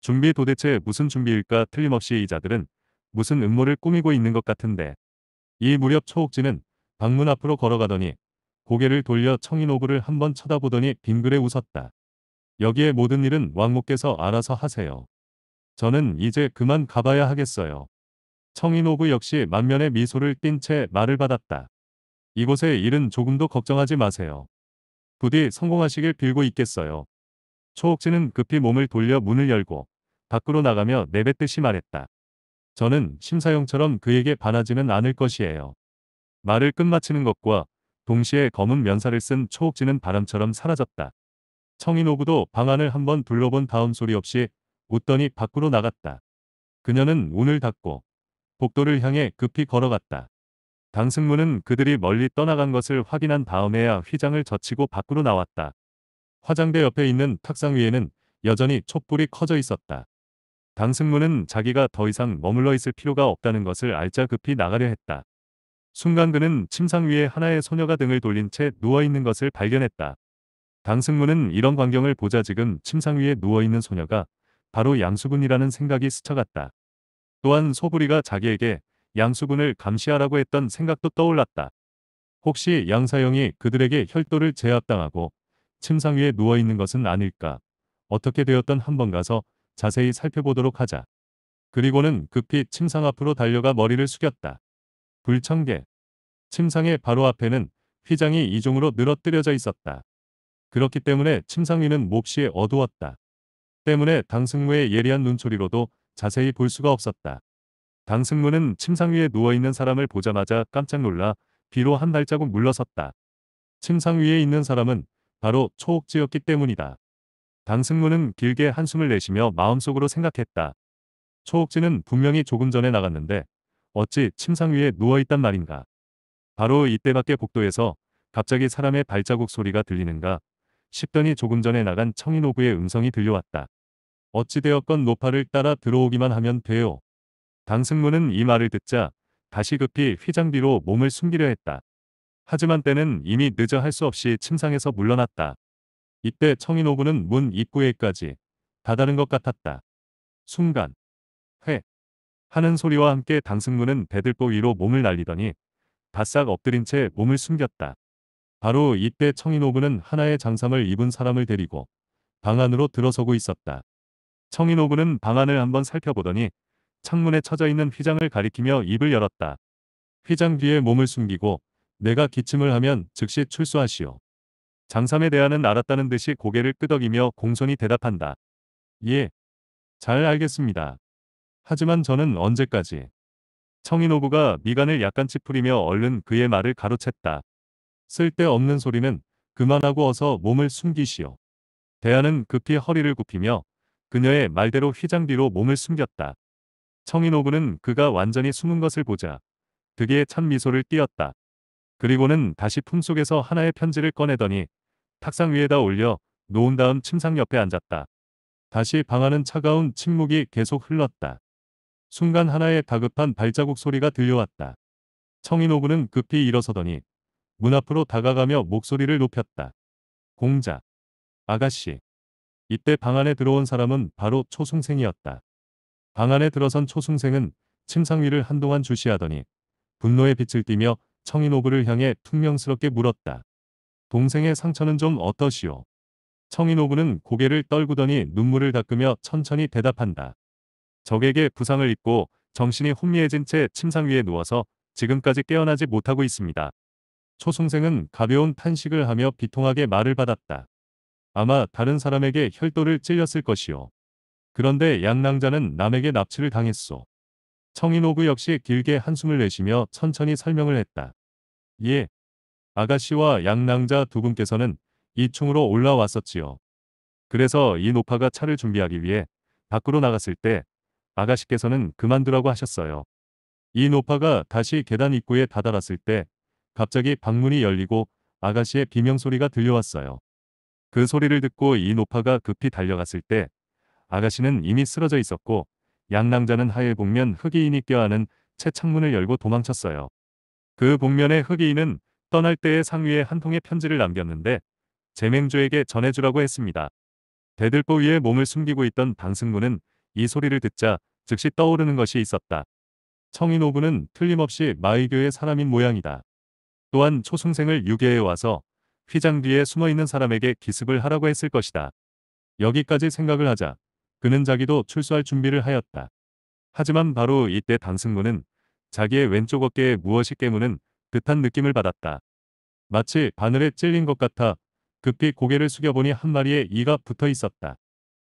준비 도대체 무슨 준비일까 틀림없이 이자들은 무슨 음모를 꾸미고 있는 것 같은데. 이 무렵 초옥진은 방문 앞으로 걸어가더니 고개를 돌려 청인오구를 한번 쳐다보더니 빙그레 웃었다. 여기에 모든 일은 왕목께서 알아서 하세요. 저는 이제 그만 가봐야 하겠어요. 청인오구 역시 만면에 미소를 띤 채 말을 받았다. 이곳의 일은 조금도 걱정하지 마세요. 부디 성공하시길 빌고 있겠어요. 초옥진은 급히 몸을 돌려 문을 열고 밖으로 나가며 내뱉듯이 말했다. 저는 심사용처럼 그에게 반하지는 않을 것이에요. 말을 끝마치는 것과 동시에 검은 면사를 쓴 초옥지는 바람처럼 사라졌다. 청인호구도 방안을 한번 둘러본 다음 소리 없이 웃더니 밖으로 나갔다. 그녀는 운을 닫고 복도를 향해 급히 걸어갔다. 당승무는 그들이 멀리 떠나간 것을 확인한 다음에야 휘장을 젖히고 밖으로 나왔다. 화장대 옆에 있는 탁상 위에는 여전히 촛불이 커져 있었다. 강승무는 자기가 더 이상 머물러 있을 필요가 없다는 것을 알자 급히 나가려 했다. 순간 그는 침상 위에 하나의 소녀가 등을 돌린 채 누워있는 것을 발견했다. 강승무는 이런 광경을 보자 지금 침상 위에 누워있는 소녀가 바로 양수군이라는 생각이 스쳐갔다. 또한 소부리가 자기에게 양수군을 감시하라고 했던 생각도 떠올랐다. 혹시 양사형이 그들에게 혈도를 제압당하고 침상 위에 누워있는 것은 아닐까. 어떻게 되었던 한 번 가서 자세히 살펴보도록 하자. 그리고는 급히 침상 앞으로 달려가 머리를 숙였다. 불청개 침상의 바로 앞에는 휘장이 이중으로 늘어뜨려져 있었다. 그렇기 때문에 침상 위는 몹시 어두웠다. 때문에 당승무의 예리한 눈초리로도 자세히 볼 수가 없었다. 당승무는 침상 위에 누워있는 사람을 보자마자 깜짝 놀라 비로 한 발자국 물러섰다. 침상 위에 있는 사람은 바로 초옥지였기 때문이다. 강승무는 길게 한숨을 내쉬며 마음속으로 생각했다. 초옥진은 분명히 조금 전에 나갔는데 어찌 침상 위에 누워있단 말인가. 바로 이때밖에 복도에서 갑자기 사람의 발자국 소리가 들리는가 싶더니 조금 전에 나간 청인오구의 음성이 들려왔다. 어찌되었건 노파를 따라 들어오기만 하면 돼요. 강승무는 이 말을 듣자 다시 급히 휘장비로 몸을 숨기려 했다. 하지만 때는 이미 늦어 할 수 없이 침상에서 물러났다. 이때 청인오군는문 입구에까지 다다른 것 같았다. 순간 회 하는 소리와 함께 당승문은 배들보 위로 몸을 날리더니 바싹 엎드린 채 몸을 숨겼다. 바로 이때 청인오군는 하나의 장상을 입은 사람을 데리고 방 안으로 들어서고 있었다. 청인오군는방 안을 한번 살펴보더니 창문에 처져 있는 휘장을 가리키며 입을 열었다. 휘장 뒤에 몸을 숨기고 내가 기침을 하면 즉시 출소하시오. 장삼에 대한은 알았다는 듯이 고개를 끄덕이며 공손히 대답한다. 예. 잘 알겠습니다. 하지만 저는 언제까지. 청인오부가 미간을 약간 찌푸리며 얼른 그의 말을 가로챘다. 쓸데없는 소리는 그만하고 어서 몸을 숨기시오. 대안은 급히 허리를 굽히며 그녀의 말대로 휘장 뒤로 몸을 숨겼다. 청인오부는 그가 완전히 숨은 것을 보자 그게 찬 미소를 띄었다. 그리고는 다시 품속에서 하나의 편지를 꺼내더니 탁상 위에다 올려 놓은 다음 침상 옆에 앉았다. 다시 방안은 차가운 침묵이 계속 흘렀다. 순간 하나의 다급한 발자국 소리가 들려왔다. 청인오부는 급히 일어서더니 문 앞으로 다가가며 목소리를 높였다. 공자. 아가씨. 이때 방 안에 들어온 사람은 바로 초승생이었다. 방 안에 들어선 초승생은 침상 위를 한동안 주시하더니 분노의 빛을 띠며 청인오부를 향해 퉁명스럽게 물었다. 동생의 상처는 좀 어떠시오? 청인호군는 고개를 떨구더니 눈물을 닦으며 천천히 대답한다. 적에게 부상을 입고 정신이 혼미해진 채 침상 위에 누워서 지금까지 깨어나지 못하고 있습니다. 초승생은 가벼운 탄식을 하며 비통하게 말을 받았다. 아마 다른 사람에게 혈도를 찔렸을 것이오 그런데 양랑자는 남에게 납치를 당했소. 청인호구 역시 길게 한숨을 내쉬며 천천히 설명을 했다. 예, 아가씨와 양낭자 두 분께서는 이충으로 올라왔었지요. 그래서 이 노파가 차를 준비하기 위해 밖으로 나갔을 때 아가씨께서는 그만두라고 하셨어요. 이 노파가 다시 계단 입구에 다다랐을 때 갑자기 방문이 열리고 아가씨의 비명소리가 들려왔어요. 그 소리를 듣고 이 노파가 급히 달려갔을 때 아가씨는 이미 쓰러져 있었고 양낭자는 하에 복면 흑이인이 껴안은 채 창문을 열고 도망쳤어요. 그 복면의 흑이인은 떠날 때의 상위에 한 통의 편지를 남겼는데 재맹주에게 전해주라고 했습니다. 대들보 위에 몸을 숨기고 있던 방승문은 이 소리를 듣자 즉시 떠오르는 것이 있었다. 청인오부는 틀림없이 마의교의 사람인 모양이다. 또한 초승생을 유괴해 와서 휘장 뒤에 숨어있는 사람에게 기습을 하라고 했을 것이다. 여기까지 생각을 하자 그는 자기도 출소할 준비를 하였다. 하지만 바로 이때 당승문은 자기의 왼쪽 어깨에 무엇이 깨무는 듯한 느낌을 받았다. 마치 바늘에 찔린 것 같아 급히 고개를 숙여보니 한 마리의 이가 붙어 있었다.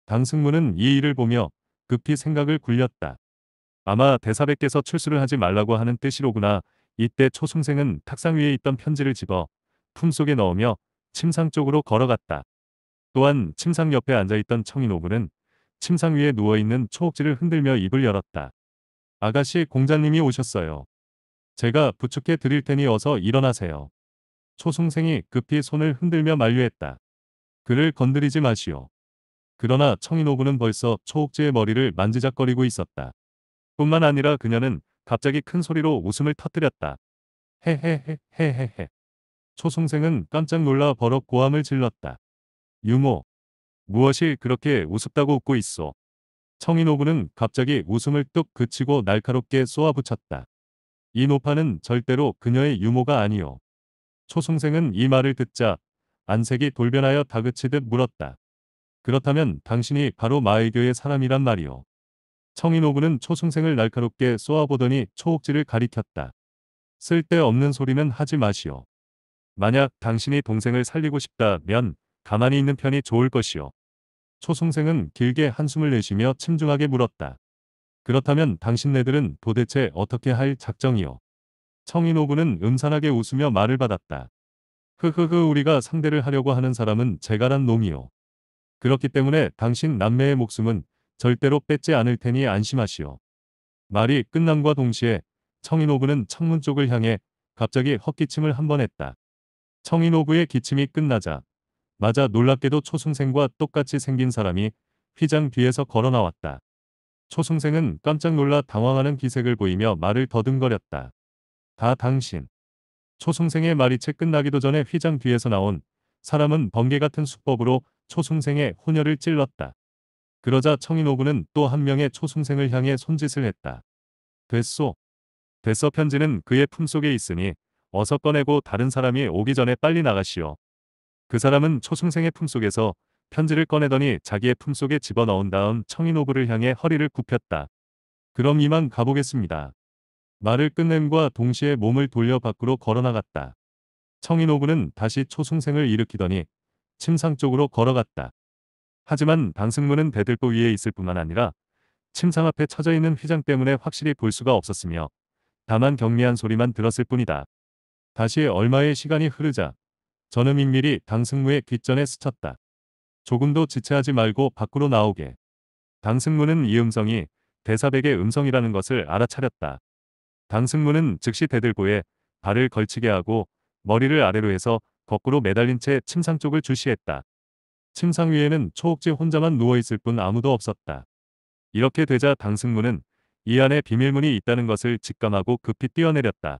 당승무는이 일을 보며 급히 생각을 굴렸다. 아마 대사백께서 출수를 하지 말라고 하는 뜻이로구나. 이때 초승생은 탁상 위에 있던 편지를 집어 품속에 넣으며 침상 쪽으로 걸어갔다. 또한 침상 옆에 앉아있던 청인오부는 침상 위에 누워있는 초옥지를 흔들며 입을 열었다. 아가씨 공자님이 오셨어요. 제가 부축해 드릴 테니 어서 일어나세요. 초승생이 급히 손을 흔들며 만류했다. 그를 건드리지 마시오. 그러나 청인호군는 벌써 초옥지의 머리를 만지작거리고 있었다. 뿐만 아니라 그녀는 갑자기 큰 소리로 웃음을 터뜨렸다. 헤헤헤헤헤헤. 초승생은 깜짝 놀라 버럭 고함을 질렀다. 유모. 무엇이 그렇게 우습다고 웃고 있어. 청인호군는 갑자기 웃음을 뚝 그치고 날카롭게 쏘아붙였다. 이 노파는 절대로 그녀의 유모가 아니요. 초승생은 이 말을 듣자 안색이 돌변하여 다그치듯 물었다. 그렇다면 당신이 바로 마의교의 사람이란 말이오. 청인호군은 초승생을 날카롭게 쏘아보더니 초옥지를 가리켰다. 쓸데없는 소리는 하지 마시오. 만약 당신이 동생을 살리고 싶다면 가만히 있는 편이 좋을 것이오. 초승생은 길게 한숨을 내쉬며 침중하게 물었다. 그렇다면 당신네들은 도대체 어떻게 할 작정이요? 청인호군은 음산하게 웃으며 말을 받았다. 흐흐흐 우리가 상대를 하려고 하는 사람은 제갈한 놈이요. 그렇기 때문에 당신 남매의 목숨은 절대로 뺏지 않을 테니 안심하시오. 말이 끝남과 동시에 청인호부는 창문 쪽을 향해 갑자기 헛기침을 한번 했다. 청인호부의 기침이 끝나자 맞아 놀랍게도 초승생과 똑같이 생긴 사람이 휘장 뒤에서 걸어 나왔다. 초승생은 깜짝 놀라 당황하는 기색을 보이며 말을 더듬거렸다. 다 당신. 초승생의 말이 채 끝나기도 전에 휘장 뒤에서 나온 사람은 번개 같은 수법으로 초승생의 혼혈을 찔렀다. 그러자 청인오군은 또 한 명의 초승생을 향해 손짓을 했다. 됐소. 됐어 편지는 그의 품속에 있으니 어서 꺼내고 다른 사람이 오기 전에 빨리 나가시오. 그 사람은 초승생의 품속에서 편지를 꺼내더니 자기의 품속에 집어넣은 다음 청인오브를 향해 허리를 굽혔다. 그럼 이만 가보겠습니다. 말을 끝냄과 동시에 몸을 돌려 밖으로 걸어나갔다. 청인오브는 다시 초승생을 일으키더니 침상 쪽으로 걸어갔다. 하지만 방승문은 대들보 위에 있을 뿐만 아니라 침상 앞에 처져 있는 휘장 때문에 확실히 볼 수가 없었으며 다만 경미한 소리만 들었을 뿐이다. 다시 얼마의 시간이 흐르자 저는 인밀히 당승무의 귓전에 스쳤다. 조금도 지체하지 말고 밖으로 나오게. 당승문은 이음성이 대사백의 음성이라는 것을 알아차렸다. 당승문은 즉시 대들보에 발을 걸치게 하고 머리를 아래로 해서 거꾸로 매달린 채 침상 쪽을 주시했다. 침상 위에는 초옥지 혼자만 누워있을 뿐 아무도 없었다. 이렇게 되자 당승문은 이 안에 비밀문이 있다는 것을 직감하고 급히 뛰어내렸다.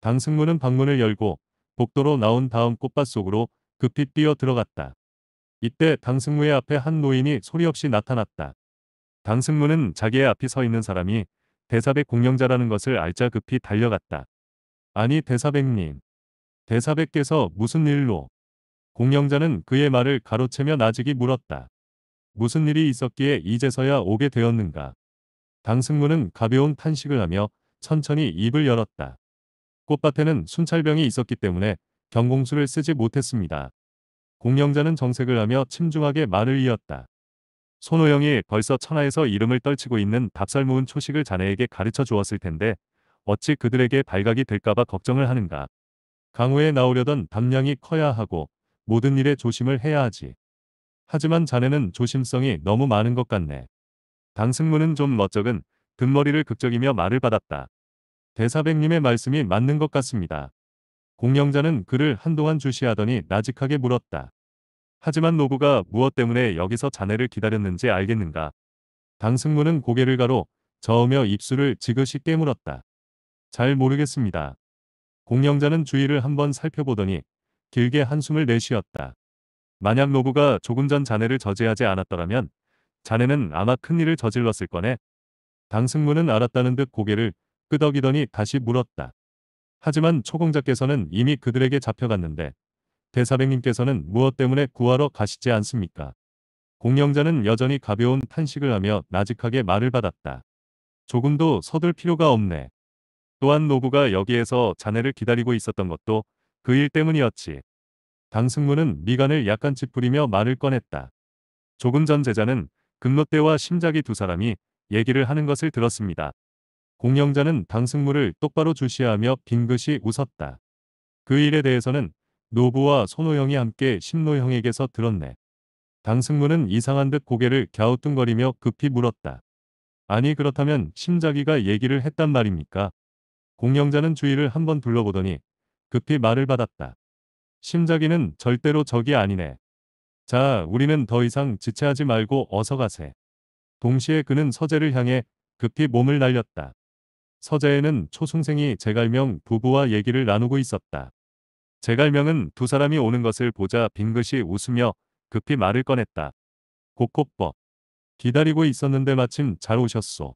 당승문은 방문을 열고 복도로 나온 다음 꽃밭 속으로 급히 뛰어 들어갔다. 이때 당승무의 앞에 한 노인이 소리 없이 나타났다. 당승무는 자기의 앞이 서 있는 사람이 대사백 공영자라는 것을 알자 급히 달려갔다. 아니 대사백님. 대사백께서 무슨 일로? 공영자는 그의 말을 가로채며 나직이 물었다. 무슨 일이 있었기에 이제서야 오게 되었는가. 당승무는 가벼운 탄식을 하며 천천히 입을 열었다. 꽃밭에는 순찰병이 있었기 때문에 경공수를 쓰지 못했습니다. 공명자는 정색을 하며 침중하게 말을 이었다. 손호영이 벌써 천하에서 이름을 떨치고 있는 답살 모은 초식을 자네에게 가르쳐 주었을 텐데 어찌 그들에게 발각이 될까봐 걱정을 하는가. 강호에 나오려던 담량이 커야 하고 모든 일에 조심을 해야 하지. 하지만 자네는 조심성이 너무 많은 것 같네. 당승무는 좀 멋쩍은 등머리를 극적이며 말을 받았다. 대사백님의 말씀이 맞는 것 같습니다. 공영자는 그를 한동안 주시하더니 나직하게 물었다. 하지만 노부가 무엇 때문에 여기서 자네를 기다렸는지 알겠는가? 당승무는 고개를 가로 저으며 입술을 지그시 깨물었다. 잘 모르겠습니다. 공영자는 주위를 한번 살펴보더니 길게 한숨을 내쉬었다. 만약 노부가 조금 전 자네를 저지하지 않았더라면 자네는 아마 큰일을 저질렀을 거네. 당승무는 알았다는 듯 고개를 끄덕이더니 다시 물었다. 하지만 초공자께서는 이미 그들에게 잡혀갔는데 대사백님께서는 무엇 때문에 구하러 가시지 않습니까? 공영자는 여전히 가벼운 탄식을 하며 나직하게 말을 받았다. 조금도 서둘 필요가 없네. 또한 노부가 여기에서 자네를 기다리고 있었던 것도 그 일 때문이었지. 당승무는 미간을 약간 찌푸리며 말을 꺼냈다. 조금 전 제자는 금노대와 심작이 두 사람이 얘기를 하는 것을 들었습니다. 공영자는 당승무를 똑바로 주시하며 빙긋이 웃었다. 그 일에 대해서는 노부와 손호영이 함께 심노형에게서 들었네. 당승무는 이상한 듯 고개를 갸우뚱거리며 급히 물었다. 아니 그렇다면 심자기가 얘기를 했단 말입니까? 공영자는 주위를 한번 둘러보더니 급히 말을 받았다. 심자기는 절대로 적이 아니네. 자, 우리는 더 이상 지체하지 말고 어서 가세. 동시에 그는 서재를 향해 급히 몸을 날렸다. 서재에는 초승생이 제갈명 부부와 얘기를 나누고 있었다. 제갈명은 두 사람이 오는 것을 보자 빙긋이 웃으며 급히 말을 꺼냈다. 고코법. 기다리고 있었는데 마침 잘 오셨소.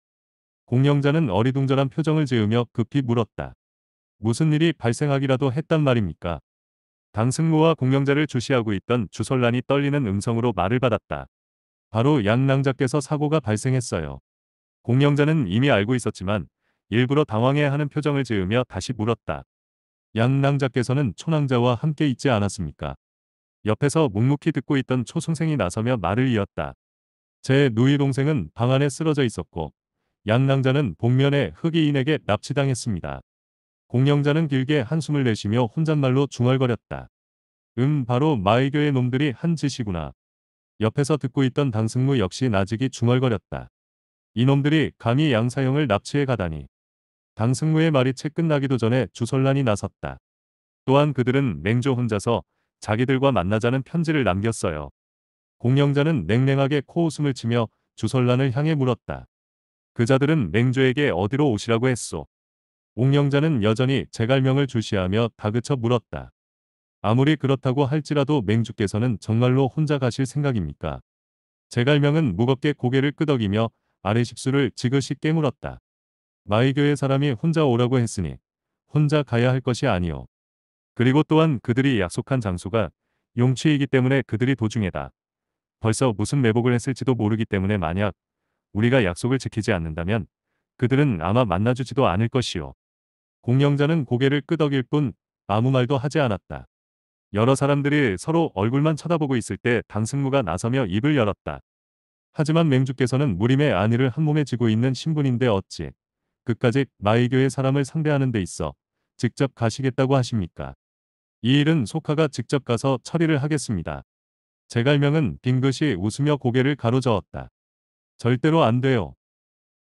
공영자는 어리둥절한 표정을 지으며 급히 물었다. 무슨 일이 발생하기라도 했단 말입니까? 당승모와 공영자를 주시하고 있던 주설란이 떨리는 음성으로 말을 받았다. 바로 양랑자께서 사고가 발생했어요. 공영자는 이미 알고 있었지만 일부러 당황해하는 표정을 지으며 다시 물었다. 양랑자께서는 초낭자와 함께 있지 않았습니까? 옆에서 묵묵히 듣고 있던 초승생이 나서며 말을 이었다. 제 누이 동생은 방 안에 쓰러져 있었고 양랑자는 복면에 흑이인에게 납치당했습니다. 공영자는 길게 한숨을 내쉬며 혼잣말로 중얼거렸다. 음 바로 마이교의 놈들이 한 짓이구나. 옆에서 듣고 있던 당승무 역시 나직이 중얼거렸다. 이놈들이 감히 양사형을 납치해 가다니. 강승무의 말이 채 끝나기도 전에 주설란이 나섰다. 또한 그들은 맹조 혼자서 자기들과 만나자는 편지를 남겼어요. 공영자는 냉랭하게 코웃음을 치며 주설란을 향해 물었다. 그자들은 맹조에게 어디로 오시라고 했소. 옥영자는 여전히 제갈명을 주시하며 다그쳐 물었다. 아무리 그렇다고 할지라도 맹주께서는 정말로 혼자 가실 생각입니까? 제갈명은 무겁게 고개를 끄덕이며 아래 십수를 지그시 깨물었다. 마이 교회 사람이 혼자 오라고 했으니 혼자 가야 할 것이 아니요. 그리고 또한 그들이 약속한 장소가 용취이기 때문에 그들이 도중에다. 벌써 무슨 매복을 했을지도 모르기 때문에 만약 우리가 약속을 지키지 않는다면 그들은 아마 만나주지도 않을 것이요. 공영자는 고개를 끄덕일 뿐 아무 말도 하지 않았다. 여러 사람들이 서로 얼굴만 쳐다보고 있을 때 당승무가 나서며 입을 열었다. 하지만 맹주께서는 무림의 안위를 한몸에 지고 있는 신분인데 어찌 끝까지 마이교의 사람을 상대하는 데 있어 직접 가시겠다고 하십니까? 이 일은 소카가 직접 가서 처리를 하겠습니다. 제갈명은 빙긋이 웃으며 고개를 가로저었다. 절대로 안 돼요.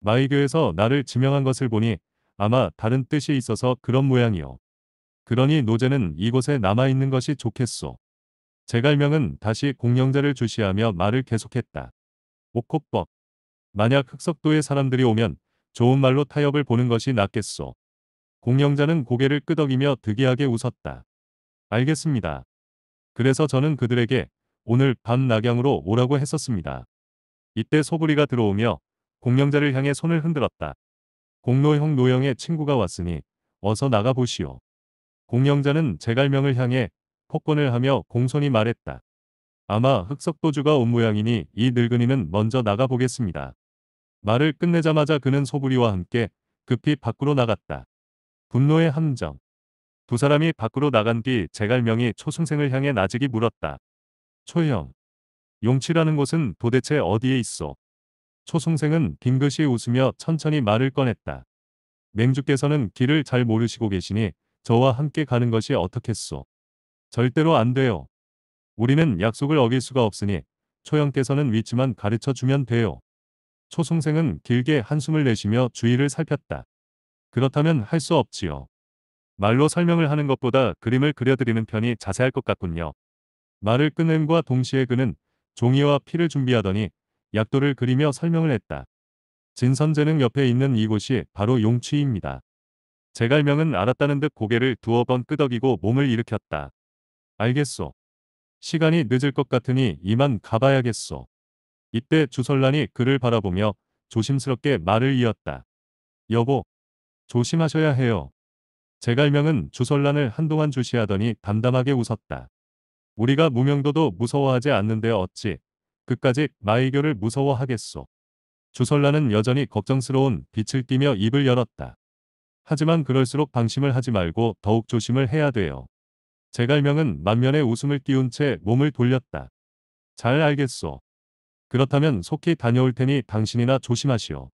마이교에서 나를 지명한 것을 보니 아마 다른 뜻이 있어서 그런 모양이요. 그러니 노제는 이곳에 남아있는 것이 좋겠소. 제갈명은 다시 공영자를 주시하며 말을 계속했다. 오호법 만약 흑석도의 사람들이 오면 좋은 말로 타협을 보는 것이 낫겠소. 공영자는 고개를 끄덕이며 득이하게 웃었다. 알겠습니다. 그래서 저는 그들에게 오늘 밤 낙양으로 오라고 했었습니다. 이때 소부리가 들어오며 공영자를 향해 손을 흔들었다. 공노형 노형의 친구가 왔으니 어서 나가보시오. 공영자는 제갈명을 향해 폭권을 하며 공손히 말했다. 아마 흑석도주가 온 모양이니 이 늙은이는 먼저 나가보겠습니다. 말을 끝내자마자 그는 소구리와 함께 급히 밖으로 나갔다. 분노의 함정. 두 사람이 밖으로 나간 뒤 제갈명이 초승생을 향해 나직이 물었다. 초형. 용치라는 곳은 도대체 어디에 있어? 초승생은 빙긋이 웃으며 천천히 말을 꺼냈다. 맹주께서는 길을 잘 모르시고 계시니 저와 함께 가는 것이 어떻겠소? 절대로 안 돼요. 우리는 약속을 어길 수가 없으니 초형께서는 위치만 가르쳐 주면 돼요. 초승생은 길게 한숨을 내쉬며 주위를 살폈다. 그렇다면 할 수 없지요. 말로 설명을 하는 것보다 그림을 그려드리는 편이 자세할 것 같군요. 말을 끝음과 동시에 그는 종이와 피를 준비하더니 약도를 그리며 설명을 했다. 진선재는 옆에 있는 이곳이 바로 용취입니다. 제갈명은 알았다는 듯 고개를 두어 번 끄덕이고 몸을 일으켰다. 알겠소. 시간이 늦을 것 같으니 이만 가봐야겠소. 이때 주설란이 그를 바라보며 조심스럽게 말을 이었다. 여보, 조심하셔야 해요. 제갈명은 주설란을 한동안 주시하더니 담담하게 웃었다. 우리가 무명도도 무서워하지 않는데 어찌 끝까지 마이교를 무서워하겠소. 주설란은 여전히 걱정스러운 빛을 띠며 입을 열었다. 하지만 그럴수록 방심을 하지 말고 더욱 조심을 해야 돼요. 제갈명은 만면에 웃음을 띄운 채 몸을 돌렸다. 잘 알겠소. 그렇다면 속히 다녀올 테니 당신이나 조심하시오.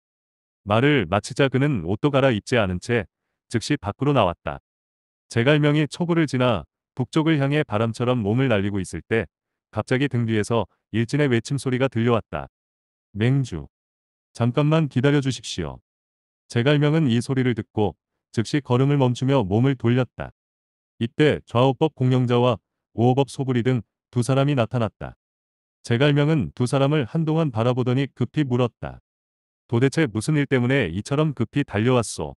말을 마치자 그는 옷도 갈아입지 않은 채 즉시 밖으로 나왔다. 제갈명이 초구를 지나 북쪽을 향해 바람처럼 몸을 날리고 있을 때 갑자기 등 뒤에서 일진의 외침 소리가 들려왔다. 맹주. 잠깐만 기다려 주십시오. 제갈명은 이 소리를 듣고 즉시 걸음을 멈추며 몸을 돌렸다. 이때 좌우법 공영자와 우호법 소부이등 두 사람이 나타났다. 제갈명은 두 사람을 한동안 바라보더니 급히 물었다. 도대체 무슨 일 때문에 이처럼 급히 달려왔소?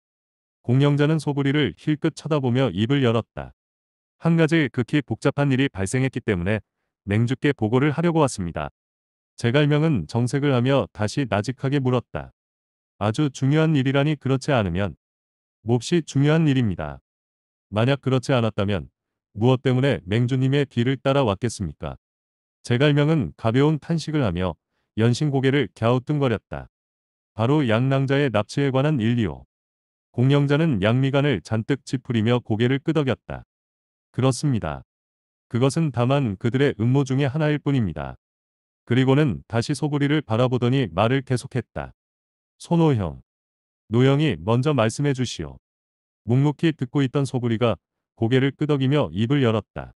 공영자는 소부리를 힐끗 쳐다보며 입을 열었다. 한 가지 극히 복잡한 일이 발생했기 때문에 냉주께 보고를 하려고 왔습니다. 제갈명은 정색을 하며 다시 나직하게 물었다. 아주 중요한 일이라니 그렇지 않으면 몹시 중요한 일입니다. 만약 그렇지 않았다면 무엇 때문에 맹주님의 뒤를 따라왔겠습니까? 제갈명은 가벼운 탄식을 하며 연신 고개를 갸우뚱거렸다. 바로 양낭자의 납치에 관한 일리오. 공영자는 양미간을 잔뜩 찌푸리며 고개를 끄덕였다. 그렇습니다. 그것은 다만 그들의 음모 중의 하나일 뿐입니다. 그리고는 다시 소구리를 바라보더니 말을 계속했다. 손호형. 노형이 먼저 말씀해 주시오. 묵묵히 듣고 있던 소구리가 고개를 끄덕이며 입을 열었다.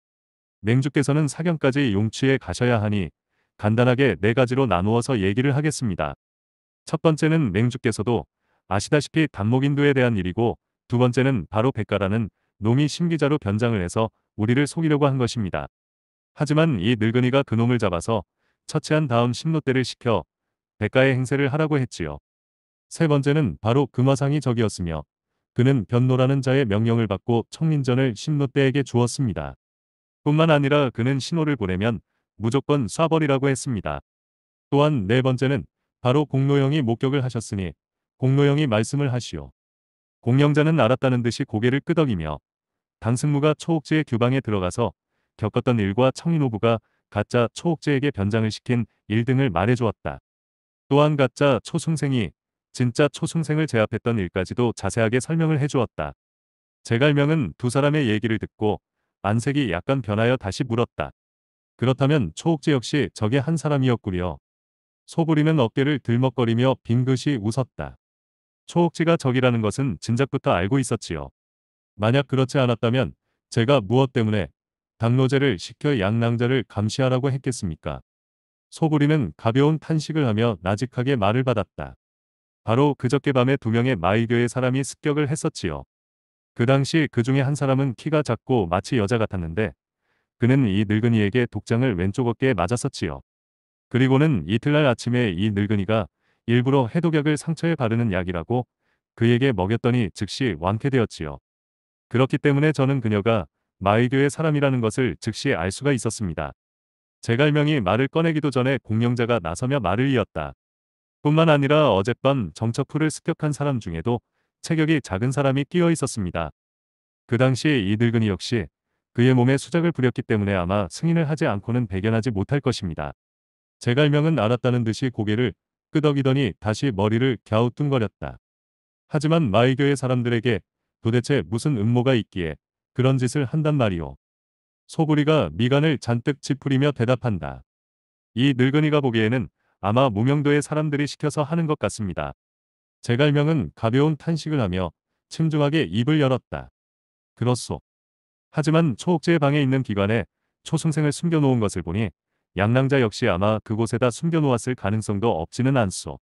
맹주께서는 사경까지 용취에 가셔야 하니 간단하게 네 가지로 나누어서 얘기를 하겠습니다. 첫 번째는 맹주께서도 아시다시피 단목인도에 대한 일이고 두 번째는 바로 백가라는 놈이 심기자로 변장을 해서 우리를 속이려고 한 것입니다. 하지만 이 늙은이가 그놈을 잡아서 처치한 다음 심노대를 시켜 백가의 행세를 하라고 했지요. 세 번째는 바로 금화상이 적이었으며 그는 변노라는 자의 명령을 받고 청민전을 심노대에게 주었습니다. 뿐만 아니라 그는 신호를 보내면 무조건 쏴버리라고 했습니다. 또한 네 번째는 바로 공로영이 목격을 하셨으니 공로영이 말씀을 하시오. 공영자는 알았다는 듯이 고개를 끄덕이며 당승무가 초옥제의 규방에 들어가서 겪었던 일과 청인호부가 가짜 초옥제에게 변장을 시킨 일 등을 말해주었다. 또한 가짜 초승생이 진짜 초승생을 제압했던 일까지도 자세하게 설명을 해주었다. 제갈명은 두 사람의 얘기를 듣고 안색이 약간 변하여 다시 물었다. 그렇다면 초옥제 역시 적의 한 사람이었구려. 소부리는 어깨를 들먹거리며 빙긋이 웃었다. 초옥지가 적이라는 것은 진작부터 알고 있었지요. 만약 그렇지 않았다면 제가 무엇 때문에 당노제를 시켜 양낭자를 감시하라고 했겠습니까? 소부리는 가벼운 탄식을 하며 나직하게 말을 받았다. 바로 그저께 밤에 두 명의 마이교의 사람이 습격을 했었지요. 그 당시 그 중에 한 사람은 키가 작고 마치 여자 같았는데 그는 이 늙은이에게 독장을 왼쪽 어깨에 맞았었지요. 그리고는 이틀날 아침에 이 늙은이가 일부러 해독약을 상처에 바르는 약이라고 그에게 먹였더니 즉시 완쾌되었지요. 그렇기 때문에 저는 그녀가 마의교의 사람이라는 것을 즉시 알 수가 있었습니다. 제갈명이 말을 꺼내기도 전에 공명자가 나서며 말을 이었다. 뿐만 아니라 어젯밤 정처풀을 습격한 사람 중에도 체격이 작은 사람이 끼어 있었습니다. 그 당시 이 늙은이 역시 그의 몸에 수작을 부렸기 때문에 아마 승인을 하지 않고는 배견하지 못할 것입니다. 제갈명은 알았다는 듯이 고개를 끄덕이더니 다시 머리를 갸우뚱거렸다. 하지만 마이교의 사람들에게 도대체 무슨 음모가 있기에 그런 짓을 한단 말이오. 소구리가 미간을 잔뜩 찌푸리며 대답한다. 이 늙은이가 보기에는 아마 무명도의 사람들이 시켜서 하는 것 같습니다. 제갈명은 가벼운 탄식을 하며 침중하게 입을 열었다. 그렇소. 하지만 초옥제 방에 있는 기관에 초승생을 숨겨놓은 것을 보니 양랑자 역시 아마 그곳에다 숨겨놓았을 가능성도 없지는 않소.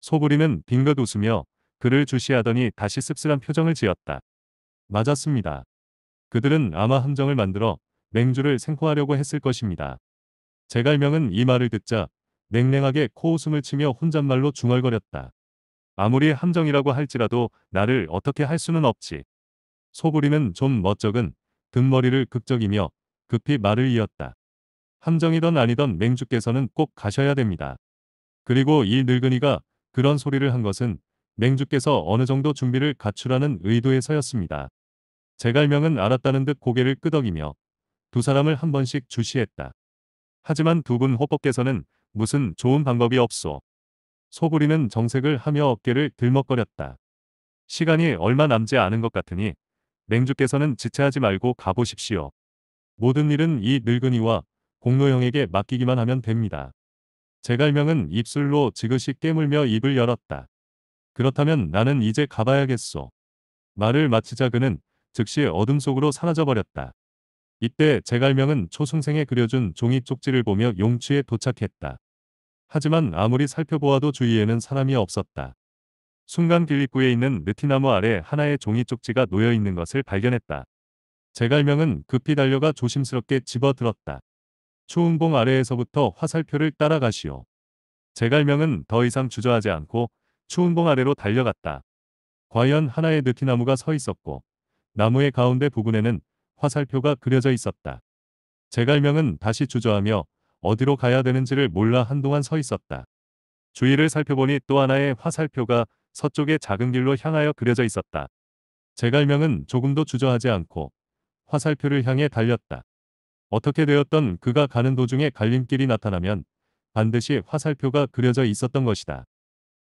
소부리는 빙긋 웃으며 그를 주시하더니 다시 씁쓸한 표정을 지었다. 맞았습니다. 그들은 아마 함정을 만들어 맹주를 생포하려고 했을 것입니다. 제갈명은 이 말을 듣자 냉랭하게 코웃음을 치며 혼잣말로 중얼거렸다. 아무리 함정이라고 할지라도 나를 어떻게 할 수는 없지. 소부리는 좀 멋쩍은 등머리를 극적이며 급히 말을 이었다. 함정이던 아니던 맹주께서는 꼭 가셔야 됩니다. 그리고 이 늙은이가 그런 소리를 한 것은 맹주께서 어느 정도 준비를 갖추라는 의도에서였습니다. 제갈명은 알았다는 듯 고개를 끄덕이며 두 사람을 한 번씩 주시했다. 하지만 두 분 호법께서는 무슨 좋은 방법이 없소. 소부리는 정색을 하며 어깨를 들먹거렸다. 시간이 얼마 남지 않은 것 같으니 맹주께서는 지체하지 말고 가보십시오. 모든 일은 이 늙은이와 공로형에게 맡기기만 하면 됩니다. 제갈명은 입술로 지그시 깨물며 입을 열었다. 그렇다면 나는 이제 가봐야겠소. 말을 마치자 그는 즉시 어둠 속으로 사라져 버렸다. 이때 제갈명은 초승생에 그려준 종이 쪽지를 보며 용취에 도착했다. 하지만 아무리 살펴보아도 주위에는 사람이 없었다. 순간 빌립구에 있는 느티나무 아래 하나의 종이 쪽지가 놓여 있는 것을 발견했다. 제갈명은 급히 달려가 조심스럽게 집어들었다. 추운봉 아래에서부터 화살표를 따라가시오. 제갈명은 더 이상 주저하지 않고 추운봉 아래로 달려갔다. 과연 하나의 느티나무가 서 있었고 나무의 가운데 부분에는 화살표가 그려져 있었다. 제갈명은 다시 주저하며 어디로 가야 되는지를 몰라 한동안 서 있었다. 주위를 살펴보니 또 하나의 화살표가 서쪽의 작은 길로 향하여 그려져 있었다. 제갈명은 조금도 주저하지 않고 화살표를 향해 달렸다. 어떻게 되었던 그가 가는 도중에 갈림길이 나타나면 반드시 화살표가 그려져 있었던 것이다.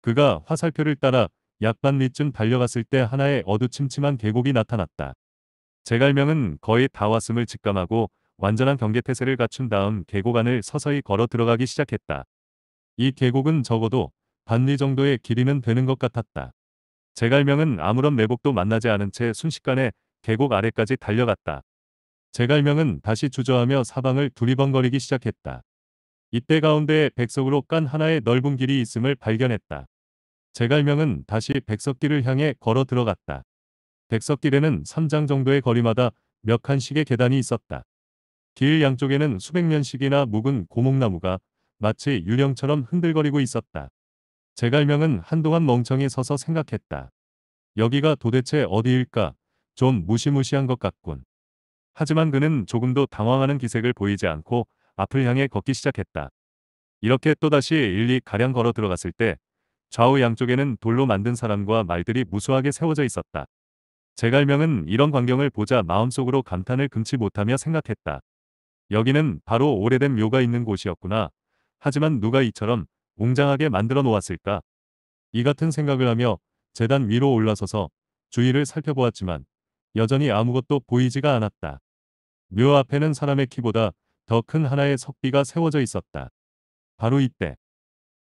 그가 화살표를 따라 약반 리쯤 달려갔을 때 하나의 어두침침한 계곡이 나타났다. 제갈명은 거의 다 왔음을 직감하고 완전한 경계 태세를 갖춘 다음 계곡 안을 서서히 걸어 들어가기 시작했다. 이 계곡은 적어도 반리 정도의 길이는 되는 것 같았다. 제갈명은 아무런 매복도 만나지 않은 채 순식간에 계곡 아래까지 달려갔다. 제갈명은 다시 주저하며 사방을 두리번거리기 시작했다. 이때 가운데에 백석으로 깐 하나의 넓은 길이 있음을 발견했다. 제갈명은 다시 백석길을 향해 걸어 들어갔다. 백석길에는 3장 정도의 거리마다 몇 칸씩의 계단이 있었다. 길 양쪽에는 수백 년씩이나 묵은 고목나무가 마치 유령처럼 흔들거리고 있었다. 제갈명은 한동안 멍청히 서서 생각했다. 여기가 도대체 어디일까? 좀 무시무시한 것 같군. 하지만 그는 조금도 당황하는 기색을 보이지 않고 앞을 향해 걷기 시작했다. 이렇게 또다시 일리 가량 걸어 들어갔을 때 좌우 양쪽에는 돌로 만든 사람과 말들이 무수하게 세워져 있었다. 제갈명은 이런 광경을 보자 마음속으로 감탄을 금치 못하며 생각했다. 여기는 바로 오래된 묘가 있는 곳이었구나. 하지만 누가 이처럼 웅장하게 만들어 놓았을까? 이 같은 생각을 하며 재단 위로 올라서서 주위를 살펴보았지만 여전히 아무것도 보이지가 않았다. 묘 앞에는 사람의 키보다 더 큰 하나의 석비가 세워져 있었다. 바로 이때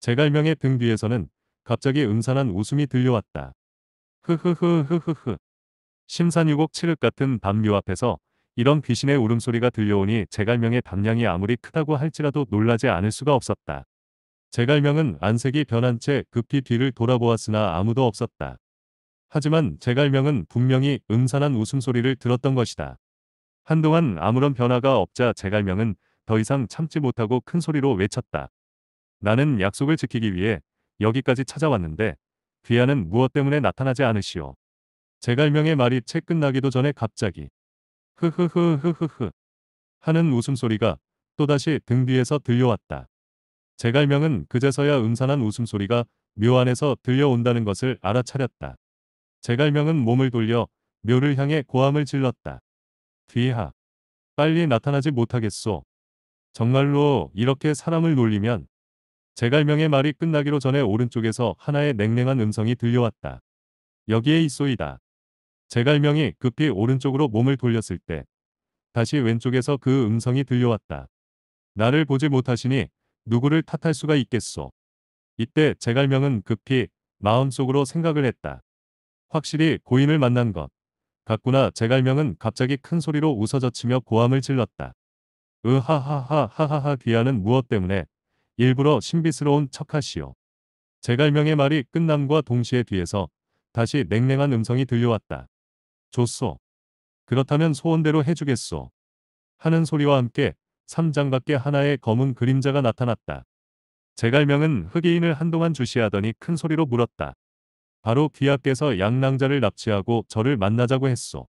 제갈명의 등 뒤에서는 갑자기 음산한 웃음이 들려왔다. 흐흐흐흐흐흐. 심산유곡 칠흑 같은 밤묘 앞에서 이런 귀신의 울음소리가 들려오니 제갈명의 담량이 아무리 크다고 할지라도 놀라지 않을 수가 없었다. 제갈명은 안색이 변한 채 급히 뒤를 돌아보았으나 아무도 없었다. 하지만 제갈명은 분명히 음산한 웃음소리를 들었던 것이다. 한동안 아무런 변화가 없자 제갈명은 더 이상 참지 못하고 큰 소리로 외쳤다. 나는 약속을 지키기 위해 여기까지 찾아왔는데 귀하는 무엇 때문에 나타나지 않으시오. 제갈명의 말이 채 끝나기도 전에 갑자기 흐흐흐흐흐흐 하는 웃음소리가 또다시 등 뒤에서 들려왔다. 제갈명은 그제서야 음산한 웃음소리가 묘 안에서 들려온다는 것을 알아차렸다. 제갈명은 몸을 돌려 묘를 향해 고함을 질렀다. 뒤하 빨리 나타나지 못하겠소. 정말로 이렇게 사람을 놀리면 제갈명의 말이 끝나기로 전에 오른쪽에서 하나의 냉랭한 음성이 들려왔다. 여기에 있소이다. 제갈명이 급히 오른쪽으로 몸을 돌렸을 때 다시 왼쪽에서 그 음성이 들려왔다. 나를 보지 못하시니 누구를 탓할 수가 있겠소. 이때 제갈명은 급히 마음속으로 생각을 했다. 확실히 고인을 만난 것. 같구나 제갈명은 갑자기 큰 소리로 웃어젖히며 고함을 질렀다. 으하하하하하하 귀하는 무엇 때문에 일부러 신비스러운 척하시오. 제갈명의 말이 끝남과 동시에 뒤에서 다시 냉랭한 음성이 들려왔다. 줬소 그렇다면 소원대로 해주겠소. 하는 소리와 함께 3장밖에 하나의 검은 그림자가 나타났다. 제갈명은 흑인을 한동안 주시하더니 큰 소리로 물었다. 바로 귀하께서 양랑자를 납치하고 저를 만나자고 했소.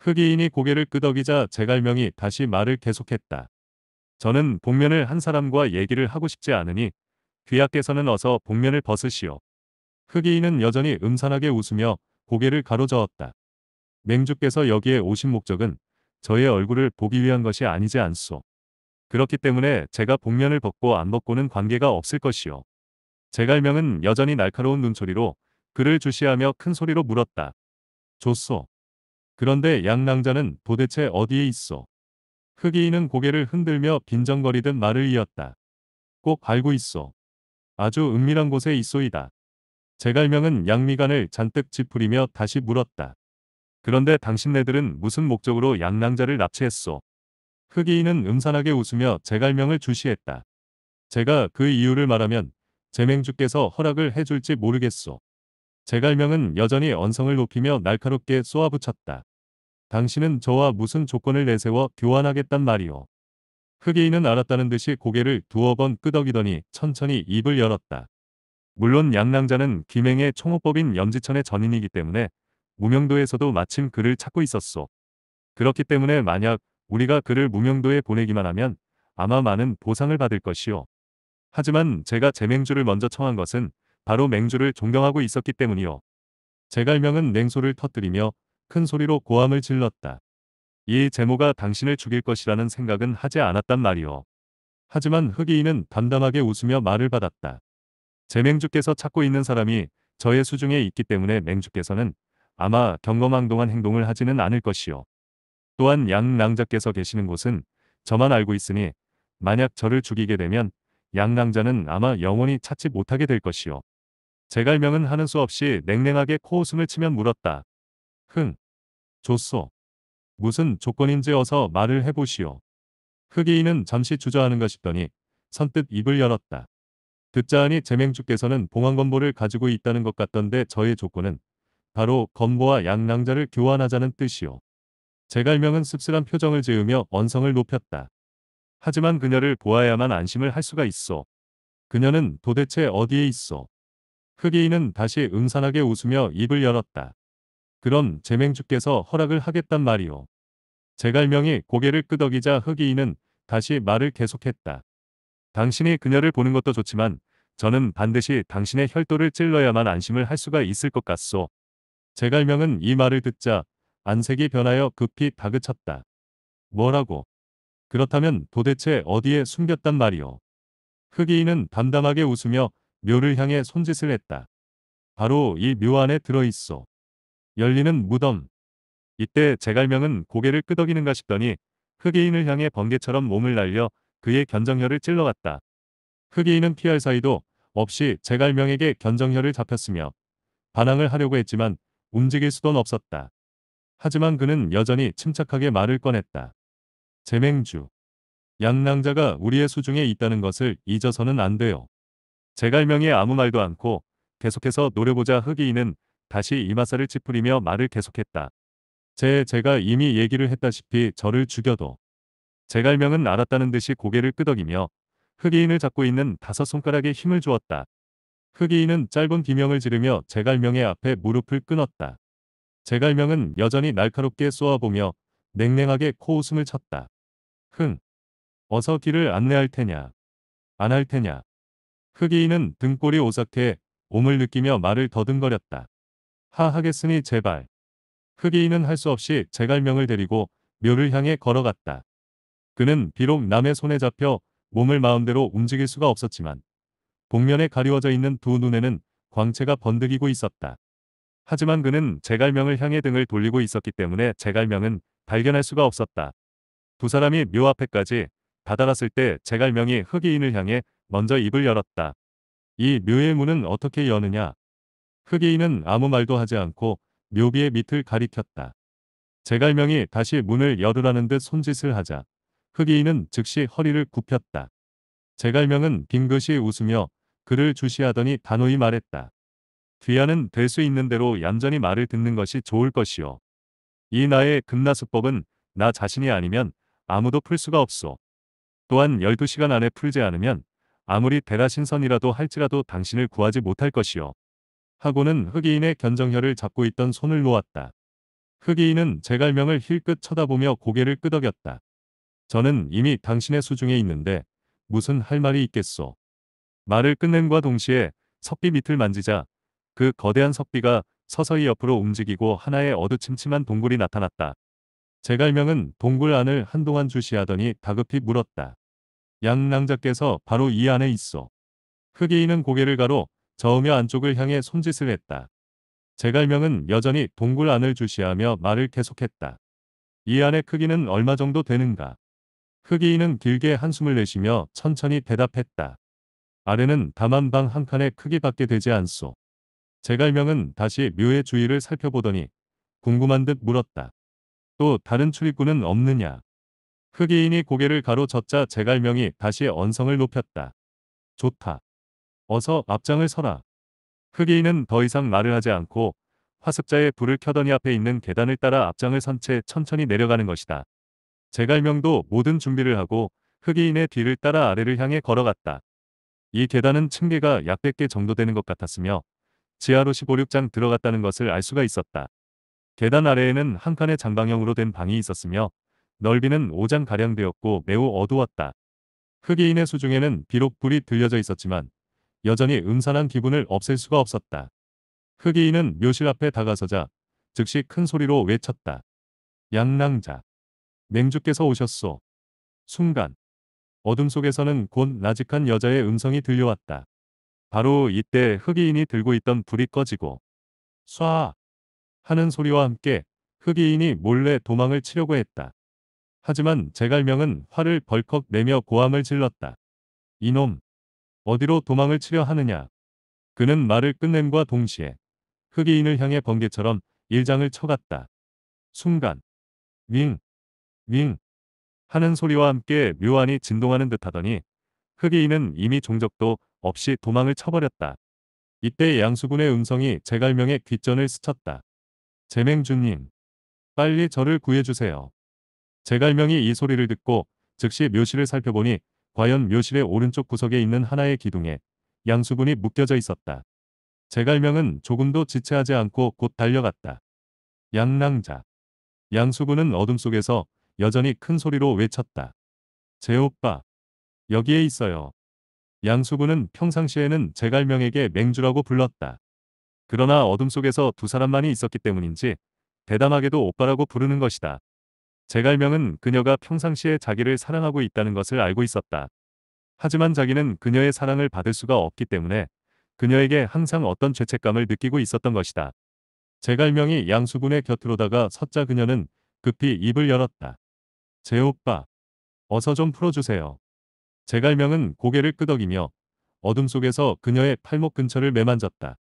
흑이인이 고개를 끄덕이자 제갈명이 다시 말을 계속했다. 저는 복면을 한 사람과 얘기를 하고 싶지 않으니 귀하께서는 어서 복면을 벗으시오. 흑이인은 여전히 음산하게 웃으며 고개를 가로저었다. 맹주께서 여기에 오신 목적은 저의 얼굴을 보기 위한 것이 아니지 않소. 그렇기 때문에 제가 복면을 벗고 안 벗고는 관계가 없을 것이요. 제갈명은 여전히 날카로운 눈초리로 그를 주시하며 큰 소리로 물었다. 좋소. 그런데 양랑자는 도대체 어디에 있어? 흑이인은 고개를 흔들며 빈정거리듯 말을 이었다. 꼭 알고 있어. 아주 은밀한 곳에 있소이다. 제갈명은 양미간을 잔뜩 짚으리며 다시 물었다. 그런데 당신네들은 무슨 목적으로 양랑자를 납치했소. 흑이인은 음산하게 웃으며 재갈명을 주시했다. 제가 그 이유를 말하면 재맹주께서 허락을 해줄지 모르겠소. 재갈명은 여전히 언성을 높이며 날카롭게 쏘아붙였다. 당신은 저와 무슨 조건을 내세워 교환하겠단 말이오. 흑이인은 알았다는 듯이 고개를 두어 번 끄덕이더니 천천히 입을 열었다. 물론 양랑자는 김행의 총호법인 염지천의 전인이기 때문에 무명도에서도 마침 그를 찾고 있었소. 그렇기 때문에 만약 우리가 그를 무명도에 보내기만 하면 아마 많은 보상을 받을 것이요. 하지만 제가 제 맹주를 먼저 청한 것은 바로 맹주를 존경하고 있었기 때문이요. 제갈명은 냉소를 터뜨리며 큰 소리로 고함을 질렀다. 이 제모가 당신을 죽일 것이라는 생각은 하지 않았단 말이오. 하지만 흑이인은 담담하게 웃으며 말을 받았다. 제 맹주께서 찾고 있는 사람이 저의 수중에 있기 때문에 맹주께서는 아마 경거망동한 행동을 하지는 않을 것이요. 또한 양랑자께서 계시는 곳은 저만 알고 있으니 만약 저를 죽이게 되면 양랑자는 아마 영원히 찾지 못하게 될 것이요. 제갈명은 하는 수 없이 냉랭하게 코웃음을 치며 물었다. 흥. 좋소. 무슨 조건인지 어서 말을 해보시오. 흑이인은 잠시 주저하는가 싶더니 선뜻 입을 열었다. 듣자하니 제맹주께서는 봉황건보를 가지고 있다는 것 같던데 저의 조건은 바로 검보와 양랑자를 교환하자는 뜻이요. 제갈명은 씁쓸한 표정을 지으며 언성을 높였다. 하지만 그녀를 보아야만 안심을 할 수가 있어. 그녀는 도대체 어디에 있어? 흑이인은 다시 음산하게 웃으며 입을 열었다. 그럼 제맹주께서 허락을 하겠단 말이오. 제갈명이 고개를 끄덕이자 흑이인은 다시 말을 계속했다. 당신이 그녀를 보는 것도 좋지만 저는 반드시 당신의 혈도를 찔러야만 안심을 할 수가 있을 것 같소. 제갈명은 이 말을 듣자 안색이 변하여 급히 다그쳤다. 뭐라고? 그렇다면 도대체 어디에 숨겼단 말이오? 흑이인은 담담하게 웃으며 묘를 향해 손짓을 했다. 바로 이 묘 안에 들어있소 열리는 무덤. 이때 제갈명은 고개를 끄덕이는가 싶더니 흑이인을 향해 번개처럼 몸을 날려 그의 견정혀를 찔러갔다. 흑이인은 피할 사이도 없이 제갈명에게 견정혀를 잡혔으며 반항을 하려고 했지만 움직일 수도 없었다. 하지만 그는 여전히 침착하게 말을 꺼냈다. 재맹주. 양랑자가 우리의 수중에 있다는 것을 잊어서는 안 돼요. 제갈명에 아무 말도 않고 계속해서 노려보자 흑이인은 다시 이마살을 찌푸리며 말을 계속했다. 제 제가 이미 얘기를 했다시피 저를 죽여도 제갈명은 알았다는 듯이 고개를 끄덕이며 흑이인을 잡고 있는 다섯 손가락에 힘을 주었다. 흑이인은 짧은 비명을 지르며 제갈명의 앞에 무릎을 끊었다. 제갈명은 여전히 날카롭게 쏘아보며 냉랭하게 코웃음을 쳤다. 흥. 어서 길을 안내할 테냐. 안할 테냐. 흑이인은 등골이 오싹해 옴을 느끼며 말을 더듬거렸다. 하 하겠으니 제발. 흑이인은 할 수 없이 제갈명을 데리고 묘를 향해 걸어갔다. 그는 비록 남의 손에 잡혀 몸을 마음대로 움직일 수가 없었지만 복면에 가리워져 있는 두 눈에는 광채가 번득이고 있었다. 하지만 그는 제갈명을 향해 등을 돌리고 있었기 때문에 제갈명은 발견할 수가 없었다. 두 사람이 묘 앞에까지 다다랐을 때 제갈명이 흑이인을 향해 먼저 입을 열었다. 이 묘의 문은 어떻게 여느냐? 흑이인은 아무 말도 하지 않고 묘비의 밑을 가리켰다. 제갈명이 다시 문을 열으라는 듯 손짓을 하자 흑이인은 즉시 허리를 굽혔다. 제갈명은 빙긋이 웃으며 그를 주시하더니 단호히 말했다. 귀하는 될 수 있는 대로 얌전히 말을 듣는 것이 좋을 것이요. 이 나의 금나수법은 나 자신이 아니면 아무도 풀 수가 없소. 또한 12시간 안에 풀지 않으면 아무리 대라신선이라도 할지라도 당신을 구하지 못할 것이요. 하고는 흑이인의 견정혀를 잡고 있던 손을 놓았다. 흑이인은 제갈명을 힐끗 쳐다보며 고개를 끄덕였다. 저는 이미 당신의 수중에 있는데 무슨 할 말이 있겠소. 말을 끝낸과 동시에 석비 밑을 만지자 그 거대한 석비가 서서히 옆으로 움직이고 하나의 어두침침한 동굴이 나타났다. 제갈명은 동굴 안을 한동안 주시하더니 다급히 물었다. 양낭자께서 바로 이 안에 있어. 흑이인은 고개를 가로 저으며 안쪽을 향해 손짓을 했다. 제갈명은 여전히 동굴 안을 주시하며 말을 계속했다. 이 안의 크기는 얼마 정도 되는가? 흑이인은 길게 한숨을 내쉬며 천천히 대답했다. 아래는 다만 방 한 칸의 크기밖에 되지 않소. 제갈명은 다시 묘의 주위를 살펴보더니 궁금한 듯 물었다. 또 다른 출입구는 없느냐. 흑이인이 고개를 가로젓자 제갈명이 다시 언성을 높였다. 좋다. 어서 앞장을 서라. 흑이인은 더 이상 말을 하지 않고 화습자의 불을 켜더니 앞에 있는 계단을 따라 앞장을 선 채 천천히 내려가는 것이다. 제갈명도 모든 준비를 하고 흑이인의 뒤를 따라 아래를 향해 걸어갔다. 이 계단은 층계가 약 100개 정도 되는 것 같았으며 지하로 15, 륙장 들어갔다는 것을 알 수가 있었다. 계단 아래에는 한 칸의 장방형으로 된 방이 있었으며 넓이는 5장가량 되었고 매우 어두웠다. 흑이인의 수중에는 비록 불이 들려져 있었지만 여전히 음산한 기분을 없앨 수가 없었다. 흑이인은 묘실 앞에 다가서자 즉시 큰 소리로 외쳤다. 양랑자. 맹주께서 오셨소. 순간 어둠 속에서는 곧 나직한 여자의 음성이 들려왔다. 바로 이때 흑이인이 들고 있던 불이 꺼지고 쏴 하는 소리와 함께 흑이인이 몰래 도망을 치려고 했다. 하지만 제갈명은 화를 벌컥 내며 고함을 질렀다. 이놈 어디로 도망을 치려 하느냐. 그는 말을 끝냄과 동시에 흑이인을 향해 번개처럼 일장을 쳐갔다. 순간 윙윙 하는 소리와 함께 묘안이 진동하는 듯 하더니 흑이인은 이미 종적도 없이 도망을 쳐버렸다. 이때 양수군의 음성이 제갈명의 귀전을 스쳤다. 재맹주님, 빨리 저를 구해주세요. 제갈명이 이 소리를 듣고 즉시 묘실을 살펴보니 과연 묘실의 오른쪽 구석에 있는 하나의 기둥에 양수군이 묶여져 있었다. 제갈명은 조금도 지체하지 않고 곧 달려갔다. 양랑자. 양수군은 어둠 속에서 여전히 큰 소리로 외쳤다. 제 오빠. 여기에 있어요. 양수구는 평상시에는 제갈명에게 맹주라고 불렀다. 그러나 어둠 속에서 두 사람만이 있었기 때문인지 대담하게도 오빠라고 부르는 것이다. 제갈명은 그녀가 평상시에 자기를 사랑하고 있다는 것을 알고 있었다. 하지만 자기는 그녀의 사랑을 받을 수가 없기 때문에 그녀에게 항상 어떤 죄책감을 느끼고 있었던 것이다. 제갈명이 양수군의 곁으로다가 섰자 그녀는 급히 입을 열었다. 제 오빠. 어서 좀 풀어주세요. 제갈명은 고개를 끄덕이며 어둠 속에서 그녀의 팔목 근처를 매만졌다.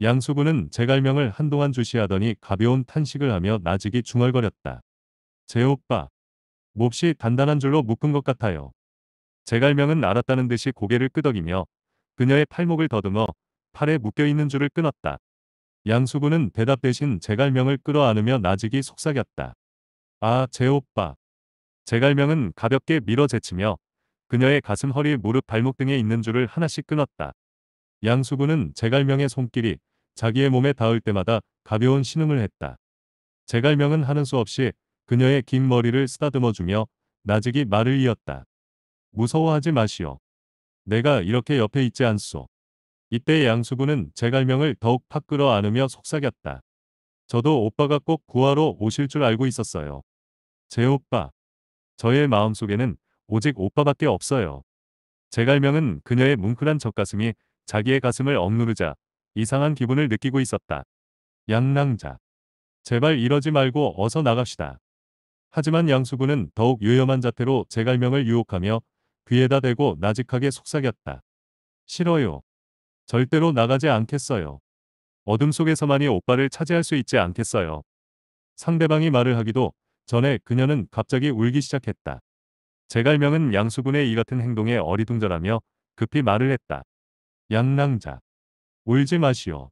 양수구는 제갈명을 한동안 주시하더니 가벼운 탄식을 하며 나직이 중얼거렸다. 제 오빠. 몹시 단단한 줄로 묶은 것 같아요. 제갈명은 알았다는 듯이 고개를 끄덕이며 그녀의 팔목을 더듬어 팔에 묶여있는 줄을 끊었다. 양수부는 대답 대신 제갈명을 끌어안으며 나직이 속삭였다. 아, 제 오빠. 제갈명은 가볍게 밀어 제치며 그녀의 가슴, 허리, 무릎, 발목 등에 있는 줄을 하나씩 끊었다. 양수구는 제갈명의 손길이 자기의 몸에 닿을 때마다 가벼운 신음을 했다. 제갈명은 하는 수 없이 그녀의 긴 머리를 쓰다듬어 주며 나직이 말을 이었다. 무서워하지 마시오. 내가 이렇게 옆에 있지 않소. 이때 양수구는 제갈명을 더욱 팍 끌어 안으며 속삭였다. 저도 오빠가 꼭 구하러 오실 줄 알고 있었어요. 제 오빠. 저의 마음속에는 오직 오빠밖에 없어요. 제 갈명은 그녀의 뭉클한 젖가슴이 자기의 가슴을 억누르자 이상한 기분을 느끼고 있었다. 양랑자. 제발 이러지 말고 어서 나갑시다. 하지만 양수구는 더욱 유염한 자태로 제 갈명을 유혹하며 귀에다 대고 나직하게 속삭였다. 싫어요. 절대로 나가지 않겠어요. 어둠 속에서만이 오빠를 차지할 수 있지 않겠어요. 상대방이 말을 하기도 전에 그녀는 갑자기 울기 시작했다. 제갈명은 양수군의 이 같은 행동에 어리둥절하며 급히 말을 했다. 양랑자. 울지 마시오.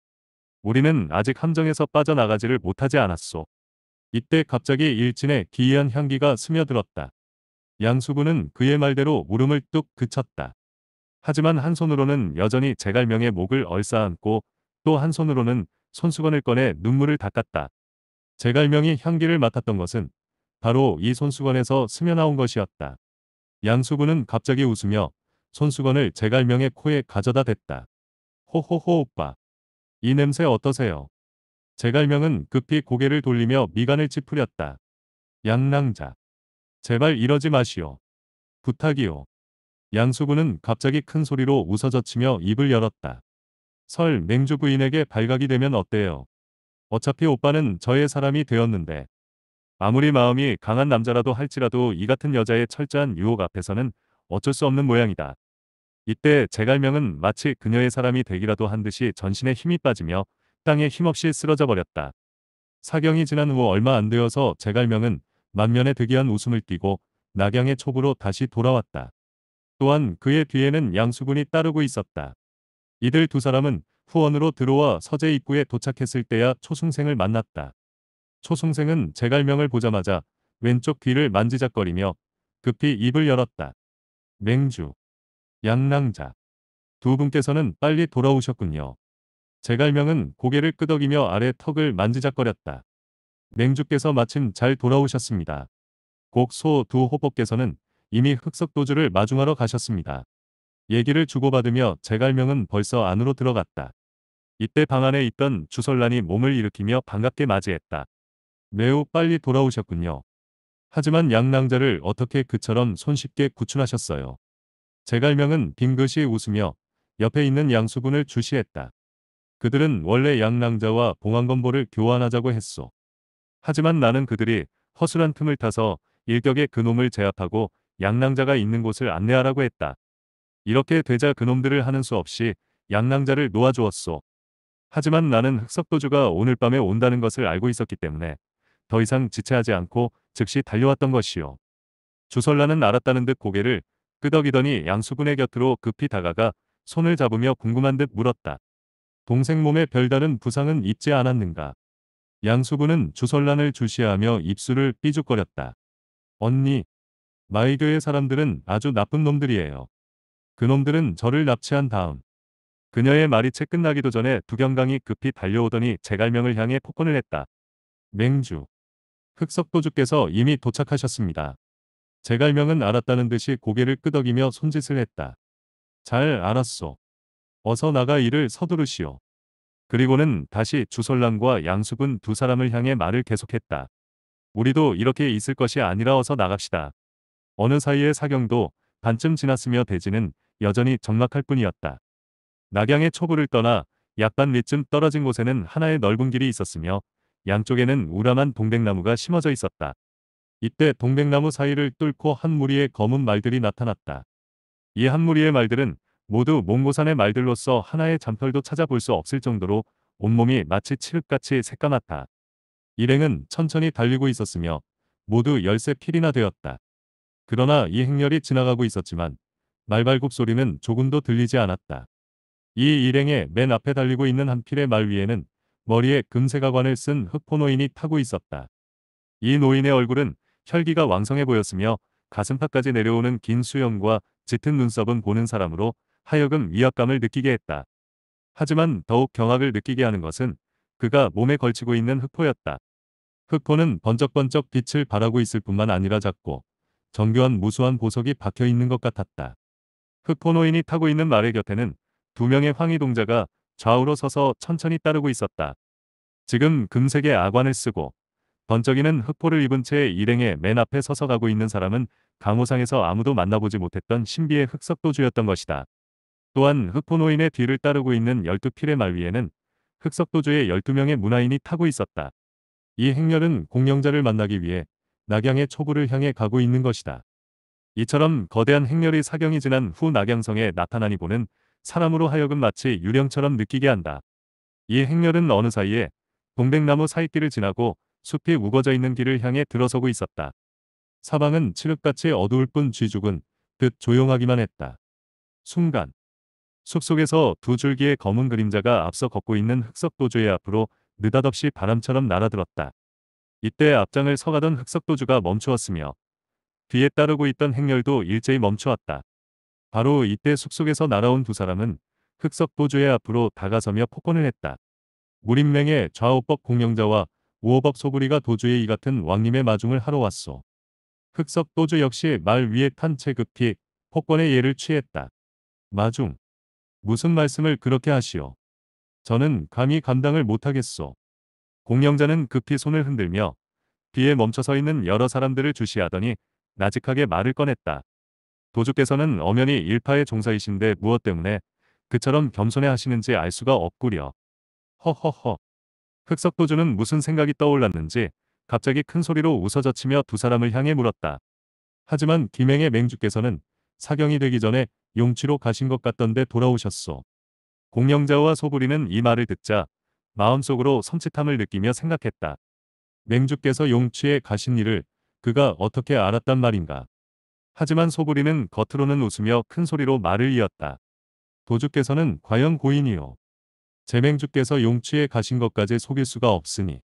우리는 아직 함정에서 빠져나가지를 못하지 않았소. 이때 갑자기 일진의 기이한 향기가 스며들었다. 양수군은 그의 말대로 울음을 뚝 그쳤다. 하지만 한 손으로는 여전히 제갈명의 목을 얼싸안고 또 한 손으로는 손수건을 꺼내 눈물을 닦았다. 제갈명이 향기를 맡았던 것은 바로 이 손수건에서 스며나온 것이었다. 양수부는 갑자기 웃으며 손수건을 제갈명의 코에 가져다 댔다. 호호호 오빠. 이 냄새 어떠세요? 제갈명은 급히 고개를 돌리며 미간을 찌푸렸다. 양랑자. 제발 이러지 마시오. 부탁이오. 양수부는 갑자기 큰 소리로 웃어젖히며 입을 열었다. 설 맹주 부인에게 발각이 되면 어때요? 어차피 오빠는 저의 사람이 되었는데. 아무리 마음이 강한 남자라도 할지라도 이 같은 여자의 철저한 유혹 앞에서는 어쩔 수 없는 모양이다. 이때 제갈명은 마치 그녀의 사람이 되기라도 한 듯이 전신에 힘이 빠지며 땅에 힘없이 쓰러져 버렸다. 사경이 지난 후 얼마 안 되어서 제갈명은 만면에 득이한 웃음을 띠고 낙양의 촉으로 다시 돌아왔다. 또한 그의 뒤에는 양수군이 따르고 있었다. 이들 두 사람은 후원으로 들어와 서재 입구에 도착했을 때야 초승생을 만났다. 초승생은 제갈명을 보자마자 왼쪽 귀를 만지작거리며 급히 입을 열었다. 맹주, 양랑자 두 분께서는 빨리 돌아오셨군요. 제갈명은 고개를 끄덕이며 아래 턱을 만지작거렸다. 맹주께서 마침 잘 돌아오셨습니다. 곡소 두 호법께서는 이미 흑석도주를 마중하러 가셨습니다. 얘기를 주고받으며 제갈명은 벌써 안으로 들어갔다. 이때 방 안에 있던 주설란이 몸을 일으키며 반갑게 맞이했다. 매우 빨리 돌아오셨군요. 하지만 양랑자를 어떻게 그처럼 손쉽게 구출하셨어요. 제갈명은 빙긋이 웃으며 옆에 있는 양수군을 주시했다. 그들은 원래 양랑자와 봉황건보를 교환하자고 했소. 하지만 나는 그들이 허술한 틈을 타서 일격의 그놈을 제압하고 양랑자가 있는 곳을 안내하라고 했다. 이렇게 되자 그놈들을 하는 수 없이 양랑자를 놓아주었소. 하지만 나는 흑석도주가 오늘 밤에 온다는 것을 알고 있었기 때문에 더 이상 지체하지 않고 즉시 달려왔던 것이요. 주설라는 알았다는 듯 고개를 끄덕이더니 양수군의 곁으로 급히 다가가 손을 잡으며 궁금한 듯 물었다. 동생 몸에 별다른 부상은 입지 않았는가. 양수군은 주설란을 주시하며 입술을 삐죽거렸다. 언니, 마이교의 사람들은 아주 나쁜 놈들이에요. 그놈들은 저를 납치한 다음 그녀의 말이 채 끝나기도 전에 두경강이 급히 달려오더니 제갈명을 향해 폭언을 했다. 맹주, 흑석도주께서 이미 도착하셨습니다. 제갈명은 알았다는 듯이 고개를 끄덕이며 손짓을 했다. 잘 알았소. 어서 나가 일을 서두르시오. 그리고는 다시 주설랑과양수군두 사람을 향해 말을 계속했다. 우리도 이렇게 있을 것이 아니라 어서 나갑시다. 어느 사이에 사경도 반쯤 지났으며 대지는 여전히 적막할 뿐이었다. 낙양의 초부를 떠나 약간 밑쯤 떨어진 곳에는 하나의 넓은 길이 있었으며 양쪽에는 우람한 동백나무가 심어져 있었다. 이때 동백나무 사이를 뚫고 한 무리의 검은 말들이 나타났다. 이 한 무리의 말들은 모두 몽고산의 말들로서 하나의 잔털도 찾아볼 수 없을 정도로 온몸이 마치 칠흑같이 새까맣다. 일행은 천천히 달리고 있었으며 모두 열세 필이나 되었다. 그러나 이 행렬이 지나가고 있었지만 말발굽 소리는 조금도 들리지 않았다. 이 일행의 맨 앞에 달리고 있는 한 필의 말 위에는 머리에 금세가관을 쓴 흑포 노인이 타고 있었다. 이 노인의 얼굴은 혈기가 왕성해 보였으며 가슴팍까지 내려오는 긴 수염과 짙은 눈썹은 보는 사람으로 하여금 위압감을 느끼게 했다. 하지만 더욱 경악을 느끼게 하는 것은 그가 몸에 걸치고 있는 흑포였다. 흑포는 번쩍번쩍 빛을 발하고 있을 뿐만 아니라 작고 정교한 무수한 보석이 박혀 있는 것 같았다. 흑포 노인이 타고 있는 말의 곁에는 두 명의 황희동자가 좌우로 서서 천천히 따르고 있었다. 지금 금색의 아관을 쓰고 번쩍이는 흑포를 입은 채 일행의 맨 앞에 서서 가고 있는 사람은 강호상에서 아무도 만나보지 못했던 신비의 흑석도주였던 것이다. 또한 흑포 노인의 뒤를 따르고 있는 12필의 말 위에는 흑석도주의 12명의 문화인이 타고 있었다. 이 행렬은 공영자를 만나기 위해 낙양의 초부를 향해 가고 있는 것이다. 이처럼 거대한 행렬의 사경이 지난 후 낙양성에 나타나니 보는 사람으로 하여금 마치 유령처럼 느끼게 한다. 이 행렬은 어느 사이에 동백나무 사이길을 지나고 숲이 우거져 있는 길을 향해 들어서고 있었다. 사방은 칠흑같이 어두울 뿐 쥐죽은 듯 조용하기만 했다. 순간 숲속에서 두 줄기의 검은 그림자가 앞서 걷고 있는 흑석도주의 앞으로 느닷없이 바람처럼 날아들었다. 이때 앞장을 서가던 흑석도주가 멈추었으며 뒤에 따르고 있던 행렬도 일제히 멈추었다. 바로 이때 숲속에서 날아온 두 사람은 흑석 도주의 앞으로 다가서며 폭언을 했다. 무림맹의 좌우법 공영자와 우호법 소구리가 도주의 이 같은 왕님의 마중을 하러 왔소. 흑석 도주 역시 말 위에 탄 채 급히 폭권의 예를 취했다. 마중. 무슨 말씀을 그렇게 하시오. 저는 감히 감당을 못하겠소. 공영자는 급히 손을 흔들며 비에 멈춰서 있는 여러 사람들을 주시하더니 나직하게 말을 꺼냈다. 도주께서는 엄연히 일파의 종사이신데 무엇 때문에 그처럼 겸손해 하시는지 알 수가 없구려. 허허허. 흑석 도주는 무슨 생각이 떠올랐는지 갑자기 큰 소리로 웃어젖히며 두 사람을 향해 물었다. 하지만 김행의 맹주께서는 사경이 되기 전에 용치로 가신 것 같던데 돌아오셨소. 공영자와 소부리는 이 말을 듣자 마음속으로 섬찟함을 느끼며 생각했다. 맹주께서 용치에 가신 일을 그가 어떻게 알았단 말인가. 하지만 소부리는 겉으로는 웃으며 큰 소리로 말을 이었다. 도주께서는 과연 고인이요. 재맹주께서 용취에 가신 것까지 속일 수가 없으니.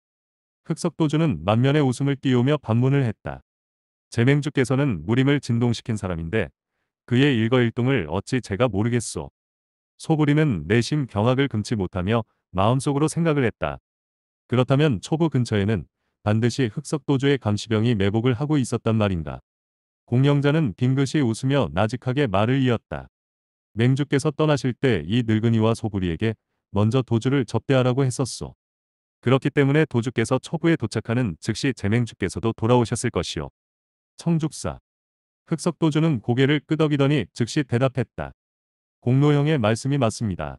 흑석도주는 만면에 웃음을 띄우며 반문을 했다. 재맹주께서는 무림을 진동시킨 사람인데 그의 일거일동을 어찌 제가 모르겠소. 소부리는 내심 경악을 금치 못하며 마음속으로 생각을 했다. 그렇다면 초부 근처에는 반드시 흑석도주의 감시병이 매복을 하고 있었단 말인가. 공영자는 빙긋이 웃으며 나직하게 말을 이었다. 맹주께서 떠나실 때 이 늙은이와 소부리에게 먼저 도주를 접대하라고 했었소. 그렇기 때문에 도주께서 초부에 도착하는 즉시 제맹주께서도 돌아오셨을 것이요. 청죽사. 흑석 도주는 고개를 끄덕이더니 즉시 대답했다. 공로형의 말씀이 맞습니다.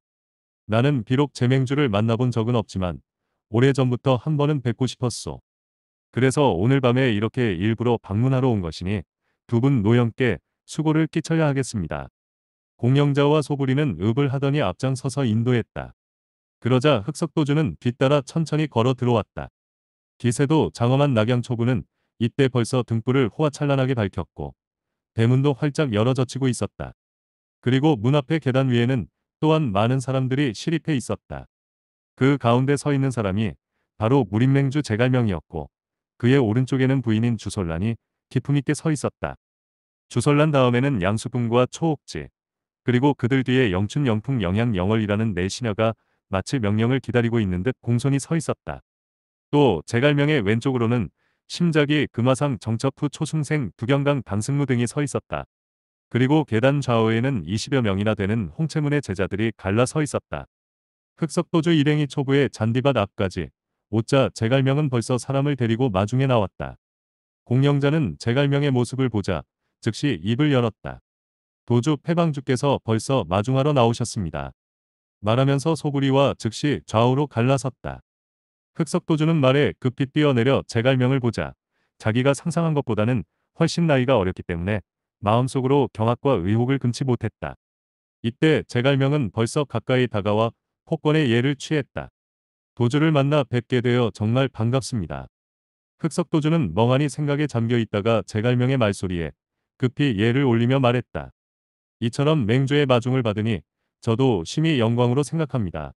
나는 비록 제맹주를 만나본 적은 없지만 오래전부터 한 번은 뵙고 싶었소. 그래서 오늘 밤에 이렇게 일부러 방문하러 온 것이니 두분노영께 수고를 끼쳐야 하겠습니다. 공영자와 소부리는 읍을 하더니 앞장서서 인도했다. 그러자 흑석도주는 뒤따라 천천히 걸어 들어왔다. 기세도 장엄한 낙양초부는 이때 벌써 등불을 호화찬란하게 밝혔고 대문도 활짝 열어 젖히고 있었다. 그리고 문 앞의 계단 위에는 또한 많은 사람들이 실입해 있었다. 그 가운데 서 있는 사람이 바로 무림맹주 제갈명이었고 그의 오른쪽에는 부인인 주솔란이 기품 있게 서 있었다. 주설란 다음에는 양수분과 초옥지, 그리고 그들 뒤에 영춘 영풍 영향 영월이라는 내 네 시녀가 마치 명령을 기다리고 있는 듯 공손히 서 있었다. 또 제갈명의 왼쪽으로는 심작이 금화상 정첩후 초승생 두경강 방승무 등이 서 있었다. 그리고 계단 좌우에는 20여 명이나 되는 홍채문의 제자들이 갈라 서 있었다. 흑석도주 일행이 초부의 잔디밭 앞까지 오자 제갈명은 벌써 사람을 데리고 마중에 나왔다. 공영자는 제갈명의 모습을 보자 즉시 입을 열었다. 도주 패방주께서 벌써 마중하러 나오셨습니다. 말하면서 소구리와 즉시 좌우로 갈라섰다. 흑석도주는 말에 급히 뛰어내려 제갈명을 보자 자기가 상상한 것보다는 훨씬 나이가 어렸기 때문에 마음속으로 경악과 의혹을 금치 못했다. 이때 제갈명은 벌써 가까이 다가와 폭권의 예를 취했다. 도주를 만나 뵙게 되어 정말 반갑습니다. 흑석도주는 멍하니 생각에 잠겨있다가 제갈명의 말소리에 급히 예를 올리며 말했다. 이처럼 맹조의 마중을 받으니 저도 심히 영광으로 생각합니다.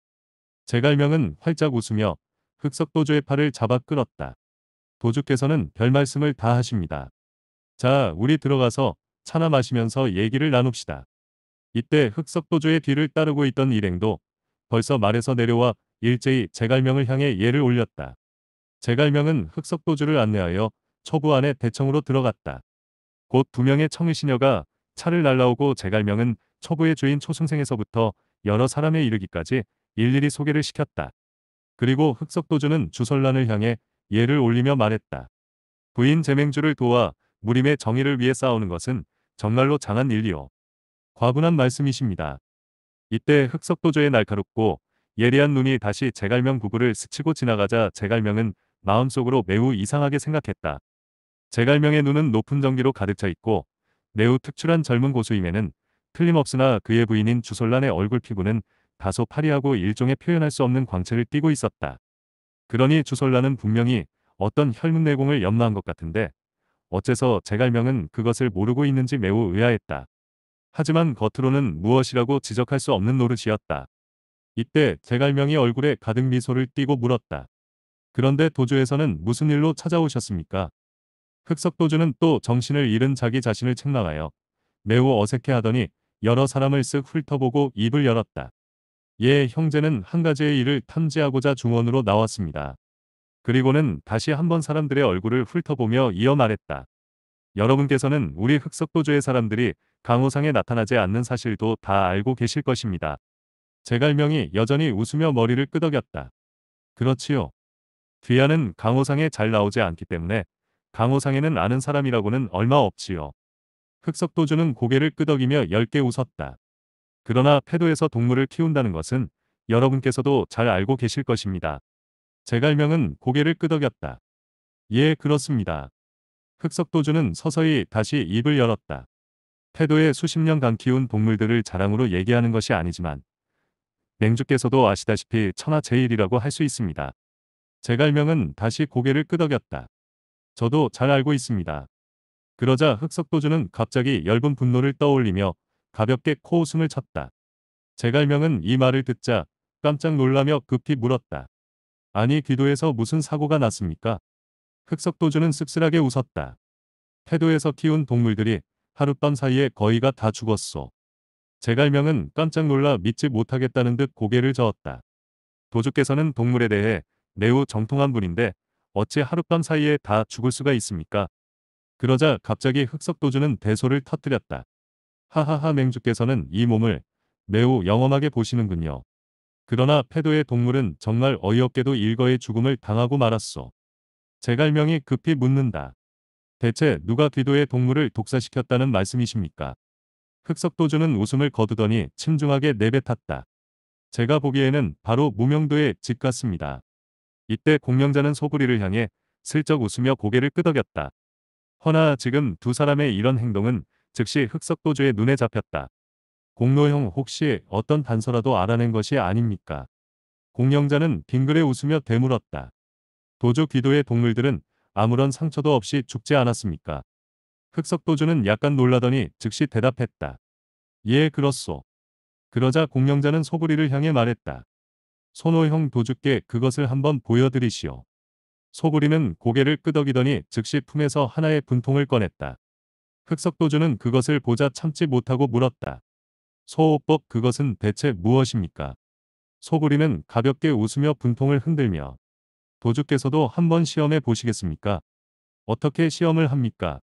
제갈명은 활짝 웃으며 흑석도주의 팔을 잡아 끌었다. 도주께서는 별 말씀을 다 하십니다. 자, 우리 들어가서 차나 마시면서 얘기를 나눕시다. 이때 흑석도주의 뒤를 따르고 있던 일행도 벌써 말에서 내려와 일제히 제갈명을 향해 예를 올렸다. 제갈명은 흑석도주를 안내하여 처부 안에 대청으로 들어갔다. 곧 두 명의 청의시녀가 차를 날라오고 제갈명은 처부의 주인 초승생에서부터 여러 사람에 이르기까지 일일이 소개를 시켰다. 그리고 흑석도주는 주설란을 향해 예를 올리며 말했다. 부인 제맹주를 도와 무림의 정의를 위해 싸우는 것은 정말로 장한 일이오. 과분한 말씀이십니다. 이때 흑석도주의 날카롭고 예리한 눈이 다시 제갈명 부부를 스치고 지나가자 제갈명은 마음속으로 매우 이상하게 생각했다. 제갈명의 눈은 높은 정기로 가득 차 있고 매우 특출한 젊은 고수임에는 틀림없으나 그의 부인인 주솔란의 얼굴 피부는 다소 파리하고 일종의 표현할 수 없는 광채를 띠고 있었다. 그러니 주솔란은 분명히 어떤 혈문내공을 염라한것 같은데 어째서 제갈명은 그것을 모르고 있는지 매우 의아했다. 하지만 겉으로는 무엇이라고 지적할 수 없는 노릇이었다. 이때 제갈명이 얼굴에 가득 미소를 띠고 물었다. 그런데 도주에서는 무슨 일로 찾아오셨습니까? 흑석도주는 또 정신을 잃은 자기 자신을 책망하여 매우 어색해하더니 여러 사람을 쓱 훑어보고 입을 열었다. 예 형제는 한 가지의 일을 탐지하고자 중원으로 나왔습니다. 그리고는 다시 한번 사람들의 얼굴을 훑어보며 이어 말했다. 여러분께서는 우리 흑석도주의 사람들이 강호상에 나타나지 않는 사실도 다 알고 계실 것입니다. 제갈명이 여전히 웃으며 머리를 끄덕였다. 그렇지요. 귀하는 강호상에 잘 나오지 않기 때문에 강호상에는 아는 사람이라고는 얼마 없지요. 흑석도주는 고개를 끄덕이며 열게 웃었다. 그러나 패도에서 동물을 키운다는 것은 여러분께서도 잘 알고 계실 것입니다. 제갈명은 고개를 끄덕였다. 예, 그렇습니다. 흑석도주는 서서히 다시 입을 열었다. 태도에 수십 년간 키운 동물들을 자랑으로 얘기하는 것이 아니지만 맹주께서도 아시다시피 천하제일이라고 할 수 있습니다. 제갈명은 다시 고개를 끄덕였다. 저도 잘 알고 있습니다. 그러자 흑석도주는 갑자기 엷은 분노를 떠올리며 가볍게 코웃음을 쳤다. 제갈명은 이 말을 듣자 깜짝 놀라며 급히 물었다. 아니 귀도에서 무슨 사고가 났습니까? 흑석도주는 씁쓸하게 웃었다. 태도에서 키운 동물들이 하룻밤 사이에 거의가 다 죽었소. 제갈명은 깜짝 놀라 믿지 못하겠다는 듯 고개를 저었다. 도주께서는 동물에 대해 매우 정통한 분인데 어찌 하룻밤 사이에 다 죽을 수가 있습니까? 그러자 갑자기 흑석도주는 대소를 터뜨렸다. 하하하 맹주께서는 이 몸을 매우 영험하게 보시는군요. 그러나 패도의 동물은 정말 어이없게도 일거의 죽음을 당하고 말았소. 제갈명이 급히 묻는다. 대체 누가 귀도의 동물을 독사시켰다는 말씀이십니까? 흑석도주는 웃음을 거두더니 침중하게 내뱉었다. 제가 보기에는 바로 무명도의 집 같습니다. 이때 공명자는 소구리를 향해 슬쩍 웃으며 고개를 끄덕였다. 허나 지금 두 사람의 이런 행동은 즉시 흑석도주의 눈에 잡혔다. 공로형 혹시 어떤 단서라도 알아낸 것이 아닙니까? 공명자는 빙그레 웃으며 되물었다. 도주 기도의 동물들은 아무런 상처도 없이 죽지 않았습니까? 흑석도주는 약간 놀라더니 즉시 대답했다. 예 그렇소. 그러자 공명자는 소구리를 향해 말했다. 손호형 도주께 그것을 한번 보여드리시오. 소구리는 고개를 끄덕이더니 즉시 품에서 하나의 분통을 꺼냈다. 흑석도주는 그것을 보자 참지 못하고 물었다. 소호법 그것은 대체 무엇입니까? 소구리는 가볍게 웃으며 분통을 흔들며 도주께서도 한번 시험해 보시겠습니까? 어떻게 시험을 합니까?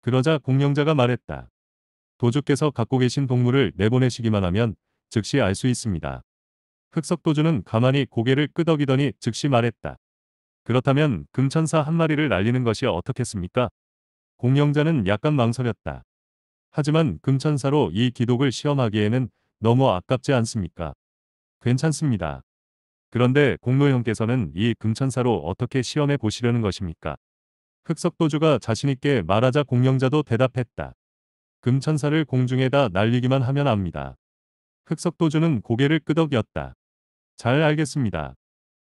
그러자 공명자가 말했다. 도주께서 갖고 계신 동물을 내보내시기만 하면 즉시 알 수 있습니다. 흑석도주는 가만히 고개를 끄덕이더니 즉시 말했다. 그렇다면 금천사 한 마리를 날리는 것이 어떻겠습니까? 공영자는 약간 망설였다. 하지만 금천사로 이 기독을 시험하기에는 너무 아깝지 않습니까? 괜찮습니다. 그런데 공로형께서는 이 금천사로 어떻게 시험해 보시려는 것입니까? 흑석도주가 자신있게 말하자 공영자도 대답했다. 금천사를 공중에다 날리기만 하면 압니다. 흑석도주는 고개를 끄덕였다. 잘 알겠습니다.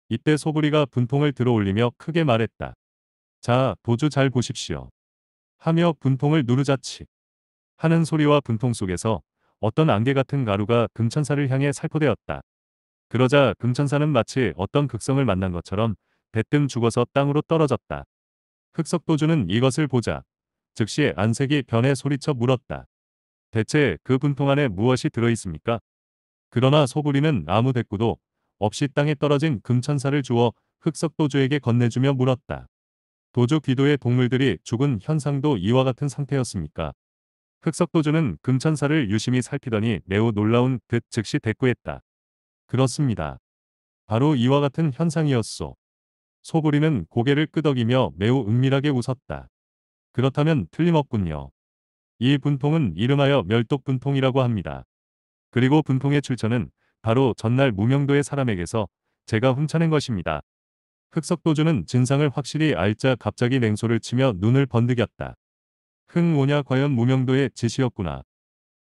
이때 소부리가 분통을 들어올리며 크게 말했다. 자, 보조 잘 보십시오. 하며 분통을 누르자치 하는 소리와 분통 속에서 어떤 안개 같은 가루가 금천사를 향해 살포되었다. 그러자 금천사는 마치 어떤 극성을 만난 것처럼 대뜸 죽어서 땅으로 떨어졌다. 흑석도주는 이것을 보자 즉시 안색이 변해 소리쳐 물었다. 대체 그 분통 안에 무엇이 들어있습니까? 그러나 소부리는 아무 대꾸도 없이 땅에 떨어진 금천사를 주어 흑석도주에게 건네주며 물었다. 도주 귀도의 동물들이 죽은 현상도 이와 같은 상태였습니까? 흑석도주는 금천사를 유심히 살피더니 매우 놀라운 듯 즉시 대꾸했다. 그렇습니다. 바로 이와 같은 현상이었소. 소부리는 고개를 끄덕이며 매우 은밀하게 웃었다. 그렇다면 틀림없군요. 이 분통은 이름하여 멸독분통이라고 합니다. 그리고 분통의 출처는 바로 전날 무명도의 사람에게서 제가 훔쳐낸 것입니다. 흑석도주는 진상을 확실히 알자 갑자기 냉소를 치며 눈을 번득였다. 흥오냐 과연 무명도의 짓이었구나.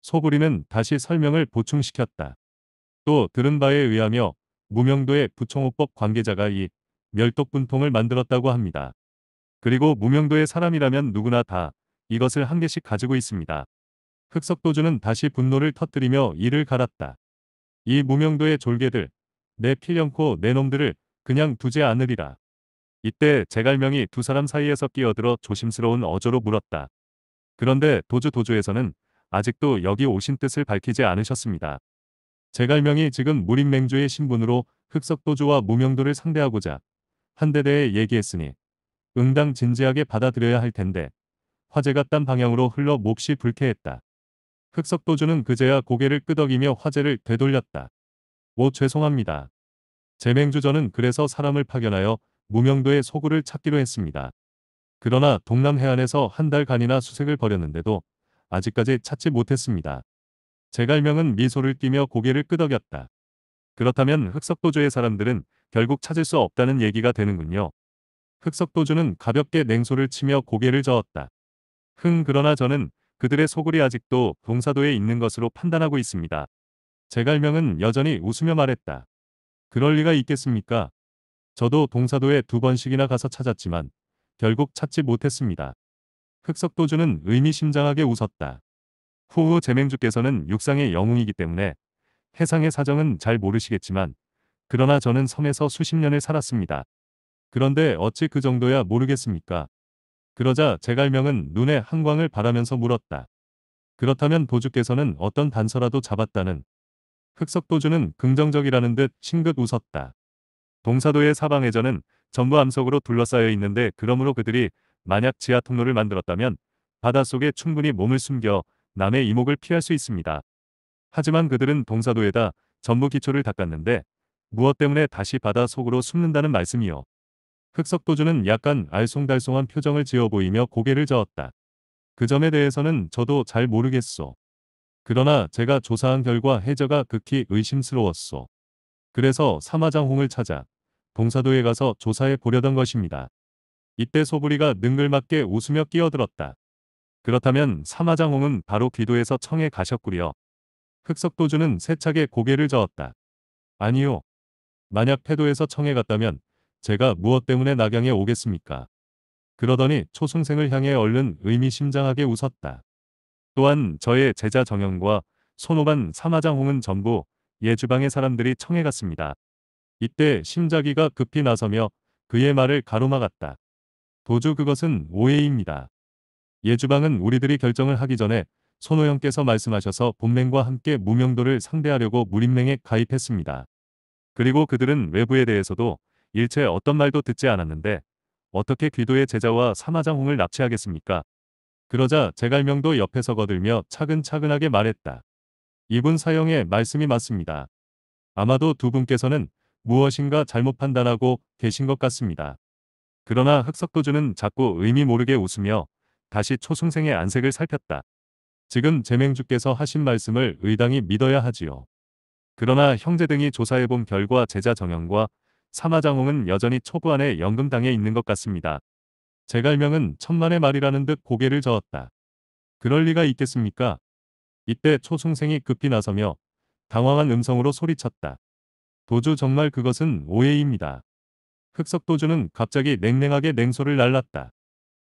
소부리는 다시 설명을 보충시켰다. 또 들은 바에 의하며 무명도의 부총호법 관계자가 이 멸독분통을 만들었다고 합니다. 그리고 무명도의 사람이라면 누구나 다 이것을 한 개씩 가지고 있습니다. 흑석도주는 다시 분노를 터뜨리며 이를 갈았다. 이 무명도의 졸개들 내 필연코 내 놈들을 그냥 두지 않으리라. 이때 제갈명이 두 사람 사이에서 끼어들어 조심스러운 어조로 물었다. 그런데 도주 도주에서는 아직도 여기 오신 뜻을 밝히지 않으셨습니다. 제갈명이 지금 무림맹주의 신분으로 흑석도주와 무명도를 상대하고자 한대대에 얘기했으니 응당 진지하게 받아들여야 할 텐데 화제가 딴 방향으로 흘러 몹시 불쾌했다. 흑석도주는 그제야 고개를 끄덕이며 화제를 되돌렸다. 오 죄송합니다. 재맹주전은 그래서 사람을 파견하여 무명도의 소굴을 찾기로 했습니다. 그러나 동남 해안에서 한 달간이나 수색을 벌였는데도 아직까지 찾지 못했습니다. 제갈명은 미소를 띠며 고개를 끄덕였다. 그렇다면 흑석도주의 사람들은 결국 찾을 수 없다는 얘기가 되는군요. 흑석도주는 가볍게 냉소를 치며 고개를 저었다. 흥 그러나 저는 그들의 소굴이 아직도 동사도에 있는 것으로 판단하고 있습니다. 제갈명은 여전히 웃으며 말했다. 그럴 리가 있겠습니까? 저도 동사도에 두 번씩이나 가서 찾았지만 결국 찾지 못했습니다. 흑석도주는 의미심장하게 웃었다. 후후 제맹주께서는 육상의 영웅이기 때문에 해상의 사정은 잘 모르시겠지만 그러나 저는 섬에서 수십 년을 살았습니다. 그런데 어찌 그 정도야 모르겠습니까? 그러자 제갈명은 눈에 한광을 바라면서 물었다. 그렇다면 도주께서는 어떤 단서라도 잡았다는 흑석도주는 긍정적이라는 듯 싱긋 웃었다. 동사도의 사방해전은 전부 암석으로 둘러싸여 있는데 그러므로 그들이 만약 지하 통로를 만들었다면 바닷속에 충분히 몸을 숨겨 남의 이목을 피할 수 있습니다. 하지만 그들은 동사도에다 전부 기초를 닦았는데 무엇 때문에 다시 바다 속으로 숨는다는 말씀이요. 흑석도주는 약간 알쏭달쏭한 표정을 지어 보이며 고개를 저었다. 그 점에 대해서는 저도 잘 모르겠소. 그러나 제가 조사한 결과 해저가 극히 의심스러웠소. 그래서 사마장홍을 찾아 동사도에 가서 조사해 보려던 것입니다. 이때 소부리가 능글맞게 웃으며 끼어들었다. 그렇다면 사마장홍은 바로 귀도에서 청에 가셨구려. 흑석도주는 세차게 고개를 저었다. 아니요. 만약 태도에서 청에 갔다면 제가 무엇 때문에 낙양에 오겠습니까? 그러더니 초승생을 향해 얼른 의미심장하게 웃었다. 또한 저의 제자 정영과 손오반 사마장홍은 전부 예주방의 사람들이 청해 갔습니다. 이때 심자기가 급히 나서며 그의 말을 가로막았다. 도주 그것은 오해입니다. 예주방은 우리들이 결정을 하기 전에 손오영께서 말씀하셔서 본맹과 함께 무명도를 상대하려고 무림맹에 가입했습니다. 그리고 그들은 외부에 대해서도 일체 어떤 말도 듣지 않았는데 어떻게 귀도의 제자와 사마장홍을 납치하겠습니까? 그러자 제갈명도 옆에서 거들며 차근차근하게 말했다. 이분 사형의 말씀이 맞습니다. 아마도 두 분께서는 무엇인가 잘못 판단하고 계신 것 같습니다. 그러나 흑석도주는 자꾸 의미 모르게 웃으며 다시 초승생의 안색을 살폈다. 지금 제맹주께서 하신 말씀을 의당이 믿어야 하지요. 그러나 형제 등이 조사해본 결과 제자 정형과 사마장홍은 여전히 초구 안에 연금당에 있는 것 같습니다. 제갈명은 천만의 말이라는 듯 고개를 저었다. 그럴 리가 있겠습니까? 이때 초승생이 급히 나서며 당황한 음성으로 소리쳤다. 도주 정말 그것은 오해입니다. 흑석 도주는 갑자기 냉랭하게 냉소를 날랐다.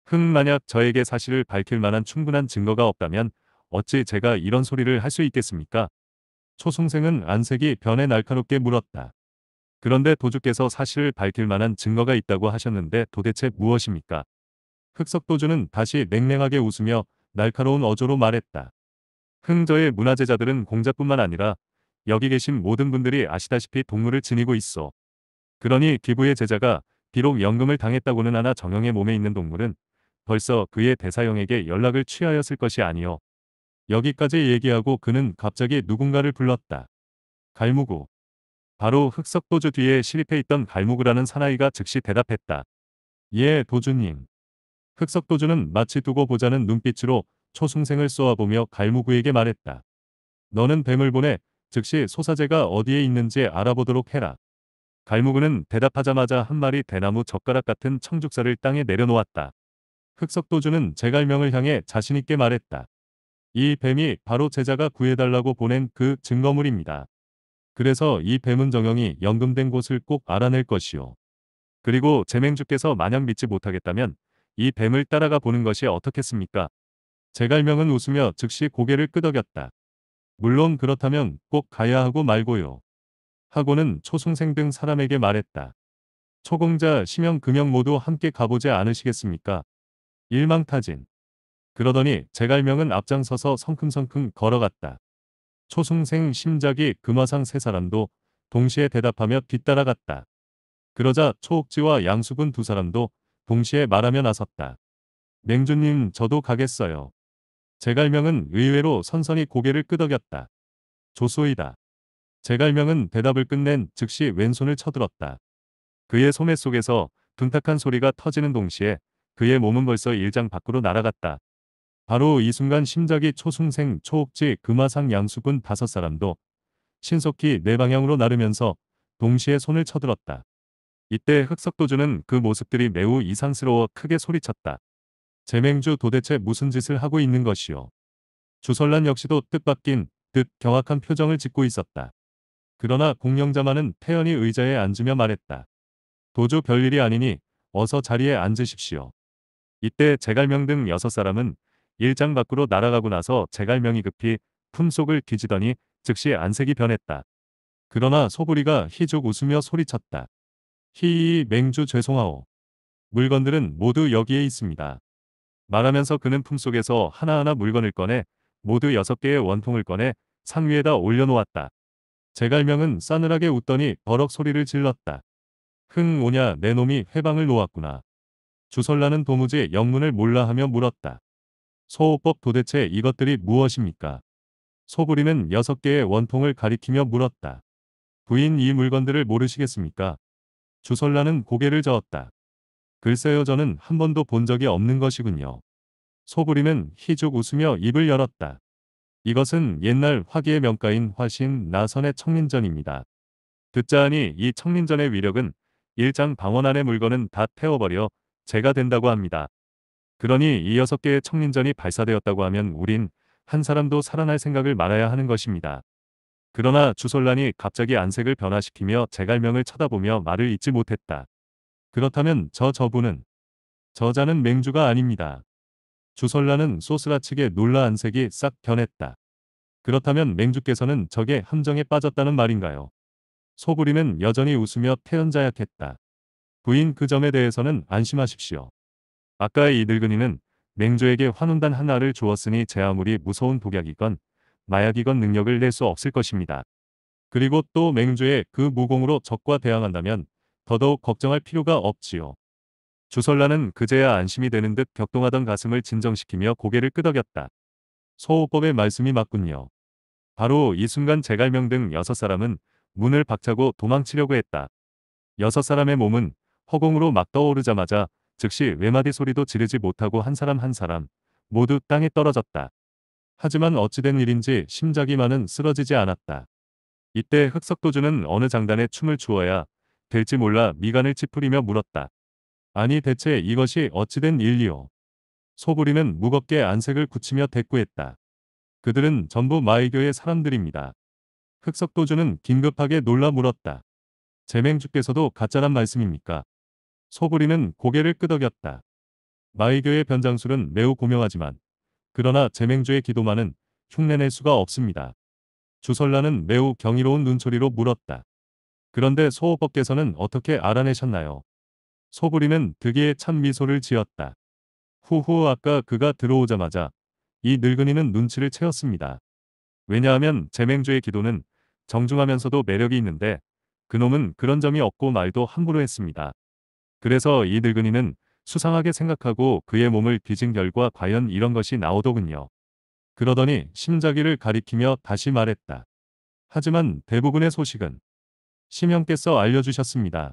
흥 만약 저에게 사실을 밝힐 만한 충분한 증거가 없다면 어찌 제가 이런 소리를 할 수 있겠습니까? 초승생은 안색이 변해 날카롭게 물었다. 그런데 도주께서 사실을 밝힐 만한 증거가 있다고 하셨는데 도대체 무엇입니까? 흑석 도주는 다시 냉랭하게 웃으며 날카로운 어조로 말했다. 흥저의 문화제자들은 공자뿐만 아니라 여기 계신 모든 분들이 아시다시피 동물을 지니고 있어. 그러니 기부의 제자가 비록 연금을 당했다고는 하나 정형의 몸에 있는 동물은 벌써 그의 대사형에게 연락을 취하였을 것이 아니요. 여기까지 얘기하고 그는 갑자기 누군가를 불렀다. 갈무구. 바로 흑석도주 뒤에 실입해 있던 갈무그라는 사나이가 즉시 대답했다. 예, 도주님. 흑석도주는 마치 두고 보자는 눈빛으로 초승생을 쏘아보며 갈무그에게 말했다. 너는 뱀을 보내 즉시 소사제가 어디에 있는지 알아보도록 해라. 갈무그는 대답하자마자 한 마리 대나무 젓가락 같은 청죽살을 땅에 내려놓았다. 흑석도주는 제갈명을 향해 자신있게 말했다. 이 뱀이 바로 제자가 구해달라고 보낸 그 증거물입니다. 그래서 이 뱀은 정형이 연금된 곳을 꼭 알아낼 것이요. 그리고 재맹주께서 만약 믿지 못하겠다면 이 뱀을 따라가 보는 것이 어떻겠습니까? 제갈명은 웃으며 즉시 고개를 끄덕였다. 물론 그렇다면 꼭 가야 하고 말고요. 하고는 초승생 등 사람에게 말했다. 초공자, 심형금형 모두 함께 가보지 않으시겠습니까? 일망타진. 그러더니 제갈명은 앞장서서 성큼성큼 걸어갔다. 초승생 심작이 금화상 세 사람도 동시에 대답하며 뒤따라갔다. 그러자 초옥지와 양숙은두 사람도 동시에 말하며 나섰다. 맹주님 저도 가겠어요. 제갈명은 의외로 선선히 고개를 끄덕였다. 조소이다. 제갈명은 대답을 끝낸 즉시 왼손을 쳐들었다. 그의 소매 속에서 둔탁한 소리가 터지는 동시에 그의 몸은 벌써 일장 밖으로 날아갔다. 바로 이 순간 심작이 초승생 초옥지 금화상 양수군 다섯 사람도 신속히 내 방향으로 나르면서 동시에 손을 쳐들었다. 이때 흑석도주는 그 모습들이 매우 이상스러워 크게 소리쳤다. 재맹주 도대체 무슨 짓을 하고 있는 것이오. 주설란 역시도 뜻밖인 듯 경악한 표정을 짓고 있었다. 그러나 공영자만은 태연히 의자에 앉으며 말했다. 도주 별일이 아니니 어서 자리에 앉으십시오. 이때 제갈명 등 여섯 사람은 일장 밖으로 날아가고 나서 제갈명이 급히 품속을 뒤지더니 즉시 안색이 변했다. 그러나 소부리가 희죽 웃으며 소리쳤다. 히이 맹주 죄송하오. 물건들은 모두 여기에 있습니다. 말하면서 그는 품속에서 하나하나 물건을 꺼내 모두 여섯 개의 원통을 꺼내 상 위에다 올려놓았다. 제갈명은 싸늘하게 웃더니 버럭 소리를 질렀다. 흥 오냐 내 놈이 회방을 놓았구나. 주설라는 도무지 영문을 몰라 하며 물었다. 소호법 도대체 이것들이 무엇입니까? 소부리는 여섯 개의 원통을 가리키며 물었다. 부인 이 물건들을 모르시겠습니까? 주설라는 고개를 저었다. 글쎄요 저는 한 번도 본 적이 없는 것이군요. 소부리는 희죽 웃으며 입을 열었다. 이것은 옛날 화기의 명가인 화신 나선의 청민전입니다. 듣자하니 이 청민전의 위력은 일장 방언 안의 물건은 다 태워버려 제가 된다고 합니다. 그러니 이 여섯 개의 청린전이 발사되었다고 하면 우린 한 사람도 살아날 생각을 말아야 하는 것입니다. 그러나 주솔란이 갑자기 안색을 변화시키며 제갈명을 쳐다보며 말을 잇지 못했다. 그렇다면 저 저분은 저자는 맹주가 아닙니다. 주설란은 소스라 측의 놀라 안색이 싹 변했다. 그렇다면 맹주께서는 적의 함정에 빠졌다는 말인가요? 소부리는 여전히 웃으며 태연자약했다. 부인 그 점에 대해서는 안심하십시오. 아까의 이 늙은이는 맹조에게 환운단 하나를 주었으니 제 아무리 무서운 독약이건 마약이건 능력을 낼 수 없을 것입니다. 그리고 또 맹조의 그 무공으로 적과 대항한다면 더더욱 걱정할 필요가 없지요. 주설라는 그제야 안심이 되는 듯 격동하던 가슴을 진정시키며 고개를 끄덕였다. 소호법의 말씀이 맞군요. 바로 이 순간 제갈명 등 여섯 사람은 문을 박차고 도망치려고 했다. 여섯 사람의 몸은 허공으로 막 떠오르자마자 즉시 외마디 소리도 지르지 못하고 한 사람 한 사람 모두 땅에 떨어졌다. 하지만 어찌된 일인지 심작이만은 쓰러지지 않았다. 이때 흑석도주는 어느 장단에 춤을 추어야 될지 몰라 미간을 찌푸리며 물었다. 아니 대체 이것이 어찌된 일이오. 소부리는 무겁게 안색을 굳히며 대꾸했다. 그들은 전부 마이교의 사람들입니다. 흑석도주는 긴급하게 놀라 물었다. 제맹주께서도 가짜란 말씀입니까? 소구리는 고개를 끄덕였다. 마의교의 변장술은 매우 고명하지만 그러나 제맹주의 기도만은 흉내낼 수가 없습니다. 주설라는 매우 경이로운 눈초리로 물었다. 그런데 소호법께서는 어떻게 알아내셨나요? 소구리는 득이에 찬 미소를 지었다. 후후 아까 그가 들어오자마자 이 늙은이는 눈치를 채웠습니다. 왜냐하면 제맹주의 기도는 정중하면서도 매력이 있는데 그놈은 그런 점이 없고 말도 함부로 했습니다. 그래서 이 늙은이는 수상하게 생각하고 그의 몸을 뒤진 결과 과연 이런 것이 나오더군요. 그러더니 심자기를 가리키며 다시 말했다. 하지만 대부분의 소식은 심형께서 알려주셨습니다.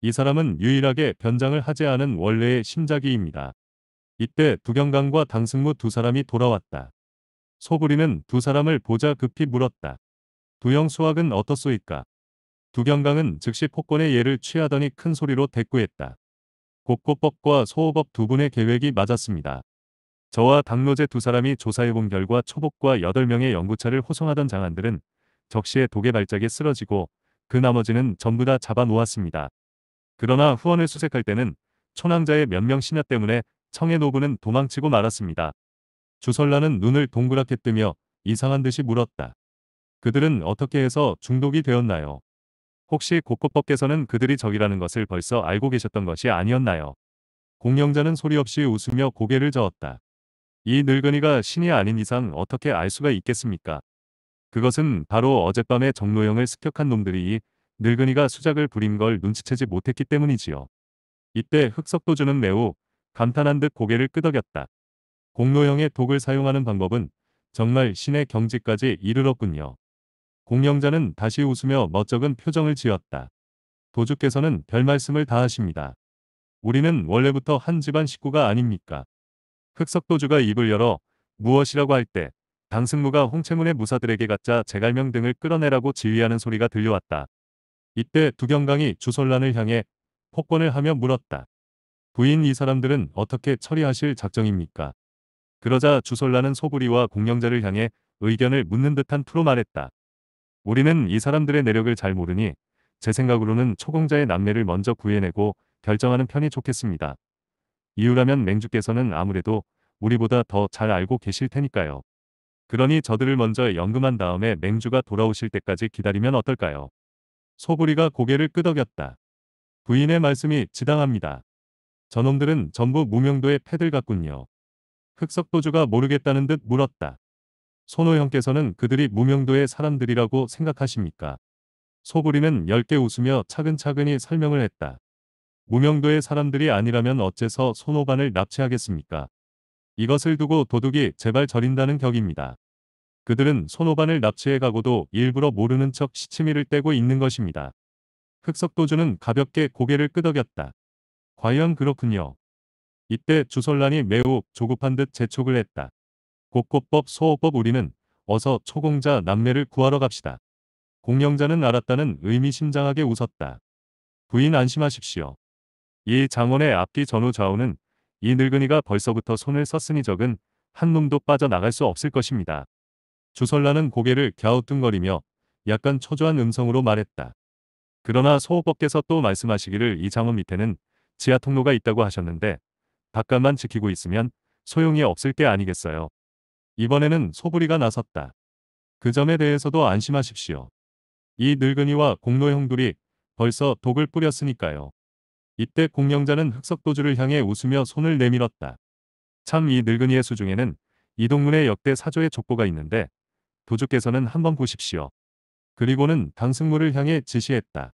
이 사람은 유일하게 변장을 하지 않은 원래의 심자기입니다. 이때 두경강과 당승무 두 사람이 돌아왔다. 소부리는 두 사람을 보자 급히 물었다. 두영 수학은 어떻소이까? 두경강은 즉시 폭권의 예를 취하더니 큰 소리로 대꾸했다. 곡고법과 소호법 두 분의 계획이 맞았습니다. 저와 당노제두 사람이 조사해본 결과 초복과 8명의 연구차를 호송하던 장안들은 적시에 독의 발작에 쓰러지고 그 나머지는 전부 다 잡아놓았습니다. 그러나 후원을 수색할 때는 초낭자의 몇 명 신하 때문에 청의 노부는 도망치고 말았습니다. 주설라는 눈을 동그랗게 뜨며 이상한 듯이 물었다. 그들은 어떻게 해서 중독이 되었나요? 혹시 곡코법께서는 그들이 적이라는 것을 벌써 알고 계셨던 것이 아니었나요? 공영자는 소리 없이 웃으며 고개를 저었다. 이 늙은이가 신이 아닌 이상 어떻게 알 수가 있겠습니까? 그것은 바로 어젯밤에 정로영을 습격한 놈들이 이 늙은이가 수작을 부린 걸 눈치채지 못했기 때문이지요. 이때 흑석도주는 매우 감탄한 듯 고개를 끄덕였다. 공로형의 독을 사용하는 방법은 정말 신의 경지까지 이르렀군요. 공명자는 다시 웃으며 멋쩍은 표정을 지었다. 도주께서는 별 말씀을 다 하십니다. 우리는 원래부터 한 집안 식구가 아닙니까? 흑석도주가 입을 열어 무엇이라고 할 때 당승무가 홍채문의 무사들에게 갖자 제갈명 등을 끌어내라고 지휘하는 소리가 들려왔다. 이때 두경강이 주설란을 향해 폭권을 하며 물었다. 부인 이 사람들은 어떻게 처리하실 작정입니까? 그러자 주설라는 소부리와 공영자를 향해 의견을 묻는 듯한 투로 말했다. 우리는 이 사람들의 내력을 잘 모르니 제 생각으로는 초공자의 남매를 먼저 구해내고 결정하는 편이 좋겠습니다. 이유라면 맹주께서는 아무래도 우리보다 더 잘 알고 계실 테니까요. 그러니 저들을 먼저 연금한 다음에 맹주가 돌아오실 때까지 기다리면 어떨까요? 소부리가 고개를 끄덕였다. 부인의 말씀이 지당합니다. 저놈들은 전부 무명도의 패들 같군요. 흑석도주가 모르겠다는 듯 물었다. 손호 형께서는 그들이 무명도의 사람들이라고 생각하십니까? 소부리는 열개 웃으며 차근차근히 설명을 했다. 무명도의 사람들이 아니라면 어째서 손오반을 납치하겠습니까? 이것을 두고 도둑이 제발 저린다는 격입니다. 그들은 손오반을 납치해 가고도 일부러 모르는 척 시치미를 떼고 있는 것입니다. 흑석도주는 가볍게 고개를 끄덕였다. 과연 그렇군요. 이때 주설란이 매우 조급한 듯 재촉을 했다. 곡고법 소호법 우리는 어서 초공자 남매를 구하러 갑시다. 공영자는 알았다는 의미심장하게 웃었다. 부인 안심하십시오. 이 장원의 앞뒤 전후 좌우는 이 늙은이가 벌써부터 손을 썼으니 적은 한 놈도 빠져나갈 수 없을 것입니다. 주설라는 고개를 갸우뚱거리며 약간 초조한 음성으로 말했다. 그러나 소호법께서 또 말씀하시기를 이 장원 밑에는 지하 통로가 있다고 하셨는데 바깥만 지키고 있으면 소용이 없을 게 아니겠어요. 이번에는 소부리가 나섰다. 그 점에 대해서도 안심하십시오. 이 늙은이와 공로 형들이 벌써 독을 뿌렸으니까요. 이때 공명자는 흑석도주를 향해 웃으며 손을 내밀었다. 참 이 늙은이의 수중에는 이동문의 역대 사조의 족보가 있는데 도주께서는 한번 보십시오. 그리고는 당승무를 향해 지시했다.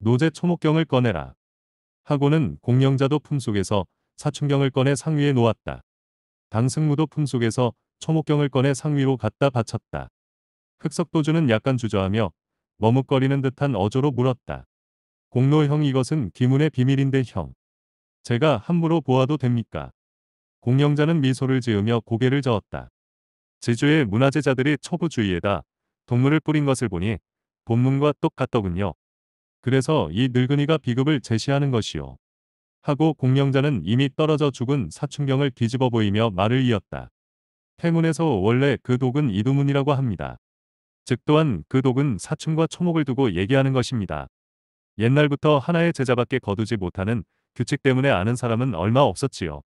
노제 초목경을 꺼내라. 하고는 공명자도 품속에서 사춘경을 꺼내 상위에 놓았다. 당승무도 품속에서 초목경을 꺼내 상위로 갖다 바쳤다. 흑석도주는 약간 주저하며 머뭇거리는 듯한 어조로 물었다. 공로 형 이것은 기문의 비밀인데 형. 제가 함부로 보아도 됩니까? 공영자는 미소를 지으며 고개를 저었다. 지주의 문화재자들이 초부주의에다 동물을 뿌린 것을 보니 본문과 똑같더군요. 그래서 이 늙은이가 비급을 제시하는 것이요. 하고 공영자는 이미 떨어져 죽은 사춘경을 뒤집어 보이며 말을 이었다. 태문에서 원래 그 독은 이두문이라고 합니다. 즉 또한 그 독은 사춘과 초목을 두고 얘기하는 것입니다. 옛날부터 하나의 제자밖에 거두지 못하는 규칙 때문에 아는 사람은 얼마 없었지요.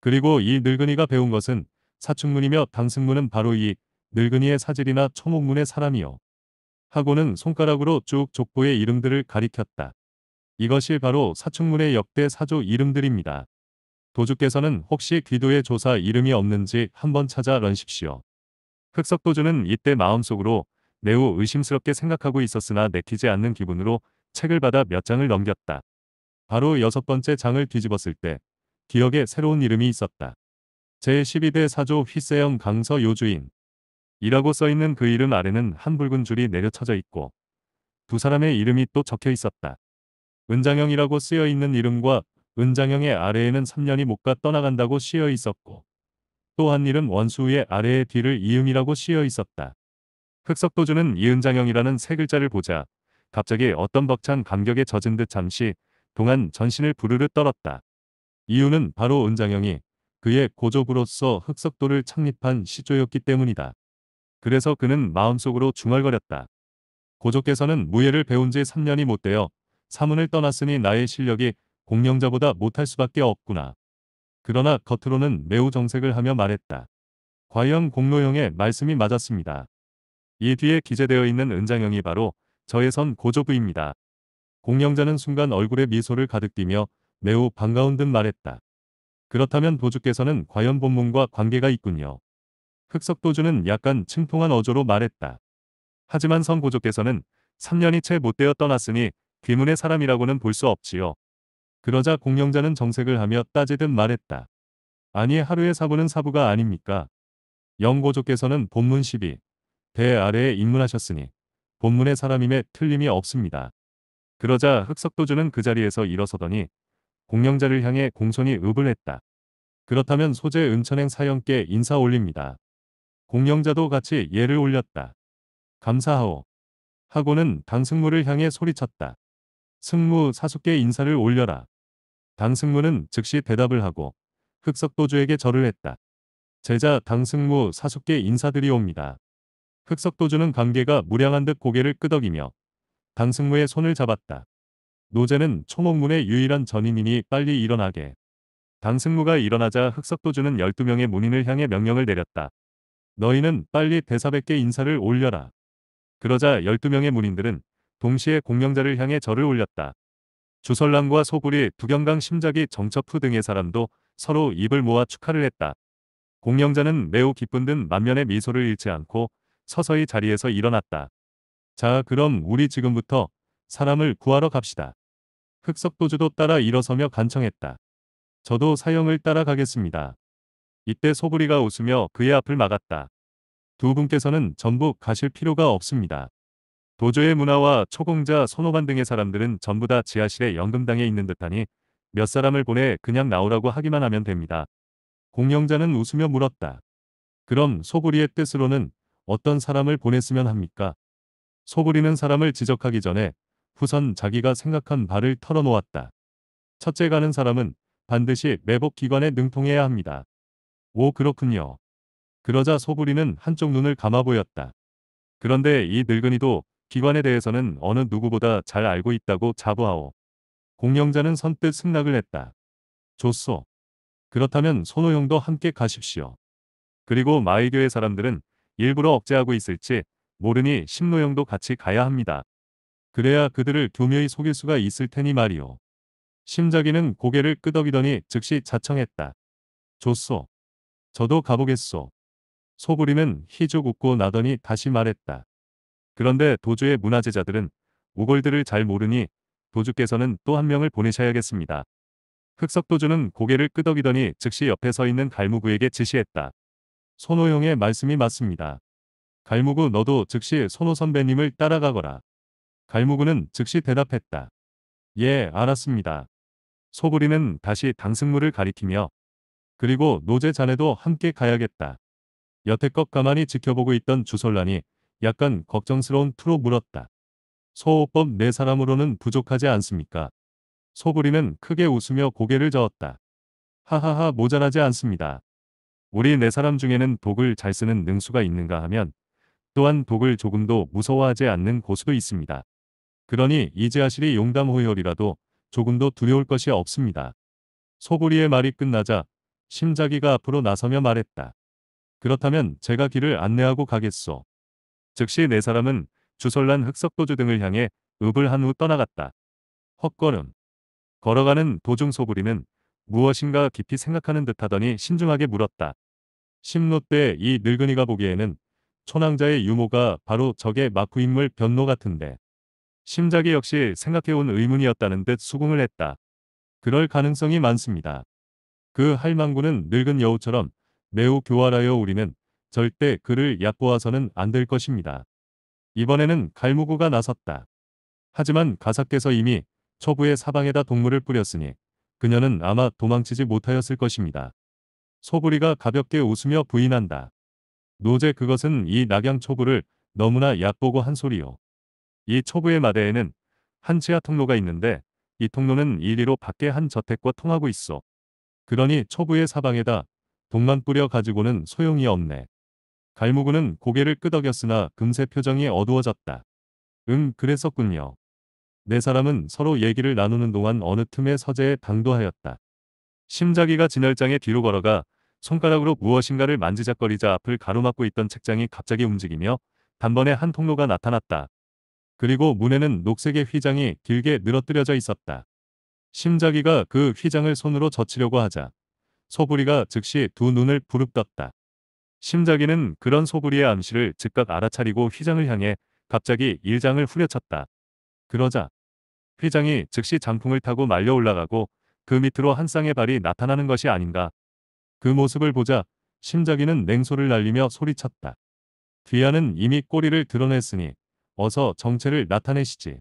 그리고 이 늙은이가 배운 것은 사춘문이며 당승문은 바로 이 늙은이의 사질이나 초목문의 사람이요. 하고는 손가락으로 쭉 족보의 이름들을 가리켰다. 이것이 바로 사춘문의 역대 사조 이름들입니다. 도주께서는 혹시 귀도의 조사 이름이 없는지 한번 찾아 런십시오. 흑석 도주는 이때 마음속으로 매우 의심스럽게 생각하고 있었으나 내키지 않는 기분으로 책을 받아 몇 장을 넘겼다. 바로 여섯 번째 장을 뒤집었을 때 기억에 새로운 이름이 있었다. 제12대 사조 휘세영 강서 요주인 이라고 써있는 그 이름 아래는 한 붉은 줄이 내려쳐져 있고 두 사람의 이름이 또 적혀 있었다. 은장형이라고 쓰여있는 이름과 은장형의 아래에는 3년이 못 가 떠나간다고 씌여 있었고 또 한 일은 원수의 아래에 뒤를 이음이라고 씌여 있었다. 흑석도주는 이은장형이라는 세 글자를 보자 갑자기 어떤 벅찬 감격에 젖은 듯 잠시 동안 전신을 부르르 떨었다. 이유는 바로 은장형이 그의 고족으로서 흑석도를 창립한 시조였기 때문이다. 그래서 그는 마음속으로 중얼거렸다. 고족께서는 무예를 배운 지 3년이 못 되어 사문을 떠났으니 나의 실력이 공명자보다 못할 수밖에 없구나. 그러나 겉으로는 매우 정색을 하며 말했다. 과연 공로형의 말씀이 맞았습니다. 이 뒤에 기재되어 있는 은장형이 바로 저예선 고조부입니다. 공영자는 순간 얼굴에 미소를 가득 띠며 매우 반가운 듯 말했다. 그렇다면 도주께서는 과연 본문과 관계가 있군요. 흑석도주는 약간 침통한 어조로 말했다. 하지만 선고조께서는 3년이 채 못되어 떠났으니 귀문의 사람이라고는 볼 수 없지요. 그러자 공명자는 정색을 하며 따지듯 말했다. 아니 하루의 사부는 사부가 아닙니까? 영고조께서는 본문 12, 대 아래에 입문하셨으니 본문의 사람임에 틀림이 없습니다. 그러자 흑석도주는 그 자리에서 일어서더니 공명자를 향해 공손히 읍을 했다. 그렇다면 소재 은천행 사형께 인사 올립니다. 공명자도 같이 예를 올렸다. 감사하오. 하고는 당승무를 향해 소리쳤다. 승무 사숙께 인사를 올려라. 당승무는 즉시 대답을 하고 흑석도주에게 절을 했다. 제자 당승무 사숙께 인사드리옵니다. 흑석도주는 관계가 무량한 듯 고개를 끄덕이며 당승무의 손을 잡았다. 노제는 초목문의 유일한 전인이니 빨리 일어나게. 당승무가 일어나자 흑석도주는 12명의 문인을 향해 명령을 내렸다. 너희는 빨리 대사백께 인사를 올려라. 그러자 12명의 문인들은 동시에 공명자를 향해 절을 올렸다. 주설랑과 소구이 두경강 심작이 정첩후 등의 사람도 서로 입을 모아 축하를 했다. 공영자는 매우 기쁜 듯 만면의 미소를 잃지 않고 서서히 자리에서 일어났다. 자 그럼 우리 지금부터 사람을 구하러 갑시다. 흑석도주도 따라 일어서며 간청했다. 저도 사형을 따라가겠습니다. 이때 소구리가 웃으며 그의 앞을 막았다. 두 분께서는 전부 가실 필요가 없습니다. 도조의 문화와 초공자 손오반 등의 사람들은 전부 다지하실의 연금당에 있는 듯하니 몇 사람을 보내 그냥 나오라고 하기만 하면 됩니다. 공영자는 웃으며 물었다. 그럼 소부리의 뜻으로는 어떤 사람을 보냈으면 합니까? 소부리는 사람을 지적하기 전에 후선 자기가 생각한 바를 털어놓았다. 첫째 가는 사람은 반드시 매복기관에 능통해야 합니다. 오 그렇군요. 그러자 소부리는 한쪽 눈을 감아 보였다. 그런데 이 늙은이도 기관에 대해서는 어느 누구보다 잘 알고 있다고 자부하오. 공영자는 선뜻 승낙을 했다. 좋소. 그렇다면 손호영도 함께 가십시오. 그리고 마의교의 사람들은 일부러 억제하고 있을지 모르니 심노영도 같이 가야 합니다. 그래야 그들을 교묘히 속일 수가 있을 테니 말이오. 심자기는 고개를 끄덕이더니 즉시 자청했다. 좋소. 저도 가보겠소. 소부리는 희죽 웃고 나더니 다시 말했다. 그런데 도주의 문화제자들은 우골들을 잘 모르니 도주께서는 또 한 명을 보내셔야겠습니다. 흑석도주는 고개를 끄덕이더니 즉시 옆에 서 있는 갈무구에게 지시했다. 손호영의 말씀이 맞습니다. 갈무구 너도 즉시 손호 선배님을 따라가거라. 갈무구는 즉시 대답했다. 예, 알았습니다. 소부리는 다시 당승무를 가리키며 그리고 노제 자네도 함께 가야겠다. 여태껏 가만히 지켜보고 있던 주솔란이 약간 걱정스러운 투로 물었다. 소호법 네 사람으로는 부족하지 않습니까? 소부리는 크게 웃으며 고개를 저었다. 하하하 모자라지 않습니다. 우리 네 사람 중에는 독을 잘 쓰는 능수가 있는가 하면 또한 독을 조금도 무서워하지 않는 고수도 있습니다. 그러니 이제아실이 용담호혈이라도 조금도 두려울 것이 없습니다. 소부리의 말이 끝나자 심자기가 앞으로 나서며 말했다. 그렇다면 제가 길을 안내하고 가겠소. 즉시 네 사람은 주설란 흑석도주 등을 향해 읍을 한 후 떠나갔다. 헛걸음. 걸어가는 도중 소부리는 무엇인가 깊이 생각하는 듯하더니 신중하게 물었다. 심노 때 이 늙은이가 보기에는 초낭자의 유모가 바로 적의 마부인물 변노 같은데 심작이 역시 생각해온 의문이었다는 듯 수긍을 했다. 그럴 가능성이 많습니다. 그 할망구는 늙은 여우처럼 매우 교활하여 우리는 절대 그를 얕보아서는 안 될 것입니다. 이번에는 갈무구가 나섰다. 하지만 가사께서 이미 초부의 사방에다 동물을 뿌렸으니 그녀는 아마 도망치지 못하였을 것입니다. 소부리가 가볍게 웃으며 부인한다. 노제 그것은 이 낙양 초부를 너무나 얕보고 한 소리요. 이 초부의 마대에는 한 치아 통로가 있는데 이 통로는 이리로 밖에 한 저택과 통하고 있어. 그러니 초부의 사방에다 동만 뿌려 가지고는 소용이 없네. 갈무구는 고개를 끄덕였으나 금세 표정이 어두워졌다. 응, 그랬었군요. 네 사람은 서로 얘기를 나누는 동안 어느 틈에 서재에 당도하였다. 심자기가 진열장에 뒤로 걸어가 손가락으로 무엇인가를 만지작거리자 앞을 가로막고 있던 책장이 갑자기 움직이며 단번에 한 통로가 나타났다. 그리고 문에는 녹색의 휘장이 길게 늘어뜨려져 있었다. 심자기가 그 휘장을 손으로 젖히려고 하자 소부리가 즉시 두 눈을 부릅떴다. 심자기는 그런 소구리의 암시를 즉각 알아차리고 휘장을 향해 갑자기 일장을 후려쳤다. 그러자 휘장이 즉시 장풍을 타고 말려 올라가고 그 밑으로 한 쌍의 발이 나타나는 것이 아닌가. 그 모습을 보자 심자기는 냉소를 날리며 소리쳤다. 뒤하는 이미 꼬리를 드러냈으니 어서 정체를 나타내시지.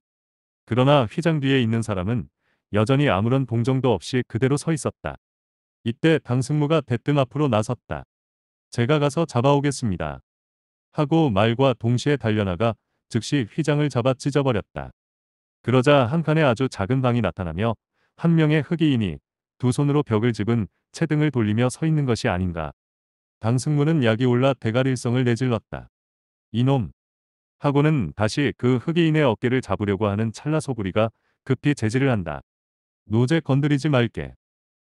그러나 휘장 뒤에 있는 사람은 여전히 아무런 동정도 없이 그대로 서 있었다. 이때 당승무가 대뜸 앞으로 나섰다. 제가 가서 잡아오겠습니다. 하고 말과 동시에 달려나가 즉시 휘장을 잡아 찢어버렸다. 그러자 한 칸에 아주 작은 방이 나타나며 한 명의 흑이인이 두 손으로 벽을 집은 채 등을 돌리며 서 있는 것이 아닌가. 당승무는 약이 올라 대가릴성을 내질렀다. 이놈! 하고는 다시 그 흑이인의 어깨를 잡으려고 하는 찰나 소부리가 급히 제지를 한다. 노제 건드리지 말게.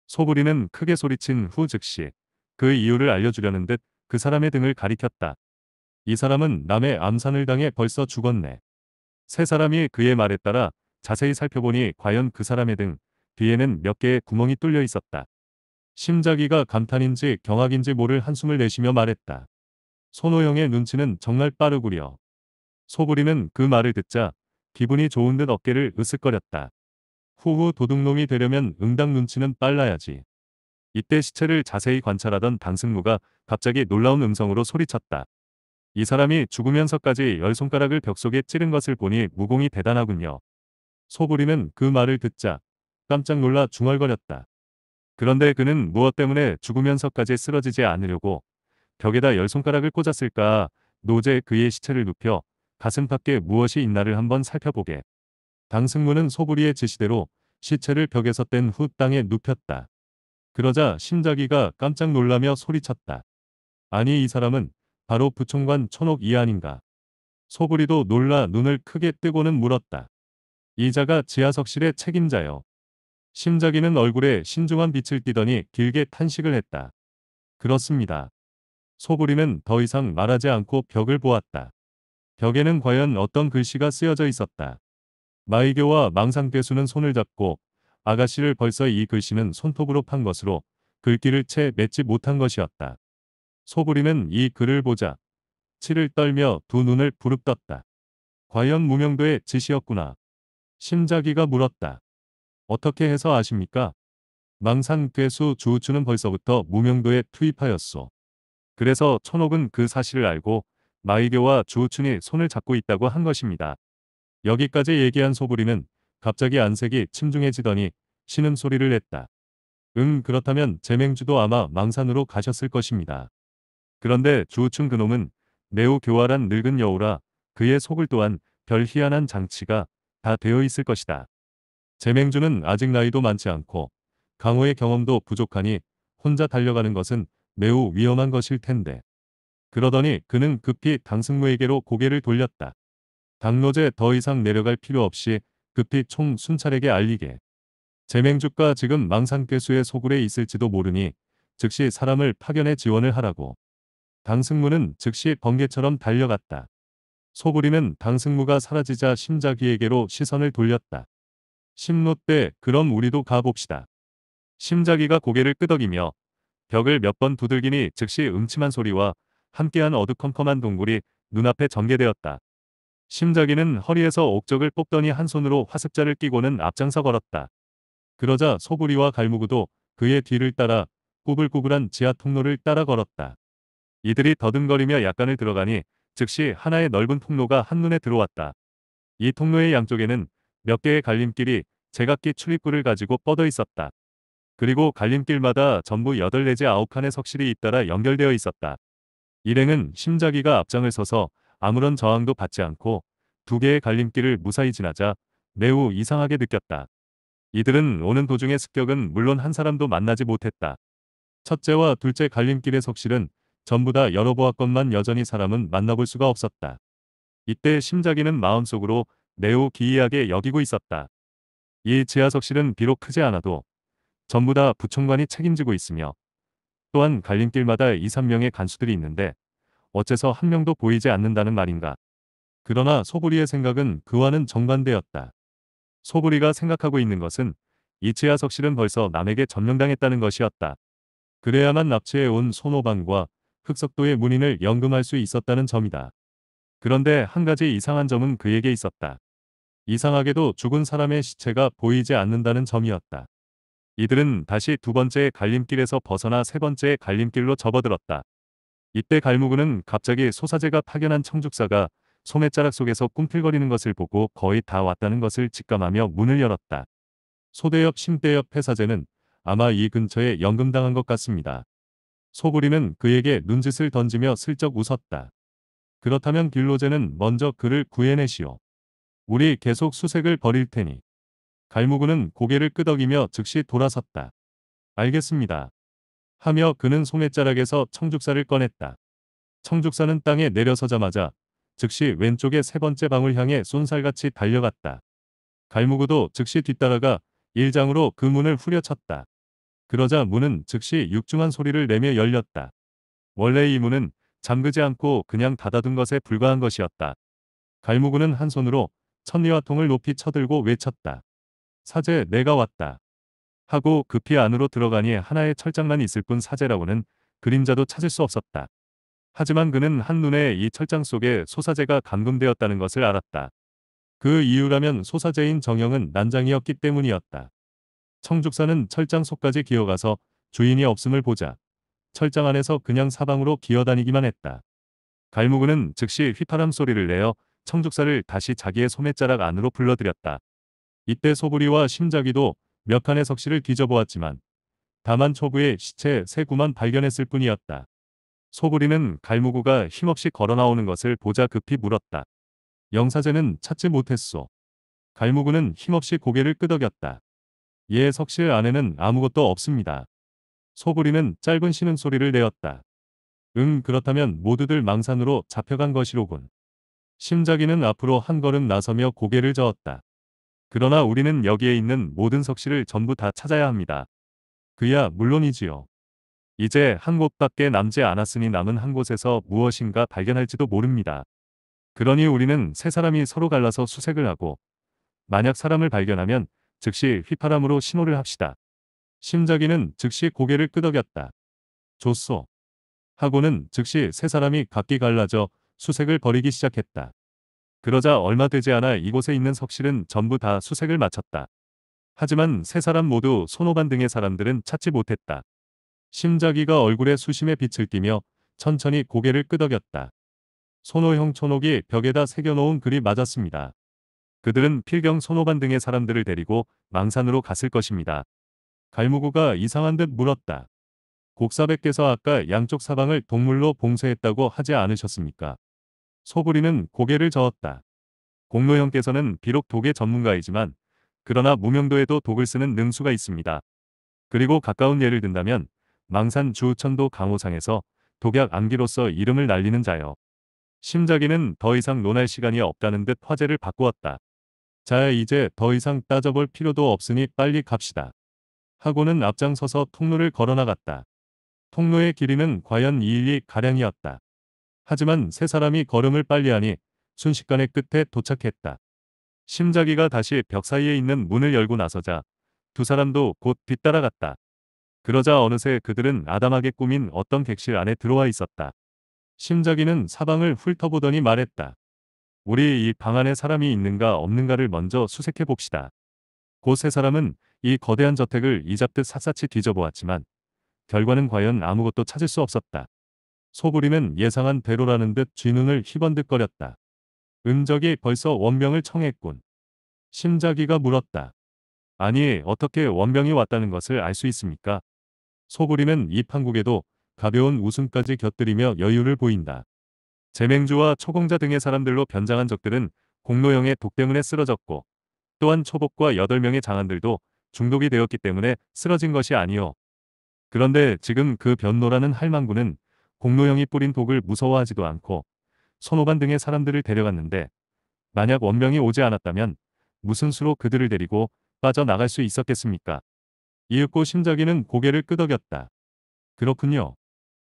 소부리는 크게 소리친 후 즉시 그 이유를 알려주려는 듯 그 사람의 등을 가리켰다. 이 사람은 남의 암산을 당해 벌써 죽었네. 세 사람이 그의 말에 따라 자세히 살펴보니 과연 그 사람의 등 뒤에는 몇 개의 구멍이 뚫려 있었다. 심자기가 감탄인지 경악인지 모를 한숨을 내쉬며 말했다. 손호영의 눈치는 정말 빠르구려. 소부리는 그 말을 듣자 기분이 좋은 듯 어깨를 으쓱거렸다. 후후 도둑놈이 되려면 응당 눈치는 빨라야지. 이때 시체를 자세히 관찰하던 방승무가 갑자기 놀라운 음성으로 소리쳤다. 이 사람이 죽으면서까지 열 손가락을 벽속에 찌른 것을 보니 무공이 대단하군요. 소부리는 그 말을 듣자 깜짝 놀라 중얼거렸다. 그런데 그는 무엇 때문에 죽으면서까지 쓰러지지 않으려고 벽에다 열 손가락을 꽂았을까 노제 그의 시체를 눕혀 가슴 밖에 무엇이 있나를 한번 살펴보게. 당승무는 소부리의 지시대로 시체를 벽에서 뗀 후 땅에 눕혔다. 그러자 심자기가 깜짝 놀라며 소리쳤다. 아니 이 사람은 바로 부총관 천옥 이안인가. 소부리도 놀라 눈을 크게 뜨고는 물었다. 이자가 지하석실의 책임자요. 심자기는 얼굴에 신중한 빛을 띠더니 길게 탄식을 했다. 그렇습니다. 소부리는 더 이상 말하지 않고 벽을 보았다. 벽에는 과연 어떤 글씨가 쓰여져 있었다. 마이교와 망상괴수는 손을 잡고 아가씨를 벌써 이 글씨는 손톱으로 판 것으로 글귀를 채 맺지 못한 것이었다. 소부리는 이 글을 보자 치를 떨며 두 눈을 부릅떴다. 과연 무명도의 짓이었구나. 심자기가 물었다. 어떻게 해서 아십니까? 망상 괴수 주우추는 벌써부터 무명도에 투입하였소. 그래서 천옥은 그 사실을 알고 마이교와 주우춘이 손을 잡고 있다고 한 것입니다. 여기까지 얘기한 소부리는 갑자기 안색이 침중해지더니 신음 소리를 냈다. 응 그렇다면 제맹주도 아마 망산으로 가셨을 것입니다. 그런데 주우춘 그놈은 매우 교활한 늙은 여우라 그의 속을 또한 별 희한한 장치가 다 되어 있을 것이다. 제맹주는 아직 나이도 많지 않고 강호의 경험도 부족하니 혼자 달려가는 것은 매우 위험한 것일 텐데. 그러더니 그는 급히 당승무에게로 고개를 돌렸다. 당로제 더 이상 내려갈 필요 없이 급히 총 순찰에게 알리게. 재맹주가 지금 망상괴수의 소굴에 있을지도 모르니 즉시 사람을 파견해 지원을 하라고. 당승무는 즉시 번개처럼 달려갔다. 소굴이는 당승무가 사라지자 심자기에게로 시선을 돌렸다. 심노 때 그럼 우리도 가봅시다. 심자기가 고개를 끄덕이며 벽을 몇 번 두들기니 즉시 음침한 소리와 함께한 어두컴컴한 동굴이 눈앞에 전개되었다. 심자기는 허리에서 옥적을 뽑더니 한 손으로 화습자를 끼고는 앞장서 걸었다. 그러자 소부리와 갈무구도 그의 뒤를 따라 꾸불꾸불한 지하 통로를 따라 걸었다. 이들이 더듬거리며 약간을 들어가니 즉시 하나의 넓은 통로가 한눈에 들어왔다. 이 통로의 양쪽에는 몇 개의 갈림길이 제각기 출입구를 가지고 뻗어 있었다. 그리고 갈림길마다 전부 8 내지 9칸의 석실이 잇따라 연결되어 있었다. 일행은 심자기가 앞장을 서서 아무런 저항도 받지 않고 두 개의 갈림길을 무사히 지나자 매우 이상하게 느꼈다. 이들은 오는 도중의 습격은 물론 한 사람도 만나지 못했다. 첫째와 둘째 갈림길의 석실은 전부 다 열어보았건만 여전히 사람은 만나볼 수가 없었다. 이때 심자기는 마음속으로 매우 기이하게 여기고 있었다. 이 지하석실은 비록 크지 않아도 전부 다 부총관이 책임지고 있으며 또한 갈림길마다 2, 3명의 간수들이 있는데 어째서 한 명도 보이지 않는다는 말인가. 그러나 소부리의 생각은 그와는 정반대였다. 소부리가 생각하고 있는 것은 이치야 석실은 벌써 남에게 점령당했다는 것이었다. 그래야만 납치해온 손오방과 흑석도의 문인을 연금할 수 있었다는 점이다. 그런데 한 가지 이상한 점은 그에게 있었다. 이상하게도 죽은 사람의 시체가 보이지 않는다는 점이었다. 이들은 다시 두 번째 갈림길에서 벗어나 세 번째 갈림길로 접어들었다. 이때 갈무구는 갑자기 소사제가 파견한 청죽사가 소매 자락 속에서 꿈틀거리는 것을 보고 거의 다 왔다는 것을 직감하며 문을 열었다. 소대역 심대역 회사제는 아마 이 근처에 연금당한 것 같습니다. 소부리는 그에게 눈짓을 던지며 슬쩍 웃었다. 그렇다면 길로제는 먼저 그를 구해내시오. 우리 계속 수색을 벌일 테니. 갈무구는 고개를 끄덕이며 즉시 돌아섰다. 알겠습니다. 하며 그는 송해자락에서 청죽사를 꺼냈다. 청죽사는 땅에 내려서자마자 즉시 왼쪽의 세 번째 방을 향해 쏜살같이 달려갔다. 갈무구도 즉시 뒤따라가 일장으로 그 문을 후려쳤다. 그러자 문은 즉시 육중한 소리를 내며 열렸다. 원래 이 문은 잠그지 않고 그냥 닫아둔 것에 불과한 것이었다. 갈무구는 한 손으로 천리와 통을 높이 쳐들고 외쳤다. 사제 내가 왔다. 하고 급히 안으로 들어가니 하나의 철장만 있을 뿐 사제라고는 그림자도 찾을 수 없었다. 하지만 그는 한눈에 이 철장 속에 소사제가 감금되었다는 것을 알았다. 그 이유라면 소사제인 정영은 난장이었기 때문이었다. 청죽사는 철장 속까지 기어가서 주인이 없음을 보자 철장 안에서 그냥 사방으로 기어다니기만 했다. 갈무그는 즉시 휘파람 소리를 내어 청죽사를 다시 자기의 소매자락 안으로 불러들였다. 이때 소부리와 심자기도 몇 칸의 석실을 뒤져보았지만 다만 초구의 시체 세 구만 발견했을 뿐이었다. 소부리는 갈무구가 힘없이 걸어나오는 것을 보자 급히 물었다. 영사제는 찾지 못했소. 갈무구는 힘없이 고개를 끄덕였다. 예 석실 안에는 아무것도 없습니다. 소부리는 짧은 쉬는 소리를 내었다. 응 그렇다면 모두들 망산으로 잡혀간 것이로군. 심자기는 앞으로 한 걸음 나서며 고개를 저었다. 그러나 우리는 여기에 있는 모든 석실을 전부 다 찾아야 합니다. 그야 물론이지요. 이제 한 곳밖에 남지 않았으니 남은 한 곳에서 무엇인가 발견할지도 모릅니다. 그러니 우리는 세 사람이 서로 갈라서 수색을 하고 만약 사람을 발견하면 즉시 휘파람으로 신호를 합시다. 심자기는 즉시 고개를 끄덕였다. 좋소. 하고는 즉시 세 사람이 각기 갈라져 수색을 벌이기 시작했다. 그러자 얼마 되지 않아 이곳에 있는 석실은 전부 다 수색을 마쳤다. 하지만 세 사람 모두 손오반 등의 사람들은 찾지 못했다. 심자기가 얼굴에 수심의 빛을 띠며 천천히 고개를 끄덕였다. 손오형 촌옥이 벽에다 새겨놓은 글이 맞았습니다. 그들은 필경 손오반 등의 사람들을 데리고 망산으로 갔을 것입니다. 갈무구가 이상한 듯 물었다. 곡사백께서 아까 양쪽 사방을 동물로 봉쇄했다고 하지 않으셨습니까? 소부리는 고개를 저었다. 공로형께서는 비록 독의 전문가이지만 그러나 무명도에도 독을 쓰는 능수가 있습니다. 그리고 가까운 예를 든다면 망산 주천도 강호상에서 독약 암기로서 이름을 날리는 자여 심자기는 더 이상 논할 시간이 없다는 듯 화제를 바꾸었다. 자 이제 더 이상 따져볼 필요도 없으니 빨리 갑시다. 하고는 앞장서서 통로를 걸어나갔다. 통로의 길이는 과연 2일2 가량이었다. 하지만 세 사람이 걸음을 빨리하니 순식간에 끝에 도착했다. 심자기가 다시 벽 사이에 있는 문을 열고 나서자 두 사람도 곧 뒤따라갔다. 그러자 어느새 그들은 아담하게 꾸민 어떤 객실 안에 들어와 있었다. 심자기는 사방을 훑어보더니 말했다. 우리 이 방 안에 사람이 있는가 없는가를 먼저 수색해 봅시다. 곧 세 사람은 이 거대한 저택을 이잡듯 샅샅이 뒤져보았지만 결과는 과연 아무것도 찾을 수 없었다. 소구리는 예상한 대로라는 듯 진흥을 희번득거렸다. 은적이 벌써 원병을 청했군. 심자기가 물었다. 아니 어떻게 원병이 왔다는 것을 알 수 있습니까? 소구리는 이 판국에도 가벼운 웃음까지 곁들이며 여유를 보인다. 제맹주와 초공자 등의 사람들로 변장한 적들은 공로형의독 때문에 쓰러졌고 또한 초복과 8명의 장안들도 중독이 되었기 때문에 쓰러진 것이 아니오. 그런데 지금 그 변노라는 할망군은 공로영이 뿌린 독을 무서워하지도 않고 선호반 등의 사람들을 데려갔는데 만약 원명이 오지 않았다면 무슨 수로 그들을 데리고 빠져나갈 수 있었겠습니까? 이윽고 심자기는 고개를 끄덕였다. 그렇군요.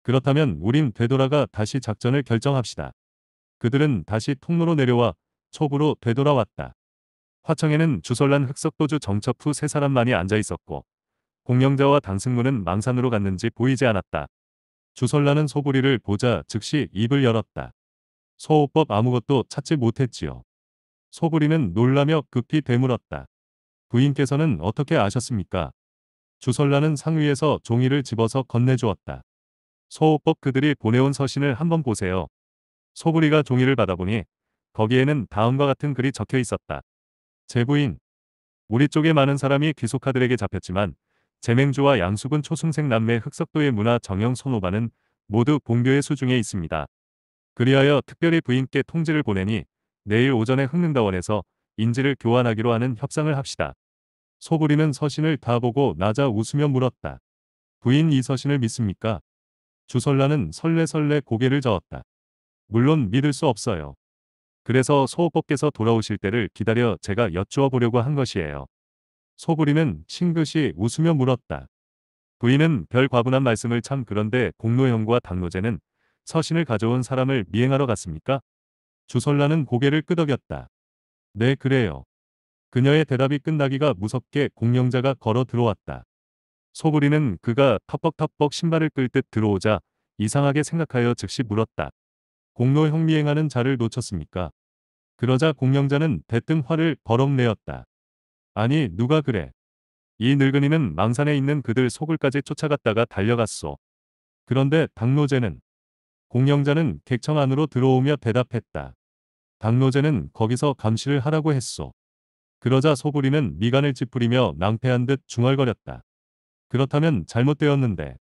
그렇다면 우린 되돌아가 다시 작전을 결정합시다. 그들은 다시 통로로 내려와 초으로 되돌아왔다. 화청에는 주설란 흑석도주 정첩 후 세 사람만이 앉아 있었고 공영자와 당승무는 망산으로 갔는지 보이지 않았다. 주설라는 소구리를 보자 즉시 입을 열었다. 소호법 아무것도 찾지 못했지요. 소구리는 놀라며 급히 되물었다. 부인께서는 어떻게 아셨습니까? 주설라는 상위에서 종이를 집어서 건네주었다. 소호법 그들이 보내온 서신을 한번 보세요. 소구리가 종이를 받아보니 거기에는 다음과 같은 글이 적혀 있었다. 제부인 우리 쪽에 많은 사람이 귀속하들에게 잡혔지만 재맹주와 양수은 초승생 남매 흑석도의 문화 정형손호반은 모두 봉교의 수중에 있습니다. 그리하여 특별히 부인께 통지를 보내니 내일 오전에 흑릉다원에서 인지를 교환하기로 하는 협상을 합시다. 소부리는 서신을 다 보고 낮아 웃으며 물었다. 부인 이 서신을 믿습니까? 주설라는 설레설레 고개를 저었다. 물론 믿을 수 없어요. 그래서 소호법께서 돌아오실 때를 기다려 제가 여쭈어 보려고 한 것이에요. 소부리는 싱긋이 웃으며 물었다. 부인은 별 과분한 말씀을 참 그런데 공로형과 당노제는 서신을 가져온 사람을 미행하러 갔습니까? 주설라는 고개를 끄덕였다. 네 그래요. 그녀의 대답이 끝나기가 무섭게 공령자가 걸어 들어왔다. 소부리는 그가 텁벅텁벅 신발을 끌듯 들어오자 이상하게 생각하여 즉시 물었다. 공로형 미행하는 자를 놓쳤습니까? 그러자 공령자는 대뜸 화를 버럭 내었다. 아니 누가 그래. 이 늙은이는 망산에 있는 그들 속을까지 쫓아갔다가 달려갔소. 그런데 당노제는 공영자는 객청 안으로 들어오며 대답했다. 당노제는 거기서 감시를 하라고 했소. 그러자 소굴리는 미간을 찌푸리며 낭패한 듯 중얼거렸다. 그렇다면 잘못되었는데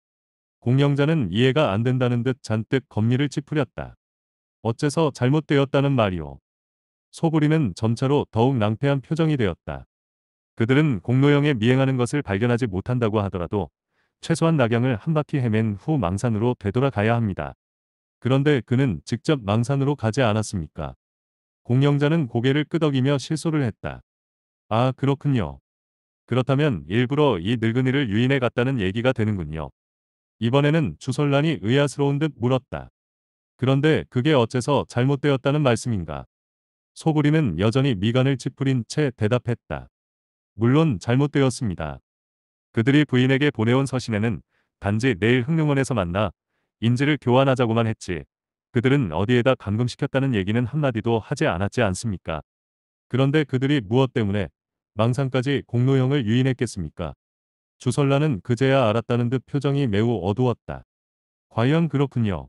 공영자는 이해가 안 된다는 듯 잔뜩 검미를 찌푸렸다. 어째서 잘못되었다는 말이오. 소굴리는 점차로 더욱 낭패한 표정이 되었다. 그들은 공로형에 미행하는 것을 발견하지 못한다고 하더라도 최소한 낙양을 한 바퀴 헤맨 후 망산으로 되돌아가야 합니다. 그런데 그는 직접 망산으로 가지 않았습니까? 공영자는 고개를 끄덕이며 실소를 했다. 아 그렇군요. 그렇다면 일부러 이 늙은이를 유인해 갔다는 얘기가 되는군요. 이번에는 주설란이 의아스러운 듯 물었다. 그런데 그게 어째서 잘못되었다는 말씀인가? 소부리는 여전히 미간을 찌푸린 채 대답했다. 물론 잘못되었습니다. 그들이 부인에게 보내온 서신에는 단지 내일 흥룡원에서 만나 인지를 교환하자고만 했지 그들은 어디에다 감금시켰다는 얘기는 한마디도 하지 않았지 않습니까? 그런데 그들이 무엇 때문에 망상까지 공로형을 유인했겠습니까? 주설라는 그제야 알았다는 듯 표정이 매우 어두웠다. 과연 그렇군요.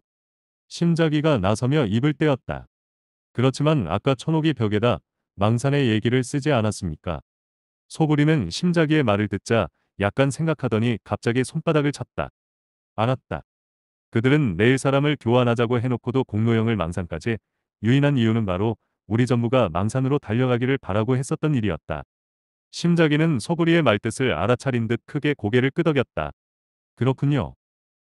심자기가 나서며 입을 떼었다. 그렇지만 아까 천옥이 벽에다 망산의 얘기를 쓰지 않았습니까? 소구리는 심자기의 말을 듣자 약간 생각하더니 갑자기 손바닥을 쳤다. 알았다. 그들은 내일 사람을 교환하자고 해놓고도 공로형을 망상까지 유인한 이유는 바로 우리 전부가 망산으로 달려가기를 바라고 했었던 일이었다. 심자기는 소구리의 말뜻을 알아차린 듯 크게 고개를 끄덕였다. 그렇군요.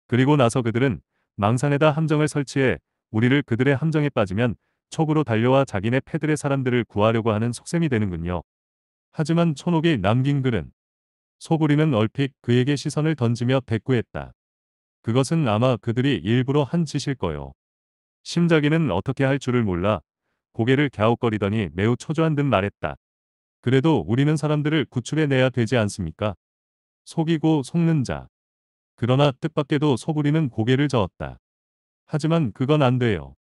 그리고 나서 그들은 망산에다 함정을 설치해 우리를 그들의 함정에 빠지면 촉으로 달려와 자기네 패들의 사람들을 구하려고 하는 속셈이 되는군요. 하지만 천옥이 남긴 글은 소부리는 얼핏 그에게 시선을 던지며 대꾸했다. 그것은 아마 그들이 일부러 한 짓일 거요. 심자기는 어떻게 할 줄을 몰라 고개를 갸웃거리더니 매우 초조한 듯 말했다. 그래도 우리는 사람들을 구출해내야 되지 않습니까? 속이고 속는 자. 그러나 뜻밖에도 소부리는 고개를 저었다. 하지만 그건 안 돼요.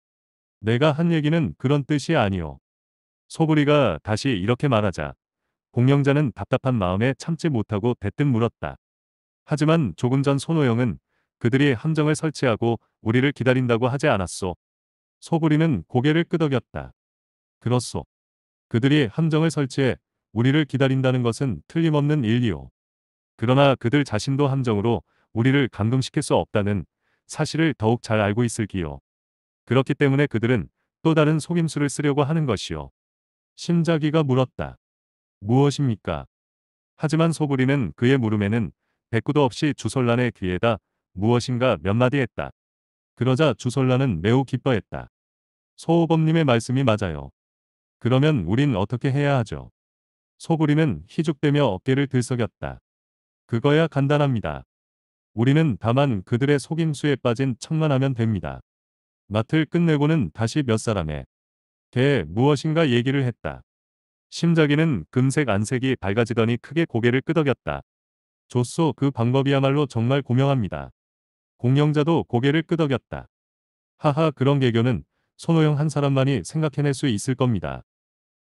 내가 한 얘기는 그런 뜻이 아니오. 소부리가 다시 이렇게 말하자 공명자는 답답한 마음에 참지 못하고 대뜸 물었다. 하지만 조금 전 손호영은 그들이 함정을 설치하고 우리를 기다린다고 하지 않았소. 소부리는 고개를 끄덕였다. 그렇소. 그들이 함정을 설치해 우리를 기다린다는 것은 틀림없는 일이오. 그러나 그들 자신도 함정으로 우리를 감금시킬수 없다는 사실을 더욱 잘 알고 있을기요. 그렇기 때문에 그들은 또 다른 속임수를 쓰려고 하는 것이요. 심자기가 물었다. 무엇입니까? 하지만 소부리는 그의 물음에는 대꾸도 없이 주설란의 귀에다 무엇인가 몇 마디 했다. 그러자 주설란은 매우 기뻐했다. 소호범님의 말씀이 맞아요. 그러면 우린 어떻게 해야 하죠? 소부리는 희죽대며 어깨를 들썩였다. 그거야 간단합니다. 우리는 다만 그들의 속임수에 빠진 척만 하면 됩니다. 마트 끝내고는 다시 몇 사람의 대 무엇인가 얘기를 했다. 심자기는 금색 안색이 밝아지더니 크게 고개를 끄덕였다. 조소 그 방법이야말로 정말 고명합니다. 공영자도 고개를 끄덕였다. 하하 그런 개교는 손호영 한 사람만이 생각해낼 수 있을 겁니다.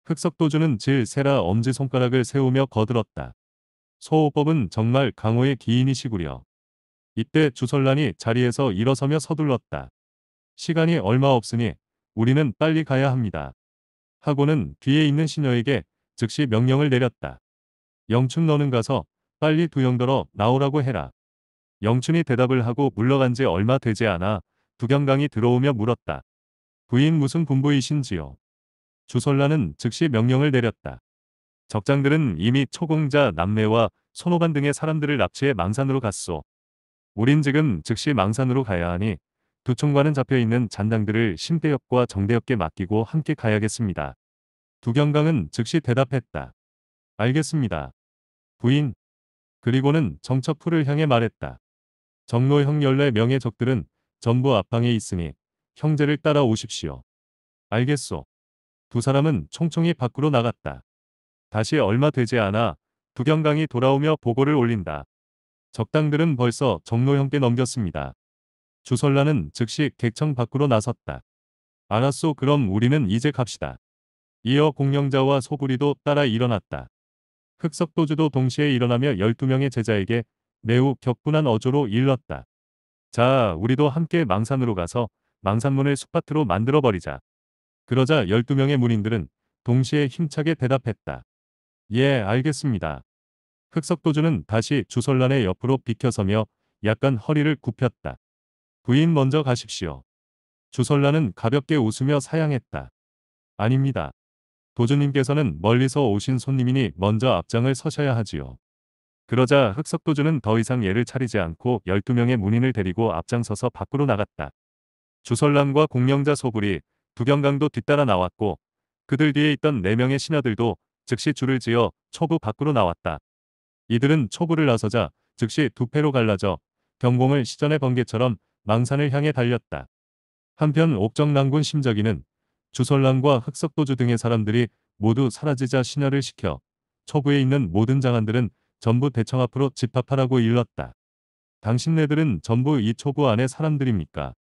흑석도주는 질세라 엄지손가락을 세우며 거들었다. 소호법은 정말 강호의 기인이시구려. 이때 주설란이 자리에서 일어서며 서둘렀다. 시간이 얼마 없으니 우리는 빨리 가야 합니다. 하고는 뒤에 있는 시녀에게 즉시 명령을 내렸다. 영춘 너는 가서 빨리 두 형더러 나오라고 해라. 영춘이 대답을 하고 물러간 지 얼마 되지 않아 두경강이 들어오며 물었다. 부인 무슨 분부이신지요 주설라는 즉시 명령을 내렸다. 적장들은 이미 초공자 남매와 손오반 등의 사람들을 납치해 망산으로 갔소. 우린 지금 즉시 망산으로 가야 하니 두 총관은 잡혀있는 잔당들을 심대엽과 정대엽께 맡기고 함께 가야겠습니다. 두경강은 즉시 대답했다. 알겠습니다. 부인. 그리고는 정처풀을 향해 말했다. 정로 형 14명의 적들은 전부 앞방에 있으니 형제를 따라오십시오. 알겠소. 두 사람은 총총히 밖으로 나갔다. 다시 얼마 되지 않아 두경강이 돌아오며 보고를 올린다. 적당들은 벌써 정로 형께 넘겼습니다. 주설라는 즉시 객청 밖으로 나섰다. 알았소 그럼 우리는 이제 갑시다. 이어 공룡자와 소구리도 따라 일어났다. 흑석도주도 동시에 일어나며 12명의 제자에게 매우 격분한 어조로 일렀다. 자 우리도 함께 망산으로 가서 망산문을 숲밭으로 만들어버리자. 그러자 12명의 문인들은 동시에 힘차게 대답했다. 예 알겠습니다. 흑석도주는 다시 주설란의 옆으로 비켜서며 약간 허리를 굽혔다. 부인 먼저 가십시오. 주설라는 가볍게 웃으며 사양했다. 아닙니다. 도주님께서는 멀리서 오신 손님이니 먼저 앞장을 서셔야 하지요. 그러자 흑석도주는 더 이상 예를 차리지 않고 12명의 문인을 데리고 앞장서서 밖으로 나갔다. 주설람과 공명자 소굴이 두경강도 뒤따라 나왔고 그들 뒤에 있던 4명의 신하들도 즉시 줄을 지어 초부 밖으로 나왔다. 이들은 초부를 나서자 즉시 두 패로 갈라져 경공을 시전의 번개처럼 망산을 향해 달렸다. 한편 옥정랑군 심자기는 주설랑과 흑석도주 등의 사람들이 모두 사라지자 신혈을 시켜 초부에 있는 모든 장안들은 전부 대청 앞으로 집합하라고 일렀다. 당신네들은 전부 이 초부 안의 사람들입니까?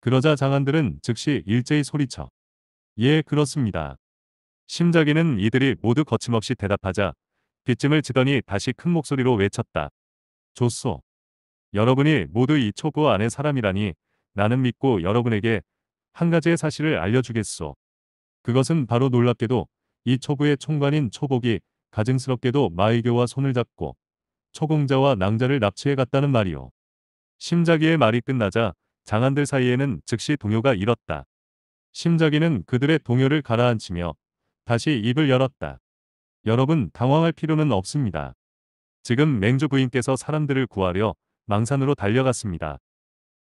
그러자 장안들은 즉시 일제히 소리쳐. 예 그렇습니다. 심자기는 이들이 모두 거침없이 대답하자 빚짐을 지더니 다시 큰 목소리로 외쳤다. 좋소. 여러분이 모두 이 초보 안의 사람이라니 나는 믿고 여러분에게 한 가지의 사실을 알려주겠소. 그것은 바로 놀랍게도 이 초부의 총관인 초복이 가증스럽게도 마의교와 손을 잡고 초공자와 낭자를 납치해 갔다는 말이오. 심자기의 말이 끝나자 장안들 사이에는 즉시 동요가 일었다. 심자기는 그들의 동요를 가라앉히며 다시 입을 열었다. 여러분 당황할 필요는 없습니다. 지금 맹주 부인께서 사람들을 구하려 망산으로 달려갔습니다.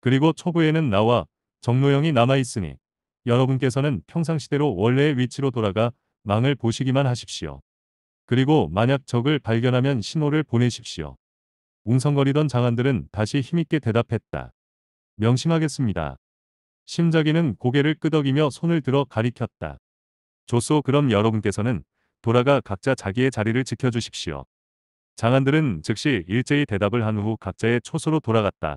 그리고 초구에는 나와 정로영이 남아있으니 여러분께서는 평상시대로 원래의 위치로 돌아가 망을 보시기만 하십시오. 그리고 만약 적을 발견하면 신호를 보내십시오. 웅성거리던 장안들은 다시 힘있게 대답했다. 명심하겠습니다. 심자기는 고개를 끄덕이며 손을 들어 가리켰다. 조소 그럼 여러분께서는 돌아가 각자 자기의 자리를 지켜주십시오. 장안들은 즉시 일제히 대답을 한 후 각자의 초소로 돌아갔다.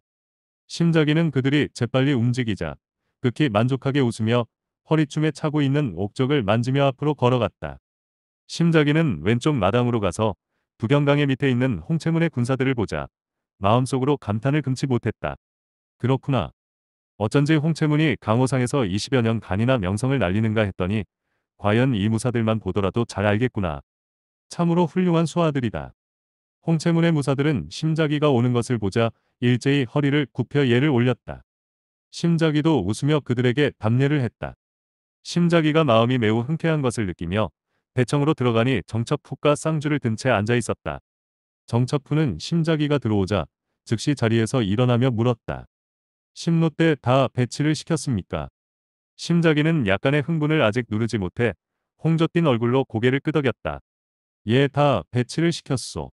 심자기는 그들이 재빨리 움직이자 극히 만족하게 웃으며 허리춤에 차고 있는 옥적을 만지며 앞으로 걸어갔다. 심자기는 왼쪽 마당으로 가서 두경강의 밑에 있는 홍채문의 군사들을 보자 마음속으로 감탄을 금치 못했다. 그렇구나. 어쩐지 홍채문이 강호상에서 20여 년 간이나 명성을 날리는가 했더니 과연 이 무사들만 보더라도 잘 알겠구나. 참으로 훌륭한 수하들이다. 홍채문의 무사들은 심자기가 오는 것을 보자 일제히 허리를 굽혀 예를 올렸다. 심자기도 웃으며 그들에게 답례를 했다. 심자기가 마음이 매우 흔쾌한 것을 느끼며 대청으로 들어가니 정첩후가 쌍주를 든 채 앉아 있었다. 정첩후는 심자기가 들어오자 즉시 자리에서 일어나며 물었다. 심노 때다 배치를 시켰습니까? 심자기는 약간의 흥분을 아직 누르지 못해 홍조띤 얼굴로 고개를 끄덕였다. 예, 다 배치를 시켰소.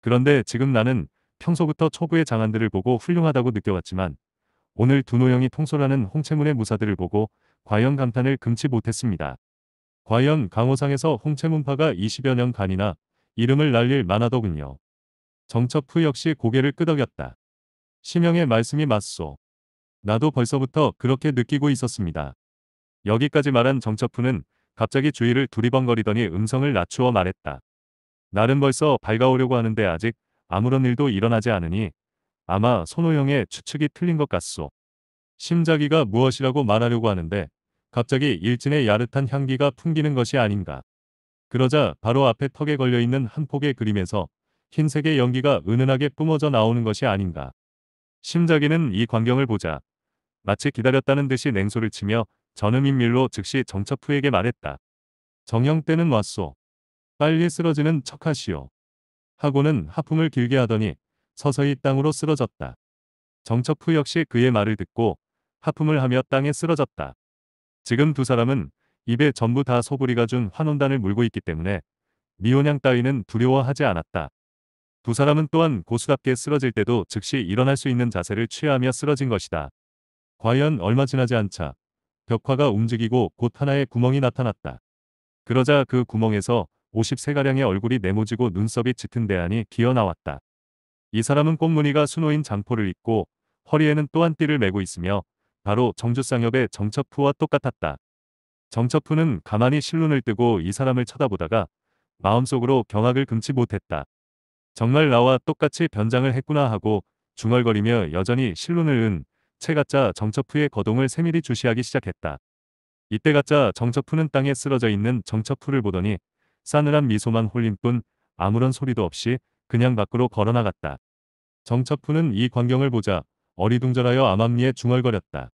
그런데 지금 나는 평소부터 초구의 장안들을 보고 훌륭하다고 느껴왔지만 오늘 두노영이 통솔하는 홍채문의 무사들을 보고 과연 감탄을 금치 못했습니다. 과연 강호상에서 홍채문파가 20여 년 간이나 이름을 날릴 만하더군요. 정첩후 역시 고개를 끄덕였다. 심형의 말씀이 맞소. 나도 벌써부터 그렇게 느끼고 있었습니다. 여기까지 말한 정첩후는 갑자기 주위를 두리번거리더니 음성을 낮추어 말했다. 날은 벌써 밝아오려고 하는데 아직 아무런 일도 일어나지 않으니 아마 손호영의 추측이 틀린 것 같소. 심자기가 무엇이라고 말하려고 하는데 갑자기 일진의 야릇한 향기가 풍기는 것이 아닌가. 그러자 바로 앞에 턱에 걸려있는 한 폭의 그림에서 흰색의 연기가 은은하게 뿜어져 나오는 것이 아닌가. 심자기는 이 광경을 보자 마치 기다렸다는 듯이 냉소를 치며 전음인밀로 즉시 정첩후에게 말했다. 정형 때는 왔소. 빨리 쓰러지는 척하시오. 하고는 하품을 길게 하더니 서서히 땅으로 쓰러졌다. 정첩후 역시 그의 말을 듣고 하품을 하며 땅에 쓰러졌다. 지금 두 사람은 입에 전부 다 소부리가 준 환원단을 물고 있기 때문에 미혼양 따위는 두려워하지 않았다. 두 사람은 또한 고수답게 쓰러질 때도 즉시 일어날 수 있는 자세를 취하며 쓰러진 것이다. 과연 얼마 지나지 않자 벽화가 움직이고 곧 하나의 구멍이 나타났다. 그러자 그 구멍에서 5 3가량의 얼굴이 네모지고 눈썹이 짙은 대안이 기어나왔다. 이 사람은 꽃무늬가 수노인 장포를 입고 허리에는 또한 띠를 메고 있으며 바로 정주상엽의 정첩후와 똑같았다. 정첩후는 가만히 실눈을 뜨고 이 사람을 쳐다보다가 마음속으로 경악을 금치 못했다. 정말 나와 똑같이 변장을 했구나 하고 중얼거리며 여전히 실눈을 은 채가짜 정첩후의 거동을 세밀히 주시하기 시작했다. 이때 가짜 정첩후는 땅에 쓰러져 있는 정첩후를 보더니 싸늘한 미소만 홀린 뿐 아무런 소리도 없이 그냥 밖으로 걸어나갔다. 정첩훈는이 광경을 보자 어리둥절하여 암암리에 중얼거렸다.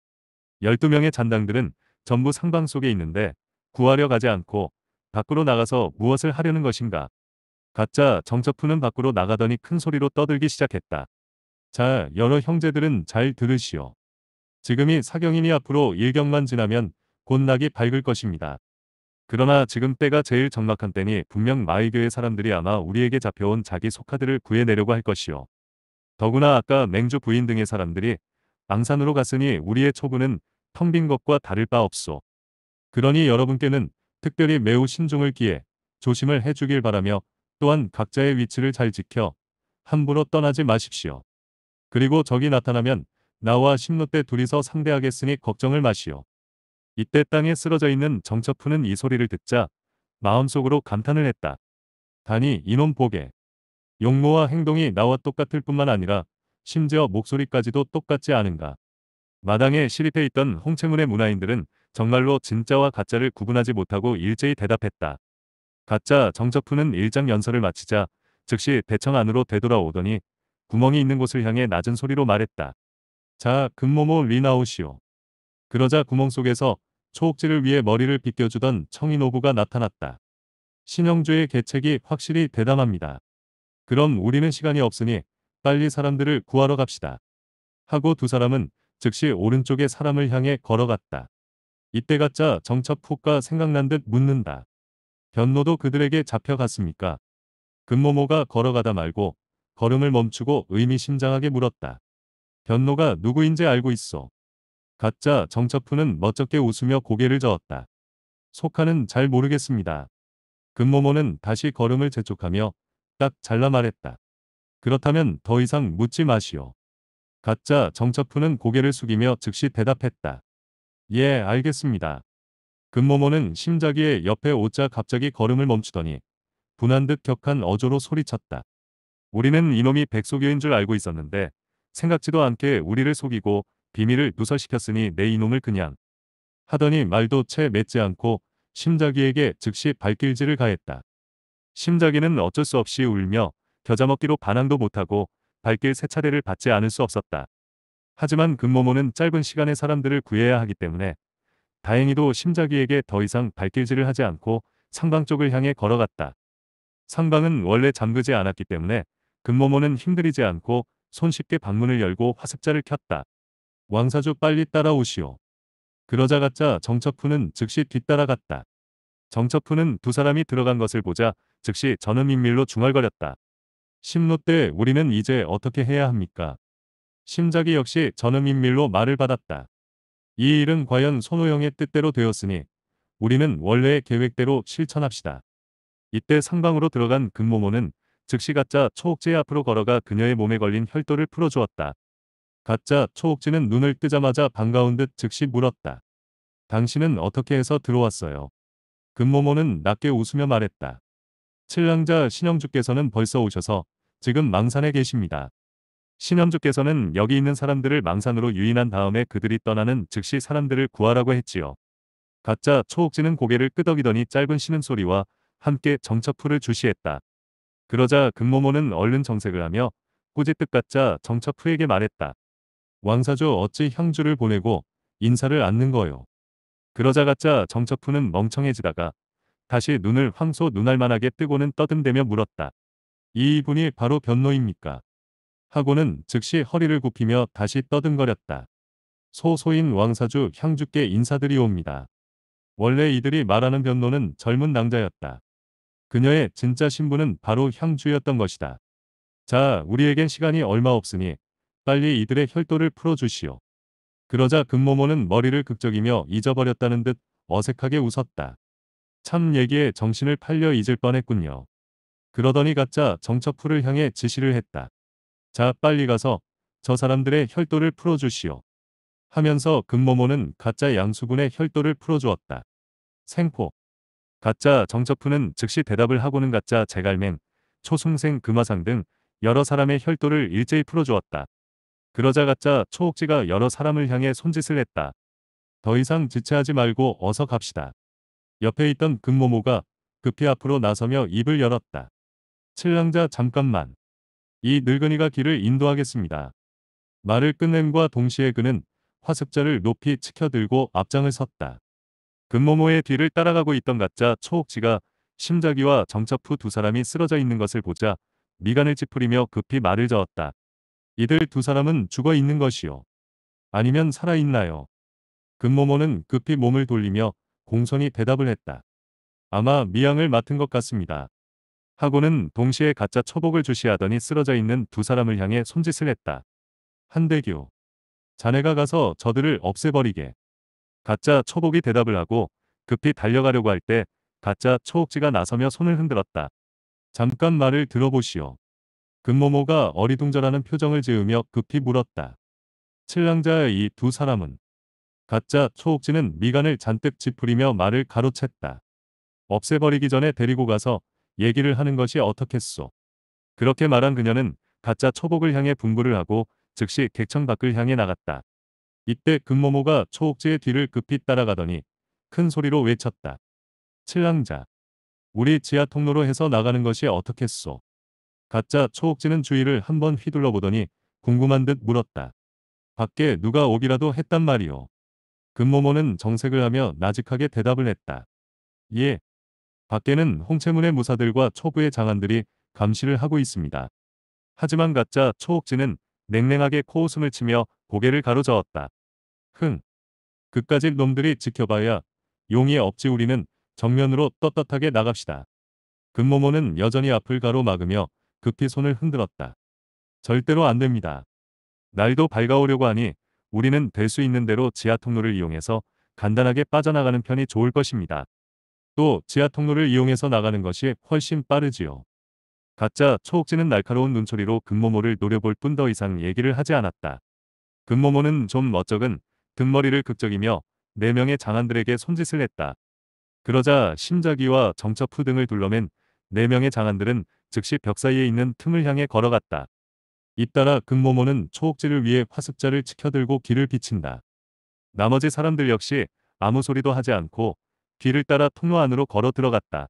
12명의 잔당들은 전부 상방 속에 있는데 구하려 가지 않고 밖으로 나가서 무엇을 하려는 것인가. 가짜 정첩훈는 밖으로 나가더니 큰 소리로 떠들기 시작했다. 자, 여러 형제들은 잘 들으시오. 지금이 사경인이 앞으로 일경만 지나면 곧 낙이 밝을 것입니다. 그러나 지금 때가 제일 적막한 때니 분명 마의교의 사람들이 아마 우리에게 잡혀온 자기 속하들을 구해내려고 할것이오 더구나 아까 맹주 부인 등의 사람들이 망산으로 갔으니 우리의 초구는 텅 빈 것과 다를 바 없소. 그러니 여러분께는 특별히 매우 신중을 기해 조심을 해주길 바라며 또한 각자의 위치를 잘 지켜 함부로 떠나지 마십시오. 그리고 적이 나타나면 나와 심로때 둘이서 상대하겠으니 걱정을 마시오. 이때 땅에 쓰러져 있는 정처푸는 이 소리를 듣자 마음속으로 감탄을 했다. 단이 이놈 보게. 용모와 행동이 나와 똑같을 뿐만 아니라 심지어 목소리까지도 똑같지 않은가. 마당에 시립해 있던 홍채문의 문화인들은 정말로 진짜와 가짜를 구분하지 못하고 일제히 대답했다. 가짜 정적푸는 일장 연설을 마치자 즉시 대청 안으로 되돌아오더니 구멍이 있는 곳을 향해 낮은 소리로 말했다. 자, 금모모 리나오시오. 그러자 구멍 속에서 초옥지를 위해 머리를 빗겨주던 청인오부가 나타났다. 신영주의 계책이 확실히 대담합니다. 그럼 우리는 시간이 없으니 빨리 사람들을 구하러 갑시다. 하고 두 사람은 즉시 오른쪽의 사람을 향해 걸어갔다. 이때 가짜 정첩후가 생각난 듯 묻는다. 변노도 그들에게 잡혀갔습니까? 금모모가 걸어가다 말고 걸음을 멈추고 의미심장하게 물었다. 변노가 누구인지 알고 있어. 가짜 정첩훈는 멋쩍게 웃으며 고개를 저었다. 속하는 잘 모르겠습니다. 금모모는 다시 걸음을 재촉하며 딱 잘라 말했다. 그렇다면 더 이상 묻지 마시오. 가짜 정첩훈는 고개를 숙이며 즉시 대답했다. 예 알겠습니다. 금모모는 심자기의 옆에 오자 갑자기 걸음을 멈추더니 분한 듯 격한 어조로 소리쳤다. 우리는 이놈이 백소유인줄 알고 있었는데 생각지도 않게 우리를 속이고 비밀을 누설시켰으니 내 이놈을 그냥 하더니 말도 채 맺지 않고 심자기에게 즉시 발길질을 가했다. 심자기는 어쩔 수 없이 울며 겨자먹기로 반항도 못하고 발길 세 차례를 받지 않을 수 없었다. 하지만 금모모는 짧은 시간에 사람들을 구해야 하기 때문에 다행히도 심자기에게 더 이상 발길질을 하지 않고 상방 쪽을 향해 걸어갔다. 상방은 원래 잠그지 않았기 때문에 금모모는 힘들이지 않고 손쉽게 방문을 열고 화습자를 켰다. 왕사주 빨리 따라오시오. 그러자 가짜 정첩훈는 즉시 뒤따라갔다. 정첩훈는두 사람이 들어간 것을 보자 즉시 저는 민밀로 중얼거렸다. 심노 때 우리는 이제 어떻게 해야 합니까? 심작이 역시 저는 민밀로 말을 받았다. 이 일은 과연 손호영의 뜻대로 되었으니 우리는 원래의 계획대로 실천합시다. 이때 상방으로 들어간 금모모는 즉시 가짜 초옥제 앞으로 걸어가 그녀의 몸에 걸린 혈도를 풀어주었다. 가짜 초옥진은 눈을 뜨자마자 반가운 듯 즉시 물었다. 당신은 어떻게 해서 들어왔어요? 금모모는 낮게 웃으며 말했다. 칠랑자 신영주께서는 벌써 오셔서 지금 망산에 계십니다. 신영주께서는 여기 있는 사람들을 망산으로 유인한 다음에 그들이 떠나는 즉시 사람들을 구하라고 했지요. 가짜 초옥진은 고개를 끄덕이더니 짧은 신음 소리와 함께 정처풀을 주시했다. 그러자 금모모는 얼른 정색을 하며 꾸짖듯 가짜 정처풀에게 말했다. 왕사조 어찌 향주를 보내고 인사를 않는 거요. 그러자 가짜 정처푸는 멍청해지다가 다시 눈을 황소 눈알만하게 뜨고는 떠듬대며 물었다. 이분이 바로 변노입니까? 하고는 즉시 허리를 굽히며 다시 떠듬거렸다. 소소인 왕사주 향주께 인사드리옵니다. 원래 이들이 말하는 변노는 젊은 낭자였다. 그녀의 진짜 신분은 바로 향주였던 것이다. 자, 우리에겐 시간이 얼마 없으니 빨리 이들의 혈도를 풀어주시오. 그러자 금모모는 머리를 극적이며 잊어버렸다는 듯 어색하게 웃었다. 참 얘기에 정신을 팔려 잊을 뻔했군요. 그러더니 가짜 정처풀을 향해 지시를 했다. 자 빨리 가서 저 사람들의 혈도를 풀어주시오. 하면서 금모모는 가짜 양수군의 혈도를 풀어주었다. 생포. 가짜 정처푸는 즉시 대답을 하고는 가짜 제갈맹, 초승생 금화상 등 여러 사람의 혈도를 일제히 풀어주었다. 그러자 가짜 초옥지가 여러 사람을 향해 손짓을 했다. 더 이상 지체하지 말고 어서 갑시다. 옆에 있던 금모모가 급히 앞으로 나서며 입을 열었다. 칠랑자 잠깐만. 이 늙은이가 길을 인도하겠습니다. 말을 끝냄과 동시에 그는 화습자를 높이 치켜들고 앞장을 섰다. 금모모의 뒤를 따라가고 있던 가짜 초옥지가 심자기와 정첩후 두 사람이 쓰러져 있는 것을 보자 미간을 찌푸리며 급히 말을 저었다. 이들 두 사람은 죽어 있는 것이요. 아니면 살아있나요? 금모모는 급히 몸을 돌리며 공손히 대답을 했다. 아마 미양을 맡은 것 같습니다. 하고는 동시에 가짜 처복을 주시하더니 쓰러져 있는 두 사람을 향해 손짓을 했다. 한대교. 자네가 가서 저들을 없애버리게. 가짜 초복이 대답을 하고 급히 달려가려고 할 때 가짜 초옥지가 나서며 손을 흔들었다. 잠깐 말을 들어보시오. 금모모가 그 어리둥절하는 표정을 지으며 급히 물었다. 칠랑자의 이 두 사람은 가짜 초옥지는 미간을 잔뜩 짚으리며 말을 가로챘다. 없애버리기 전에 데리고 가서 얘기를 하는 것이 어떻겠소. 그렇게 말한 그녀는 가짜 초복을 향해 분부를 하고 즉시 객천 밖을 향해 나갔다. 이때 금모모가 그 초옥지의 뒤를 급히 따라가더니 큰 소리로 외쳤다. 칠랑자. 우리 지하 통로로 해서 나가는 것이 어떻겠소. 가짜 초옥지는 주위를 한번 휘둘러 보더니 궁금한 듯 물었다. 밖에 누가 오기라도 했단 말이오. 금모모는 정색을 하며 나직하게 대답을 했다. 예. 밖에는 홍채문의 무사들과 초부의 장안들이 감시를 하고 있습니다. 하지만 가짜 초옥지는 냉랭하게 코웃음을 치며 고개를 가로저었다. 흥. 그까짓 놈들이 지켜봐야 용이 없지 우리는 정면으로 떳떳하게 나갑시다. 금모모는 여전히 앞을 가로막으며 급히 손을 흔들었다. 절대로 안 됩니다. 날도 밝아오려고 하니 우리는 될 수 있는 대로 지하 통로를 이용해서 간단하게 빠져나가는 편이 좋을 것입니다. 또 지하 통로를 이용해서 나가는 것이 훨씬 빠르지요. 가짜 초옥지는 날카로운 눈초리로 금모모를 노려볼 뿐 더 이상 얘기를 하지 않았다. 금모모는 좀 멋쩍은 등머리를 극적이며 4명의 장안들에게 손짓을 했다. 그러자 심자기와 정처푸 등을 둘러맨 4명의 장안들은 즉시 벽 사이에 있는 틈을 향해 걸어갔다. 잇따라 금모모는 초옥지를 위해 화습자를 치켜들고 길을 비친다. 나머지 사람들 역시 아무 소리도 하지 않고 길을 따라 통로 안으로 걸어 들어갔다.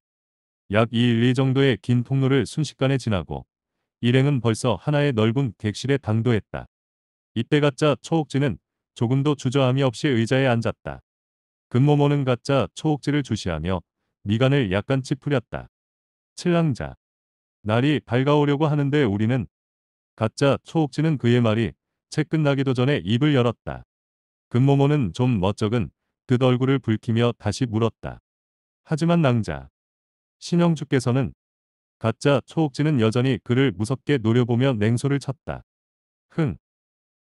약2일2 정도의 긴 통로를 순식간에 지나고 일행은 벌써 하나의 넓은 객실에 당도했다. 이때 가짜 초옥지는 조금도 주저함이 없이 의자에 앉았다. 금모모는 가짜 초옥지를 주시하며 미간을 약간 찌푸렸다. 칠랑자 날이 밝아오려고 하는데 우리는 가짜 초옥지는 그의 말이 책 끝나기도 전에 입을 열었다. 금모모는 그 좀 멋쩍은 듯 얼굴을 붉히며 다시 물었다. 하지만 낭자 신영주께서는 가짜 초옥지는 여전히 그를 무섭게 노려보며 냉소를 쳤다. 흥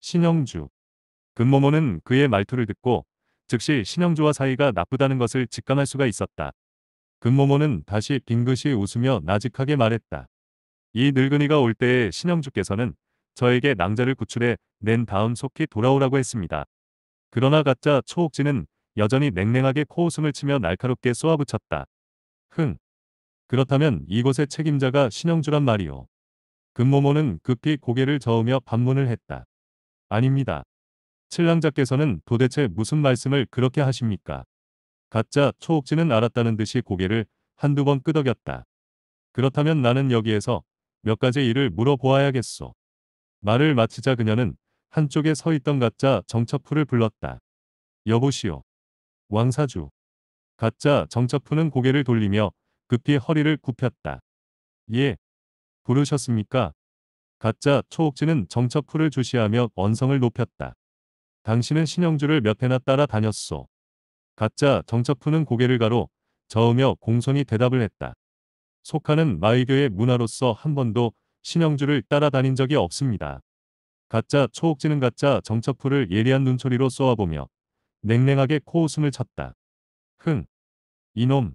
신영주 금모모는 그 그의 말투를 듣고 즉시 신영주와 사이가 나쁘다는 것을 직감할 수가 있었다. 금모모는 다시 빙긋이 웃으며 나직하게 말했다. 이 늙은이가 올 때에 신영주께서는 저에게 낭자를 구출해 낸 다음 속히 돌아오라고 했습니다. 그러나 가짜 초옥지는 여전히 냉랭하게 코웃음을 치며 날카롭게 쏘아붙였다. 흥. 그렇다면 이곳의 책임자가 신영주란 말이오. 금모모는 급히 고개를 저으며 반문을 했다. 아닙니다. 칠랑자께서는 도대체 무슨 말씀을 그렇게 하십니까? 가짜 초옥지는 알았다는 듯이 고개를 한두 번 끄덕였다. 그렇다면 나는 여기에서 몇 가지 일을 물어보아야겠소. 말을 마치자 그녀는 한쪽에 서 있던 가짜 정처프를 불렀다. 여보시오. 왕사주. 가짜 정처프는 고개를 돌리며 급히 허리를 굽혔다. 예. 부르셨습니까? 가짜 초옥지는 정처프를 주시하며 언성을 높였다. 당신은 신영주를 몇 해나 따라 다녔소. 가짜 정착푸는 고개를 가로 저으며 공손히 대답을 했다. 속하는 마의교의 문화로서 한 번도 신영주를 따라다닌 적이 없습니다. 가짜 초옥지는 가짜 정첩풀을 예리한 눈초리로 쏘아보며 냉랭하게 코웃음을 쳤다. 흥! 이놈!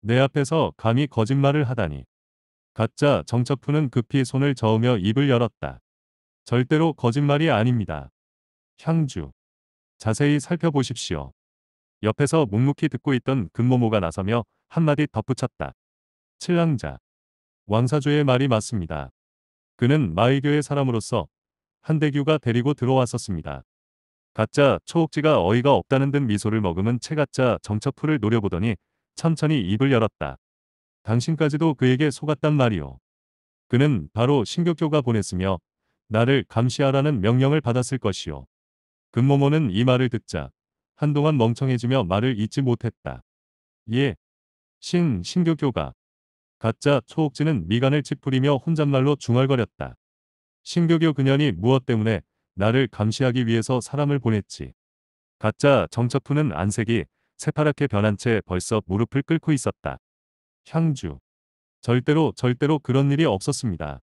내 앞에서 감히 거짓말을 하다니. 가짜 정첩푸는 급히 손을 저으며 입을 열었다. 절대로 거짓말이 아닙니다. 향주. 자세히 살펴보십시오. 옆에서 묵묵히 듣고 있던 금모모가 나서며 한마디 덧붙였다. 칠랑자. 왕사조의 말이 맞습니다. 그는 마의교의 사람으로서 한대규가 데리고 들어왔었습니다. 가짜 초옥지가 어이가 없다는 듯 미소를 머금은 채가짜 정처풀을 노려보더니 천천히 입을 열었다. 당신까지도 그에게 속았단 말이오. 그는 바로 신격교가 보냈으며 나를 감시하라는 명령을 받았을 것이오. 금모모는 이 말을 듣자 한동안 멍청해지며 말을 잇지 못했다. 예. 신, 신교교가. 가짜 초옥지는 미간을 찌푸리며 혼잣말로 중얼거렸다. 신교교 그년이 무엇 때문에 나를 감시하기 위해서 사람을 보냈지. 가짜 정처푸는 안색이 새파랗게 변한 채 벌써 무릎을 꿇고 있었다. 향주. 절대로 절대로 그런 일이 없었습니다.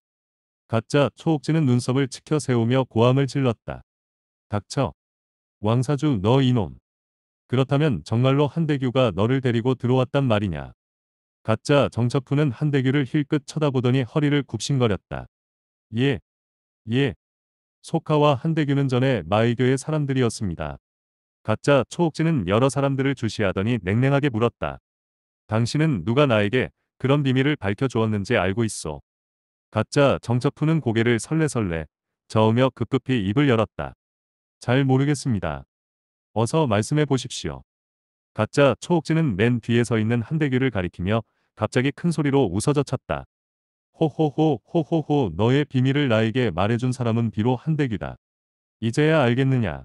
가짜 초옥지는 눈썹을 치켜 세우며 고함을 질렀다. 닥쳐. 왕사주 너 이놈. 그렇다면 정말로 한대규가 너를 데리고 들어왔단 말이냐. 가짜 정첩훈는 한대규를 힐끗 쳐다보더니 허리를 굽신거렸다. 예. 예. 소카와 한대규는 전에 마의교의 사람들이었습니다. 가짜 초옥진은 여러 사람들을 주시하더니 냉랭하게 물었다. 당신은 누가 나에게 그런 비밀을 밝혀주었는지 알고 있어. 가짜 정첩훈는 고개를 설레설레 저으며 급급히 입을 열었다. 잘 모르겠습니다. 어서 말씀해 보십시오. 가짜 초옥진은맨 뒤에 서 있는 한대규를 가리키며 갑자기 큰 소리로 웃어젖혔다. 호호호 호호호 너의 비밀을 나에게 말해준 사람은 비로 한대규다. 이제야 알겠느냐.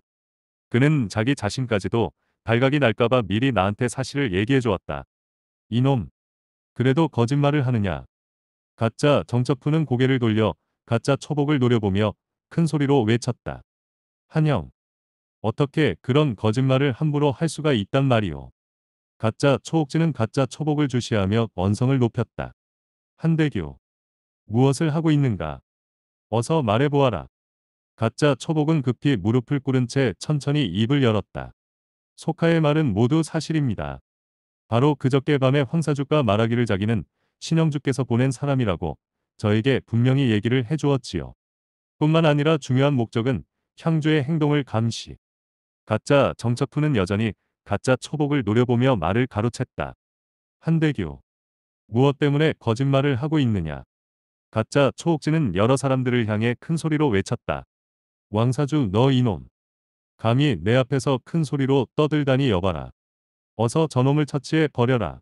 그는 자기 자신까지도 발각이 날까봐 미리 나한테 사실을 얘기해주었다. 이놈. 그래도 거짓말을 하느냐. 가짜 정첩푸는 고개를 돌려 가짜 초복을 노려보며 큰 소리로 외쳤다. 한영. 어떻게 그런 거짓말을 함부로 할 수가 있단 말이오. 가짜 초옥지는 가짜 초복을 주시하며 원성을 높였다. 한대교. 무엇을 하고 있는가? 어서 말해보아라. 가짜 초복은 급히 무릎을 꿇은 채 천천히 입을 열었다. 소카의 말은 모두 사실입니다. 바로 그저께 밤에 황사주가 말하기를 자기는 신영주께서 보낸 사람이라고 저에게 분명히 얘기를 해주었지요. 뿐만 아니라 중요한 목적은 향주의 행동을 감시, 가짜 정착푸는 여전히 가짜 초복을 노려보며 말을 가로챘다. 한대교. 무엇 때문에 거짓말을 하고 있느냐. 가짜 초옥진은 여러 사람들을 향해 큰 소리로 외쳤다. 왕사주 너 이놈. 감히 내 앞에서 큰 소리로 떠들다니 여봐라. 어서 저놈을 처치해 버려라.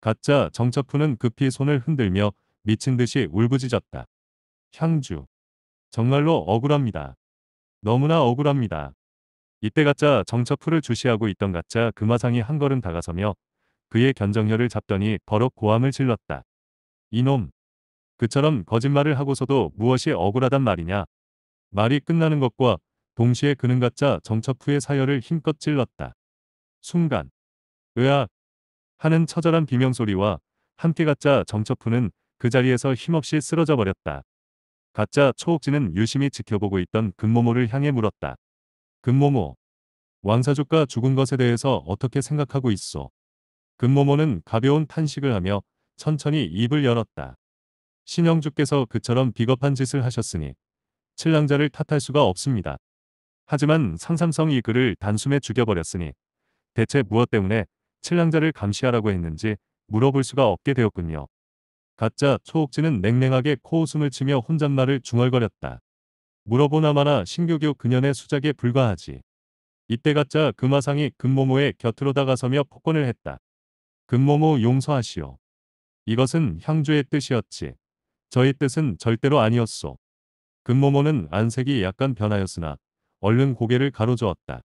가짜 정첩푸는 급히 손을 흔들며 미친 듯이 울부짖었다. 향주. 정말로 억울합니다. 너무나 억울합니다. 이때 가짜 정처풀을 주시하고 있던 가짜 금화상이 한 걸음 다가서며 그의 견정혀를 잡더니 버럭 고함을 질렀다. 이놈. 그처럼 거짓말을 하고서도 무엇이 억울하단 말이냐. 말이 끝나는 것과 동시에 그는 가짜 정처푸의 사열을 힘껏 찔렀다. 순간. 으악. 하는 처절한 비명소리와 함께 가짜 정처푸는 그 자리에서 힘없이 쓰러져 버렸다. 가짜 초옥지는 유심히 지켜보고 있던 금모모를 향해 물었다. 금모모 왕사족과 죽은 것에 대해서 어떻게 생각하고 있어? 금모모는 가벼운 탄식을 하며 천천히 입을 열었다. 신영주께서 그처럼 비겁한 짓을 하셨으니 칠랑자를 탓할 수가 없습니다. 하지만 상삼성이 그를 단숨에 죽여버렸으니 대체 무엇 때문에 칠랑자를 감시하라고 했는지 물어볼 수가 없게 되었군요. 가짜 초옥지는 냉랭하게 코웃음을 치며 혼잣말을 중얼거렸다. 물어보나마나 신교교 그년의 수작에 불과하지. 이때 가짜 금화상이 금모모의 곁으로 다가서며 폭권을 했다. 금모모 용서하시오. 이것은 향주의 뜻이었지. 저의 뜻은 절대로 아니었소. 금모모는 안색이 약간 변하였으나 얼른 고개를 가로저었다.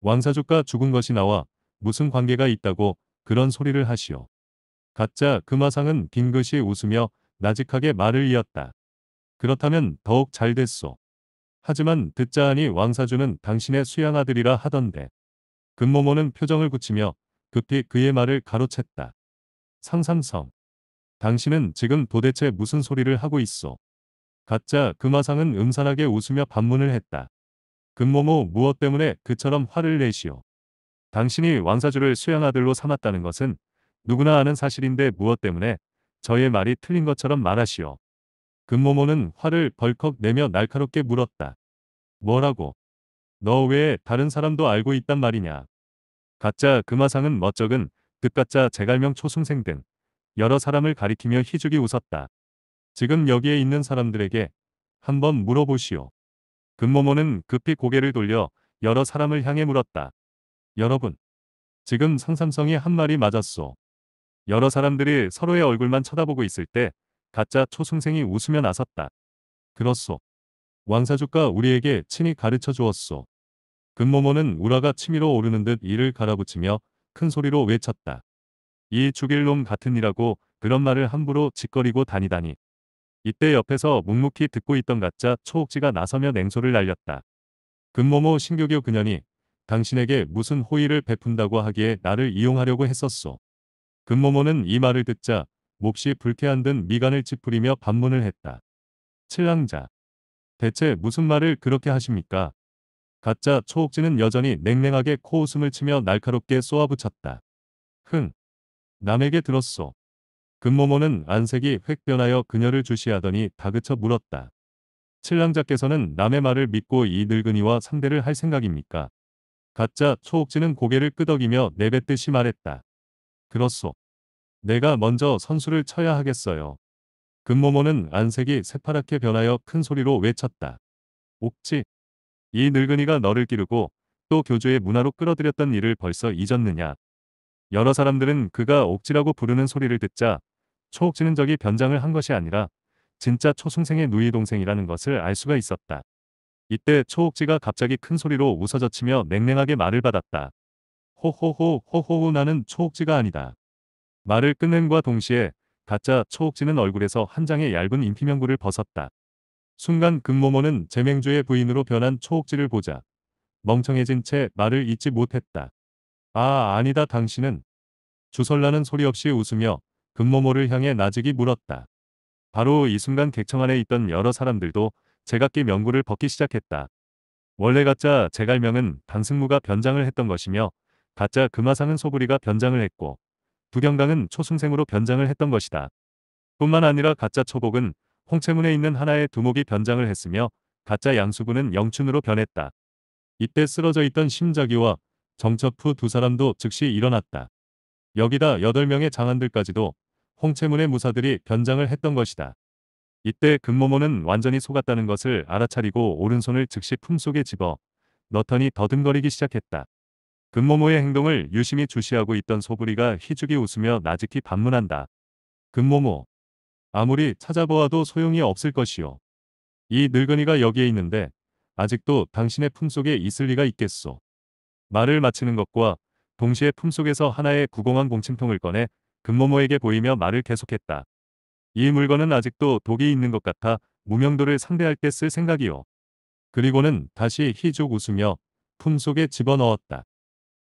왕사족과 죽은 것이 나와 무슨 관계가 있다고 그런 소리를 하시오. 가짜 금화상은 빙긋이 웃으며 나직하게 말을 이었다. 그렇다면 더욱 잘 됐소. 하지만 듣자하니 왕사주는 당신의 수양아들이라 하던데. 금모모는 표정을 굳히며 급히 그의 말을 가로챘다. 상상성. 당신은 지금 도대체 무슨 소리를 하고 있어. 가짜 금화상은 음산하게 웃으며 반문을 했다. 금모모 무엇 때문에 그처럼 화를 내시오. 당신이 왕사주를 수양아들로 삼았다는 것은 누구나 아는 사실인데 무엇 때문에 저의 말이 틀린 것처럼 말하시오. 금모모는 화를 벌컥 내며 날카롭게 물었다. 뭐라고? 너 왜 다른 사람도 알고 있단 말이냐? 가짜 금화상은 멋쩍은 극가짜 재갈명 초승생 등 여러 사람을 가리키며 희죽이 웃었다. 지금 여기에 있는 사람들에게 한번 물어보시오. 금모모는 급히 고개를 돌려 여러 사람을 향해 물었다. 여러분, 지금 상삼성이 한 말이 맞았소. 여러 사람들이 서로의 얼굴만 쳐다보고 있을 때 가짜 초승생이 웃으며 나섰다. 그렇소. 왕사주가 우리에게 친히 가르쳐 주었소. 금모모는 우라가 치밀어 오르는 듯 이를 갈아붙이며 큰 소리로 외쳤다. 이 죽일 놈 같은 이라고 그런 말을 함부로 짓거리고 다니다니. 이때 옆에서 묵묵히 듣고 있던 가짜 초옥지가 나서며 냉소를 날렸다. 금모모 신교교 그년이 당신에게 무슨 호의를 베푼다고 하기에 나를 이용하려고 했었소. 금모모는 이 말을 듣자 몹시 불쾌한 듯 미간을 찌푸리며 반문을 했다. 칠랑자. 대체 무슨 말을 그렇게 하십니까? 가짜 초옥지는 여전히 냉랭하게 코웃음을 치며 날카롭게 쏘아붙였다. 흥. 남에게 들었소. 금모모는 안색이 획 변하여 그녀를 주시하더니 다그쳐 물었다. 칠랑자께서는 남의 말을 믿고 이 늙은이와 상대를 할 생각입니까? 가짜 초옥지는 고개를 끄덕이며 내뱉듯이 말했다. 그렇소. 내가 먼저 선수를 쳐야 하겠어요. 금모모는 안색이 새파랗게 변하여 큰 소리로 외쳤다. 옥지. 이 늙은이가 너를 기르고 또교주의 문화로 끌어들였던 일을 벌써 잊었느냐. 여러 사람들은 그가 옥지라고 부르는 소리를 듣자 초옥지는 적이 변장을 한 것이 아니라 진짜 초승생의 누이 동생이라는 것을 알 수가 있었다. 이때 초옥지가 갑자기 큰 소리로 웃어젖히며 냉랭하게 말을 받았다. 호호호 호호호 나는 초옥지가 아니다. 말을 끝낸과 동시에 가짜 초옥지는 얼굴에서 한 장의 얇은 인피면구를 벗었다. 순간 금모모는 재맹주의 부인으로 변한 초옥지를 보자 멍청해진 채 말을 잊지 못했다. 아 아니다 당신은 주설라는 소리 없이 웃으며 금모모를 향해 나직이 물었다. 바로 이 순간 객청 안에 있던 여러 사람들도 제각기 명구를 벗기 시작했다. 원래 가짜 제갈명은 당승무가 변장을 했던 것이며 가짜 금화상은 소부리가 변장을 했고 두경강은 초승생으로 변장을 했던 것이다. 뿐만 아니라 가짜 초복은 홍채문에 있는 하나의 두목이 변장을 했으며 가짜 양수부는 영춘으로 변했다. 이때 쓰러져 있던 심자기와 정첩후 두 사람도 즉시 일어났다. 여기다 8명의 장안들까지도 홍채문의 무사들이 변장을 했던 것이다. 이때 금모모는 완전히 속았다는 것을 알아차리고 오른손을 즉시 품속에 집어 넣더니 더듬거리기 시작했다. 금모모의 행동을 유심히 주시하고 있던 소부리가 희죽이 웃으며 나직히 반문한다. 금모모. 아무리 찾아보아도 소용이 없을 것이요. 이 늙은이가 여기에 있는데 아직도 당신의 품속에 있을 리가 있겠소. 말을 마치는 것과 동시에 품속에서 하나의 구공한 공침통을 꺼내 금모모에게 보이며 말을 계속했다. 이 물건은 아직도 독이 있는 것 같아 무명도를 상대할 때 쓸 생각이요. 그리고는 다시 희죽 웃으며 품속에 집어넣었다.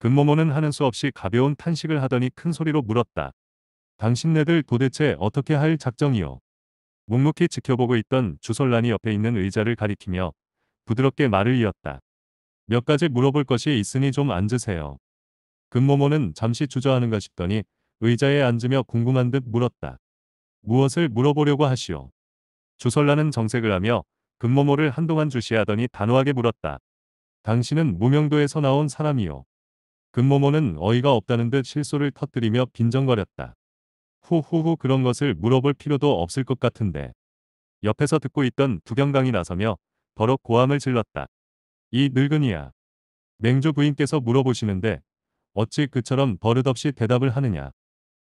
금모모는 하는 수 없이 가벼운 탄식을 하더니 큰 소리로 물었다. 당신네들 도대체 어떻게 할 작정이요? 묵묵히 지켜보고 있던 주설란이 옆에 있는 의자를 가리키며 부드럽게 말을 이었다. 몇 가지 물어볼 것이 있으니 좀 앉으세요. 금모모는 잠시 주저하는가 싶더니 의자에 앉으며 궁금한 듯 물었다. 무엇을 물어보려고 하시오? 주설라는 정색을 하며 금모모를 한동안 주시하더니 단호하게 물었다. 당신은 무명도에서 나온 사람이요. 금모모는 어이가 없다는 듯 실소를 터뜨리며 빈정거렸다. 후후후 그런 것을 물어볼 필요도 없을 것 같은데. 옆에서 듣고 있던 두경강이 나서며 버럭 고함을 질렀다. 이 늙은이야. 맹조 부인께서 물어보시는데 어찌 그처럼 버릇없이 대답을 하느냐.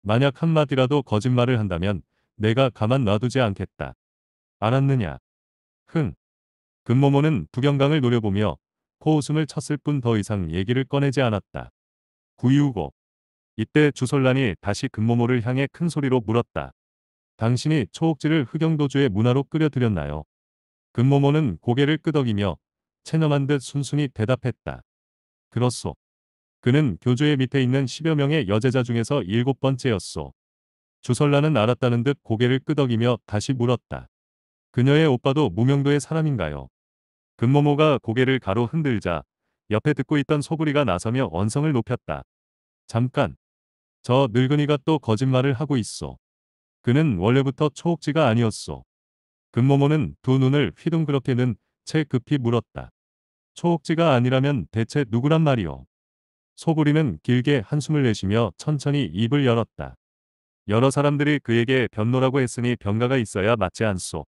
만약 한마디라도 거짓말을 한다면 내가 가만 놔두지 않겠다. 알았느냐. 흥. 금모모는 두경강을 노려보며 코웃음을 쳤을 뿐 더 이상 얘기를 꺼내지 않았다. 구유우고 이때 주설란이 다시 금모모를 향해 큰 소리로 물었다. 당신이 초옥지를 흑영도주의 문화로 끌어들였나요? 금모모는 고개를 끄덕이며 체념한 듯 순순히 대답했다. 그렇소. 그는 교주의 밑에 있는 10여 명의 여제자 중에서 일곱 번째였소. 주설라는 알았다는 듯 고개를 끄덕이며 다시 물었다. 그녀의 오빠도 무명도의 사람인가요? 금모모가 고개를 가로 흔들자 옆에 듣고 있던 소구리가 나서며 언성을 높였다. 잠깐. 저 늙은이가 또 거짓말을 하고 있어. 그는 원래부터 초옥지가 아니었소. 금모모는 두 눈을 휘둥그렇게는 채 급히 물었다. 초옥지가 아니라면 대체 누구란 말이오. 소구리는 길게 한숨을 내쉬며 천천히 입을 열었다. 여러 사람들이 그에게 변노라고 했으니 병가가 있어야 맞지 않소.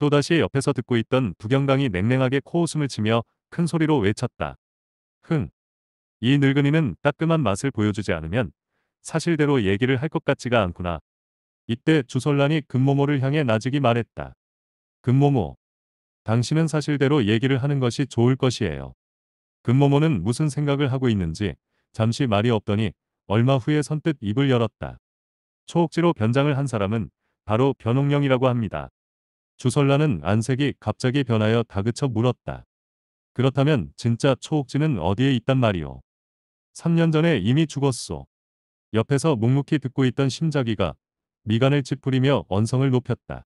또다시 옆에서 듣고 있던 두경강이 냉랭하게 코웃음을 치며 큰 소리로 외쳤다. 흥. 이 늙은이는 따끔한 맛을 보여주지 않으면 사실대로 얘기를 할 것 같지가 않구나. 이때 주설란이 금모모를 향해 나직이 말했다. 금모모. 당신은 사실대로 얘기를 하는 것이 좋을 것이에요. 금모모는 무슨 생각을 하고 있는지 잠시 말이 없더니 얼마 후에 선뜻 입을 열었다. 초옥지로 변장을 한 사람은 바로 변홍령이라고 합니다. 주설라는 안색이 갑자기 변하여 다그쳐 물었다. 그렇다면 진짜 초옥지는 어디에 있단 말이오. 3년 전에 이미 죽었소. 옆에서 묵묵히 듣고 있던 심자기가 미간을 찌푸리며 언성을 높였다.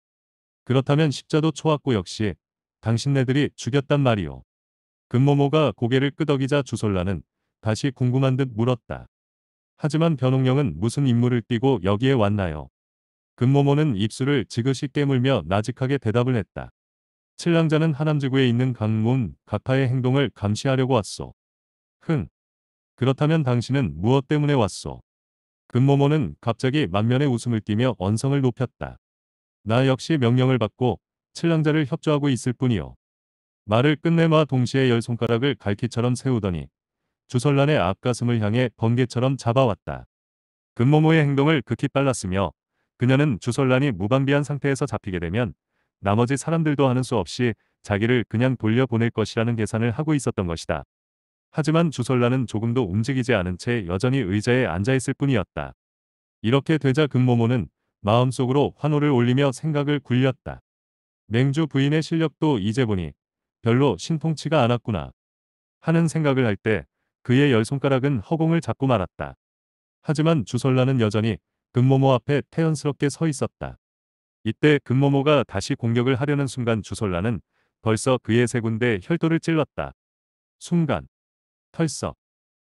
그렇다면 십자도 초악고 역시 당신네들이 죽였단 말이오. 금모모가 고개를 끄덕이자 주솔라는 다시 궁금한 듯 물었다. 하지만 변홍령은 무슨 임무를 띠고 여기에 왔나요? 금모모는 입술을 지그시 깨물며 나직하게 대답을 했다. 칠랑자는 하남지구에 있는 강문 가파의 행동을 감시하려고 왔소. 흥. 그렇다면 당신은 무엇 때문에 왔소? 금모모는 갑자기 만면에 웃음을 띠며 언성을 높였다. 나 역시 명령을 받고 칠랑자를 협조하고 있을 뿐이요. 말을 끝내마 동시에 열 손가락을 갈퀴처럼 세우더니 주설란의 앞가슴을 향해 번개처럼 잡아왔다. 금모모의 행동을 극히 빨랐으며 그녀는 주설란이 무방비한 상태에서 잡히게 되면 나머지 사람들도 하는 수 없이 자기를 그냥 돌려보낼 것이라는 계산을 하고 있었던 것이다. 하지만 주설란은 조금도 움직이지 않은 채 여전히 의자에 앉아있을 뿐이었다. 이렇게 되자 금모모는 마음속으로 환호를 올리며 생각을 굴렸다. 맹주 부인의 실력도 이제 보니 별로 신통치가 않았구나 하는 생각을 할 때 그의 열 손가락은 허공을 잡고 말았다. 하지만 주설란은 여전히 금모모 앞에 태연스럽게 서 있었다. 이때 금모모가 다시 공격을 하려는 순간 주솔라는 벌써 그의 세 군데 혈도를 찔렀다. 순간 털썩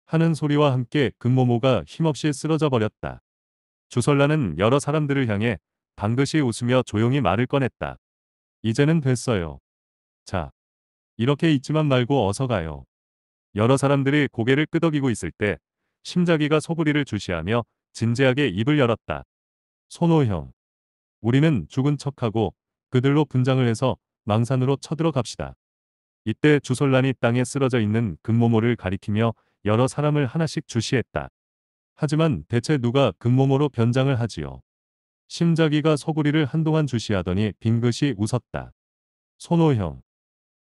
하는 소리와 함께 금모모가 힘없이 쓰러져 버렸다. 주설라는 여러 사람들을 향해 반긋이 웃으며 조용히 말을 꺼냈다. 이제는 됐어요. 자, 이렇게 잊지만 말고 어서 가요. 여러 사람들이 고개를 끄덕이고 있을 때 심자기가 소부리를 주시하며 진지하게 입을 열었다. 손호형. 우리는 죽은 척하고 그들로 분장을 해서 망산으로 쳐들어갑시다. 이때 주솔란이 땅에 쓰러져 있는 금모모를 가리키며 여러 사람을 하나씩 주시했다. 하지만 대체 누가 금모모로 변장을 하지요. 심자기가 소구리를 한동안 주시하더니 빙긋이 웃었다. 손호형.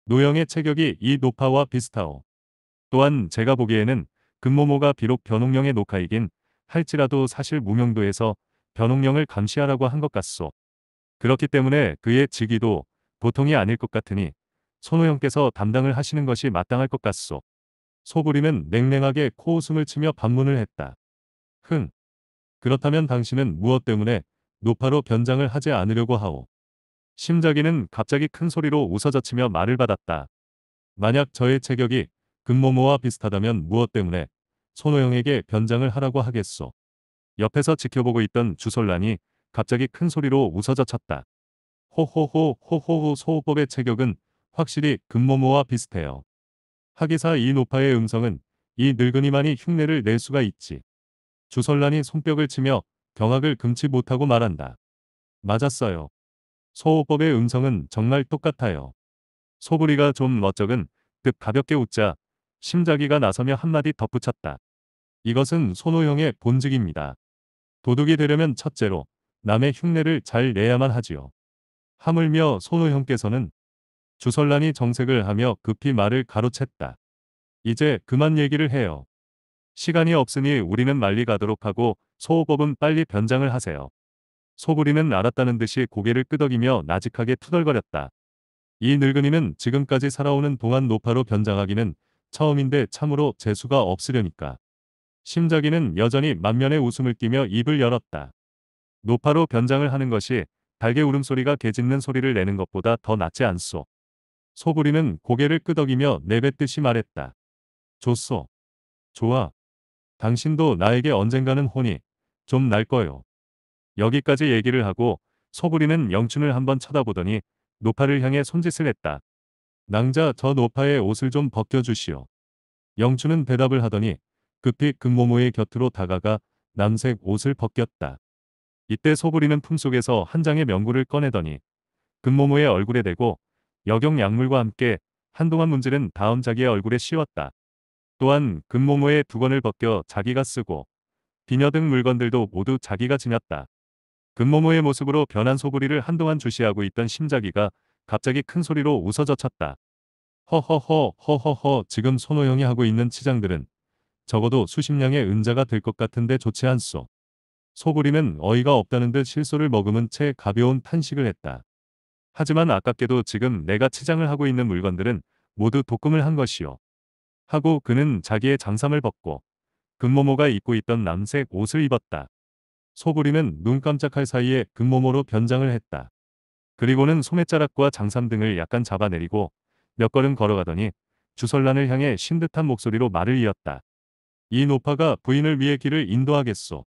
노형의 체격이 이 노파와 비슷하오. 또한 제가 보기에는 금모모가 비록 변홍령의 노카이긴 할지라도 사실 무명도에서 변홍령을 감시하라고 한 것 같소. 그렇기 때문에 그의 직위도 보통이 아닐 것 같으니 손호영께서 담당을 하시는 것이 마땅할 것 같소. 소부리는 냉랭하게 코웃음을 치며 반문을 했다. 흥. 그렇다면 당신은 무엇 때문에 노파로 변장을 하지 않으려고 하오. 심자기는 갑자기 큰 소리로 웃어젖히며 말을 받았다. 만약 저의 체격이 금모모와 비슷하다면 무엇 때문에 손호영에게 변장을 하라고 하겠소. 옆에서 지켜보고 있던 주설란이 갑자기 큰 소리로 웃어젖혔다. 호호호 호호호 소호법의 체격은 확실히 금모모와 비슷해요. 하기사 이노파의 음성은 이 늙은이만이 흉내를 낼 수가 있지. 주설란이 손뼉을 치며 경악을 금치 못하고 말한다. 맞았어요. 소호법의 음성은 정말 똑같아요. 소부리가 좀 멋쩍은 듯 가볍게 웃자 심자기가 나서며 한마디 덧붙였다. 이것은 손호영의 본직입니다. 도둑이 되려면 첫째로 남의 흉내를 잘 내야만 하지요. 하물며 손호형께서는 주설란이 정색을 하며 급히 말을 가로챘다. 이제 그만 얘기를 해요. 시간이 없으니 우리는 말리 가도록 하고 소호법은 빨리 변장을 하세요. 소부리는 알았다는 듯이 고개를 끄덕이며 나직하게 투덜거렸다. 이 늙은이는 지금까지 살아오는 동안 노파로 변장하기는 처음인데 참으로 재수가 없으려니까. 심자기는 여전히 만면에 웃음을 띠며 입을 열었다. 노파로 변장을 하는 것이 달개 울음소리가 개짖는 소리를 내는 것보다 더 낫지 않소. 소부리는 고개를 끄덕이며 내뱉듯이 말했다. 좋소. 좋아. 당신도 나에게 언젠가는 혼이 좀 날 거요. 여기까지 얘기를 하고 소부리는 영춘을 한번 쳐다보더니 노파를 향해 손짓을 했다. 낭자 저 노파의 옷을 좀 벗겨주시오. 영춘은 대답을 하더니 급히 금모모의 곁으로 다가가 남색 옷을 벗겼다. 이때 소부리는 품속에서 한 장의 명구를 꺼내더니 금모모의 얼굴에 대고 여경 약물과 함께 한동안 문제는 다음 자기의 얼굴에 씌웠다. 또한 금모모의 두건을 벗겨 자기가 쓰고 비녀 등 물건들도 모두 자기가 지녔다. 금모모의 모습으로 변한 소부리를 한동안 주시하고 있던 심자기가 갑자기 큰 소리로 웃어 젖혔다. 허허허 허허허 지금 손호영이 하고 있는 치장들은 적어도 수십 냥의 은자가 될 것 같은데 좋지 않소. 소구리는 어이가 없다는 듯 실소를 머금은 채 가벼운 탄식을 했다. 하지만 아깝게도 지금 내가 치장을 하고 있는 물건들은 모두 독금을 한 것이요. 하고 그는 자기의 장삼을 벗고 금모모가 입고 있던 남색 옷을 입었다. 소구리는 눈 깜짝할 사이에 금모모로 변장을 했다. 그리고는 소매자락과 장삼 등을 약간 잡아내리고 몇 걸음 걸어가더니 주설란을 향해 신 듯한 목소리로 말을 이었다. 이 노파가 부인을 위해 길을 인도하겠소.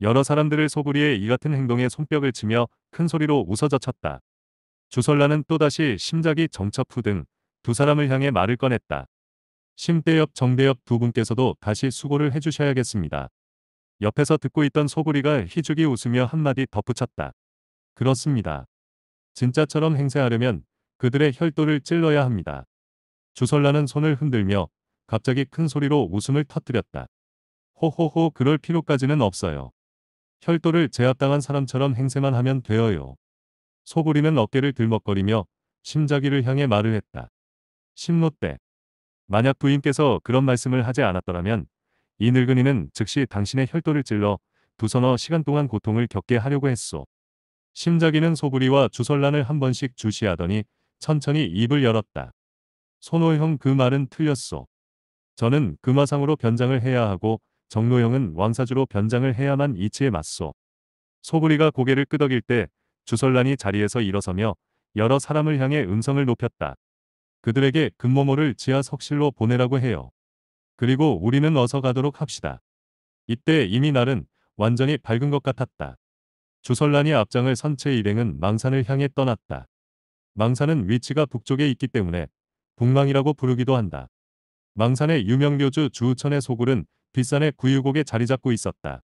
여러 사람들을 소구리에 이 같은 행동에 손뼉을 치며 큰 소리로 웃어젖혔다. 주설란은 또다시 심작이 정첩후 등 두 사람을 향해 말을 꺼냈다. 심대엽 정대엽 두 분께서도 다시 수고를 해주셔야겠습니다. 옆에서 듣고 있던 소구리가 희죽이 웃으며 한마디 덧붙였다. 그렇습니다. 진짜처럼 행세하려면 그들의 혈도를 찔러야 합니다. 주설라는 손을 흔들며 갑자기 큰 소리로 웃음을 터뜨렸다. 호호호 그럴 필요까지는 없어요. 혈도를 제압당한 사람처럼 행세만 하면 되어요. 소부리는 어깨를 들먹거리며 심자기를 향해 말을 했다. 심노 때 만약 부인께서 그런 말씀을 하지 않았더라면 이 늙은이는 즉시 당신의 혈도를 찔러 두서너 시간 동안 고통을 겪게 하려고 했소. 심작이는 소구리와 주설란을 한 번씩 주시하더니 천천히 입을 열었다. 손호형 그 말은 틀렸소. 저는 금화상으로 변장을 해야 하고 정로형은 왕사주로 변장을 해야만 이치에 맞소. 소구리가 고개를 끄덕일 때 주설란이 자리에서 일어서며 여러 사람을 향해 음성을 높였다. 그들에게 금모모를 지하 석실로 보내라고 해요. 그리고 우리는 어서 가도록 합시다. 이때 이미 날은 완전히 밝은 것 같았다. 주설란이 앞장을 선 채 일행은 망산을 향해 떠났다. 망산은 위치가 북쪽에 있기 때문에 북망이라고 부르기도 한다. 망산의 유명 묘주 주우천의 소굴은 빗산의 구유곡에 자리 잡고 있었다.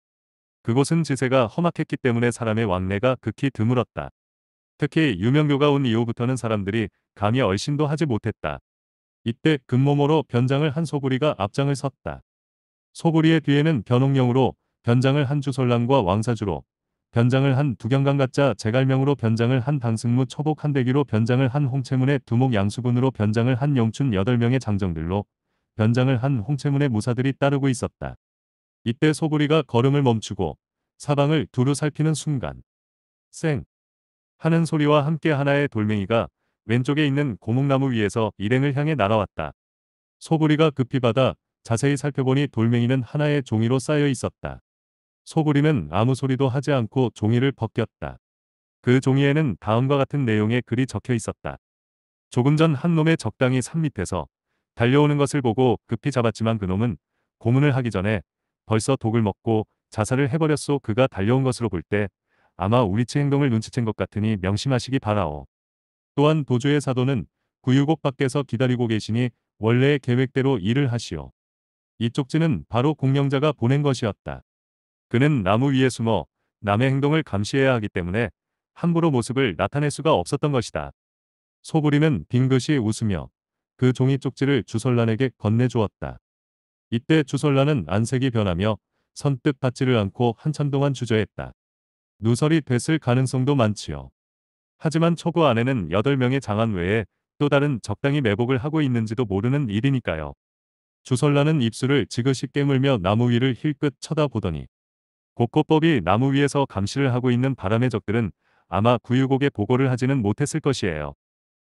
그곳은 지세가 험악했기 때문에 사람의 왕래가 극히 드물었다. 특히 유명교가 온 이후부터는 사람들이 감히 얼씬도 하지 못했다. 이때 금모모로 변장을 한 소구리가 앞장을 섰다. 소구리의 뒤에는 변홍령으로 변장을 한 주설랑과 왕사주로 변장을 한 두경강 가짜 제갈명으로 변장을 한 방승무 초복 한대기로 변장을 한 홍채문의 두목 양수군으로 변장을 한 영춘 8명의 장정들로 변장을 한 홍채문의 무사들이 따르고 있었다. 이때 소부리가 걸음을 멈추고 사방을 두루 살피는 순간 쌩 하는 소리와 함께 하나의 돌멩이가 왼쪽에 있는 고목나무 위에서 일행을 향해 날아왔다. 소부리가 급히 받아 자세히 살펴보니 돌멩이는 하나의 종이로 쌓여 있었다. 소구리는 아무 소리도 하지 않고 종이를 벗겼다. 그 종이에는 다음과 같은 내용의 글이 적혀 있었다. 조금 전 한 놈의 적당히 산밑에서 달려오는 것을 보고 급히 잡았지만 그 놈은 고문을 하기 전에 벌써 독을 먹고 자살을 해버렸소 그가 달려온 것으로 볼 때 아마 우리치 행동을 눈치챈 것 같으니 명심하시기 바라오. 또한 도주의 사도는 구유곡 밖에서 기다리고 계시니 원래의 계획대로 일을 하시오. 이 쪽지는 바로 공명자가 보낸 것이었다. 그는 나무 위에 숨어 남의 행동을 감시해야 하기 때문에 함부로 모습을 나타낼 수가 없었던 것이다. 소부리는 빙긋이 웃으며 그 종이 쪽지를 주설란에게 건네주었다. 이때 주설란은 안색이 변하며 선뜻 받지를 않고 한참 동안 주저했다. 누설이 됐을 가능성도 많지요. 하지만 초구 안에는 8명의 장안 외에 또 다른 적당히 매복을 하고 있는지도 모르는 일이니까요. 주설라는 입술을 지그시 깨물며 나무 위를 힐끗 쳐다보더니 고코법이 나무 위에서 감시를 하고 있는 바람의 적들은 아마 구유곡에 보고를 하지는 못했을 것이에요.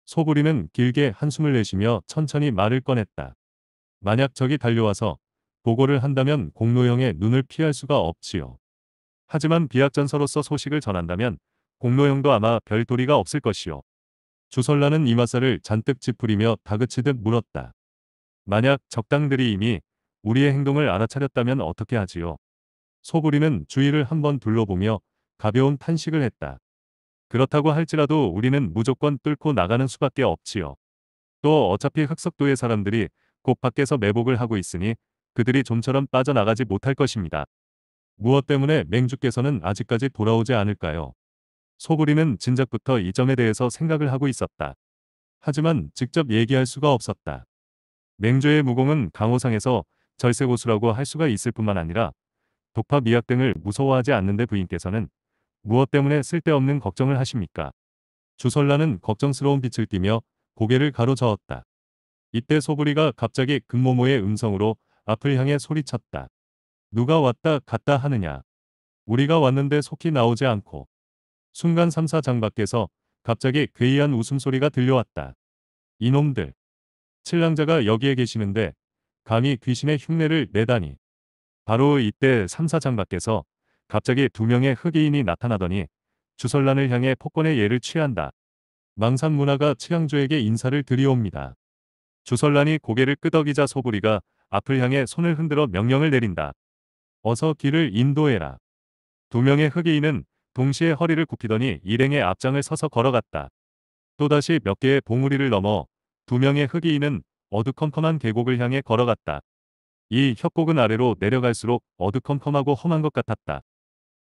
소부리는 길게 한숨을 내쉬며 천천히 말을 꺼냈다. 만약 적이 달려와서 보고를 한다면 공로형의 눈을 피할 수가 없지요. 하지만 비약전서로서 소식을 전한다면 공로형도 아마 별도리가 없을 것이요. 주설라는 이마살을 잔뜩 찌푸리며 다그치듯 물었다. 만약 적당들이 이미 우리의 행동을 알아차렸다면 어떻게 하지요? 소부리는 주위를 한번 둘러보며 가벼운 탄식을 했다. 그렇다고 할지라도 우리는 무조건 뚫고 나가는 수밖에 없지요. 또 어차피 흑석도의 사람들이 곧 밖에서 매복을 하고 있으니 그들이 좀처럼 빠져나가지 못할 것입니다. 무엇 때문에 맹주께서는 아직까지 돌아오지 않을까요? 소부리는 진작부터 이 점에 대해서 생각을 하고 있었다. 하지만 직접 얘기할 수가 없었다. 맹주의 무공은 강호상에서 절세고수라고 할 수가 있을 뿐만 아니라 독파 미약 등을 무서워하지 않는데 부인께서는 무엇 때문에 쓸데없는 걱정을 하십니까? 주설라는 걱정스러운 빛을 띠며 고개를 가로저었다. 이때 소부리가 갑자기 금모모의 음성으로 앞을 향해 소리쳤다. 누가 왔다 갔다 하느냐. 우리가 왔는데 속히 나오지 않고. 순간 3사 장 밖에서 갑자기 괴이한 웃음소리가 들려왔다. 이놈들. 칠랑자가 여기에 계시는데 감히 귀신의 흉내를 내다니. 바로 이때 3사장밖에서 갑자기 두 명의 흑인이 나타나더니 주설란을 향해 폭권의 예를 취한다. 망상 문화가 최양주에게 인사를 드리옵니다. 주설란이 고개를 끄덕이자 소부리가 앞을 향해 손을 흔들어 명령을 내린다. 어서 길을 인도해라. 두 명의 흑인은 동시에 허리를 굽히더니 일행의 앞장을 서서 걸어갔다. 또다시 몇 개의 봉우리를 넘어 두 명의 흑인은 어두컴컴한 계곡을 향해 걸어갔다. 이 협곡은 아래로 내려갈수록 어두컴컴하고 험한 것 같았다.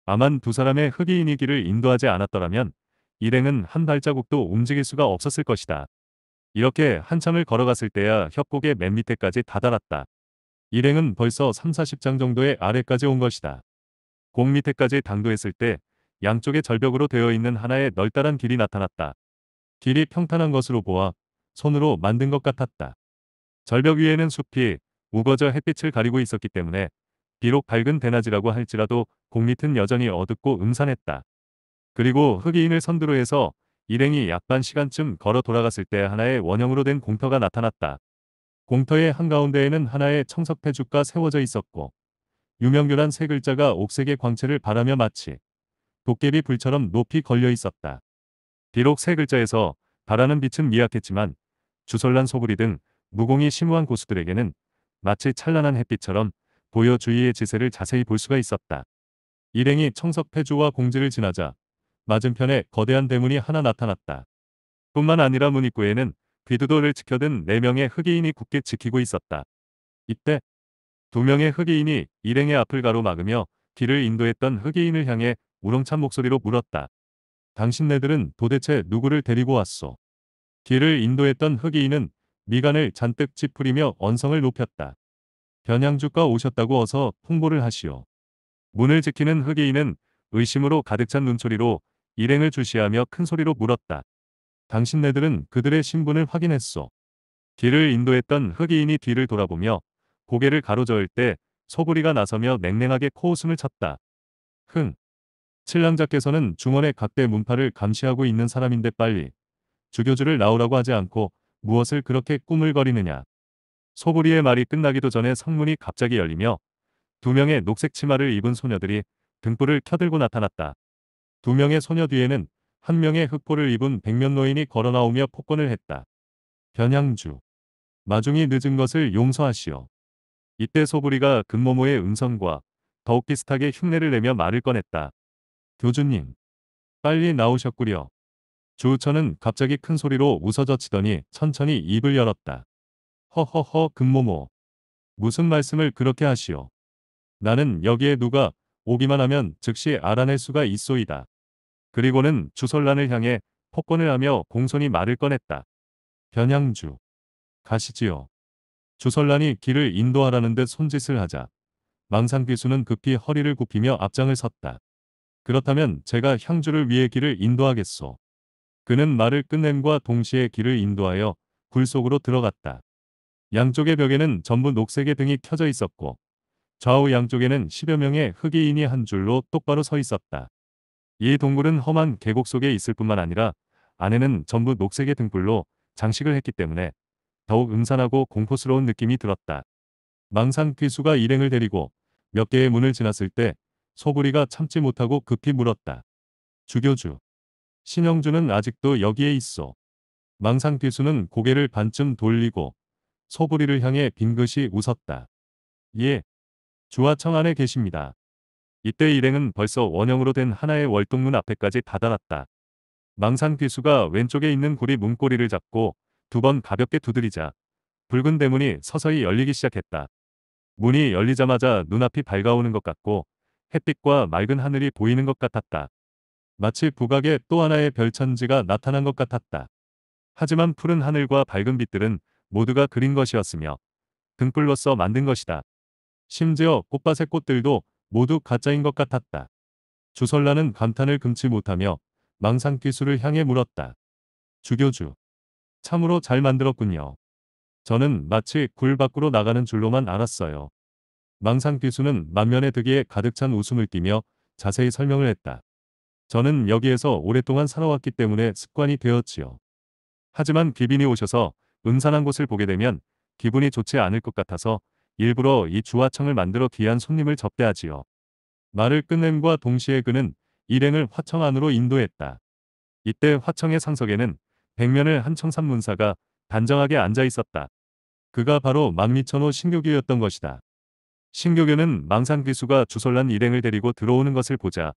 아만 두 사람의 흑이인이 길을 인도하지 않았더라면 일행은 한 발자국도 움직일 수가 없었을 것이다. 이렇게 한참을 걸어갔을 때야 협곡의 맨 밑에까지 다다랐다. 일행은 벌써 3, 40장 정도의 아래까지 온 것이다. 공 밑에까지 당도했을 때 양쪽에 절벽으로 되어 있는 하나의 널따란 길이 나타났다. 길이 평탄한 것으로 보아 손으로 만든 것 같았다. 절벽 위에는 숲이 우거져 햇빛을 가리고 있었기 때문에 비록 밝은 대낮이라고 할지라도 공밑은 여전히 어둡고 음산했다. 그리고 흑이인을 선두로 해서 일행이 약 반 시간쯤 걸어 돌아갔을 때 하나의 원형으로 된 공터가 나타났다. 공터의 한가운데에는 하나의 청석 패주가 세워져 있었고 유명교란 세 글자가 옥색의 광채를 바라며 마치 도깨비 불처럼 높이 걸려 있었다. 비록 세 글자에서 바라는 빛은 미약했지만 주설란 소부리 등 무공이 심오한 고수들에게는 마치 찬란한 햇빛처럼 보여 주위의 지세를 자세히 볼 수가 있었다. 일행이 청석폐주와 공지를 지나자 맞은편에 거대한 대문이 하나 나타났다. 뿐만 아니라 문 입구에는 비두도를 지켜든 4명의 흑인이 굳게 지키고 있었다. 이때 2 명의 흑인이 일행의 앞을 가로막으며 길을 인도했던 흑인을 향해 우렁찬 목소리로 물었다. 당신네들은 도대체 누구를 데리고 왔소? 길을 인도했던 흑인은 미간을 잔뜩 찌푸리며 언성을 높였다. 변양주가 오셨다고 어서 홍보를 하시오. 문을 지키는 흑이인은 의심으로 가득 찬 눈초리로 일행을 주시하며 큰 소리로 물었다. 당신네들은 그들의 신분을 확인했소. 뒤를 인도했던 흑이인이 뒤를 돌아보며 고개를 가로저을 때 소구리가 나서며 냉랭하게 코웃음을 쳤다. 흥. 칠랑자께서는 중원의 각대 문파를 감시하고 있는 사람인데 빨리 주교주를 나오라고 하지 않고 무엇을 그렇게 꾸물거리느냐. 소부리의 말이 끝나기도 전에 성문이 갑자기 열리며 두 명의 녹색 치마를 입은 소녀들이 등불을 켜들고 나타났다. 두 명의 소녀 뒤에는 한 명의 흑포를 입은 백면 노인이 걸어나오며 폭권을 했다. 변향주. 마중이 늦은 것을 용서하시오. 이때 소부리가 금모모의 음성과 더욱 비슷하게 흉내를 내며 말을 꺼냈다. 교주님. 빨리 나오셨구려. 주우천은 갑자기 큰 소리로 웃어젖히더니 천천히 입을 열었다. 허허허 금모모. 무슨 말씀을 그렇게 하시오. 나는 여기에 누가 오기만 하면 즉시 알아낼 수가 있소이다. 그리고는 주설란을 향해 폭권을 하며 공손히 말을 꺼냈다. 변양주. 가시지요. 주설란이 길을 인도하라는 듯 손짓을 하자. 망상비수는 급히 허리를 굽히며 앞장을 섰다. 그렇다면 제가 향주를 위해 길을 인도하겠소. 그는 말을 끝낸과 동시에 길을 인도하여 굴 속으로 들어갔다. 양쪽의 벽에는 전부 녹색의 등이 켜져 있었고 좌우 양쪽에는 10여 명의 흑이인이 한 줄로 똑바로 서 있었다. 이 동굴은 험한 계곡 속에 있을 뿐만 아니라 안에는 전부 녹색의 등불로 장식을 했기 때문에 더욱 음산하고 공포스러운 느낌이 들었다. 망상 귀수가 일행을 데리고 몇 개의 문을 지났을 때 소부리가 참지 못하고 급히 물었다. 주교주, 신영준은 아직도 여기에 있어. 망상 뒤수는 고개를 반쯤 돌리고 소부리를 향해 빙긋이 웃었다. 예. 주화청 안에 계십니다. 이때 일행은 벌써 원형으로 된 하나의 월동문 앞에까지 다다랐다. 망상 뒤수가 왼쪽에 있는 구리 문고리를 잡고 두 번 가볍게 두드리자 붉은 대문이 서서히 열리기 시작했다. 문이 열리자마자 눈앞이 밝아오는 것 같고 햇빛과 맑은 하늘이 보이는 것 같았다. 마치 부각에 또 하나의 별천지가 나타난 것 같았다. 하지만 푸른 하늘과 밝은 빛들은 모두가 그린 것이었으며 등불로써 만든 것이다. 심지어 꽃밭의 꽃들도 모두 가짜인 것 같았다. 주설라는 감탄을 금치 못하며 망상 기술을 향해 물었다. 주교주. 참으로 잘 만들었군요. 저는 마치 굴 밖으로 나가는 줄로만 알았어요. 망상 기수는 만면의 득에 가득 찬 웃음을 띠며 자세히 설명을 했다. 저는 여기에서 오랫동안 살아왔기 때문에 습관이 되었지요. 하지만 비빈이 오셔서 은산한 곳을 보게 되면 기분이 좋지 않을 것 같아서 일부러 이주화청을 만들어 귀한 손님을 접대하지요. 말을 끝냄과 동시에 그는 일행을 화청 안으로 인도했다. 이때 화청의 상석에는 백면을 한 청산문사가 단정하게 앉아 있었다. 그가 바로 망미천호 신교교였던 것이다. 신교교는 망상기수가 주설난 일행을 데리고 들어오는 것을 보자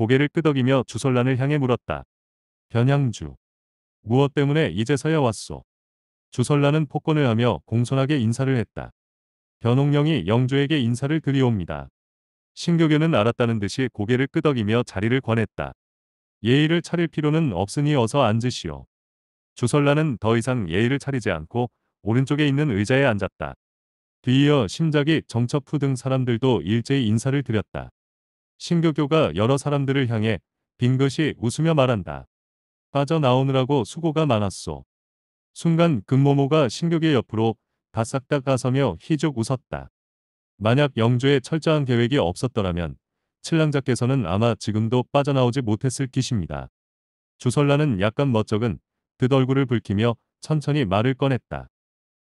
고개를 끄덕이며 주설란을 향해 물었다. 변향주. 무엇 때문에 이제서야 왔소? 주설란은 폭건을 하며 공손하게 인사를 했다. 변홍령이 영조에게 인사를 드리옵니다. 신교교는 알았다는 듯이 고개를 끄덕이며 자리를 권했다. 예의를 차릴 필요는 없으니 어서 앉으시오. 주설란은 더 이상 예의를 차리지 않고 오른쪽에 있는 의자에 앉았다. 뒤이어 심작이 정첩후 등 사람들도 일제히 인사를 드렸다. 신교교가 여러 사람들을 향해 빙긋이 웃으며 말한다. 빠져나오느라고 수고가 많았소. 순간 금모모가 신교계 옆으로 바싹다 가서며 희죽 웃었다. 만약 영조의 철저한 계획이 없었더라면 칠랑자께서는 아마 지금도 빠져나오지 못했을 기십니다. 주설라는 약간 멋쩍은 드덜굴을불키며 천천히 말을 꺼냈다.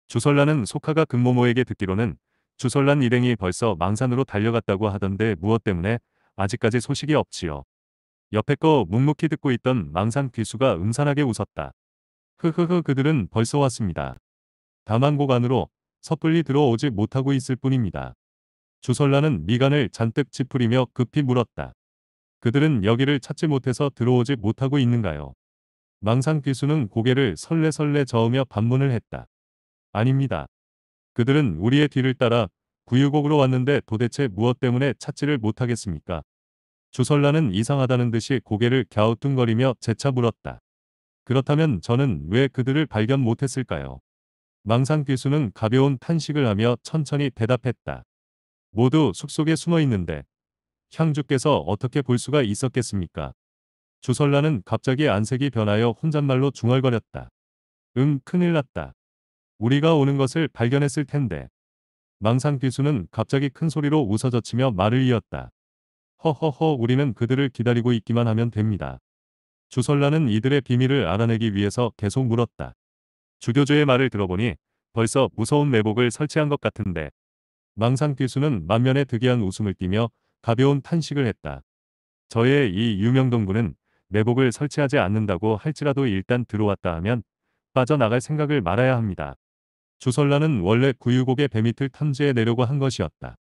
주설라는 속하가 금모모에게 듣기로는 주설란 일행이 벌써 망산으로 달려갔다고 하던데 무엇 때문에 아직까지 소식이 없지요. 옆에 거 묵묵히 듣고 있던 망상 귀수가 음산하게 웃었다. 흐흐흐 그들은 벌써 왔습니다. 다만 곡 안으로 섣불리 들어오지 못하고 있을 뿐입니다. 주설라는 미간을 잔뜩 찌푸리며 급히 물었다. 그들은 여기를 찾지 못해서 들어오지 못하고 있는가요? 망상 귀수는 고개를 설레설레 저으며 반문을 했다. 아닙니다. 그들은 우리의 뒤를 따라 구유곡으로 왔는데 도대체 무엇 때문에 찾지를 못하겠습니까? 주설라는 이상하다는 듯이 고개를 갸우뚱거리며 재차 물었다. 그렇다면 저는 왜 그들을 발견 못했을까요? 망상귀수는 가벼운 탄식을 하며 천천히 대답했다. 모두 숲속에 숨어 있는데 향주께서 어떻게 볼 수가 있었겠습니까? 주설라는 갑자기 안색이 변하여 혼잣말로 중얼거렸다. 응, 큰일 났다. 우리가 오는 것을 발견했을 텐데 망상 비수는 갑자기 큰 소리로 웃어젖히며 말을 이었다. 허허허 우리는 그들을 기다리고 있기만 하면 됩니다. 주설라는 이들의 비밀을 알아내기 위해서 계속 물었다. 주교조의 말을 들어보니 벌써 무서운 매복을 설치한 것 같은데. 망상 비수는 만면에 득이한 웃음을 띠며 가벼운 탄식을 했다. 저의 이유명동구는 매복을 설치하지 않는다고 할지라도 일단 들어왔다 하면 빠져나갈 생각을 말아야 합니다. 조설라는 원래 구유곡의 배 밑을 탐지해 내려고 한 것이었다.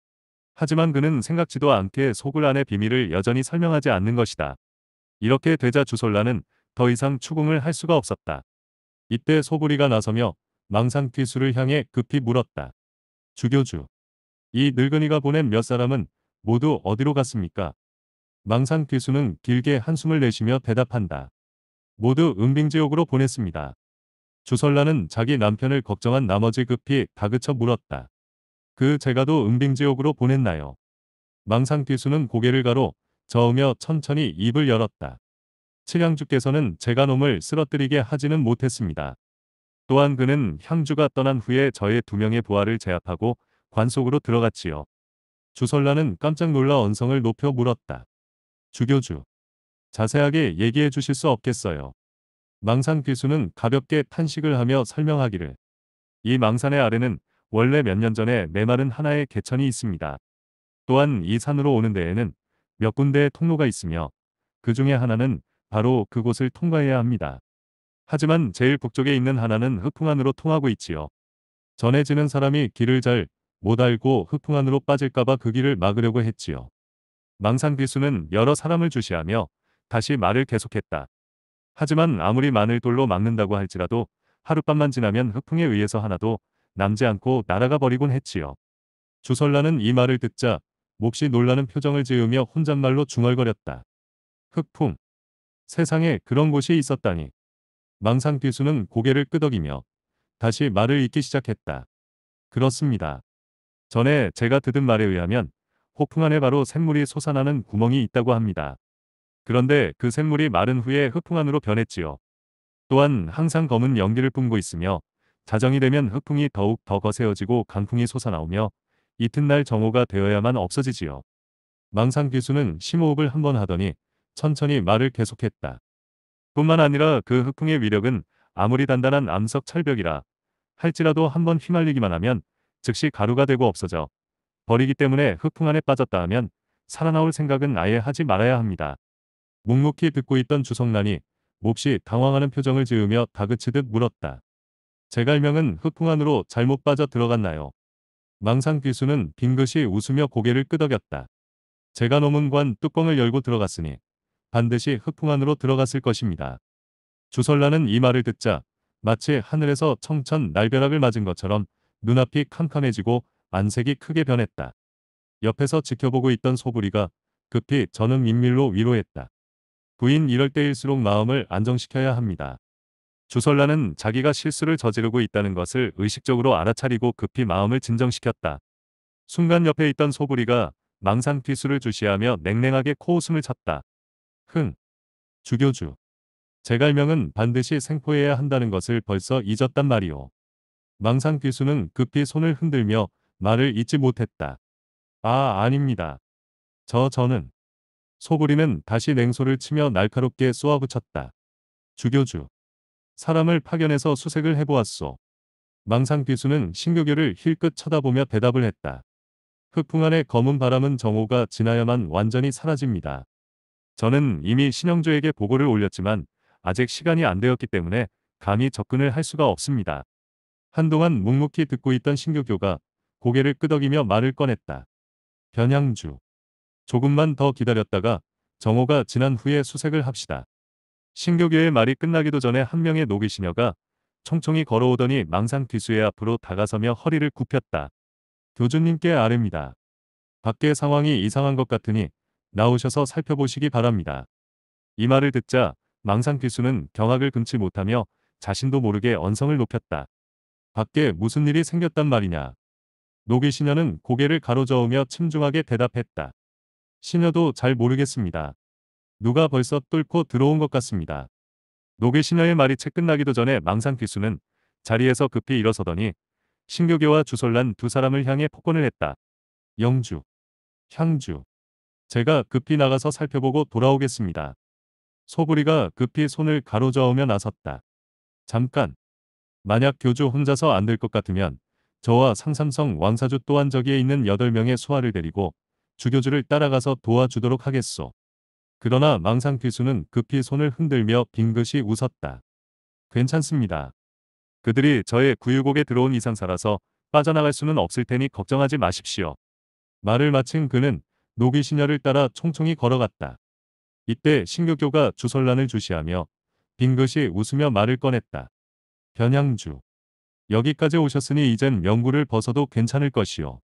하지만 그는 생각지도 않게 소굴안의 비밀을 여전히 설명하지 않는 것이다. 이렇게 되자 주설라는더 이상 추궁을 할 수가 없었다. 이때 소부리가 나서며 망상귀수를 향해 급히 물었다. 주교주. 이 늙은이가 보낸 몇 사람은 모두 어디로 갔습니까? 망상귀수는 길게 한숨을 내쉬며 대답한다. 모두 은빙지옥으로 보냈습니다. 주설라는 자기 남편을 걱정한 나머지 급히 다그쳐 물었다. 그 제가도 은빙지옥으로 보냈나요? 망상 뒤수는 고개를 가로 저으며 천천히 입을 열었다. 칠향주께서는 제가 놈을 쓰러뜨리게 하지는 못했습니다. 또한 그는 향주가 떠난 후에 저의 두 명의 부하를 제압하고 관속으로 들어갔지요. 주설라는 깜짝 놀라 언성을 높여 물었다. 주교주. 자세하게 얘기해 주실 수 없겠어요. 망산 비수는 가볍게 탄식을 하며 설명하기를 이 망산의 아래는 원래 몇 년 전에 메마른 하나의 개천이 있습니다. 또한 이 산으로 오는 데에는 몇 군데의 통로가 있으며 그 중에 하나는 바로 그곳을 통과해야 합니다. 하지만 제일 북쪽에 있는 하나는 흑풍 안으로 통하고 있지요. 전해지는 사람이 길을 잘 못 알고 흑풍 안으로 빠질까봐 그 길을 막으려고 했지요. 망상 비수는 여러 사람을 주시하며 다시 말을 계속했다. 하지만 아무리 마늘 돌로 막는다고 할지라도 하룻밤만 지나면 흙풍에 의해서 하나도 남지 않고 날아가 버리곤 했지요. 주설라는 이 말을 듣자 몹시 놀라는 표정을 지으며 혼잣말로 중얼거렸다. 흑풍. 세상에 그런 곳이 있었다니. 망상 뒤수는 고개를 끄덕이며 다시 말을 잇기 시작했다. 그렇습니다. 전에 제가 듣은 말에 의하면 호풍 안에 바로 샘물이 솟아나는 구멍이 있다고 합니다. 그런데 그 샘물이 마른 후에 흑풍안으로 변했지요. 또한 항상 검은 연기를 뿜고 있으며 자정이 되면 흑풍이 더욱 더 거세어지고 강풍이 솟아나오며 이튿날 정오가 되어야만 없어지지요. 망상 기수는 심호흡을 한 번 하더니 천천히 말을 계속했다. 뿐만 아니라 그 흑풍의 위력은 아무리 단단한 암석 철벽이라 할지라도 한 번 휘말리기만 하면 즉시 가루가 되고 없어져 버리기 때문에 흑풍 안에 빠졌다 하면 살아나올 생각은 아예 하지 말아야 합니다. 묵묵히 듣고 있던 주성란이 몹시 당황하는 표정을 지으며 다그치듯 물었다. 제갈명은 흑풍 안으로 잘못 빠져 들어갔나요? 망상 귀수는 빙긋이 웃으며 고개를 끄덕였다. 제가 넘은 관 뚜껑을 열고 들어갔으니 반드시 흑풍 안으로 들어갔을 것입니다. 주설라는이 말을 듣자 마치 하늘에서 청천 날벼락을 맞은 것처럼 눈앞이 캄캄해지고 안색이 크게 변했다. 옆에서 지켜보고 있던 소부리가 급히 저는 인밀로 위로했다. 부인 이럴 때일수록 마음을 안정시켜야 합니다. 주설라는 자기가 실수를 저지르고 있다는 것을 의식적으로 알아차리고 급히 마음을 진정시켰다. 순간 옆에 있던 소부리가 망상 피수를 주시하며 냉랭하게 코웃음을 쳤다. 흥. 주교주. 제갈명은 반드시 생포해야 한다는 것을 벌써 잊었단 말이오. 망상 피수는 급히 손을 흔들며 말을 잊지 못했다. 아, 아닙니다. 저, 저는. 소구리는 다시 냉소를 치며 날카롭게 쏘아붙였다. 주교주. 사람을 파견해서 수색을 해보았소. 망상귀수는 신교교를 힐끗 쳐다보며 대답을 했다. 흙풍 안의 검은 바람은 정오가 지나야만 완전히 사라집니다. 저는 이미 신영조에게 보고를 올렸지만 아직 시간이 안 되었기 때문에 감히 접근을 할 수가 없습니다. 한동안 묵묵히 듣고 있던 신교교가 고개를 끄덕이며 말을 꺼냈다. 변양주. 조금만 더 기다렸다가 정호가 지난 후에 수색을 합시다. 신교교의 말이 끝나기도 전에 한 명의 노기시녀가 총총히 걸어오더니 망상 뒤수의 앞으로 다가서며 허리를 굽혔다. 교주님께 아뢰입니다. 밖의 상황이 이상한 것 같으니 나오셔서 살펴보시기 바랍니다. 이 말을 듣자 망상 뒤수는 경악을 금치 못하며 자신도 모르게 언성을 높였다. 밖에 무슨 일이 생겼단 말이냐. 노기시녀는 고개를 가로저으며 침중하게 대답했다. 시녀도 잘 모르겠습니다. 누가 벌써 뚫고 들어온 것 같습니다. 노길 시녀의 말이 채 끝나기도 전에 망상 귀수는 자리에서 급히 일어서더니 신교계와 주설란 두 사람을 향해 폭언을 했다. 영주, 향주. 제가 급히 나가서 살펴보고 돌아오겠습니다. 소부리가 급히 손을 가로저으며 나섰다. 잠깐. 만약 교주 혼자서 안 될 것 같으면 저와 상삼성 왕사주 또한 저기에 있는 8명의 수하를 데리고 주교주를 따라가서 도와주도록 하겠소. 그러나 망상 귀수는 급히 손을 흔들며 빙긋이 웃었다. 괜찮습니다. 그들이 저의 구유곡에 들어온 이상살아서 빠져나갈 수는 없을 테니 걱정하지 마십시오. 말을 마친 그는 노기 시녀를 따라 총총히 걸어갔다. 이때 신교교가 주설란을 주시하며 빙긋이 웃으며 말을 꺼냈다. 변양주. 여기까지 오셨으니 이젠 명구를 벗어도 괜찮을 것이요.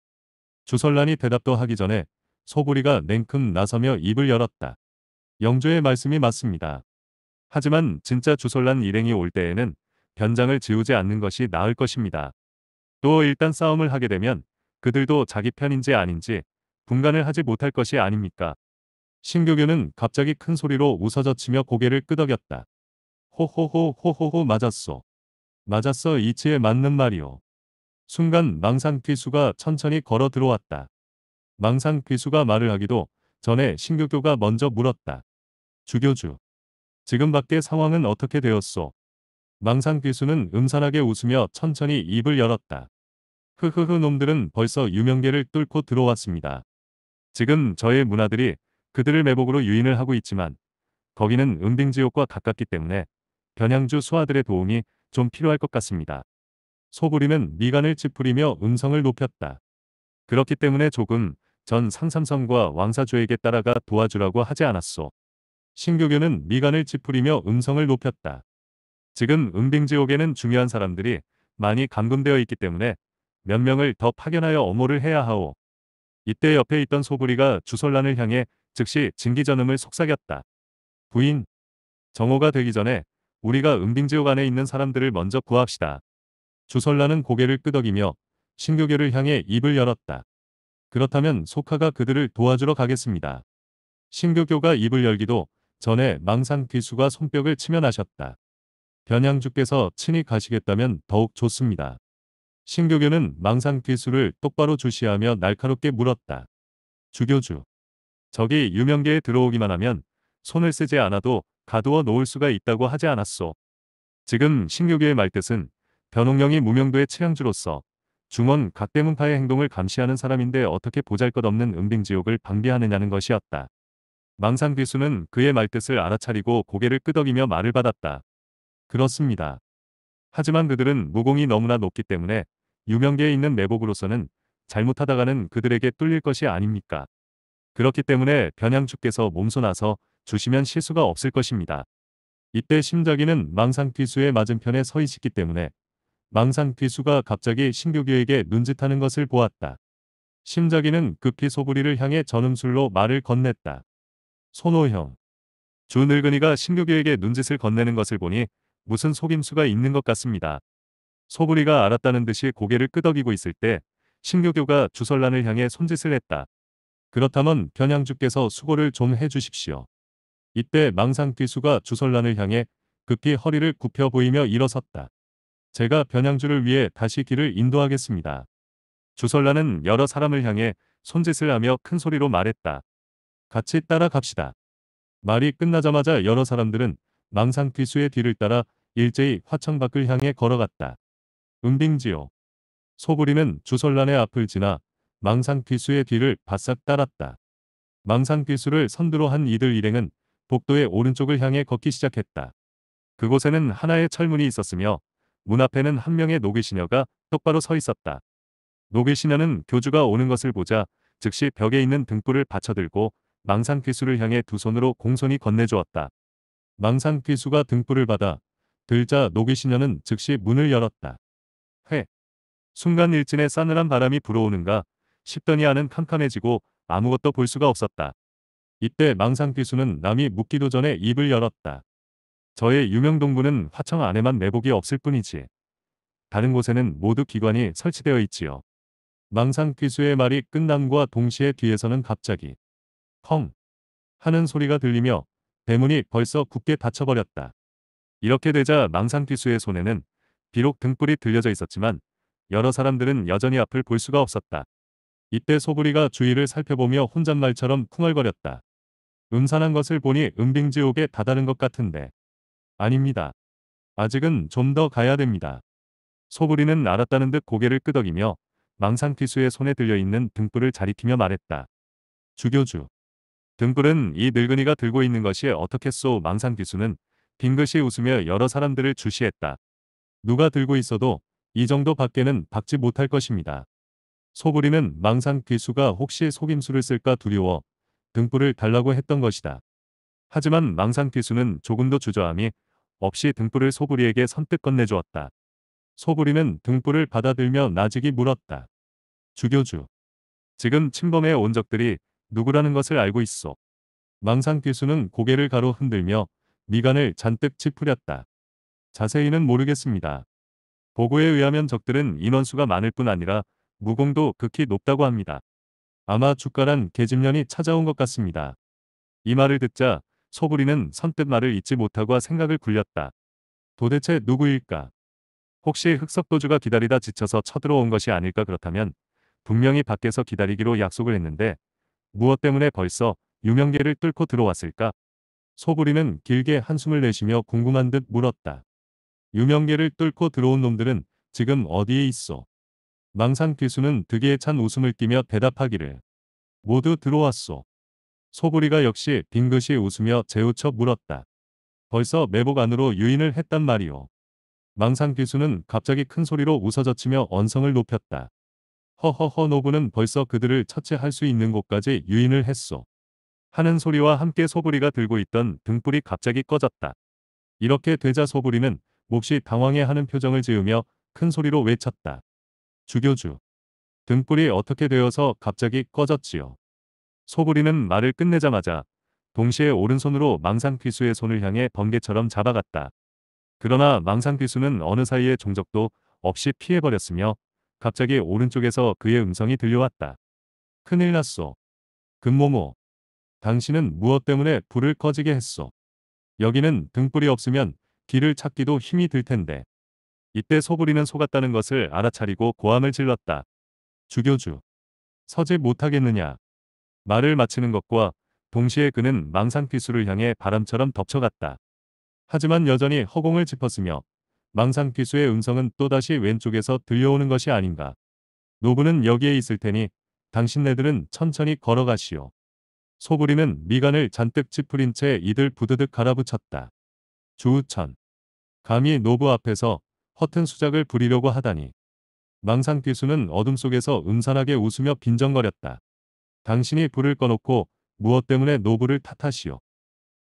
주설란이 대답도 하기 전에 소구리가 냉큼 나서며 입을 열었다. 영조의 말씀이 맞습니다. 하지만 진짜 주솔란 일행이 올 때에는 변장을 지우지 않는 것이 나을 것입니다. 또 일단 싸움을 하게 되면 그들도 자기 편인지 아닌지 분간을 하지 못할 것이 아닙니까? 신교교는 갑자기 큰 소리로 웃어젖히며 고개를 끄덕였다. 호호호 호호호 맞았소. 맞았어 이치에 맞는 말이오. 순간 망상 귀수가 천천히 걸어 들어왔다. 망상 귀수가 말을 하기도 전에 신교교가 먼저 물었다. 주교주. 지금 밖에 상황은 어떻게 되었소? 망상 귀수는 음산하게 웃으며 천천히 입을 열었다. 흐흐흐 놈들은 벌써 유명계를 뚫고 들어왔습니다. 지금 저의 문화들이 그들을 매복으로 유인을 하고 있지만 거기는 은빙지옥과 가깝기 때문에 변양주 소아들의 도움이 좀 필요할 것 같습니다. 소부리는 미간을 찌푸리며 음성을 높였다. 그렇기 때문에 조금 전 상삼성과 왕사조에게 따라가 도와주라고 하지 않았소. 신교교는 미간을 찌푸리며 음성을 높였다. 지금 은빙지옥에는 중요한 사람들이 많이 감금되어 있기 때문에 몇 명을 더 파견하여 업무를 해야 하오. 이때 옆에 있던 소부리가 주설란을 향해 즉시 징기전음을 속삭였다. 부인, 정호가 되기 전에 우리가 은빙지옥 안에 있는 사람들을 먼저 구합시다. 주설란은 고개를 끄덕이며 신교교를 향해 입을 열었다. 그렇다면 소카가 그들을 도와주러 가겠습니다. 신교교가 입을 열기도 전에 망상 귀수가 손뼉을 치면하셨다 변양주께서 친히 가시겠다면 더욱 좋습니다. 신교교는 망상 귀수를 똑바로 주시하며 날카롭게 물었다. 주교주. 저기 유명계에 들어오기만 하면 손을 쓰지 않아도 가두어 놓을 수가 있다고 하지 않았소. 지금 신교교의 말뜻은 변홍령이 무명도의 최양주로서 중원 각대문파의 행동을 감시하는 사람인데 어떻게 보잘것없는 은빙지옥을 방비하느냐는 것이었다. 망상귀수는 그의 말뜻을 알아차리고 고개를 끄덕이며 말을 받았다. 그렇습니다. 하지만 그들은 무공이 너무나 높기 때문에 유명계에 있는 매복으로서는 잘못하다가는 그들에게 뚫릴 것이 아닙니까? 그렇기 때문에 변양주께서 몸소나서 주시면 실수가 없을 것입니다. 이때 심자기는 망상귀수의 맞은편에 서 있었기 때문에 망상 비수가 갑자기 신교규에게 눈짓하는 것을 보았다. 심자기는 급히 소부리를 향해 전음술로 말을 건넸다. 손호형. 주 늙은이가 신교규에게 눈짓을 건네는 것을 보니 무슨 속임수가 있는 것 같습니다. 소부리가 알았다는 듯이 고개를 끄덕이고 있을 때 신교교가 주설란을 향해 손짓을 했다. 그렇다면 변양주께서 수고를 좀 해주십시오. 이때 망상귀수가 주설란을 향해 급히 허리를 굽혀 보이며 일어섰다. 제가 변양주를 위해 다시 길을 인도하겠습니다. 주설라는 여러 사람을 향해 손짓을 하며 큰 소리로 말했다. 같이 따라갑시다. 말이 끝나자마자 여러 사람들은 망상 귀수의 뒤를 따라 일제히 화천 밖을 향해 걸어갔다. 은빙지요. 소부리는 주설란의 앞을 지나 망상 귀수의 뒤를 바싹 따랐다. 망상 귀수를 선두로 한 이들 일행은 복도의 오른쪽을 향해 걷기 시작했다. 그곳에는 하나의 철문이 있었으며 문 앞에는 한 명의 노귀시녀가 똑바로 서 있었다. 노귀시녀는 교주가 오는 것을 보자 즉시 벽에 있는 등불을 받쳐들고 망상귀수를 향해 두 손으로 공손히 건네주었다. 망상귀수가 등불을 받아 들자 노귀시녀는 즉시 문을 열었다. 회. 순간 일진에 싸늘한 바람이 불어오는가 싶더니 안은 캄캄해지고 아무것도 볼 수가 없었다. 이때 망상귀수는 남이 묻기도 전에 입을 열었다. 저의 유명동부는 화청 안에만 내복이 없을 뿐이지. 다른 곳에는 모두 기관이 설치되어 있지요. 망상 귀수의 말이 끝남과 동시에 뒤에서는 갑자기 헝 하는 소리가 들리며 대문이 벌써 굳게 닫혀버렸다. 이렇게 되자 망상 귀수의 손에는 비록 등불이 들려져 있었지만 여러 사람들은 여전히 앞을 볼 수가 없었다. 이때 소부리가 주위를 살펴보며 혼잣말처럼 쿵얼거렸다. 음산한 것을 보니 은빙지옥에 다다른 것 같은데 아닙니다. 아직은 좀 더 가야 됩니다. 소부리는 알았다는 듯 고개를 끄덕이며 망상피수의 손에 들려있는 등불을 자리키며 말했다. 주교주. 등불은 이 늙은이가 들고 있는 것이 어떻겠소 망상피수는 빙긋이 웃으며 여러 사람들을 주시했다. 누가 들고 있어도 이 정도 밖에는 박지 못할 것입니다. 소부리는 망상귀수가 혹시 속임수를 쓸까 두려워 등불을 달라고 했던 것이다. 하지만 망상귀수는 조금도 주저함이 없이 등불을 소부리에게 선뜻 건네주었다. 소부리는 등불을 받아들며 나직이 물었다. 주교주. 지금 침범해 온 적들이 누구라는 것을 알고 있어. 망상 귀수는 고개를 가로 흔들며 미간을 잔뜩 찌푸렸다. 자세히는 모르겠습니다. 보고에 의하면 적들은 인원수가 많을 뿐 아니라 무공도 극히 높다고 합니다. 아마 주가란 계집년이 찾아온 것 같습니다. 이 말을 듣자 소부리는 선뜻 말을 잊지 못하고 생각을 굴렸다. 도대체 누구일까? 혹시 흑석도주가 기다리다 지쳐서 쳐들어온 것이 아닐까 그렇다면 분명히 밖에서 기다리기로 약속을 했는데 무엇 때문에 벌써 유명계를 뚫고 들어왔을까? 소부리는 길게 한숨을 내쉬며 궁금한 듯 물었다. 유명계를 뚫고 들어온 놈들은 지금 어디에 있어? 망상 귀수는 득에 찬 웃음을 띠며 대답하기를 모두 들어왔소. 소구리가 역시 빙긋이 웃으며 재우쳐 물었다. 벌써 매복 안으로 유인을 했단 말이오. 망상 귀수는 갑자기 큰 소리로 웃어젖히며 언성을 높였다. 허허허 노부는 벌써 그들을 처치할 수 있는 곳까지 유인을 했소. 하는 소리와 함께 소부리가 들고 있던 등불이 갑자기 꺼졌다. 이렇게 되자 소부리는 몹시 당황해하는 표정을 지으며 큰 소리로 외쳤다. 주교주. 등불이 어떻게 되어서 갑자기 꺼졌지요. 소부리는 말을 끝내자마자 동시에 오른손으로 망상귀수의 손을 향해 번개처럼 잡아갔다. 그러나 망상귀수는 어느 사이에 종적도 없이 피해버렸으며 갑자기 오른쪽에서 그의 음성이 들려왔다. 큰일 났소. 금모모. 당신은 무엇 때문에 불을 꺼지게 했소. 여기는 등불이 없으면 길을 찾기도 힘이 들 텐데. 이때 소부리는 속았다는 것을 알아차리고 고함을 질렀다. 주교주. 서지 못하겠느냐. 말을 마치는 것과 동시에 그는 망상피수를 향해 바람처럼 덮쳐갔다. 하지만 여전히 허공을 짚었으며 망상피수의 음성은 또다시 왼쪽에서 들려오는 것이 아닌가. 노부는 여기에 있을 테니 당신네들은 천천히 걸어가시오. 소부리는 미간을 잔뜩 찌푸린 채 이들 부드득 갈아붙였다. 주우천. 감히 노부 앞에서 허튼 수작을 부리려고 하다니. 망상피수는 어둠 속에서 음산하게 웃으며 빈정거렸다. 당신이 불을 꺼놓고 무엇 때문에 노부를 탓하시오.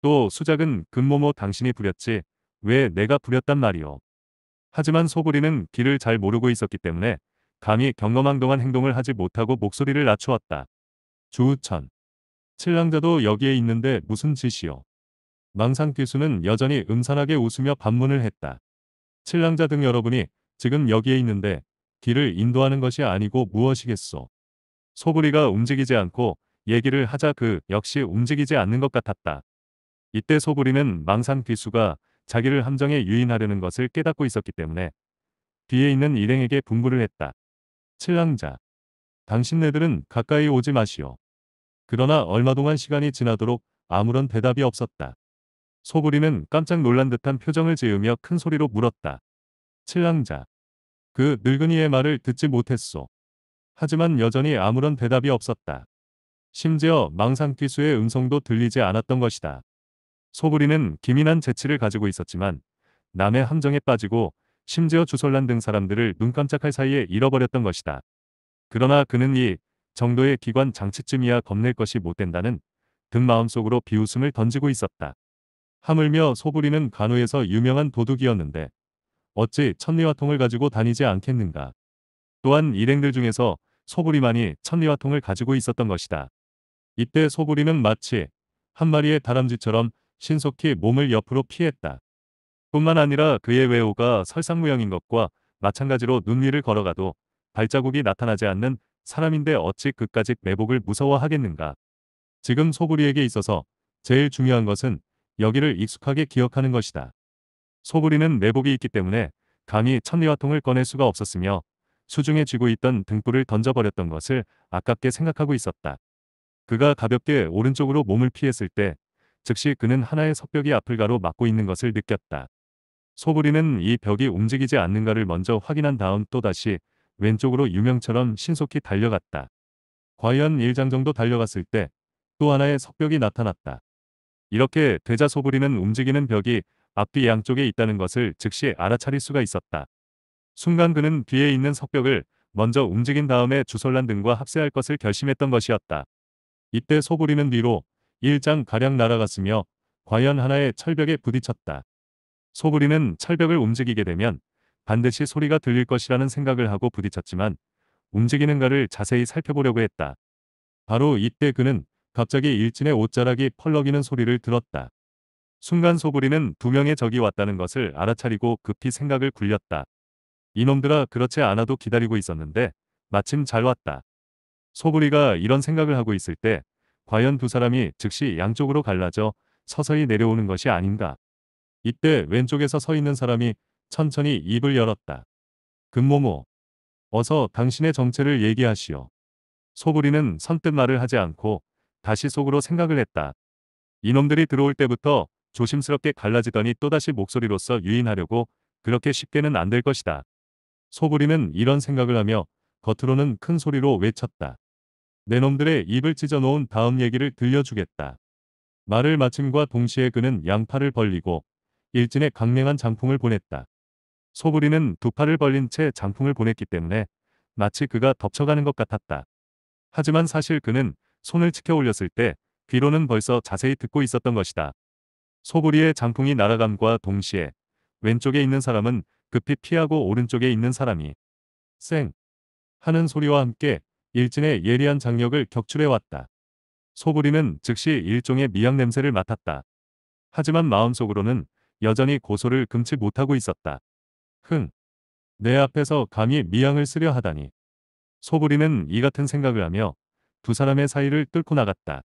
또 수작은 금모모 당신이 부렸지 왜 내가 부렸단 말이오. 하지만 소부리는 길을 잘 모르고 있었기 때문에 감히 경험한동안 행동을 하지 못하고 목소리를 낮추었다. 주우천. 칠랑자도 여기에 있는데 무슨 짓이오. 망상귀수는 여전히 음산하게 웃으며 반문을 했다. 칠랑자 등 여러분이 지금 여기에 있는데 길을 인도하는 것이 아니고 무엇이겠소. 소부리가 움직이지 않고 얘기를 하자 그 역시 움직이지 않는 것 같았다. 이때 소부리는 망상 귀수가 자기를 함정에 유인하려는 것을 깨닫고 있었기 때문에 뒤에 있는 일행에게 분부를 했다. 칠랑자. 당신네들은 가까이 오지 마시오. 그러나 얼마 동안 시간이 지나도록 아무런 대답이 없었다. 소부리는 깜짝 놀란 듯한 표정을 지으며 큰 소리로 물었다. 칠랑자. 그 늙은이의 말을 듣지 못했소. 하지만 여전히 아무런 대답이 없었다. 심지어 망상귀수의 음성도 들리지 않았던 것이다. 소부리는 기민한 재치를 가지고 있었지만 남의 함정에 빠지고 심지어 주설란 등 사람들을 눈 깜짝할 사이에 잃어버렸던 것이다. 그러나 그는 이 정도의 기관 장치쯤이야 겁낼 것이 못된다는 등 마음속으로 비웃음을 던지고 있었다. 하물며 소부리는 간호에서 유명한 도둑이었는데 어찌 천리화통을 가지고 다니지 않겠는가. 또한 일행들 중에서 소부리만이 천리화통을 가지고 있었던 것이다. 이때 소부리는 마치 한 마리의 다람쥐처럼 신속히 몸을 옆으로 피했다. 뿐만 아니라 그의 외호가 설상무형인 것과 마찬가지로 눈 위를 걸어가도 발자국이 나타나지 않는 사람인데 어찌 그까지 매복을 무서워하겠는가. 지금 소부리에게 있어서 제일 중요한 것은 여기를 익숙하게 기억하는 것이다. 소부리는 매복이 있기 때문에 감히 천리화통을 꺼낼 수가 없었으며 수중에 쥐고 있던 등불을 던져버렸던 것을 아깝게 생각하고 있었다. 그가 가볍게 오른쪽으로 몸을 피했을 때 즉시 그는 하나의 석벽이 앞을 가로 막고 있는 것을 느꼈다. 소부리는 이 벽이 움직이지 않는가를 먼저 확인한 다음 또다시 왼쪽으로 유명처럼 신속히 달려갔다. 과연 1장 정도 달려갔을 때 또 하나의 석벽이 나타났다. 이렇게 대자 소부리는 움직이는 벽이 앞뒤 양쪽에 있다는 것을 즉시 알아차릴 수가 있었다. 순간 그는 뒤에 있는 석벽을 먼저 움직인 다음에 주설란 등과 합세할 것을 결심했던 것이었다. 이때 소부리는 뒤로 일장가량 날아갔으며 과연 하나의 철벽에 부딪혔다. 소부리는 철벽을 움직이게 되면 반드시 소리가 들릴 것이라는 생각을 하고 부딪혔지만 움직이는가를 자세히 살펴보려고 했다. 바로 이때 그는 갑자기 일진의 옷자락이 펄럭이는 소리를 들었다. 순간 소부리는 두 명의 적이 왔다는 것을 알아차리고 급히 생각을 굴렸다. 이놈들아 그렇지 않아도 기다리고 있었는데 마침 잘 왔다. 소부리가 이런 생각을 하고 있을 때 과연 두 사람이 즉시 양쪽으로 갈라져 서서히 내려오는 것이 아닌가. 이때 왼쪽에서 서 있는 사람이 천천히 입을 열었다. 금모모. 어서 당신의 정체를 얘기하시오. 소부리는 선뜻 말을 하지 않고 다시 속으로 생각을 했다. 이놈들이 들어올 때부터 조심스럽게 갈라지더니 또다시 목소리로서 유인하려고 그렇게 쉽게는 안 될 것이다. 소부리는 이런 생각을 하며 겉으로는 큰 소리로 외쳤다. 내 놈들의 입을 찢어놓은 다음 얘기를 들려주겠다. 말을 마침과 동시에 그는 양팔을 벌리고 일진의 강냉한 장풍을 보냈다. 소부리는 두 팔을 벌린 채 장풍을 보냈기 때문에 마치 그가 덮쳐가는 것 같았다. 하지만 사실 그는 손을 치켜 올렸을 때 귀로는 벌써 자세히 듣고 있었던 것이다. 소부리의 장풍이 날아감과 동시에 왼쪽에 있는 사람은 급히 피하고 오른쪽에 있는 사람이 쌩 하는 소리와 함께 일진의 예리한 장력을 격출해왔다. 소부리는 즉시 일종의 미약 냄새를 맡았다. 하지만 마음속으로는 여전히 고소를 금치 못하고 있었다. 흥. 내 앞에서 감히 미양을 쓰려 하다니. 소부리는 이 같은 생각을 하며 두 사람의 사이를 뚫고 나갔다.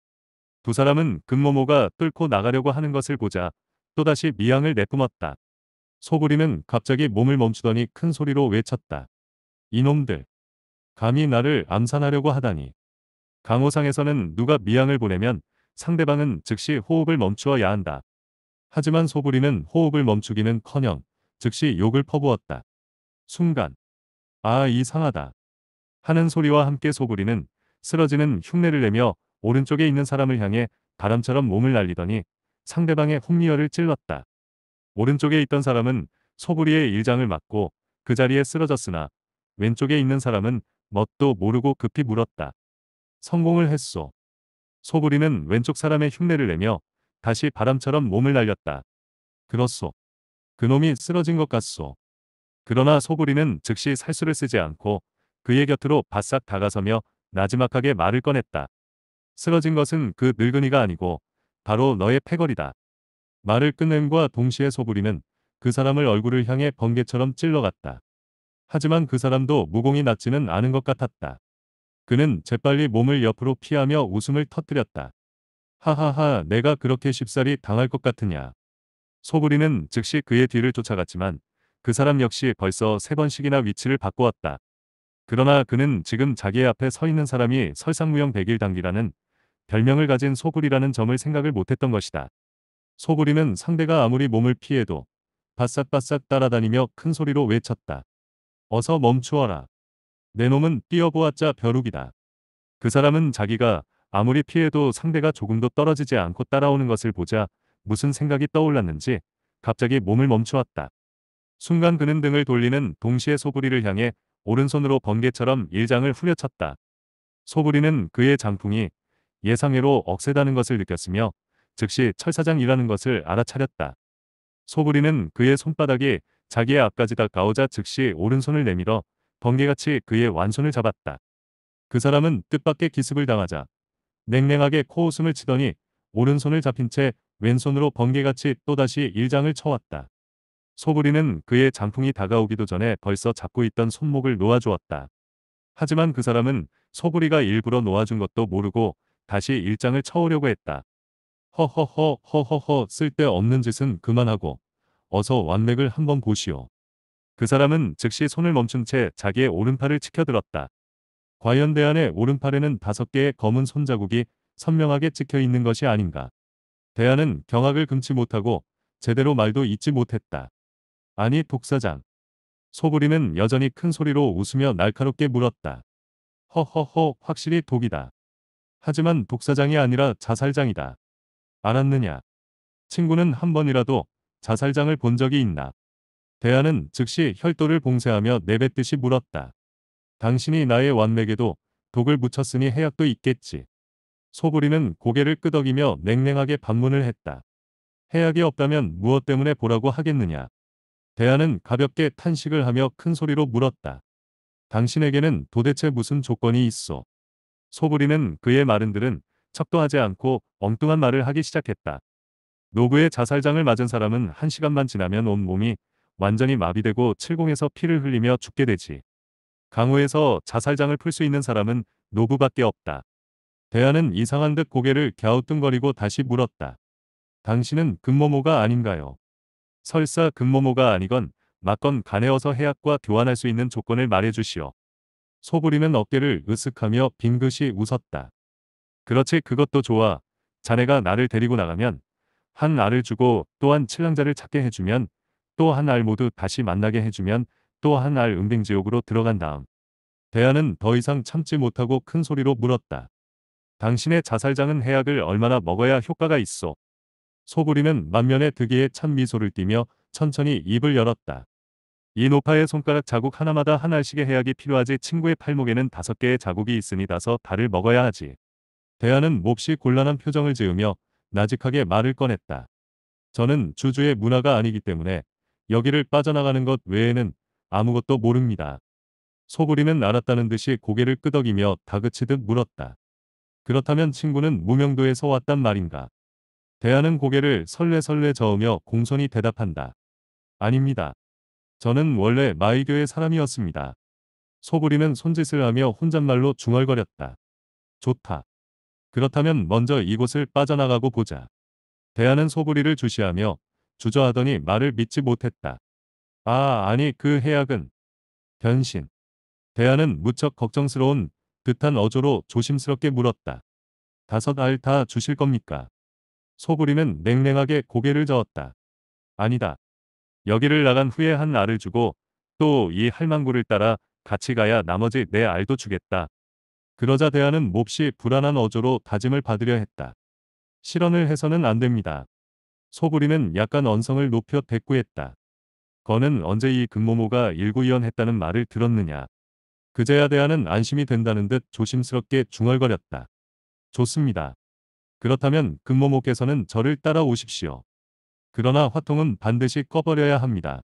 두 사람은 금모모가 뚫고 나가려고 하는 것을 보자 또다시 미양을 내뿜었다. 소구리는 갑자기 몸을 멈추더니 큰 소리로 외쳤다. 이놈들. 감히 나를 암산하려고 하다니. 강호상에서는 누가 미양을 보내면 상대방은 즉시 호흡을 멈추어야 한다. 하지만 소구리는 호흡을 멈추기는 커녕 즉시 욕을 퍼부었다. 순간. 아 이상하다. 하는 소리와 함께 소구리는 쓰러지는 흉내를 내며 오른쪽에 있는 사람을 향해 바람처럼 몸을 날리더니 상대방의 홍리어를 찔렀다. 오른쪽에 있던 사람은 소부리의 일장을 맞고 그 자리에 쓰러졌으나 왼쪽에 있는 사람은 멋도 모르고 급히 물었다. 성공을 했소. 소부리는 왼쪽 사람의 흉내를 내며 다시 바람처럼 몸을 날렸다. 그렇소. 그놈이 쓰러진 것 같소. 그러나 소부리는 즉시 살수를 쓰지 않고 그의 곁으로 바싹 다가서며 나지막하게 말을 꺼냈다. 쓰러진 것은 그 늙은이가 아니고 바로 너의 패거리다. 말을 끝낸과 동시에 소불이는그 사람을 얼굴을 향해 번개처럼 찔러갔다. 하지만 그 사람도 무공이 낫지는 않은 것 같았다. 그는 재빨리 몸을 옆으로 피하며 웃음을 터뜨렸다. 하하하 내가 그렇게 쉽사리 당할 것 같으냐. 소불이는 즉시 그의 뒤를 쫓아갔지만 그 사람 역시 벌써 세 번씩이나 위치를 바꾸었다. 그러나 그는 지금 자기 앞에 서 있는 사람이 설상무형 백일당기라는 별명을 가진 소굴이라는 점을 생각을 못했던 것이다. 소구리는 상대가 아무리 몸을 피해도 바싹바싹 따라다니며 큰 소리로 외쳤다. 어서 멈추어라. 내 놈은 뛰어보았자 벼룩이다. 그 사람은 자기가 아무리 피해도 상대가 조금도 떨어지지 않고 따라오는 것을 보자 무슨 생각이 떠올랐는지 갑자기 몸을 멈추었다. 순간 그는 등을 돌리는 동시에 소부리를 향해 오른손으로 번개처럼 일장을 후려쳤다. 소부리는 그의 장풍이 예상외로 억세다는 것을 느꼈으며 즉시 철사장이라는 것을 알아차렸다. 소부리는 그의 손바닥이 자기의 앞까지 다가오자 즉시 오른손을 내밀어 번개같이 그의 완손을 잡았다. 그 사람은 뜻밖의 기습을 당하자 냉랭하게 코웃음을 치더니 오른손을 잡힌 채 왼손으로 번개같이 또다시 일장을 쳐왔다. 소부리는 그의 장풍이 다가오기도 전에 벌써 잡고 있던 손목을 놓아주었다. 하지만 그 사람은 소부리가 일부러 놓아준 것도 모르고 다시 일장을 쳐오려고 했다. 허허허 허허허 쓸데없는 짓은 그만하고 어서 완맥을 한번 보시오. 그 사람은 즉시 손을 멈춘 채 자기의 오른팔을 치켜들었다. 과연 대안의 오른팔에는 다섯 개의 검은 손자국이 선명하게 찍혀 있는 것이 아닌가. 대안은 경악을 금치 못하고 제대로 말도 잊지 못했다. 아니 독사장. 소부리는 여전히 큰 소리로 웃으며 날카롭게 물었다. 허허허 확실히 독이다. 하지만 독사장이 아니라 자살장이다. 알았느냐? 친구는 한 번이라도 자살장을 본 적이 있나? 대안은 즉시 혈도를 봉쇄하며 내뱉듯이 물었다. 당신이 나의 완맥에도 독을 묻혔으니 해약도 있겠지. 소부리는 고개를 끄덕이며 냉랭하게 반문을 했다. 해약이 없다면 무엇 때문에 보라고 하겠느냐. 대안은 가볍게 탄식을 하며 큰 소리로 물었다. 당신에게는 도대체 무슨 조건이 있어. 소부리는 그의 말은들은 척도하지 않고 엉뚱한 말을 하기 시작했다. 노브의 자살장을 맞은 사람은 한 시간만 지나면 온몸이 완전히 마비되고 7공에서 피를 흘리며 죽게 되지. 강호에서 자살장을 풀 수 있는 사람은 노브밖에 없다. 대안은 이상한 듯 고개를 갸우뚱거리고 다시 물었다. 당신은 금모모가 아닌가요? 설사 금모모가 아니건 막건 간에어서 해약과 교환할 수 있는 조건을 말해주시오. 소부리는 어깨를 으쓱하며 빙긋이 웃었다. 그렇지 그것도 좋아. 자네가 나를 데리고 나가면 한 알을 주고 또한 칠랑자를 찾게 해주면 또 한 알 모두 다시 만나게 해주면 또 한 알은빙지옥으로 들어간 다음 대안은 더 이상 참지 못하고 큰 소리로 물었다. 당신의 자살장은 해약을 얼마나 먹어야 효과가 있어. 소부리는 만면에 득이에 찬 미소를 띠며 천천히 입을 열었다. 이 노파의 손가락 자국 하나마다 한 알씩의 해약이 필요하지 친구의 팔목에는 다섯 개의 자국이 있으니 다서 달을 먹어야 하지. 대안은 몹시 곤란한 표정을 지으며 나직하게 말을 꺼냈다. 저는 주주의 문화가 아니기 때문에 여기를 빠져나가는 것 외에는 아무것도 모릅니다. 소부리는 알았다는 듯이 고개를 끄덕이며 다그치듯 물었다. 그렇다면 친구는 무명도에서 왔단 말인가? 대안은 고개를 설레설레 저으며 공손히 대답한다. 아닙니다. 저는 원래 마이교의 사람이었습니다. 소부리는 손짓을 하며 혼잣말로 중얼거렸다. 좋다. 그렇다면 먼저 이곳을 빠져나가고 보자. 대안은 소부리를 주시하며 주저하더니 말을 믿지 못했다. 아 아니 그 해악은 변신. 대안은 무척 걱정스러운 듯한 어조로 조심스럽게 물었다. 다섯 알 다 주실 겁니까? 소부리는 냉랭하게 고개를 저었다. 아니다. 여기를 나간 후에 한 알을 주고 또 이 할망구를 따라 같이 가야 나머지 네 알도 주겠다. 그러자 대안은 몹시 불안한 어조로 다짐을 받으려 했다. 실언을 해서는 안 됩니다. 소부리는 약간 언성을 높여 대꾸했다. 거는 언제 이 금모모가 일구이원했다는 말을 들었느냐. 그제야 대안은 안심이 된다는 듯 조심스럽게 중얼거렸다. 좋습니다. 그렇다면 금모모께서는 저를 따라오십시오. 그러나 화통은 반드시 꺼버려야 합니다.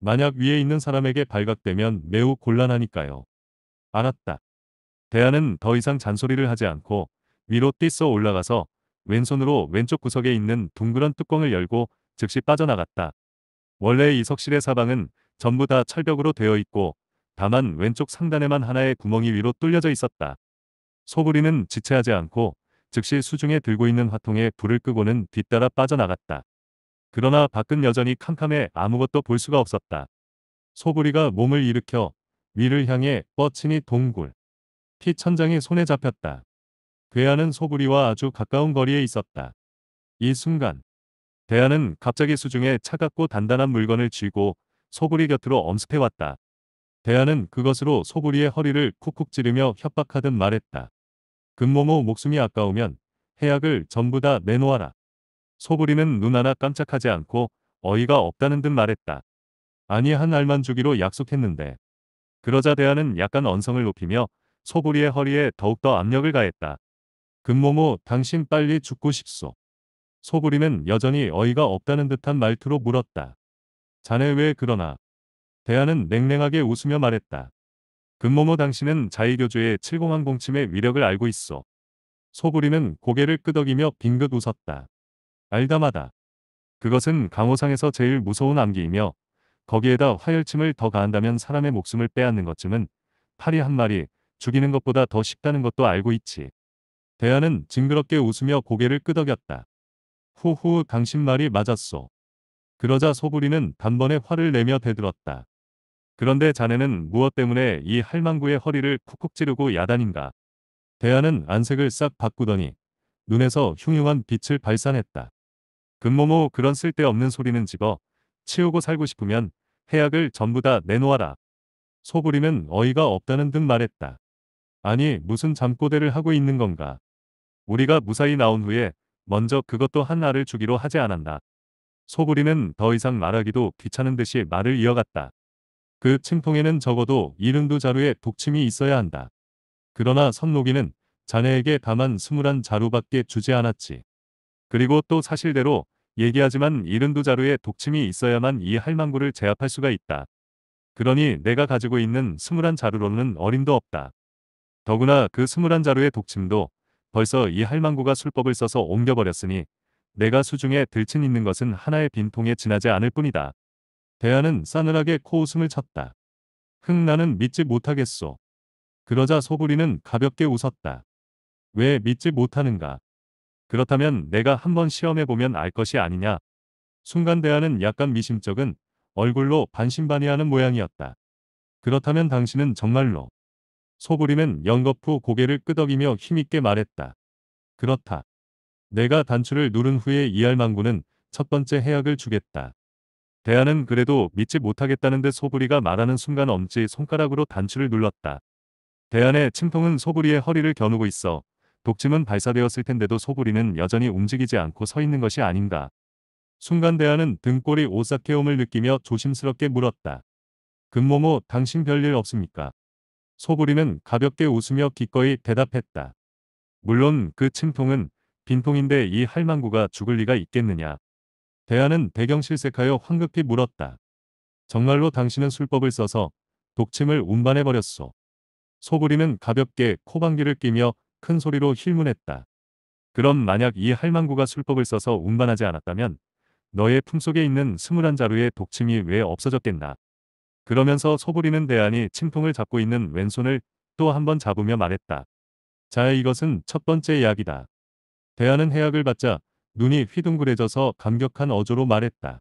만약 위에 있는 사람에게 발각되면 매우 곤란하니까요. 알았다. 대안은 더 이상 잔소리를 하지 않고 위로 뛰어 올라가서 왼손으로 왼쪽 구석에 있는 둥그런 뚜껑을 열고 즉시 빠져나갔다. 원래 이석실의 사방은 전부 다 철벽으로 되어 있고 다만 왼쪽 상단에만 하나의 구멍이 위로 뚫려져 있었다. 소부리는 지체하지 않고 즉시 수중에 들고 있는 화통에 불을 끄고는 뒤따라 빠져나갔다. 그러나 밖은 여전히 캄캄해 아무것도 볼 수가 없었다. 소부리가 몸을 일으켜 위를 향해 뻗치니 동굴. 피 천장이 손에 잡혔다. 괴아는 소구리와 아주 가까운 거리에 있었다. 이 순간 대아는 갑자기 수중에 차갑고 단단한 물건을 쥐고 소구리 곁으로 엄습해왔다. 대아는 그것으로 소구리의 허리를 쿡쿡 찌르며 협박하듯 말했다. 금모모 목숨이 아까우면 해약을 전부 다 내놓아라. 소구리는 눈 하나 깜짝하지 않고 어이가 없다는 듯 말했다. 아니 한 알만 주기로 약속했는데. 그러자 대아는 약간 언성을 높이며 소보리의 허리에 더욱더 압력을 가했다. 금모모 당신 빨리 죽고 싶소. 소보리는 여전히 어이가 없다는 듯한 말투로 물었다. 자네 왜 그러나? 대안은 냉랭하게 웃으며 말했다. 금모모 당신은 자이교주의 70항공침의 위력을 알고 있어. 소부리는 고개를 끄덕이며 빙긋 웃었다. 알다마다. 그것은 강호상에서 제일 무서운 암기이며 거기에다 화열침을 더 가한다면 사람의 목숨을 빼앗는 것쯤은 파리 한 마리, 죽이는 것보다 더 쉽다는 것도 알고 있지. 대안은 징그럽게 웃으며 고개를 끄덕였다. 후후 당신 말이 맞았소. 그러자 소부리는 단번에 화를 내며 대들었다. 그런데 자네는 무엇 때문에 이 할망구의 허리를 쿡쿡 찌르고 야단인가. 대안은 안색을 싹 바꾸더니 눈에서 흉흉한 빛을 발산했다. 금모모 그런 쓸데없는 소리는 집어 치우고 살고 싶으면 해약을 전부 다 내놓아라. 소부리는 어이가 없다는 듯 말했다. 아니 무슨 잠꼬대를 하고 있는 건가. 우리가 무사히 나온 후에 먼저 그것도 한 알을 주기로 하지 않았나. 소부리는 더 이상 말하기도 귀찮은 듯이 말을 이어갔다. 그 층통에는 적어도 이른두 자루의 독침이 있어야 한다. 그러나 선록이는 자네에게 다만 스물한 자루밖에 주지 않았지. 그리고 또 사실대로 얘기하지만 이른두 자루의 독침이 있어야만 이 할망구를 제압할 수가 있다. 그러니 내가 가지고 있는 스물한 자루로는 어림도 없다. 더구나 그 스물한 자루의 독침도 벌써 이 할망구가 술법을 써서 옮겨버렸으니 내가 수중에 들친 있는 것은 하나의 빈통에 지나지 않을 뿐이다. 대안은 싸늘하게 코웃음을 쳤다. 흥 나는 믿지 못하겠소. 그러자 소부리는 가볍게 웃었다. 왜 믿지 못하는가? 그렇다면 내가 한번 시험해보면 알 것이 아니냐? 순간 대안은 약간 미심쩍은 얼굴로 반신반의하는 모양이었다. 그렇다면 당신은 정말로 소부리는 연거푸 고개를 끄덕이며 힘있게 말했다. 그렇다. 내가 단추를 누른 후에 이알망구는 첫 번째 해약을 주겠다. 대안은 그래도 믿지 못하겠다는데 소부리가 말하는 순간 엄지 손가락으로 단추를 눌렀다. 대안의 침통은 소부리의 허리를 겨누고 있어 독침은 발사되었을 텐데도 소부리는 여전히 움직이지 않고 서 있는 것이 아닌가. 순간 대안은 등골이 오싹해옴을 느끼며 조심스럽게 물었다. 금모모 당신 별일 없습니까? 소부리는 가볍게 웃으며 기꺼이 대답했다. 물론 그 침통은 빈통인데 이 할망구가 죽을 리가 있겠느냐. 대안은 배경실색하여 황급히 물었다. 정말로 당신은 술법을 써서 독침을 운반해버렸소. 소부리는 가볍게 코방귀를 끼며 큰 소리로 힐문했다. 그럼 만약 이 할망구가 술법을 써서 운반하지 않았다면 너의 품속에 있는 스물한 자루의 독침이 왜 없어졌겠나. 그러면서 소부리는 대안이 침통을 잡고 있는 왼손을 또 한 번 잡으며 말했다. 자 이것은 첫 번째 약이다. 대안은 해약을 받자 눈이 휘둥그레져서 감격한 어조로 말했다.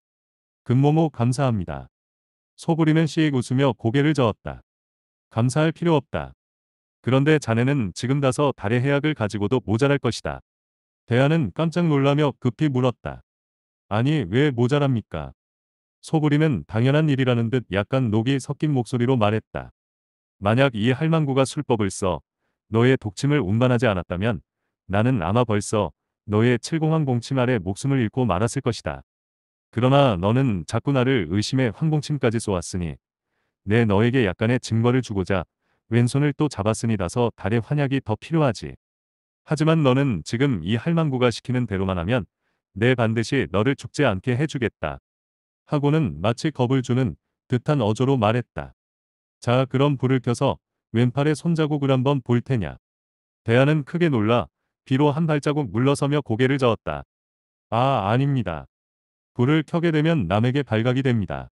금모모 감사합니다. 소부리는 씨익 웃으며 고개를 저었다. 감사할 필요 없다. 그런데 자네는 지금 다서 달의 해약을 가지고도 모자랄 것이다. 대안은 깜짝 놀라며 급히 물었다. 아니 왜 모자랍니까? 소부리는 당연한 일이라는 듯 약간 녹이 섞인 목소리로 말했다. 만약 이 할망구가 술법을 써 너의 독침을 운반하지 않았다면 나는 아마 벌써 너의 7공 항공침 아래 목숨을 잃고 말았을 것이다. 그러나 너는 자꾸 나를 의심해 황공침까지 쏘았으니 내 너에게 약간의 증거를 주고자 왼손을 또 잡았으니 다서 달의 환약이 더 필요하지. 하지만 너는 지금 이 할망구가 시키는 대로만 하면 내 반드시 너를 죽지 않게 해주겠다. 하고는 마치 겁을 주는 듯한 어조로 말했다. 자 그럼 불을 켜서 왼팔에 손자국을 한번 볼 테냐. 대안은 크게 놀라 비로 한 발자국 물러서며 고개를 저었다. 아 아닙니다. 불을 켜게 되면 남에게 발각이 됩니다.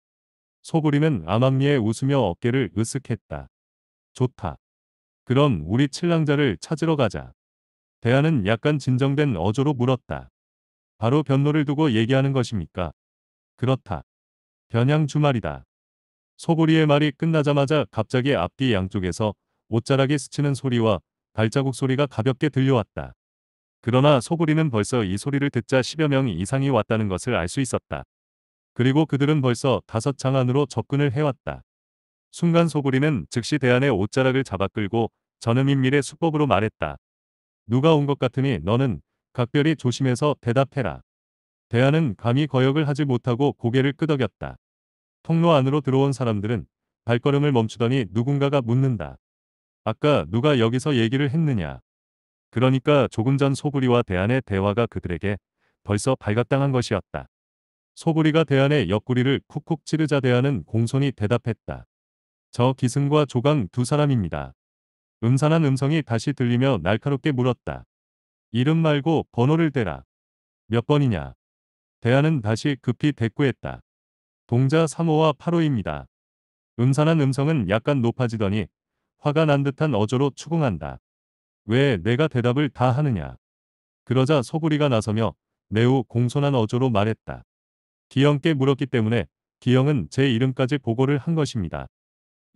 소부리는 암암리에 웃으며 어깨를 으쓱했다. 좋다. 그럼 우리 칠랑자를 찾으러 가자. 대안은 약간 진정된 어조로 물었다. 바로 변로를 두고 얘기하는 것입니까? 그렇다. 변양 주말이다. 소보리의 말이 끝나자마자 갑자기 앞뒤 양쪽에서 옷자락이 스치는 소리와 발자국 소리가 가볍게 들려왔다. 그러나 소보리는 벌써 이 소리를 듣자 10여 명 이상이 왔다는 것을 알 수 있었다. 그리고 그들은 벌써 다섯 창 안으로 접근을 해왔다. 순간 소보리는 즉시 대안의 옷자락을 잡아 끌고 전음인밀의 수법으로 말했다. 누가 온 것 같으니 너는 각별히 조심해서 대답해라. 대안은 감히 거역을 하지 못하고 고개를 끄덕였다. 통로 안으로 들어온 사람들은 발걸음을 멈추더니 누군가가 묻는다. 아까 누가 여기서 얘기를 했느냐. 그러니까 조금 전 소부리와 대안의 대화가 그들에게 벌써 발각당한 것이었다. 소부리가 대안의 옆구리를 쿡쿡 찌르자 대안은 공손히 대답했다. 저 기승과 조강 두 사람입니다. 음산한 음성이 다시 들리며 날카롭게 물었다. 이름 말고 번호를 대라. 몇 번이냐? 대안은 다시 급히 대꾸했다. 동자 3호와 8호입니다. 음산한 음성은 약간 높아지더니 화가 난 듯한 어조로 추궁한다. 왜 내가 대답을 다 하느냐. 그러자 소구리가 나서며 매우 공손한 어조로 말했다. 기영께 물었기 때문에 기영은 제 이름까지 보고를 한 것입니다.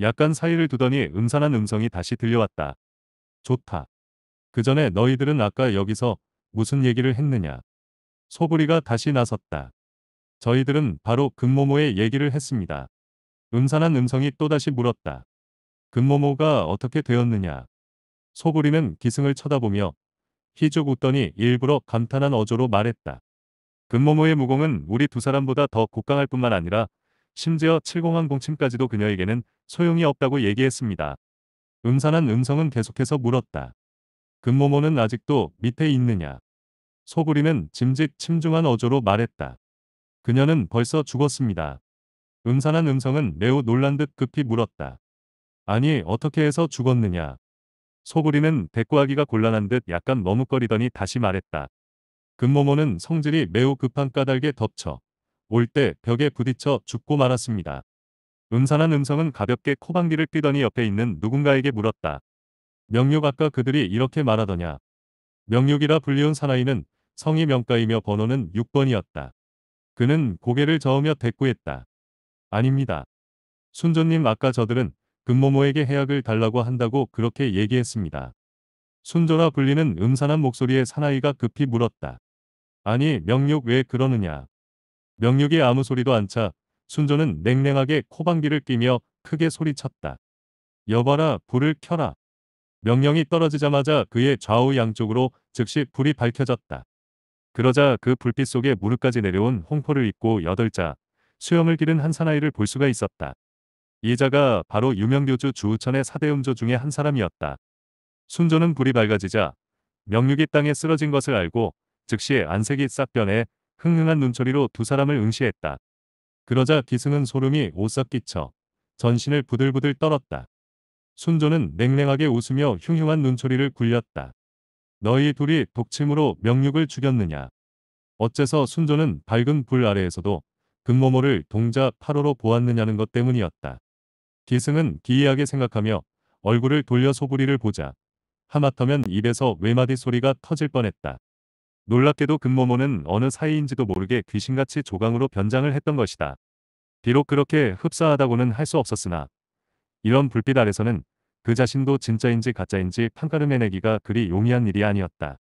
약간 사이를 두더니 음산한 음성이 다시 들려왔다. 좋다. 그 전에 너희들은 아까 여기서 무슨 얘기를 했느냐. 소부리가 다시 나섰다. 저희들은 바로 금모모의 얘기를 했습니다. 음산한 음성이 또다시 물었다. 금모모가 어떻게 되었느냐. 소부리는 기승을 쳐다보며 희죽 웃더니 일부러 감탄한 어조로 말했다. 금모모의 무공은 우리 두 사람보다 더 곡강할 뿐만 아니라 심지어 7공항공침까지도 그녀에게는 소용이 없다고 얘기했습니다. 음산한 음성은 계속해서 물었다. 금모모는 아직도 밑에 있느냐. 소구리는 짐짓 침중한 어조로 말했다. 그녀는 벌써 죽었습니다. 음산한 음성은 매우 놀란 듯 급히 물었다. 아니 어떻게 해서 죽었느냐. 소구리는 대꾸하기가 곤란한 듯 약간 머뭇거리더니 다시 말했다. 금모모는 성질이 매우 급한 까닭에 덮쳐 올 때 벽에 부딪혀 죽고 말았습니다. 음산한 음성은 가볍게 코방귀를 끼더니 옆에 있는 누군가에게 물었다. 명육 아까 그들이 이렇게 말하더냐. 명육이라 불리운 사나이는 성의 명가이며 번호는 6번이었다. 그는 고개를 저으며 대꾸했다. 아닙니다. 순조님 아까 저들은 금모모에게 해약을 달라고 한다고 그렇게 얘기했습니다. 순조라 불리는 음산한 목소리에 사나이가 급히 물었다. 아니 명육 왜 그러느냐. 명육이 아무 소리도 안 차 순조는 냉랭하게 코방귀를 끼며 크게 소리쳤다. 여봐라 불을 켜라. 명령이 떨어지자마자 그의 좌우 양쪽으로 즉시 불이 밝혀졌다. 그러자 그 불빛 속에 무릎까지 내려온 홍포를 입고 여덟자 수염을 기른 한 사나이를 볼 수가 있었다. 이자가 바로 유명교주 주우천의 사대음조 중의 한 사람이었다. 순조는 불이 밝아지자 명육이 땅에 쓰러진 것을 알고 즉시 안색이 싹 변해 흥흥한 눈초리로 두 사람을 응시했다. 그러자 기승은 소름이 오싹 끼쳐 전신을 부들부들 떨었다. 순조는 냉랭하게 웃으며 흉흉한 눈초리를 굴렸다. 너희 둘이 독침으로 명육을 죽였느냐. 어째서 순조는 밝은 불 아래에서도 금모모를 동자 8호로 보았느냐는 것 때문이었다. 기승은 기이하게 생각하며 얼굴을 돌려 소부리를 보자 하마터면 입에서 외마디 소리가 터질 뻔했다. 놀랍게도 금모모는 어느 사이인지도 모르게 귀신같이 조강으로 변장을 했던 것이다. 비록 그렇게 흡사하다고는 할 수 없었으나 이런 불빛 아래서는 그 자신도 진짜인지 가짜인지 판가름 해내기가 그리 용이한 일이 아니었다.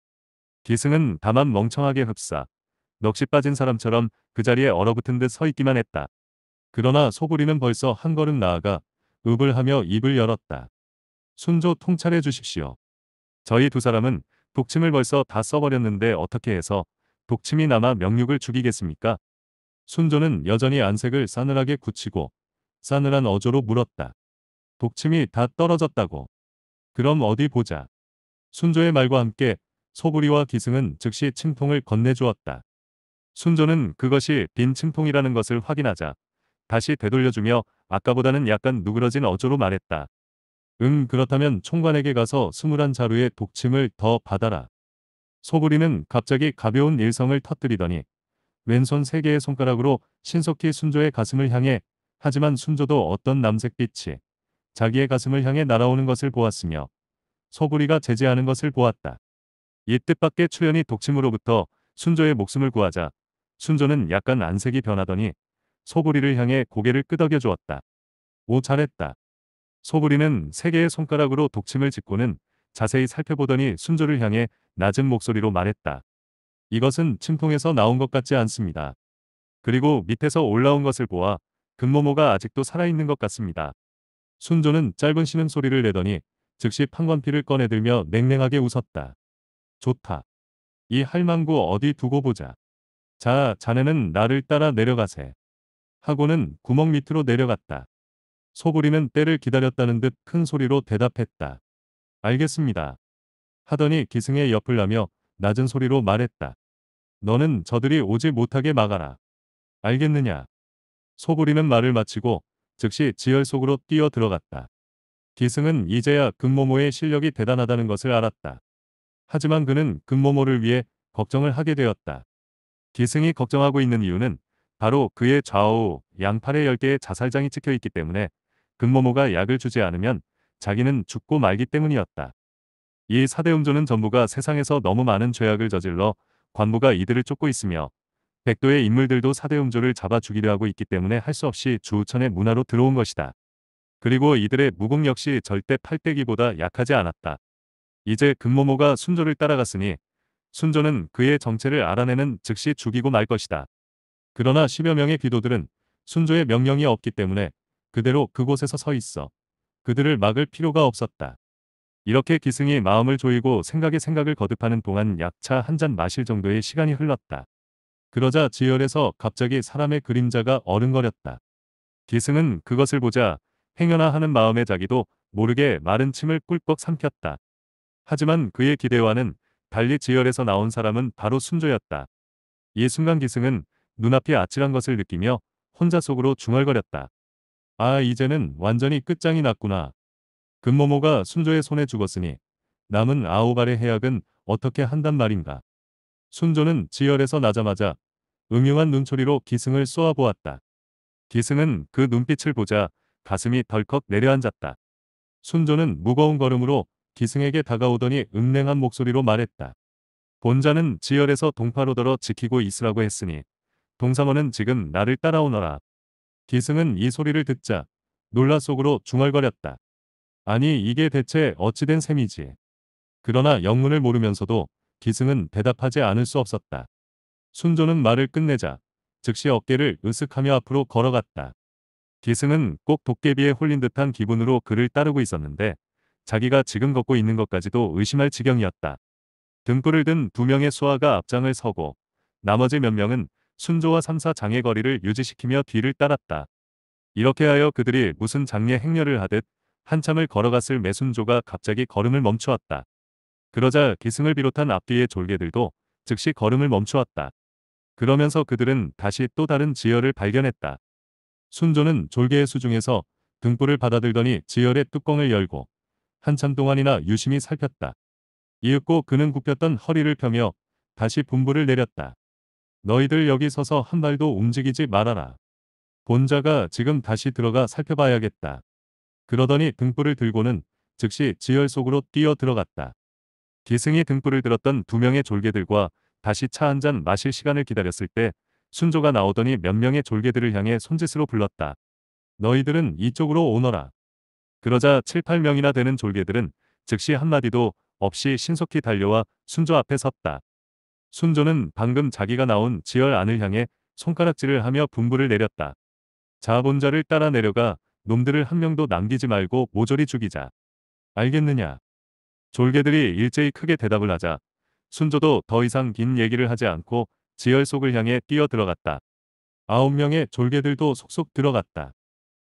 기승은 다만 멍청하게 흡사. 넋이 빠진 사람처럼 그 자리에 얼어붙은 듯 서 있기만 했다. 그러나 소부리는 벌써 한 걸음 나아가 읍을 하며 입을 열었다. 순조 통찰해 주십시오. 저희 두 사람은 독침을 벌써 다 써버렸는데 어떻게 해서 독침이 남아 명육을 죽이겠습니까? 순조는 여전히 안색을 싸늘하게 굳히고 싸늘한 어조로 물었다. 독침이 다 떨어졌다고. 그럼 어디 보자. 순조의 말과 함께 소부리와 기승은 즉시 침통을 건네주었다. 순조는 그것이 빈 침통이라는 것을 확인하자 다시 되돌려주며 아까보다는 약간 누그러진 어조로 말했다. 응 그렇다면 총관에게 가서 스물한 자루의 독침을 더 받아라. 소부리는 갑자기 가벼운 일성을 터뜨리더니 왼손 세 개의 손가락으로 신속히 순조의 가슴을 향해 하지만 순조도 어떤 남색빛이 자기의 가슴을 향해 날아오는 것을 보았으며 소구리가 제재하는 것을 보았다. 이 뜻밖의 출현이 독침으로부터 순조의 목숨을 구하자 순조는 약간 안색이 변하더니 소구리를 향해 고개를 끄덕여 주었다. 오 잘했다. 소구리는 세 개의 손가락으로 독침을 짚고는 자세히 살펴보더니 순조를 향해 낮은 목소리로 말했다. 이것은 침통에서 나온 것 같지 않습니다. 그리고 밑에서 올라온 것을 보아 금모모가 아직도 살아있는 것 같습니다. 순조는 짧은 신음 소리를 내더니 즉시 판관피를 꺼내들며 냉랭하게 웃었다. 좋다. 이 할망구 어디 두고 보자. 자, 자네는 나를 따라 내려가세. 하고는 구멍 밑으로 내려갔다. 소부리는 때를 기다렸다는 듯 큰 소리로 대답했다. 알겠습니다. 하더니 기승의 옆을 나며 낮은 소리로 말했다. 너는 저들이 오지 못하게 막아라. 알겠느냐? 소부리는 말을 마치고 즉시 지혈 속으로 뛰어 들어갔다. 기승은 이제야 금모모의 실력이 대단하다는 것을 알았다. 하지만 그는 금모모를 위해 걱정을 하게 되었다. 기승이 걱정하고 있는 이유는 바로 그의 좌우 양팔에 10개의 자살장이 찍혀있기 때문에 금모모가 약을 주지 않으면 자기는 죽고 말기 때문이었다. 이 사대음조는 전부가 세상에서 너무 많은 죄악을 저질러 관부가 이들을 쫓고 있으며 백도의 인물들도 사대음조를 잡아 죽이려 하고 있기 때문에 할 수 없이 주우천의 문화로 들어온 것이다. 그리고 이들의 무공 역시 절대 팔대기보다 약하지 않았다. 이제 금모모가 순조를 따라갔으니 순조는 그의 정체를 알아내는 즉시 죽이고 말 것이다. 그러나 10여 명의 귀도들은 순조의 명령이 없기 때문에 그대로 그곳에서 서 있어 그들을 막을 필요가 없었다. 이렇게 기승이 마음을 조이고 생각에 생각을 거듭하는 동안 약차 한 잔 마실 정도의 시간이 흘렀다. 그러자 지열에서 갑자기 사람의 그림자가 어른거렸다. 기승은 그것을 보자 행여나 하는 마음에 자기도 모르게 마른 침을 꿀꺽 삼켰다. 하지만 그의 기대와는 달리 지열에서 나온 사람은 바로 순조였다. 이 순간 기승은 눈앞이 아찔한 것을 느끼며 혼자 속으로 중얼거렸다. 아 이제는 완전히 끝장이 났구나. 금모모가 순조의 손에 죽었으니 남은 아오발의 해약은 어떻게 한단 말인가. 순조는 지열에서 나자마자 음흉한 눈초리로 기승을 쏘아보았다. 기승은 그 눈빛을 보자 가슴이 덜컥 내려앉았다. 순조는 무거운 걸음으로 기승에게 다가오더니 은냉한 목소리로 말했다. 본자는 지열에서 동파로더러 지키고 있으라고 했으니 동상원은 지금 나를 따라오너라. 기승은 이 소리를 듣자 놀라 속으로 중얼거렸다. 아니 이게 대체 어찌된 셈이지. 그러나 영문을 모르면서도 기승은 대답하지 않을 수 없었다. 순조는 말을 끝내자 즉시 어깨를 으쓱하며 앞으로 걸어갔다. 기승은 꼭 도깨비에 홀린 듯한 기분으로 그를 따르고 있었는데 자기가 지금 걷고 있는 것까지도 의심할 지경이었다. 등불을 든 두 명의 수아가 앞장을 서고 나머지 몇 명은 순조와 삼사 장의 거리를 유지시키며 뒤를 따랐다. 이렇게 하여 그들이 무슨 장례 행렬을 하듯 한참을 걸어갔을 매순조가 갑자기 걸음을 멈추었다. 그러자 기승을 비롯한 앞뒤의 졸개들도 즉시 걸음을 멈추었다. 그러면서 그들은 다시 또 다른 지열을 발견했다. 순조는 졸개의 수중에서 등불을 받아들더니 지열의 뚜껑을 열고 한참 동안이나 유심히 살폈다. 이윽고 그는 굽혔던 허리를 펴며 다시 분부를 내렸다. 너희들 여기 서서 한 발도 움직이지 말아라. 본자가 지금 다시 들어가 살펴봐야겠다. 그러더니 등불을 들고는 즉시 지열 속으로 뛰어 들어갔다. 기승이 등불을 들었던 두 명의 졸개들과 다시 차 한 잔 마실 시간을 기다렸을 때 순조가 나오더니 몇 명의 졸개들을 향해 손짓으로 불렀다. 너희들은 이쪽으로 오너라. 그러자 7, 8명이나 되는 졸개들은 즉시 한마디도 없이 신속히 달려와 순조 앞에 섰다. 순조는 방금 자기가 나온 지열 안을 향해 손가락질을 하며 분부를 내렸다. 자본자를 따라 내려가 놈들을 한 명도 남기지 말고 모조리 죽이자. 알겠느냐? 졸개들이 일제히 크게 대답을 하자 순조도 더 이상 긴 얘기를 하지 않고 지열 속을 향해 뛰어 들어갔다. 아홉 명의 졸개들도 속속 들어갔다.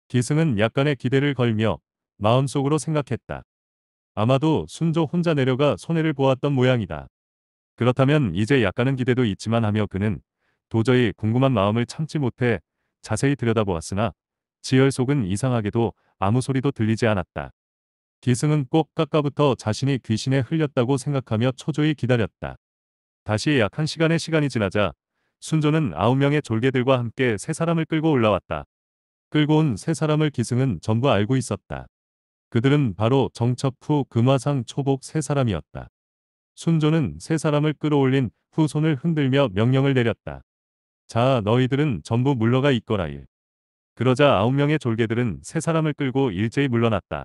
기승은 약간의 기대를 걸며 마음속으로 생각했다. 아마도 순조 혼자 내려가 손해를 보았던 모양이다. 그렇다면 이제 약간은 기대도 있지만 하며 그는 도저히 궁금한 마음을 참지 못해 자세히 들여다보았으나 지열 속은 이상하게도 아무 소리도 들리지 않았다. 기승은 꼭 깎아부터 자신이 귀신에 흘렸다고 생각하며 초조히 기다렸다. 다시 약한 시간의 시간이 지나자 순조는 아홉 명의 졸개들과 함께 세 사람을 끌고 올라왔다. 끌고 온 세 사람을 기승은 전부 알고 있었다. 그들은 바로 정첩 후 금화상 초복 세 사람이었다. 순조는 세 사람을 끌어올린 후 손을 흔들며 명령을 내렸다. 자 너희들은 전부 물러가 있거라일. 그러자 아홉 명의 졸개들은 세 사람을 끌고 일제히 물러났다.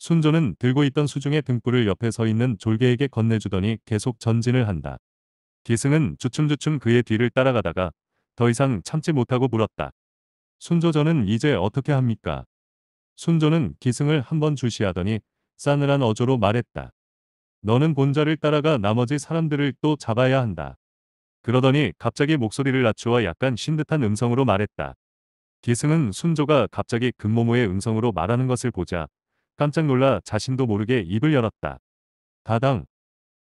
순조는 들고 있던 수중의 등불을 옆에 서 있는 졸개에게 건네주더니 계속 전진을 한다. 기승은 주춤주춤 그의 뒤를 따라가다가 더 이상 참지 못하고 물었다. 순조 저는 이제 어떻게 합니까? 순조는 기승을 한번 주시하더니 싸늘한 어조로 말했다. 너는 본자를 따라가 나머지 사람들을 또 잡아야 한다. 그러더니 갑자기 목소리를 낮추어 약간 신 듯한 음성으로 말했다. 기승은 순조가 갑자기 금모모의 음성으로 말하는 것을 보자 깜짝 놀라 자신도 모르게 입을 열었다. 다당.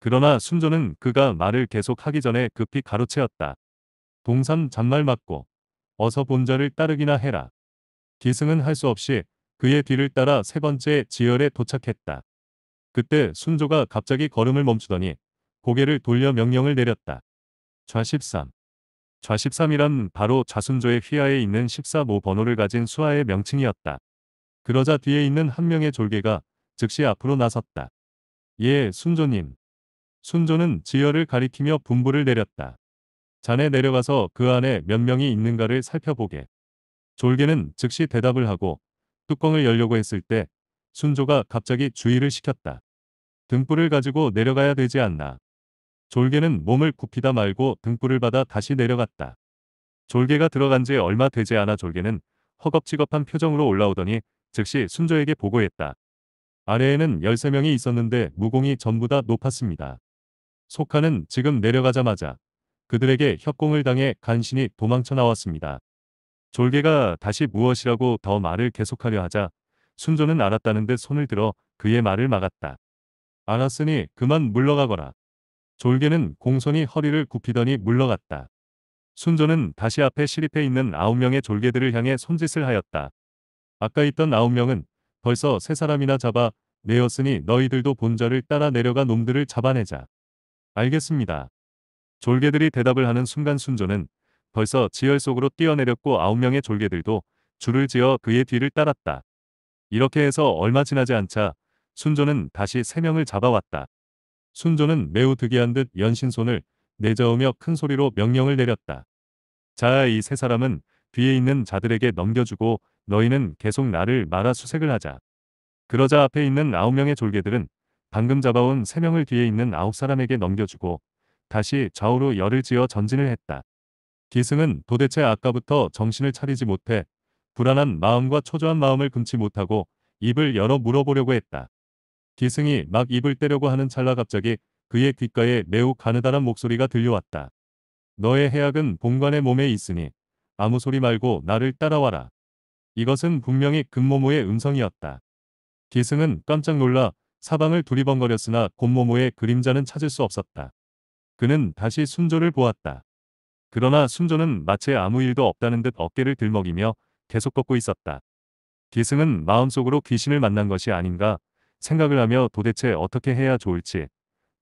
그러나 순조는 그가 말을 계속하기 전에 급히 가로채었다. 동산 잔말 맞고 어서 본자를 따르기나 해라. 기승은 할 수 없이 그의 뒤를 따라 세 번째 지열에 도착했다. 그때 순조가 갑자기 걸음을 멈추더니 고개를 돌려 명령을 내렸다. 좌십삼. 좌십삼이란 바로 좌순조의 휘하에 있는 14모 번호를 가진 수하의 명칭이었다. 그러자 뒤에 있는 한 명의 졸개가 즉시 앞으로 나섰다. 예, 순조님. 순조는 지혈을 가리키며 분부를 내렸다. 잔에 내려가서 그 안에 몇 명이 있는가를 살펴보게. 졸개는 즉시 대답을 하고 뚜껑을 열려고 했을 때 순조가 갑자기 주의를 시켰다. 등불을 가지고 내려가야 되지 않나. 졸개는 몸을 굽히다 말고 등불을 받아 다시 내려갔다. 졸개가 들어간 지 얼마 되지 않아 졸개는 허겁지겁한 표정으로 올라오더니 즉시 순조에게 보고했다. 아래에는 13명이 있었는데 무공이 전부 다 높았습니다. 속하는 지금 내려가자마자 그들에게 협공을 당해 간신히 도망쳐 나왔습니다. 졸개가 다시 무엇이라고 더 말을 계속하려 하자 순조는 알았다는 듯 손을 들어 그의 말을 막았다. 알았으니 그만 물러가거라. 졸개는 공손히 허리를 굽히더니 물러갔다. 순조는 다시 앞에 시립해 있는 아홉 명의 졸개들을 향해 손짓을 하였다. 아까 있던 아홉 명은 벌써 세 사람이나 잡아 내었으니 너희들도 본자를 따라 내려가 놈들을 잡아내자. 알겠습니다. 졸개들이 대답을 하는 순간 순조는 벌써 지열 속으로 뛰어내렸고 아홉 명의 졸개들도 줄을 지어 그의 뒤를 따랐다. 이렇게 해서 얼마 지나지 않자 순조는 다시 세 명을 잡아왔다. 순조는 매우 득이한 듯 연신손을 내저으며 큰 소리로 명령을 내렸다. 자, 이 세 사람은 뒤에 있는 자들에게 넘겨주고 너희는 계속 나를 말아 수색을 하자. 그러자 앞에 있는 아홉 명의 졸개들은 방금 잡아온 세 명을 뒤에 있는 아홉 사람에게 넘겨주고 다시 좌우로 열을 지어 전진을 했다. 기승은 도대체 아까부터 정신을 차리지 못해 불안한 마음과 초조한 마음을 금치 못하고 입을 열어 물어보려고 했다. 기승이 막 입을 떼려고 하는 찰나 갑자기 그의 귓가에 매우 가느다란 목소리가 들려왔다. 너의 해악은 본관의 몸에 있으니 아무 소리 말고 나를 따라와라. 이것은 분명히 금모모의 음성이었다. 기승은 깜짝 놀라 사방을 두리번거렸으나 곰모모의 그림자는 찾을 수 없었다. 그는 다시 순조를 보았다. 그러나 순조는 마치 아무 일도 없다는 듯 어깨를 들먹이며 계속 걷고 있었다. 기승은 마음속으로 귀신을 만난 것이 아닌가 생각을 하며 도대체 어떻게 해야 좋을지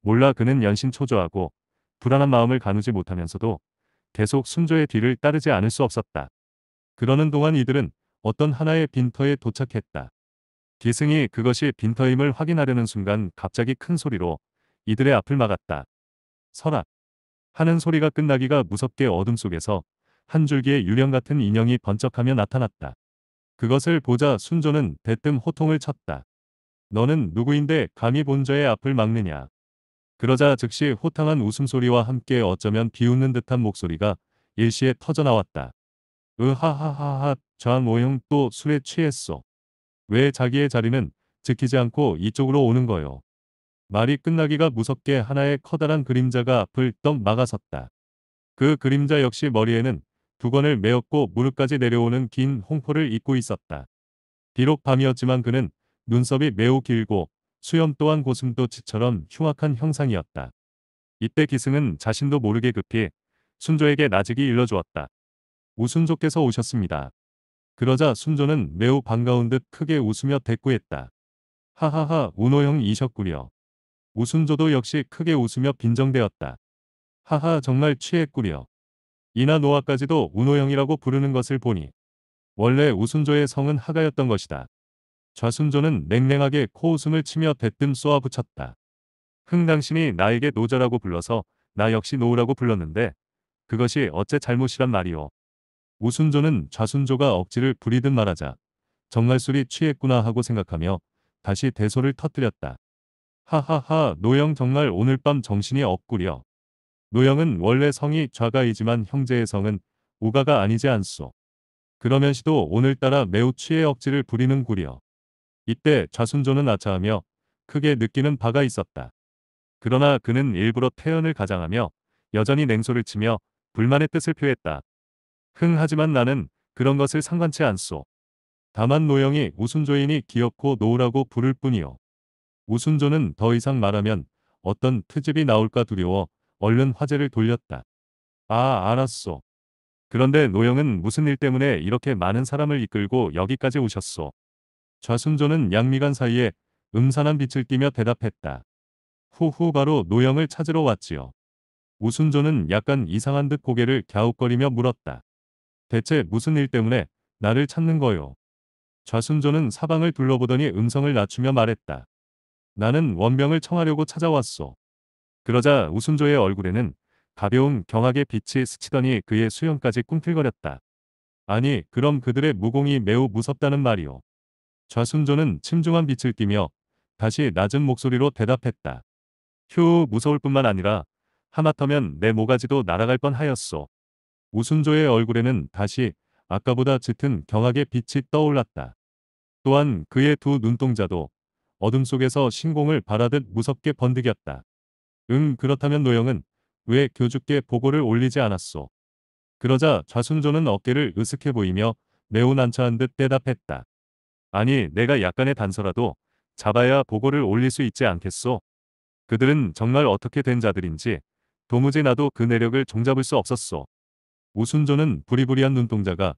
몰라 그는 연신 초조하고 불안한 마음을 가누지 못하면서도 계속 순조의 뒤를 따르지 않을 수 없었다. 그러는 동안 이들은 어떤 하나의 빈터에 도착했다. 기승이 그것이 빈터임을 확인하려는 순간 갑자기 큰 소리로 이들의 앞을 막았다. 설아 하는 소리가 끝나기가 무섭게 어둠 속에서 한 줄기의 유령 같은 인형이 번쩍하며 나타났다. 그것을 보자 순조는 대뜸 호통을 쳤다. 너는 누구인데 감히 본저의 앞을 막느냐. 그러자 즉시 호탕한 웃음소리와 함께 어쩌면 비웃는 듯한 목소리가 일시에 터져나왔다. 으하하하하 저항 모형 또 술에 취했소. 왜 자기의 자리는 지키지 않고 이쪽으로 오는 거요. 말이 끝나기가 무섭게 하나의 커다란 그림자가 앞을 떡 막아섰다. 그 그림자 역시 머리에는 두건을 메었고 무릎까지 내려오는 긴 홍포를 입고 있었다. 비록 밤이었지만 그는 눈썹이 매우 길고 수염 또한 고슴도치처럼 흉악한 형상이었다. 이때 기승은 자신도 모르게 급히 순조에게 나직이 일러주었다. 우순조께서 오셨습니다. 그러자 순조는 매우 반가운 듯 크게 웃으며 대꾸했다. 하하하 운호형이셨구려. 우순조도 역시 크게 웃으며 빈정대었다. 하하 정말 취했구려. 이나 노아까지도 운호형이라고 부르는 것을 보니 원래 우순조의 성은 하가였던 것이다. 좌순조는 냉랭하게 코웃음을 치며 대뜸 쏘아붙였다. 흥 당신이 나에게 노자라고 불러서 나 역시 노우라고 불렀는데 그것이 어째 잘못이란 말이오. 우순조는 좌순조가 억지를 부리듯 말하자 정말 술이 취했구나 하고 생각하며 다시 대소를 터뜨렸다. 하하하 노영 정말 오늘 밤 정신이 없구려. 노영은 원래 성이 좌가이지만 형제의 성은 우가가 아니지 않소. 그러면서도 오늘따라 매우 취해 억지를 부리는구려. 이때 좌순조는 아차하며 크게 느끼는 바가 있었다. 그러나 그는 일부러 태연을 가장하며 여전히 냉소를 치며 불만의 뜻을 표했다. 흥하지만 나는 그런 것을 상관치 않소. 다만 노영이 우순조인이 귀엽고 노우라고 부를 뿐이요. 우순조는 더 이상 말하면 어떤 트집이 나올까 두려워 얼른 화제를 돌렸다. 아 알았소. 그런데 노영은 무슨 일 때문에 이렇게 많은 사람을 이끌고 여기까지 오셨소. 좌순조는 양미간 사이에 음산한 빛을 띠며 대답했다. 후후 바로 노영을 찾으러 왔지요. 우순조는 약간 이상한 듯 고개를 갸웃거리며 물었다. 대체 무슨 일 때문에 나를 찾는 거요? 좌순조는 사방을 둘러보더니 음성을 낮추며 말했다. 나는 원병을 청하려고 찾아왔소. 그러자 우순조의 얼굴에는 가벼운 경악의 빛이 스치더니 그의 수염까지 꿈틀거렸다. 아니 그럼 그들의 무공이 매우 무섭다는 말이오. 좌순조는 침중한 빛을 띠며 다시 낮은 목소리로 대답했다. 휴 무서울 뿐만 아니라 하마터면 내 모가지도 날아갈 뻔하였소. 우순조의 얼굴에는 다시 아까보다 짙은 경악의 빛이 떠올랐다. 또한 그의 두 눈동자도 어둠 속에서 신공을 바라듯 무섭게 번득였다. 응 그렇다면 노영은 왜 교주께 보고를 올리지 않았소. 그러자 좌순조는 어깨를 으쓱해 보이며 매우 난처한 듯 대답했다. 아니 내가 약간의 단서라도 잡아야 보고를 올릴 수 있지 않겠소. 그들은 정말 어떻게 된 자들인지 도무지 나도 그 내력을 종잡을 수 없었소. 우순조는 부리부리한 눈동자가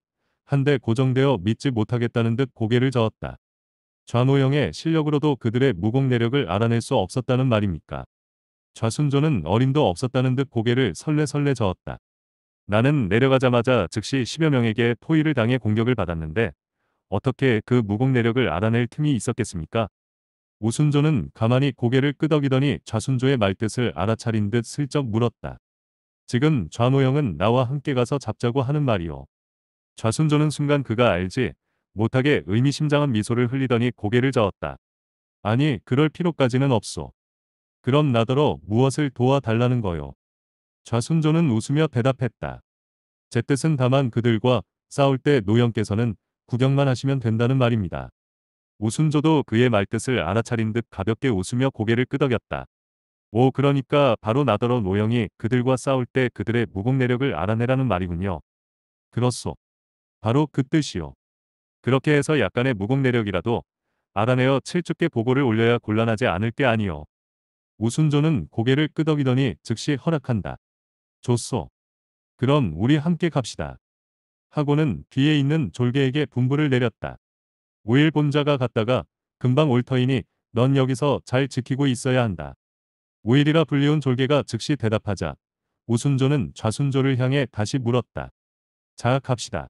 한데 고정되어 믿지 못하겠다는 듯 고개를 저었다. 좌노영의 실력으로도 그들의 무공 내력을 알아낼 수 없었다는 말입니까. 좌순조는 어림도 없었다는 듯 고개를 설레설레 저었다. 나는 내려가자마자 즉시 10여 명에게 토의를 당해 공격을 받았는데 어떻게 그 무공내력을 알아낼 틈이 있었겠습니까? 우순조는 가만히 고개를 끄덕이더니 좌순조의 말뜻을 알아차린 듯 슬쩍 물었다. 지금 좌노형은 나와 함께 가서 잡자고 하는 말이오. 좌순조는 순간 그가 알지 못하게 의미심장한 미소를 흘리더니 고개를 저었다. 아니 그럴 필요까지는 없소. 그럼 나더러 무엇을 도와달라는 거요. 좌순조는 웃으며 대답했다. 제 뜻은 다만 그들과 싸울 때 노영께서는 구경만 하시면 된다는 말입니다. 오순조도 그의 말뜻을 알아차린 듯 가볍게 웃으며 고개를 끄덕였다. 오 그러니까 바로 나더러 노영이 그들과 싸울 때 그들의 무공내력을 알아내라는 말이군요. 그렇소. 바로 그 뜻이요. 그렇게 해서 약간의 무공내력이라도 알아내어 칠죽께 보고를 올려야 곤란하지 않을 게 아니요. 우순조는 고개를 끄덕이더니 즉시 허락한다. 좋소. 그럼 우리 함께 갑시다. 하고는 뒤에 있는 졸개에게 분부를 내렸다. 오일 본자가 갔다가 금방 올 터이니 넌 여기서 잘 지키고 있어야 한다. 오일이라 불리운 졸개가 즉시 대답하자 우순조는 좌순조를 향해 다시 물었다. 자갑시다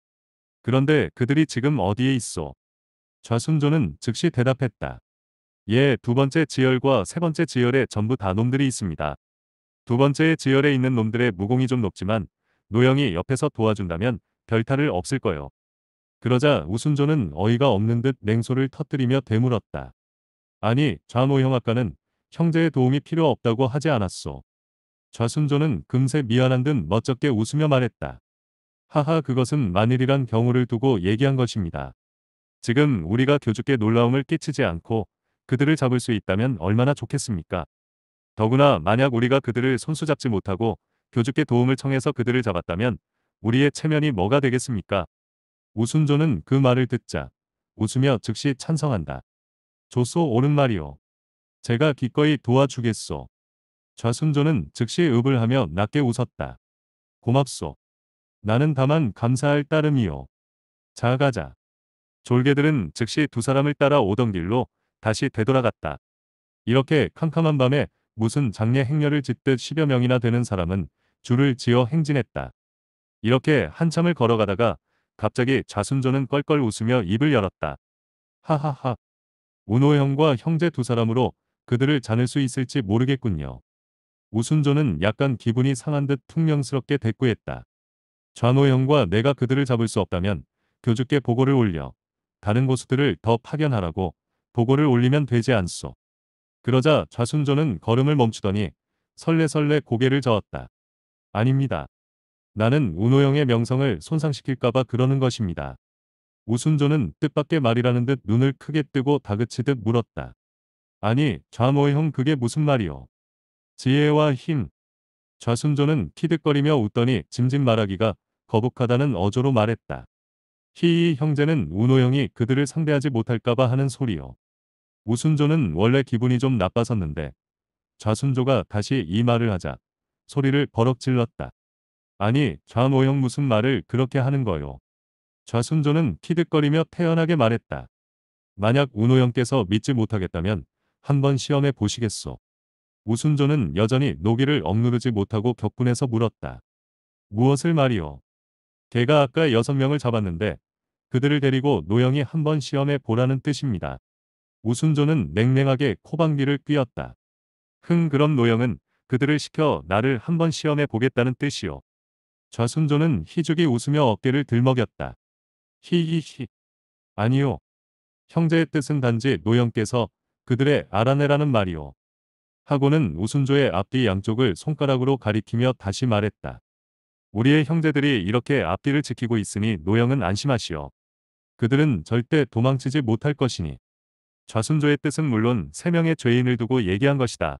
그런데 그들이 지금 어디에 있어? 좌순조는 즉시 대답했다. 예, 두 번째 지열과 세 번째 지열에 전부 다 놈들이 있습니다. 두 번째 지열에 있는 놈들의 무공이 좀 높지만 노영이 옆에서 도와준다면 별탈을 없을 거요. 그러자 우순조는 어이가 없는 듯 냉소를 터뜨리며 되물었다. 아니 좌모 형아까는 형제의 도움이 필요 없다고 하지 않았소. 좌순조는 금세 미안한 듯 멋쩍게 웃으며 말했다. 하하 그것은 만일이란 경우를 두고 얘기한 것입니다. 지금 우리가 교주께 놀라움을 끼치지 않고 그들을 잡을 수 있다면 얼마나 좋겠습니까? 더구나 만약 우리가 그들을 손수 잡지 못하고 교주께 도움을 청해서 그들을 잡았다면 우리의 체면이 뭐가 되겠습니까? 우순조는 그 말을 듣자 웃으며 즉시 찬성한다. 조소 옳은 말이오. 제가 기꺼이 도와주겠소. 좌순조는 즉시 읍을 하며 낮게 웃었다. 고맙소. 나는 다만 감사할 따름이요. 자 가자. 졸개들은 즉시 두 사람을 따라 오던 길로 다시 되돌아갔다. 이렇게 캄캄한 밤에 무슨 장례 행렬을 짓듯 10여 명이나 되는 사람은 줄을 지어 행진했다. 이렇게 한참을 걸어가다가 갑자기 좌순조는 껄껄 웃으며 입을 열었다. 하하하. 운호 형과 형제 두 사람으로 그들을 자낼 수 있을지 모르겠군요. 우순조는 약간 기분이 상한 듯 퉁명스럽게 대꾸했다. 좌노 형과 내가 그들을 잡을 수 없다면 교주께 보고를 올려 다른 고수들을 더 파견하라고 보고를 올리면 되지 않소. 그러자 좌순조는 걸음을 멈추더니 설레설레 고개를 저었다. 아닙니다. 나는 운호영의 명성을 손상시킬까봐 그러는 것입니다. 우순조는 뜻밖의 말이라는 듯 눈을 크게 뜨고 다그치듯 물었다. 아니 좌모형 그게 무슨 말이오. 지혜와 힘. 좌순조는 키득거리며 웃더니 짐짓 말하기가 거북하다는 어조로 말했다. 희이 형제는 운호형이 그들을 상대하지 못할까봐 하는 소리요. 우순조는 원래 기분이 좀 나빠섰는데 좌순조가 다시 이 말을 하자 소리를 버럭 질렀다. 아니 좌노형 무슨 말을 그렇게 하는 거요. 좌순조는 키득거리며 태연하게 말했다. 만약 우노형께서 믿지 못하겠다면 한 번 시험해 보시겠소. 우순조는 여전히 노기를 억누르지 못하고 격분해서 물었다. 무엇을 말이오. 개가 아까 여섯 명을 잡았는데 그들을 데리고 노영이 한 번 시험해 보라는 뜻입니다. 우순조는 냉랭하게 코방귀를 끼었다흥 그럼 노영은 그들을 시켜 나를 한 번 시험해 보겠다는 뜻이오. 좌순조는 희죽이 웃으며 어깨를 들먹였다. 히히히. 아니요. 형제의 뜻은 단지 노영께서 그들의 알아내라는 말이오. 하고는 우순조의 앞뒤 양쪽을 손가락으로 가리키며 다시 말했다. 우리의 형제들이 이렇게 앞뒤를 지키고 있으니 노영은 안심하시오. 그들은 절대 도망치지 못할 것이니. 좌순조의 뜻은 물론 세 명의 죄인을 두고 얘기한 것이다.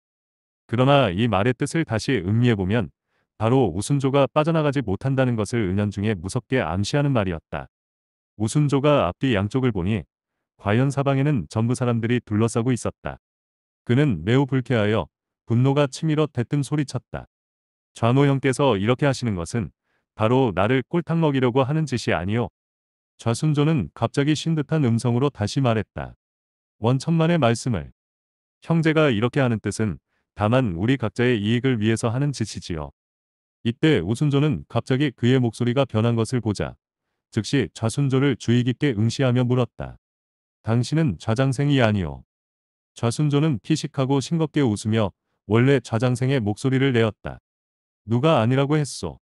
그러나 이 말의 뜻을 다시 음미해보면 바로 우순조가 빠져나가지 못한다는 것을 은연중에 무섭게 암시하는 말이었다. 우순조가 앞뒤 양쪽을 보니 과연 사방에는 전부 사람들이 둘러싸고 있었다. 그는 매우 불쾌하여 분노가 치밀어 대뜸 소리쳤다. 좌노 형께서 이렇게 하시는 것은 바로 나를 꼴탕 먹이려고 하는 짓이 아니오. 좌순조는 갑자기 쉰 듯한 음성으로 다시 말했다. 원천만의 말씀을. 형제가 이렇게 하는 뜻은 다만 우리 각자의 이익을 위해서 하는 짓이지요. 이때 우순조는 갑자기 그의 목소리가 변한 것을 보자 즉시 좌순조를 주의 깊게 응시하며 물었다. 당신은 좌장생이 아니오. 좌순조는 피식하고 싱겁게 웃으며 원래 좌장생의 목소리를 내었다. 누가 아니라고 했소.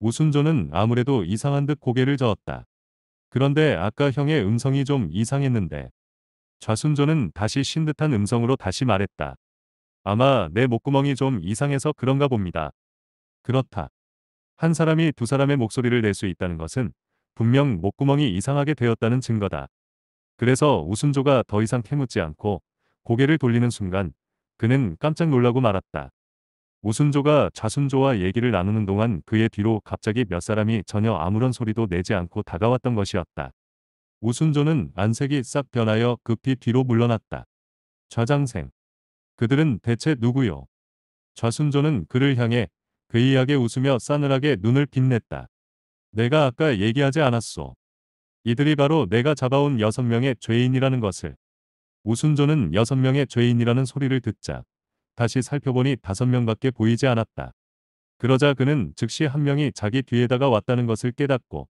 우순조는 아무래도 이상한 듯 고개를 저었다. 그런데 아까 형의 음성이 좀 이상했는데. 좌순조는 다시 신 듯한 음성으로 다시 말했다. 아마 내 목구멍이 좀 이상해서 그런가 봅니다. 그렇다. 한 사람이 두 사람의 목소리를 낼 수 있다는 것은 분명 목구멍이 이상하게 되었다는 증거다. 그래서 우순조가 더 이상 캐묻지 않고 고개를 돌리는 순간 그는 깜짝 놀라고 말았다. 우순조가 좌순조와 얘기를 나누는 동안 그의 뒤로 갑자기 몇 사람이 전혀 아무런 소리도 내지 않고 다가왔던 것이었다. 우순조는 안색이 싹 변하여 급히 뒤로 물러났다. 좌장생. 그들은 대체 누구요? 좌순조는 그를 향해 그이하게 웃으며 싸늘하게 눈을 빛냈다. 내가 아까 얘기하지 않았소. 이들이 바로 내가 잡아온 여섯 명의 죄인이라는 것을. 우순조는 여섯 명의 죄인이라는 소리를 듣자 다시 살펴보니 다섯 명밖에 보이지 않았다. 그러자 그는 즉시 한 명이 자기 뒤에다가 왔다는 것을 깨닫고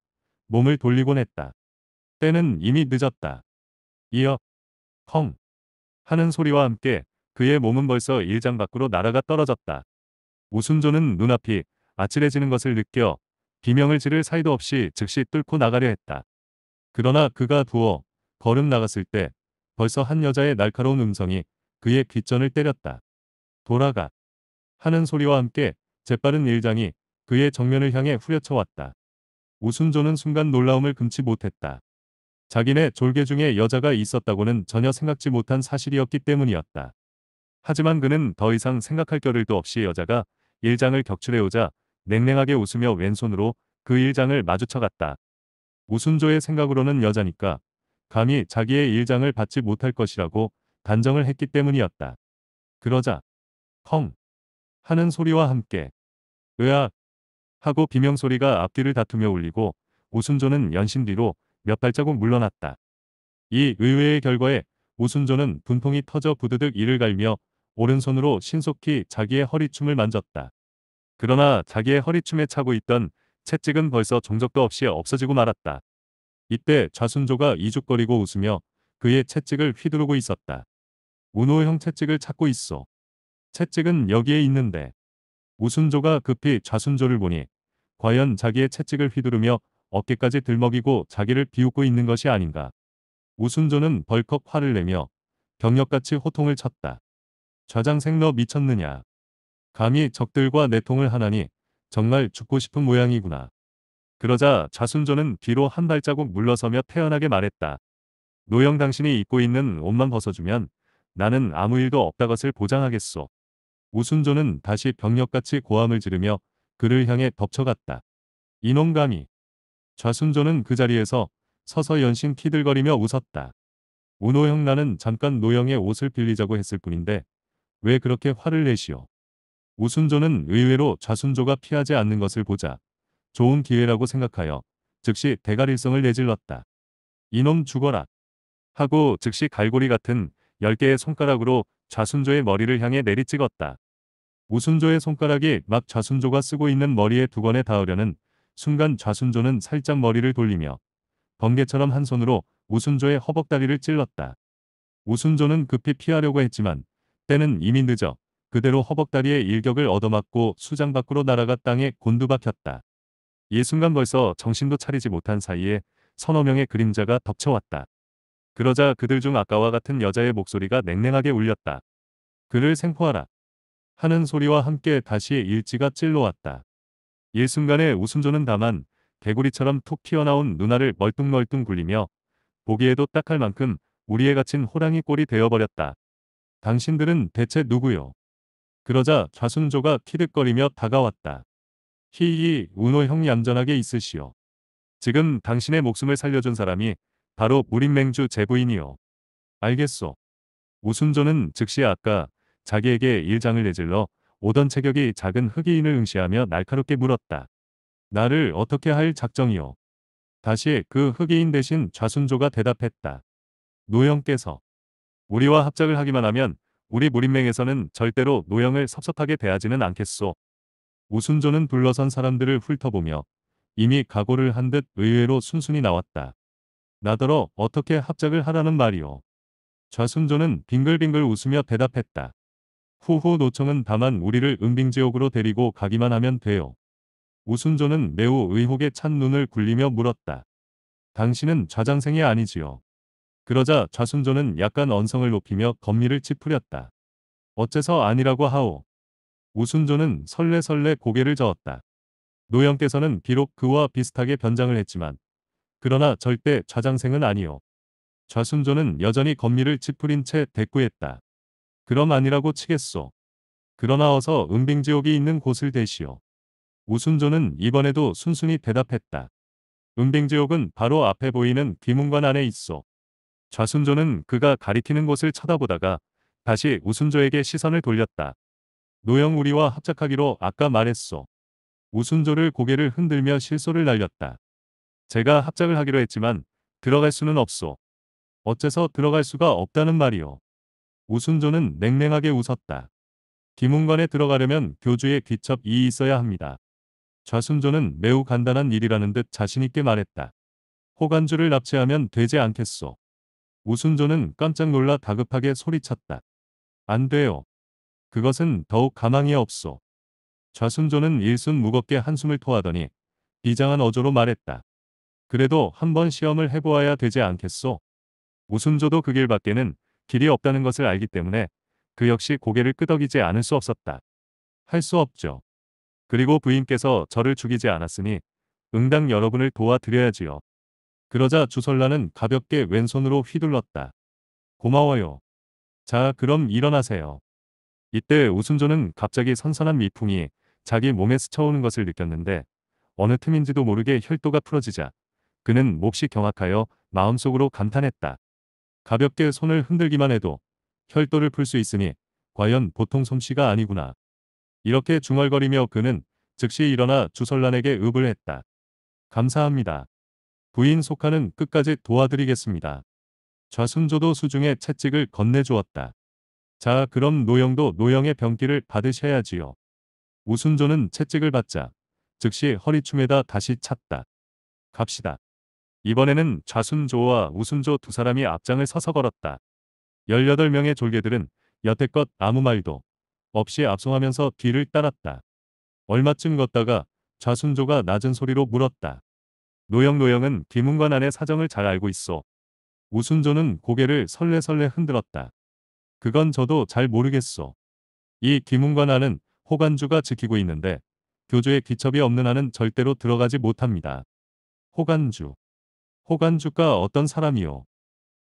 몸을 돌리곤 했다. 때는 이미 늦었다. 이어 헝 하는 소리와 함께 그의 몸은 벌써 일장 밖으로 날아가 떨어졌다. 우순조는 눈앞이 아찔해지는 것을 느껴 비명을 지를 사이도 없이 즉시 뚫고 나가려 했다. 그러나 그가 부어 걸음 나갔을 때 벌써 한 여자의 날카로운 음성이 그의 귓전을 때렸다. 돌아가 하는 소리와 함께 재빠른 일장이 그의 정면을 향해 후려쳐왔다. 우순조는 순간 놀라움을 금치 못했다. 자기네 졸개 중에 여자가 있었다고는 전혀 생각지 못한 사실이었기 때문이었다. 하지만 그는 더 이상 생각할 겨를도 없이 여자가 일장을 격출해오자 냉랭하게 웃으며 왼손으로 그 일장을 마주쳐갔다. 우순조의 생각으로는 여자니까 감히 자기의 일장을 받지 못할 것이라고 단정을 했기 때문이었다. 그러자 헝 하는 소리와 함께 으악 하고 비명소리가 앞뒤를 다투며 울리고 우순조는 연신 뒤로 몇 발자국 물러났다. 이 의외의 결과에 우순조는 분통이 터져 부드득 이를 갈며 오른손으로 신속히 자기의 허리춤을 만졌다. 그러나 자기의 허리춤에 차고 있던 채찍은 벌써 종적도 없이 없어지고 말았다. 이때 좌순조가 이죽거리고 웃으며 그의 채찍을 휘두르고 있었다. 문호 형 채찍을 찾고 있어. 채찍은 여기에 있는데. 우순조가 급히 좌순조를 보니 과연 자기의 채찍을 휘두르며 어깨까지 들먹이고 자기를 비웃고 있는 것이 아닌가. 우순조는 벌컥 화를 내며 경력같이 호통을 쳤다. 좌장생 너 미쳤느냐. 감히 적들과 내통을 하나니 정말 죽고 싶은 모양이구나. 그러자 좌순조는 뒤로 한 발자국 물러서며 태연하게 말했다. 노영 당신이 입고 있는 옷만 벗어주면 나는 아무 일도 없다 것을 보장하겠소. 우순조는 다시 병력같이 고함을 지르며 그를 향해 덮쳐갔다. 인원감이 좌순조는 그 자리에서 서서 연신 키들거리며 웃었다. 우노형 나는 잠깐 노영의 옷을 빌리자고 했을 뿐인데 왜 그렇게 화를 내시오. 우순조는 의외로 좌순조가 피하지 않는 것을 보자 좋은 기회라고 생각하여 즉시 대가릴성을 내질렀다. 이놈 죽어라. 하고 즉시 갈고리 같은 10개의 손가락으로 좌순조의 머리를 향해 내리찍었다. 우순조의 손가락이 막 좌순조가 쓰고 있는 머리에 두건에 닿으려는 순간 좌순조는 살짝 머리를 돌리며 번개처럼 한 손으로 우순조의 허벅다리를 찔렀다. 우순조는 급히 피하려고 했지만 때는 이미 늦어 그대로 허벅다리에 일격을 얻어맞고 수장 밖으로 날아가 땅에 곤두박혔다. 이 순간 벌써 정신도 차리지 못한 사이에 서너 명의 그림자가 덮쳐왔다. 그러자 그들 중 아까와 같은 여자의 목소리가 냉랭하게 울렸다. 그를 생포하라. 하는 소리와 함께 다시 일지가 찔러왔다. 일순간의 웃음조는 다만 개구리처럼 톡 튀어나온 누나를 멀뚱멀뚱 굴리며 보기에도 딱할 만큼 우리의 갇힌 호랑이 꼴이 되어버렸다. 당신들은 대체 누구요? 그러자 좌순조가 키득거리며 다가왔다. 히히 운호 형 얌전하게 있으시오. 지금 당신의 목숨을 살려준 사람이 바로 무림맹주 제부인이요. 알겠소. 우순조는 즉시 아까 자기에게 일장을 내질러 오던 체격이 작은 흑이인을 응시하며 날카롭게 물었다. 나를 어떻게 할 작정이요? 다시 그 흑이인 대신 좌순조가 대답했다. 노영께서 우리와 합작을 하기만 하면 우리 무림맹에서는 절대로 노영을 섭섭하게 대하지는 않겠소. 우순조는 둘러선 사람들을 훑어보며 이미 각오를 한 듯 의외로 순순히 나왔다. 나더러 어떻게 합작을 하라는 말이오. 좌순조는 빙글빙글 웃으며 대답했다. 후후 노총은 다만 우리를 은빙지옥으로 데리고 가기만 하면 돼요. 우순조는 매우 의혹에 찬 눈을 굴리며 물었다. 당신은 좌장생이 아니지요. 그러자 좌순조는 약간 언성을 높이며 건미를 찌푸렸다. 어째서 아니라고 하오. 우순조는 설레설레 고개를 저었다. 노영께서는 비록 그와 비슷하게 변장을 했지만 그러나 절대 좌장생은 아니오. 좌순조는 여전히 건미를 찌푸린 채 대꾸했다. 그럼 아니라고 치겠소. 그러나 어서 은빙지옥이 있는 곳을 대시오. 우순조는 이번에도 순순히 대답했다. 은빙지옥은 바로 앞에 보이는 귀문관 안에 있어. 좌순조는 그가 가리키는 곳을 쳐다보다가 다시 우순조에게 시선을 돌렸다. 노영 우리와 합작하기로 아까 말했소. 우순조를 고개를 흔들며 실소를 날렸다. 제가 합작을 하기로 했지만 들어갈 수는 없소. 어째서 들어갈 수가 없다는 말이오. 우순조는 냉랭하게 웃었다. 김웅관에 들어가려면 교주의 귀첩이 있어야 합니다. 좌순조는 매우 간단한 일이라는 듯 자신있게 말했다. 호관주를 납치하면 되지 않겠소. 우순조는 깜짝 놀라 다급하게 소리쳤다. 안 돼요. 그것은 더욱 가망이 없소. 좌순조는 일순 무겁게 한숨을 토하더니 비장한 어조로 말했다. 그래도 한번 시험을 해보아야 되지 않겠소? 우순조도 그 길밖에는 길이 없다는 것을 알기 때문에 그 역시 고개를 끄덕이지 않을 수 없었다. 할 수 없죠. 그리고 부인께서 저를 죽이지 않았으니 응당 여러분을 도와드려야지요. 그러자 주설라는 가볍게 왼손으로 휘둘렀다. 고마워요. 자 그럼 일어나세요. 이때 우순조는 갑자기 선선한 미풍이 자기 몸에 스쳐오는 것을 느꼈는데 어느 틈인지도 모르게 혈도가 풀어지자 그는 몹시 경악하여 마음속으로 감탄했다. 가볍게 손을 흔들기만 해도 혈도를 풀 수 있으니 과연 보통 솜씨가 아니구나. 이렇게 중얼거리며 그는 즉시 일어나 주설란에게 읍을 했다. 감사합니다. 부인 속하는 끝까지 도와드리겠습니다. 좌순조도 수중에 채찍을 건네주었다. 자 그럼 노영도 노영의 병기를 받으셔야지요. 우순조는 채찍을 받자 즉시 허리춤에다 다시 찼다. 갑시다. 이번에는 좌순조와 우순조 두 사람이 앞장을 서서 걸었다. 18명의 졸개들은 여태껏 아무 말도 없이 압송하면서 뒤를 따랐다. 얼마쯤 걷다가 좌순조가 낮은 소리로 물었다. 노영노영은 김웅관 안의 사정을 잘 알고 있어. 우순조는 고개를 설레설레 흔들었다. 그건 저도 잘모르겠어이김웅관 안은 호관주가 지키고 있는데 교조에 기첩이 없는 안은 절대로 들어가지 못합니다. 호관주. 호관주가 어떤 사람이요?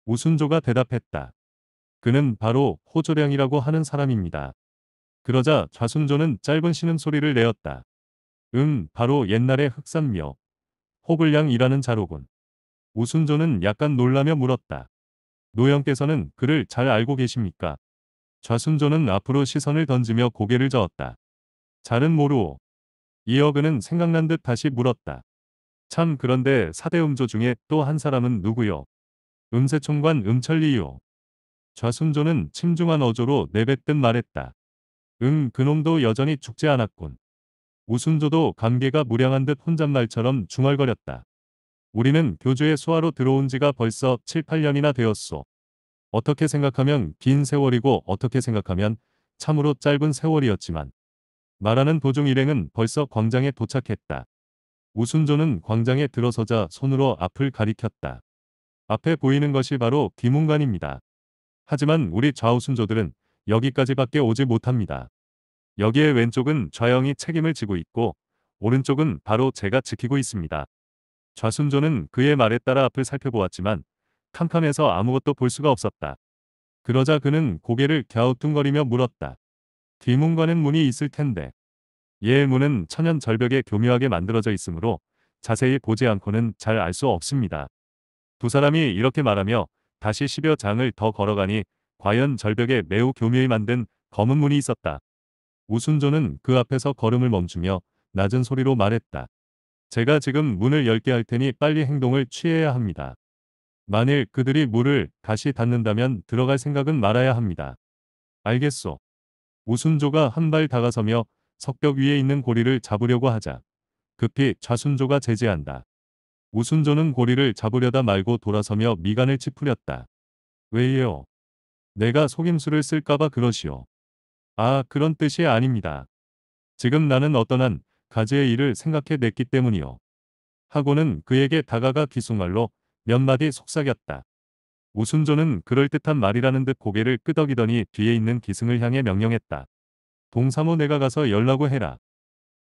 우순조가 대답했다. 그는 바로 호조량이라고 하는 사람입니다. 그러자 좌순조는 짧은 신음소리를 내었다. 응, 바로 옛날의 흑산묘, 호불량이라는 자로군. 우순조는 약간 놀라며 물었다. 노영께서는 그를 잘 알고 계십니까? 좌순조는 앞으로 시선을 던지며 고개를 저었다. 잘은 모르오. 이어그는 생각난 듯 다시 물었다. 참 그런데 사대음조 중에 또 한 사람은 누구요? 음세총관 음철리요 좌순조는 침중한 어조로 내뱉듯 말했다. 응 그놈도 여전히 죽지 않았군. 우순조도 감개가 무량한 듯혼잣말처럼 중얼거렸다. 우리는 교주의 소하로 들어온 지가 벌써 7, 8년이나 되었소. 어떻게 생각하면 긴 세월이고 어떻게 생각하면 참으로 짧은 세월이었지만 말하는 도중 일행은 벌써 광장에 도착했다. 우순조는 광장에 들어서자 손으로 앞을 가리켰다. 앞에 보이는 것이 바로 귀문관입니다. 하지만 우리 좌우순조들은 여기까지밖에 오지 못합니다. 여기에 왼쪽은 좌영이 책임을 지고 있고 오른쪽은 바로 제가 지키고 있습니다. 좌순조는 그의 말에 따라 앞을 살펴보았지만 캄캄해서 아무것도 볼 수가 없었다. 그러자 그는 고개를 갸우뚱거리며 물었다. 뒤문과는 문이 있을 텐데. 예 문은 천연 절벽에 교묘하게 만들어져 있으므로 자세히 보지 않고는 잘 알 수 없습니다. 두 사람이 이렇게 말하며 다시 10여 장을 더 걸어가니 과연 절벽에 매우 교묘히 만든 검은 문이 있었다. 우순조는 그 앞에서 걸음을 멈추며 낮은 소리로 말했다. 제가 지금 문을 열게 할 테니 빨리 행동을 취해야 합니다. 만일 그들이 물을 다시 닫는다면 들어갈 생각은 말아야 합니다. 알겠소. 우순조가 한 발 다가서며 석벽 위에 있는 고리를 잡으려고 하자. 급히 좌순조가 제지한다. 우순조는 고리를 잡으려다 말고 돌아서며 미간을 찌푸렸다. 왜요? 내가 속임수를 쓸까봐 그러시오. 아, 그런 뜻이 아닙니다. 지금 나는 어떤 한 가지의 일을 생각해냈기 때문이요. 하고는 그에게 다가가 기숙말로 몇 마디 속삭였다. 우순조는 그럴듯한 말이라는 듯 고개를 끄덕이더니 뒤에 있는 기승을 향해 명령했다. 동사모 내가 가서 열라고 해라.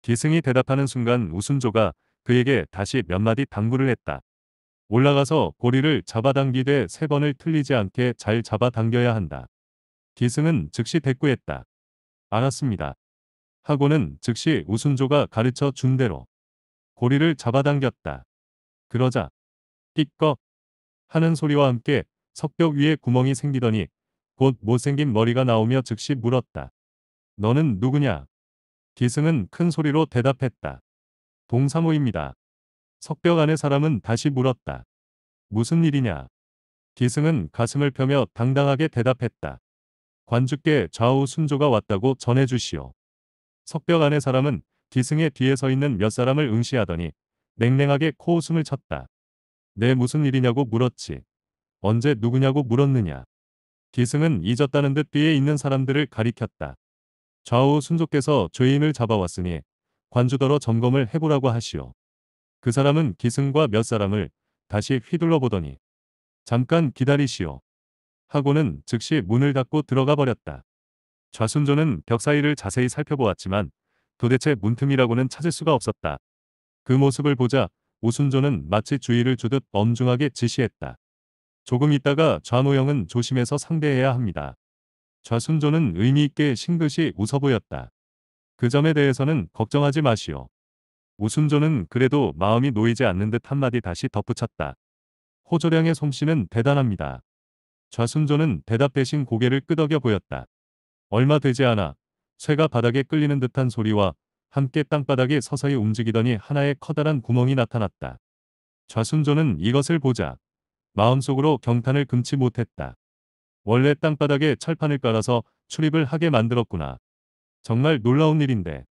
기승이 대답하는 순간 우순조가 그에게 다시 몇 마디 당부를 했다. 올라가서 고리를 잡아당기되 세 번을 틀리지 않게 잘 잡아당겨야 한다. 기승은 즉시 대꾸했다. 알았습니다. 하고는 즉시 우순조가 가르쳐 준 대로 고리를 잡아당겼다. 그러자 띠꺼 하는 소리와 함께 석벽 위에 구멍이 생기더니 곧 못생긴 머리가 나오며 즉시 물었다. 너는 누구냐? 기승은 큰 소리로 대답했다. 동사모입니다. 석벽 안의 사람은 다시 물었다. 무슨 일이냐? 기승은 가슴을 펴며 당당하게 대답했다. 관주께 좌우 순조가 왔다고 전해주시오. 석벽 안의 사람은 기승의 뒤에 서 있는 몇 사람을 응시하더니 냉랭하게 코웃음을 쳤다. 내 무슨 일이냐고 물었지. 언제 누구냐고 물었느냐. 기승은 잊었다는 듯 뒤에 있는 사람들을 가리켰다. 좌우 순조께서 죄인을 잡아왔으니 관주더러 점검을 해보라고 하시오. 그 사람은 기승과 몇 사람을 다시 휘둘러 보더니 잠깐 기다리시오. 하고는 즉시 문을 닫고 들어가 버렸다. 좌순조는 벽 사이를 자세히 살펴보았지만 도대체 문틈이라고는 찾을 수가 없었다. 그 모습을 보자 우순조는 마치 주의를 주듯 엄중하게 지시했다. 조금 있다가 좌노영은 조심해서 상대해야 합니다. 좌순조는 의미있게 싱긋이 웃어 보였다. 그 점에 대해서는 걱정하지 마시오. 우순조는 그래도 마음이 놓이지 않는 듯 한마디 다시 덧붙였다. 호조량의 솜씨는 대단합니다. 좌순조는 대답 대신 고개를 끄덕여 보였다. 얼마 되지 않아 쇠가 바닥에 끌리는 듯한 소리와 함께 땅바닥에 서서히 움직이더니 하나의 커다란 구멍이 나타났다. 좌순조는 이것을 보자 마음속으로 경탄을 금치 못했다. 원래 땅바닥에 철판을 깔아서 출입을 하게 만들었구나. 정말 놀라운 일인데.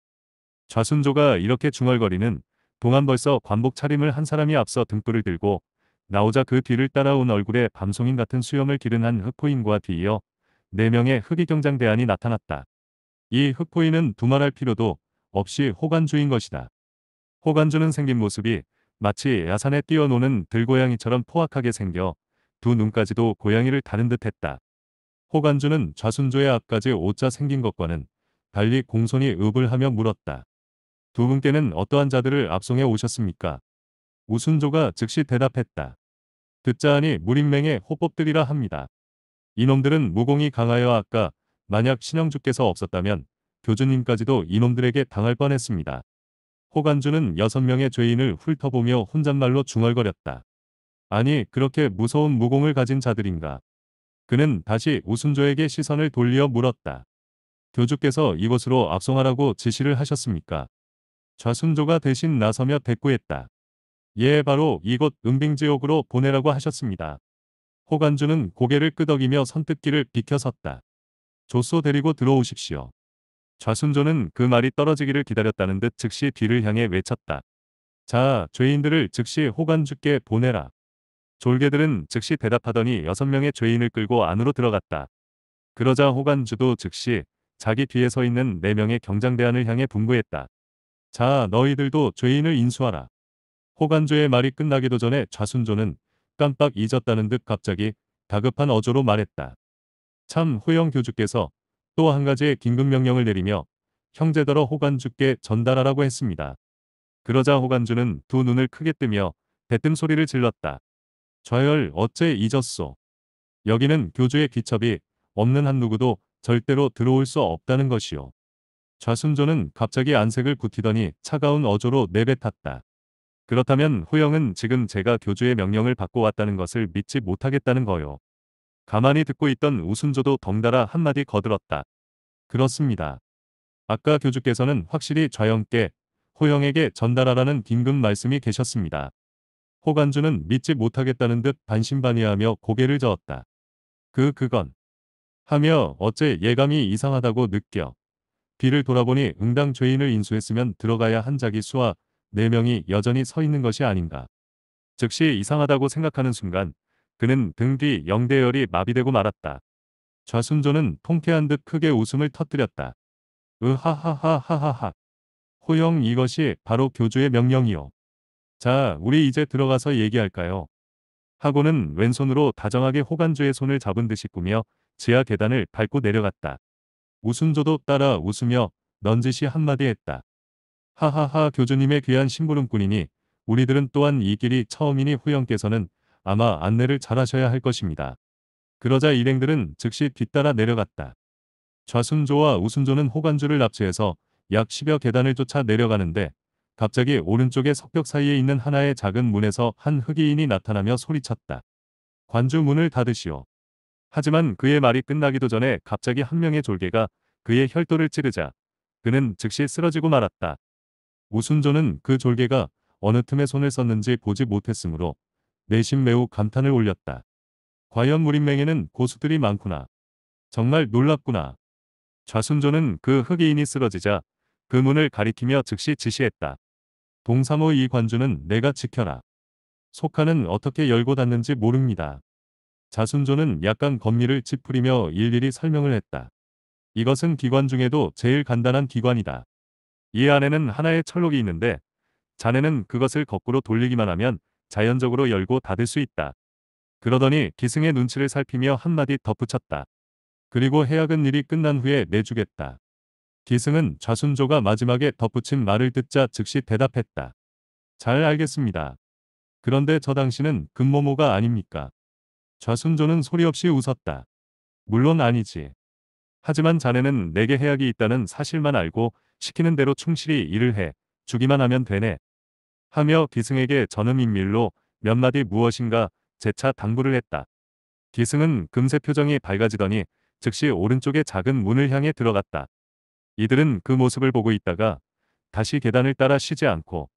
좌순조가 이렇게 중얼거리는 동안 벌써 관복 차림을 한 사람이 앞서 등불을 들고 나오자 그 뒤를 따라온 얼굴에 밤송인 같은 수염을 기른 한 흑포인과 뒤이어 4명의 흑이경장 대안이 나타났다. 이 흑포인은 두말할 필요도 없이 호관주인 것이다. 호관주는 생긴 모습이 마치 야산에 뛰어노는 들고양이처럼 포악하게 생겨 두 눈까지도 고양이를 다른 듯 했다. 호관주는 좌순조의 앞까지 오자 생긴 것과는 달리 공손히 읍을 하며 물었다. 두 분께는 어떠한 자들을 압송해 오셨습니까? 우순조가 즉시 대답했다. 듣자하니 무림맹의 호법들이라 합니다. 이놈들은 무공이 강하여 아까 만약 신영주께서 없었다면 교주님까지도 이놈들에게 당할 뻔했습니다. 호간주는 여섯 명의 죄인을 훑어보며 혼잣말로 중얼거렸다. 아니 그렇게 무서운 무공을 가진 자들인가. 그는 다시 우순조에게 시선을 돌려 물었다. 교주께서 이곳으로 압송하라고 지시를 하셨습니까? 좌순조가 대신 나서며 대꾸했다. 예 바로 이곳 은빙지옥으로 보내라고 하셨습니다. 호관주는 고개를 끄덕이며 선뜻길를 비켜섰다. 조소 데리고 들어오십시오. 좌순조는 그 말이 떨어지기를 기다렸다는 듯 즉시 뒤를 향해 외쳤다. 자, 죄인들을 즉시 호관주께 보내라. 졸개들은 즉시 대답하더니 여섯 명의 죄인을 끌고 안으로 들어갔다. 그러자 호관주도 즉시 자기 뒤에 서 있는 네 명의 경장대안을 향해 분부했다. 자, 너희들도 죄인을 인수하라. 호간조의 말이 끝나기도 전에 좌순조는 깜빡 잊었다는 듯 갑자기 다급한 어조로 말했다. 참 호영 교주께서 또 한 가지의 긴급 명령을 내리며 형제더러 호간주께 전달하라고 했습니다. 그러자 호간주는 두 눈을 크게 뜨며 대뜸 소리를 질렀다. 좌열 어째 잊었소. 여기는 교주의 기첩이 없는 한 누구도 절대로 들어올 수 없다는 것이요. 좌순조는 갑자기 안색을 굳히더니 차가운 어조로 내뱉었다. 그렇다면 호영은 지금 제가 교주의 명령을 받고 왔다는 것을 믿지 못하겠다는 거요. 가만히 듣고 있던 우순조도 덩달아 한마디 거들었다. 그렇습니다. 아까 교주께서는 확실히 좌영께 호영에게 전달하라는 긴급 말씀이 계셨습니다. 호관주는 믿지 못하겠다는 듯 반신반의하며 고개를 저었다. 그 그건 하며 어째 예감이 이상하다고 느껴 비를 돌아보니 응당 죄인을 인수했으면 들어가야 한 자기 수와 네 명이 여전히 서 있는 것이 아닌가. 즉시 이상하다고 생각하는 순간 그는 등 뒤 영대열이 마비되고 말았다. 좌순조는 통쾌한 듯 크게 웃음을 터뜨렸다. 으하하하하하하. 호영 이것이 바로 교주의 명령이요. 자 우리 이제 들어가서 얘기할까요. 하고는 왼손으로 다정하게 호간주의 손을 잡은 듯이 꾸며 지하 계단을 밟고 내려갔다. 우순조도 따라 웃으며 넌지시 한마디 했다. 하하하 교주님의 귀한 심부름꾼이니 우리들은 또한 이 길이 처음이니 후영께서는 아마 안내를 잘하셔야 할 것입니다. 그러자 일행들은 즉시 뒤따라 내려갔다. 좌순조와 우순조는 호관주를 납치해서 약 10여 계단을 쫓아 내려가는데 갑자기 오른쪽의 석벽 사이에 있는 하나의 작은 문에서 한 흑이인이 나타나며 소리쳤다. 관주 문을 닫으시오. 하지만 그의 말이 끝나기도 전에 갑자기 한 명의 졸개가 그의 혈도를 찌르자 그는 즉시 쓰러지고 말았다. 우순조는그 졸개가 어느 틈에 손을 썼는지 보지 못했으므로 내심 매우 감탄을 올렸다. 과연 무림맹에는 고수들이 많구나. 정말 놀랍구나. 좌순조는 그 흑이인이 쓰러지자 그 문을 가리키며 즉시 지시했다. 동삼호 이 관주는 내가 지켜라. 속하는 어떻게 열고 닫는지 모릅니다. 좌순조는 약간 검미를 찌푸리며 일일이 설명을 했다. 이것은 기관 중에도 제일 간단한 기관이다. 이 안에는 하나의 철록이 있는데 자네는 그것을 거꾸로 돌리기만 하면 자연적으로 열고 닫을 수 있다. 그러더니 기승의 눈치를 살피며 한마디 덧붙였다. 그리고 해악은 일이 끝난 후에 내주겠다. 기승은 좌순조가 마지막에 덧붙인 말을 듣자 즉시 대답했다. 잘 알겠습니다. 그런데 저 당신은 금모모가 아닙니까? 좌순조는 소리 없이 웃었다. 물론 아니지. 하지만 자네는 내게 해악이 있다는 사실만 알고 시키는 대로 충실히 일을 해 주기만 하면 되네 하며 기승에게 전음인밀로 몇 마디 무엇인가 재차 당부를 했다. 기승은 금세 표정이 밝아지더니 즉시 오른쪽에 작은 문을 향해 들어갔다. 이들은 그 모습을 보고 있다가 다시 계단을 따라 쉬지 않고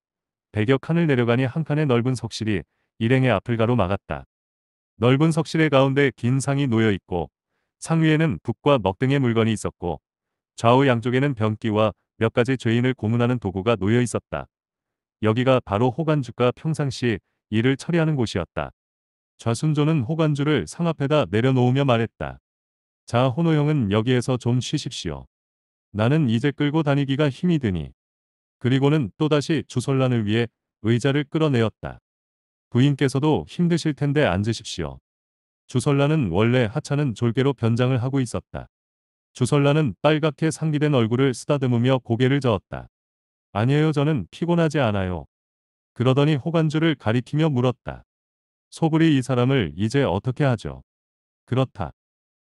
백여 칸을 내려가니 한 칸의 넓은 석실이 일행의 앞을 가로막았다. 넓은 석실의 가운데 긴 상이 놓여 있고 상 위에는 북과 먹 등의 물건이 있었고 좌우 양쪽에는 변기와 몇 가지 죄인을 고문하는 도구가 놓여 있었다. 여기가 바로 호관주가 평상시 일을 처리하는 곳이었다. 좌순조는 호관주를 상 앞에다 내려놓으며 말했다. 자 호노형은 여기에서 좀 쉬십시오. 나는 이제 끌고 다니기가 힘이 드니. 그리고는 또다시 주설란을 위해 의자를 끌어내었다. 부인께서도 힘드실 텐데 앉으십시오. 주설란은 원래 하찮은 졸개로 변장을 하고 있었다. 주설라는 빨갛게 상기된 얼굴을 쓰다듬으며 고개를 저었다. 아니에요 저는 피곤하지 않아요. 그러더니 호간주를 가리키며 물었다. 소불이 이 사람을 이제 어떻게 하죠? 그렇다.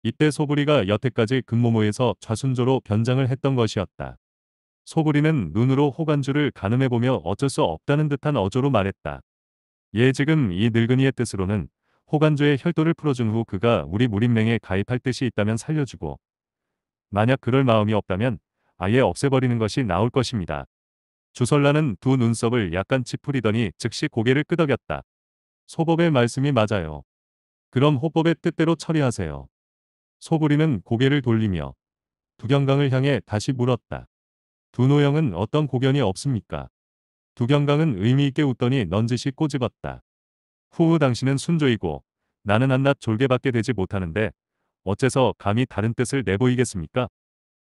이때 소불이가 여태까지 금모모에서 좌순조로 변장을 했던 것이었다. 소불이는 눈으로 호간주를 가늠해보며 어쩔 수 없다는 듯한 어조로 말했다. 예 지금 이 늙은이의 뜻으로는 호간주의 혈도를 풀어준 후 그가 우리 무림맹에 가입할 뜻이 있다면 살려주고 만약 그럴 마음이 없다면 아예 없애버리는 것이 나올 것입니다. 주설라는 두 눈썹을 약간 찌푸리더니 즉시 고개를 끄덕였다. 소법의 말씀이 맞아요. 그럼 호법의 뜻대로 처리하세요. 소부리는 고개를 돌리며 두경강을 향해 다시 물었다. 두노영은 어떤 고견이 없습니까? 두경강은 의미있게 웃더니 넌지시 꼬집었다. 후후 당신은 순조이고 나는 한낱 졸개밖에 되지 못하는데 어째서 감히 다른 뜻을 내보이겠습니까?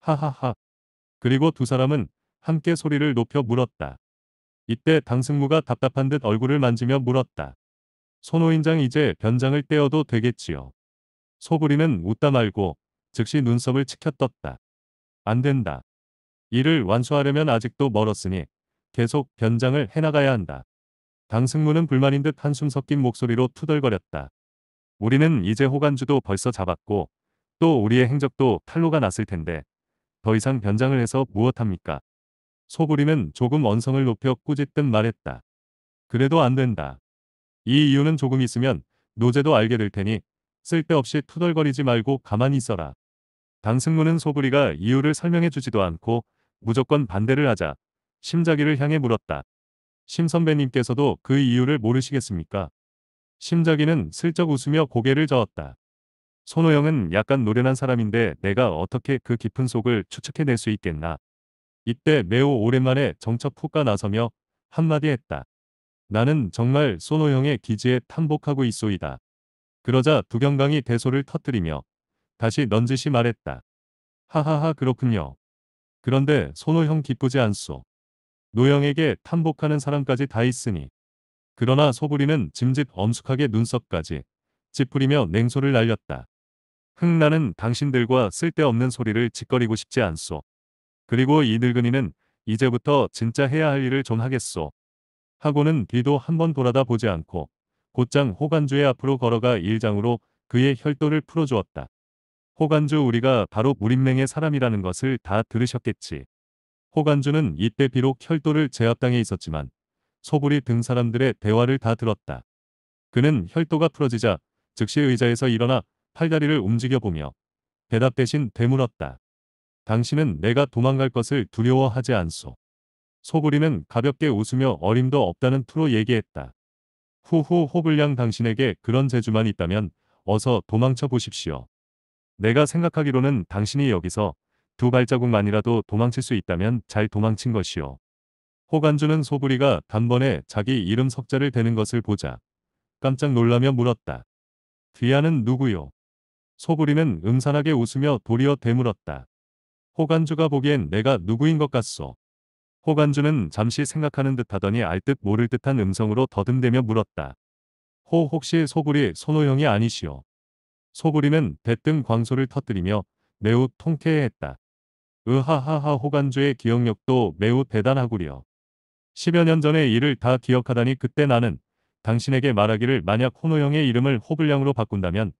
하하하. 그리고 두 사람은 함께 소리를 높여 물었다. 이때 당승무가 답답한 듯 얼굴을 만지며 물었다. 손호인장 이제 변장을 떼어도 되겠지요. 소부리는 웃다 말고 즉시 눈썹을 치켜떴다. 안 된다. 이를 완수하려면 아직도 멀었으니 계속 변장을 해나가야 한다. 당승무는 불만인 듯 한숨 섞인 목소리로 투덜거렸다. 우리는 이제 호간주도 벌써 잡았고 또 우리의 행적도 탈로가 났을 텐데 더 이상 변장을 해서 무엇합니까? 소부리는 조금 언성을 높여 꾸짖듯 말했다. 그래도 안 된다. 이 이유는 조금 있으면 노제도 알게 될 테니 쓸데없이 투덜거리지 말고 가만히 있어라. 강승무는 소부리가 이유를 설명해 주지도 않고 무조건 반대를 하자 심자기를 향해 물었다. 심 선배님께서도 그 이유를 모르시겠습니까? 심자기는 슬쩍 웃으며 고개를 저었다. 손호영은 약간 노련한 사람인데 내가 어떻게 그 깊은 속을 추측해낼 수 있겠나. 이때 매우 오랜만에 정첩 후가 나서며 한마디 했다. 나는 정말 손호영의 기지에 탐복하고 있소이다. 그러자 두경강이 대소를 터뜨리며 다시 넌지시 말했다. 하하하 그렇군요. 그런데 손호형 기쁘지 않소. 노영에게 탐복하는 사람까지 다 있으니 그러나 소부리는 짐짓 엄숙하게 눈썹까지 찌푸리며 냉소를 날렸다. 흥 나는 당신들과 쓸데없는 소리를 짓거리고 싶지 않소. 그리고 이 늙은이는 이제부터 진짜 해야 할 일을 좀 하겠소. 하고는 뒤도 한 번 돌아다 보지 않고 곧장 호관주의 앞으로 걸어가 일장으로 그의 혈도를 풀어주었다. 호관주 우리가 바로 무림맹의 사람이라는 것을 다 들으셨겠지. 호관주는 이때 비록 혈도를 제압당해 있었지만 소불이등 사람들의 대화를 다 들었다. 그는 혈도가 풀어지자 즉시 의자에서 일어나 팔다리를 움직여보며 대답 대신 되물었다. 당신은 내가 도망갈 것을 두려워하지 않소. 소불이는 가볍게 웃으며 어림도 없다는 투로 얘기했다. 후후 호불량 당신에게 그런 재주만 있다면 어서 도망쳐 보십시오. 내가 생각하기로는 당신이 여기서 두 발자국만이라도 도망칠 수 있다면 잘 도망친 것이오. 호간주는 소부리가 단번에 자기 이름 석자를 대는 것을 보자 깜짝 놀라며 물었다. 뒤하는 누구요? 소부리는 음산하게 웃으며 도리어 되물었다. 호간주가 보기엔 내가 누구인 것 같소. 호간주는 잠시 생각하는 듯하더니 알듯 모를 듯한 음성으로 더듬대며 물었다. 호 혹시 소부리 손호영이 아니시오. 소부리는 대뜸 광소를 터뜨리며 매우 통쾌해했다. 으하하하 호간주의 기억력도 매우 대단하구려. 10여 년 전의 일을 다 기억하다니 그때 나는 당신에게 말하기를 만약 호노형의 이름을 호불량으로 바꾼다면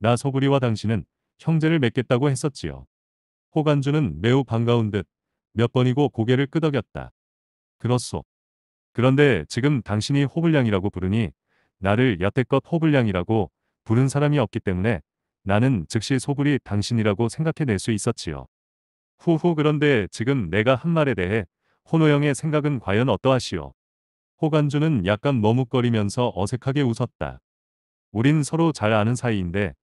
나 소구리와 당신은 형제를 맺겠다고 했었지요. 호간주는 매우 반가운 듯 몇 번이고 고개를 끄덕였다. 그렇소. 그런데 지금 당신이 호불량이라고 부르니 나를 여태껏 호불량이라고 부른 사람이 없기 때문에 나는 즉시 소불이 당신이라고 생각해낼 수 있었지요. 후후 그런데 지금 내가 한 말에 대해 호노영의 생각은 과연 어떠하시오? 호관주는 약간 머뭇거리면서 어색하게 웃었다. 우린 서로 잘 아는 사이인데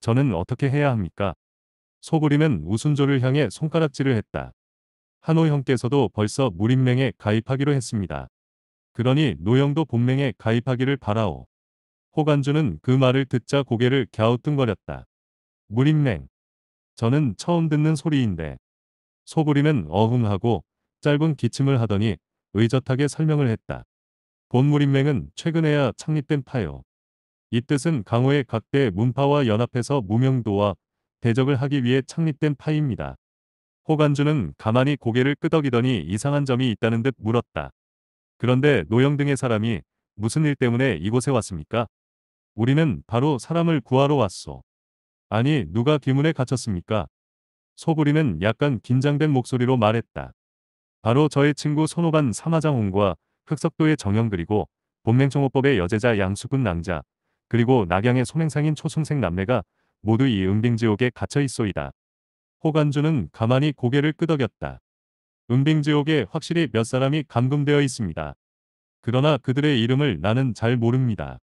저는 어떻게 해야 합니까? 소부리는 우순조를 향해 손가락질을 했다. 한호 형께서도 벌써 무림맹에 가입하기로 했습니다. 그러니 노영도 본맹에 가입하기를 바라오. 호관주는 그 말을 듣자 고개를 갸우뚱거렸다. 무림맹. 저는 처음 듣는 소리인데. 소부리는 어흥하고 짧은 기침을 하더니 의젓하게 설명을 했다. 본물인맹은 최근에야 창립된 파요. 이 뜻은 강호의 각대 문파와 연합해서 무명도와 대적을 하기 위해 창립된 파입니다. 호관주는 가만히 고개를 끄덕이더니 이상한 점이 있다는 듯 물었다. 그런데 노영 등의 사람이 무슨 일 때문에 이곳에 왔습니까? 우리는 바로 사람을 구하러 왔소. 아니 누가 기문에 갇혔습니까? 소부리는 약간 긴장된 목소리로 말했다. 바로 저의 친구 손오반 사마장홍과 흑석도의 정영 그리고 본맹청호법의 여제자 양수군 낭자 그리고 낙양의 소행상인 초승생 남매가 모두 이 은빙지옥에 갇혀 있소이다. 호관주는 가만히 고개를 끄덕였다. 은빙지옥에 확실히 몇 사람이 감금되어 있습니다. 그러나 그들의 이름을 나는 잘 모릅니다.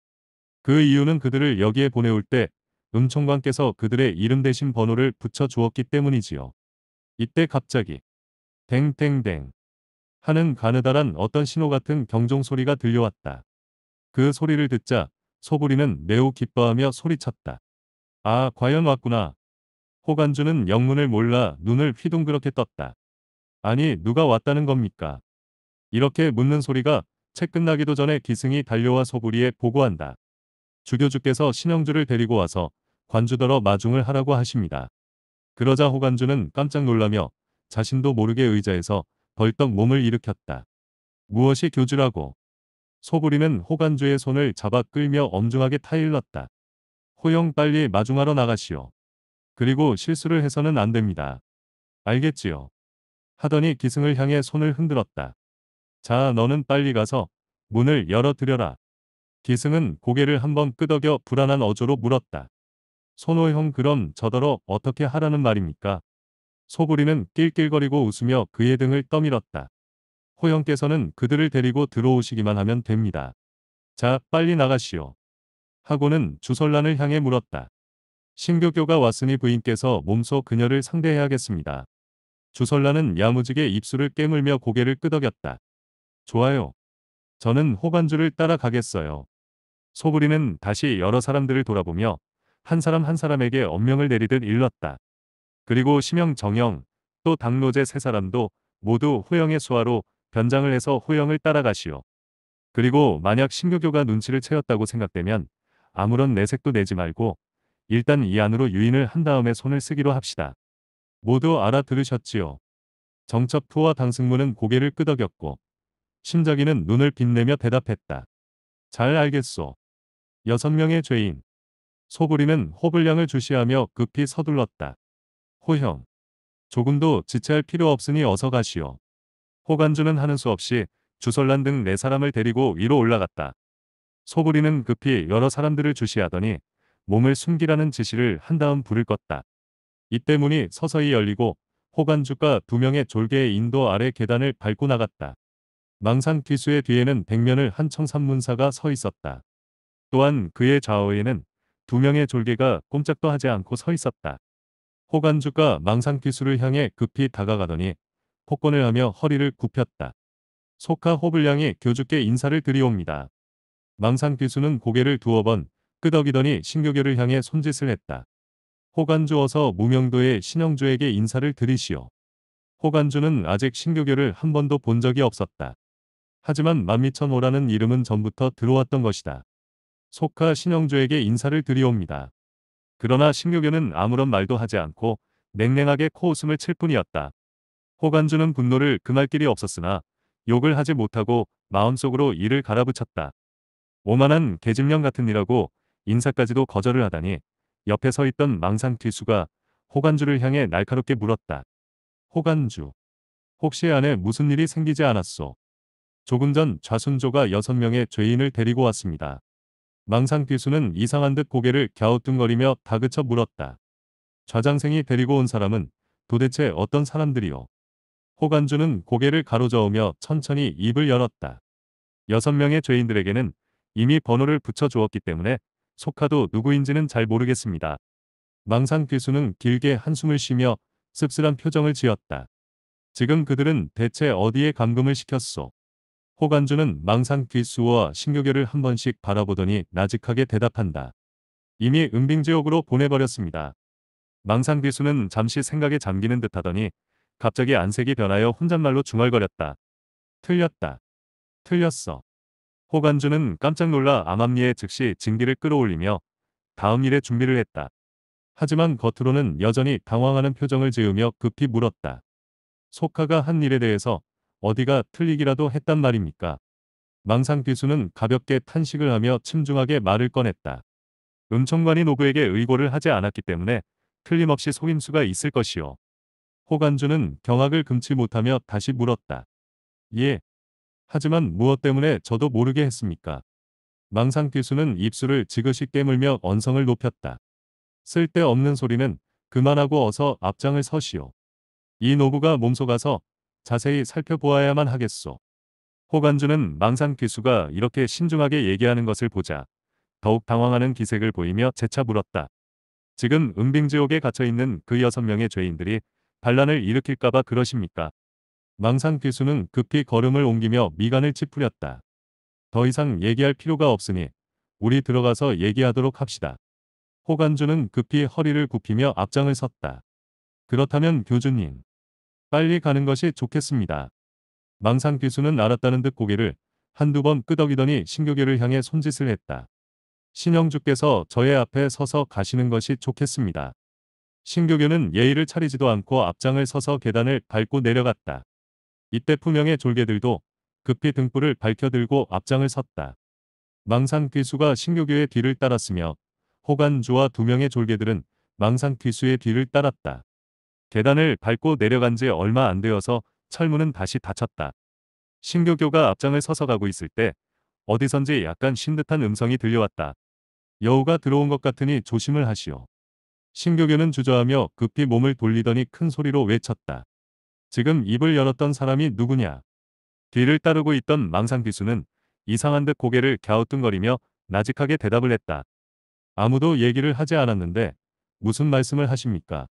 그 이유는 그들을 여기에 보내올 때 음총관께서 그들의 이름 대신 번호를 붙여 주었기 때문이지요. 이때 갑자기 댕땡땡 하는 가느다란 어떤 신호 같은 경종 소리가 들려왔다. 그 소리를 듣자 소부리는 매우 기뻐하며 소리쳤다. 아 과연 왔구나. 호간주는 영문을 몰라 눈을 휘둥그렇게 떴다. 아니 누가 왔다는 겁니까? 이렇게 묻는 소리가 책 끝나기도 전에 기승이 달려와 소부리에 보고한다. 주교주께서 신영주를 데리고 와서 관주더러 마중을 하라고 하십니다. 그러자 호간주는 깜짝 놀라며 자신도 모르게 의자에서 벌떡 몸을 일으켰다. 무엇이 교주라고. 소부리는 호간주의 손을 잡아 끌며 엄중하게 타일렀다. 호영 빨리 마중하러 나가시오. 그리고 실수를 해서는 안 됩니다. 알겠지요. 하더니 기승을 향해 손을 흔들었다. 자 너는 빨리 가서 문을 열어드려라. 기승은 고개를 한번 끄덕여 불안한 어조로 물었다. 손호형 그럼 저더러 어떻게 하라는 말입니까? 소부리는 낄낄거리고 웃으며 그의 등을 떠밀었다. 호영께서는 그들을 데리고 들어오시기만 하면 됩니다. 자, 빨리 나가시오. 하고는 주설란을 향해 물었다. 신교교가 왔으니 부인께서 몸소 그녀를 상대해야겠습니다. 주설란은 야무지게 입술을 깨물며 고개를 끄덕였다. 좋아요. 저는 호관주를 따라가겠어요. 소부리는 다시 여러 사람들을 돌아보며 한 사람 한 사람에게 엄명을 내리듯 일렀다. 그리고 심형 정형 또당노제세 사람도 모두 호영의 수하로 변장을 해서 호영을 따라가시오. 그리고 만약 신교교가 눈치를 채웠다고 생각되면 아무런 내색도 내지 말고 일단 이 안으로 유인을 한 다음에 손을 쓰기로 합시다. 모두 알아들으셨지요. 정첩투와 당승무는 고개를 끄덕였고 심자기는 눈을 빛내며 대답했다. 잘 알겠소. 여섯 명의 죄인. 소부리는 호불량을 주시하며 급히 서둘렀다. 호형. 조금도 지체할 필요 없으니 어서 가시오. 호간주는 하는 수 없이 주설란 등 네 사람을 데리고 위로 올라갔다. 소부리는 급히 여러 사람들을 주시하더니 몸을 숨기라는 지시를 한 다음 불을 껐다. 이때 문이 서서히 열리고 호간주가 두 명의 졸개의 인도 아래 계단을 밟고 나갔다. 망상 기수의 뒤에는 백면을 한 청산문사가 서 있었다. 또한 그의 좌우에는 두 명의 졸개가 꼼짝도 하지 않고 서 있었다. 호간주가 망상피수를 향해 급히 다가가더니 폭권을 하며 허리를 굽혔다. 소카 호불량이 교주께 인사를 드리옵니다. 망상피수는 고개를 두어 번 끄덕이더니 신교교를 향해 손짓을 했다. 호간주어서 무명도의 신영주에게 인사를 드리시오. 호간주는 아직 신교교를 한 번도 본 적이 없었다. 하지만 만미천오라는 이름은 전부터 들어왔던 것이다. 소카 신영주에게 인사를 드리옵니다. 그러나 신유교는 아무런 말도 하지 않고 냉랭하게 코웃음을 칠 뿐이었다. 호관주는 분노를 금할 길이 없었으나 욕을 하지 못하고 마음속으로 이를 갈아붙였다. 오만한 계집령 같은 이라고 인사까지도 거절을 하다니 옆에 서 있던 망상 뒤수가 호관주를 향해 날카롭게 물었다. 호관주, 혹시 안에 무슨 일이 생기지 않았소? 조금 전 좌순조가 여섯 명의 죄인을 데리고 왔습니다. 망상 필수는 이상한 듯 고개를 갸우뚱거리며 다그쳐 물었다. 좌장생이 데리고 온 사람은 도대체 어떤 사람들이오? 호관주는 고개를 가로저으며 천천히 입을 열었다. 여섯 명의 죄인들에게는 이미 번호를 붙여주었기 때문에 속하도 누구인지는 잘 모르겠습니다. 망상 필수는 길게 한숨을 쉬며 씁쓸한 표정을 지었다. 지금 그들은 대체 어디에 감금을 시켰소? 호관주는 망상 귀수와신교계를한 번씩 바라보더니 나직하게 대답한다. 이미 은빙지옥으로 보내버렸습니다. 망상 귀수는 잠시 생각에 잠기는 듯 하더니 갑자기 안색이 변하여 혼잣말로 중얼거렸다. 틀렸다. 틀렸어. 호관주는 깜짝 놀라 암암리에 즉시 징기를 끌어올리며 다음 일에 준비를 했다. 하지만 겉으로는 여전히 당황하는 표정을 지으며 급히 물었다. 소카가 한 일에 대해서 어디가 틀리기라도 했단 말입니까? 망상 뒤수는 가볍게 탄식을 하며 침중하게 말을 꺼냈다. 음청관이 노부에게 의고를 하지 않았기 때문에 틀림없이 속임수가 있을 것이요. 호관주는 경악을 금치 못하며 다시 물었다. 예. 하지만 무엇 때문에 저도 모르게 했습니까? 망상 뒤수는 입술을 지그시 깨물며 언성을 높였다. 쓸데없는 소리는 그만하고 어서 앞장을 서시오. 이 노부가 몸소가서 자세히 살펴보아야만 하겠소. 호관주는 망상 귀수가 이렇게 신중하게 얘기하는 것을 보자 더욱 당황하는 기색을 보이며 재차 물었다. 지금 은빙지옥에 갇혀있는 그 여섯 명의 죄인들이 반란을 일으킬까봐 그러십니까? 망상 귀수는 급히 걸음을 옮기며 미간을 찌푸렸다. 더 이상 얘기할 필요가 없으니 우리 들어가서 얘기하도록 합시다. 호관주는 급히 허리를 굽히며 앞장을 섰다. 그렇다면 교주님, 빨리 가는 것이 좋겠습니다. 망상 귀수는 알았다는 듯 고개를 한두 번 끄덕이더니 신교계를 향해 손짓을 했다. 신영주께서 저의 앞에 서서 가시는 것이 좋겠습니다. 신교교는 예의를 차리지도 않고 앞장을 서서 계단을 밟고 내려갔다. 이때 품명의 졸개들도 급히 등불을 밝혀들고 앞장을 섰다. 망상귀수가 신교교의 뒤를 따랐으며 호간주와 두 명의 졸개들은 망상귀수의 뒤를 따랐다. 계단을 밟고 내려간 지 얼마 안 되어서 철문은 다시 닫혔다. 신교교가 앞장을 서서 가고 있을 때 어디선지 약간 신 듯한 음성이 들려왔다. 여우가 들어온 것 같으니 조심을 하시오. 신교교는 주저하며 급히 몸을 돌리더니 큰 소리로 외쳤다. 지금 입을 열었던 사람이 누구냐? 뒤를 따르고 있던 망상비수는 이상한 듯 고개를 갸우뚱거리며 나직하게 대답을 했다. 아무도 얘기를 하지 않았는데 무슨 말씀을 하십니까?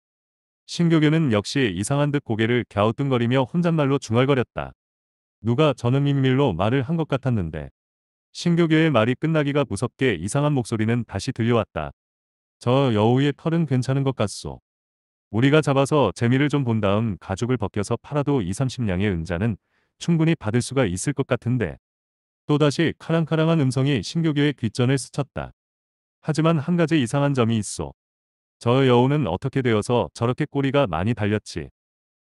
신교교는 역시 이상한 듯 고개를 갸우뚱거리며 혼잣말로 중얼거렸다. 누가 저는 민밀로 말을 한 것 같았는데. 신교교의 말이 끝나기가 무섭게 이상한 목소리는 다시 들려왔다. 저 여우의 털은 괜찮은 것 같소. 우리가 잡아서 재미를 좀 본 다음 가죽을 벗겨서 팔아도 2, 30냥의 은자는 충분히 받을 수가 있을 것 같은데. 또다시 카랑카랑한 음성이 신교교의귀전을 스쳤다. 하지만 한 가지 이상한 점이 있어. 저 여우는 어떻게 되어서 저렇게 꼬리가 많이 달렸지.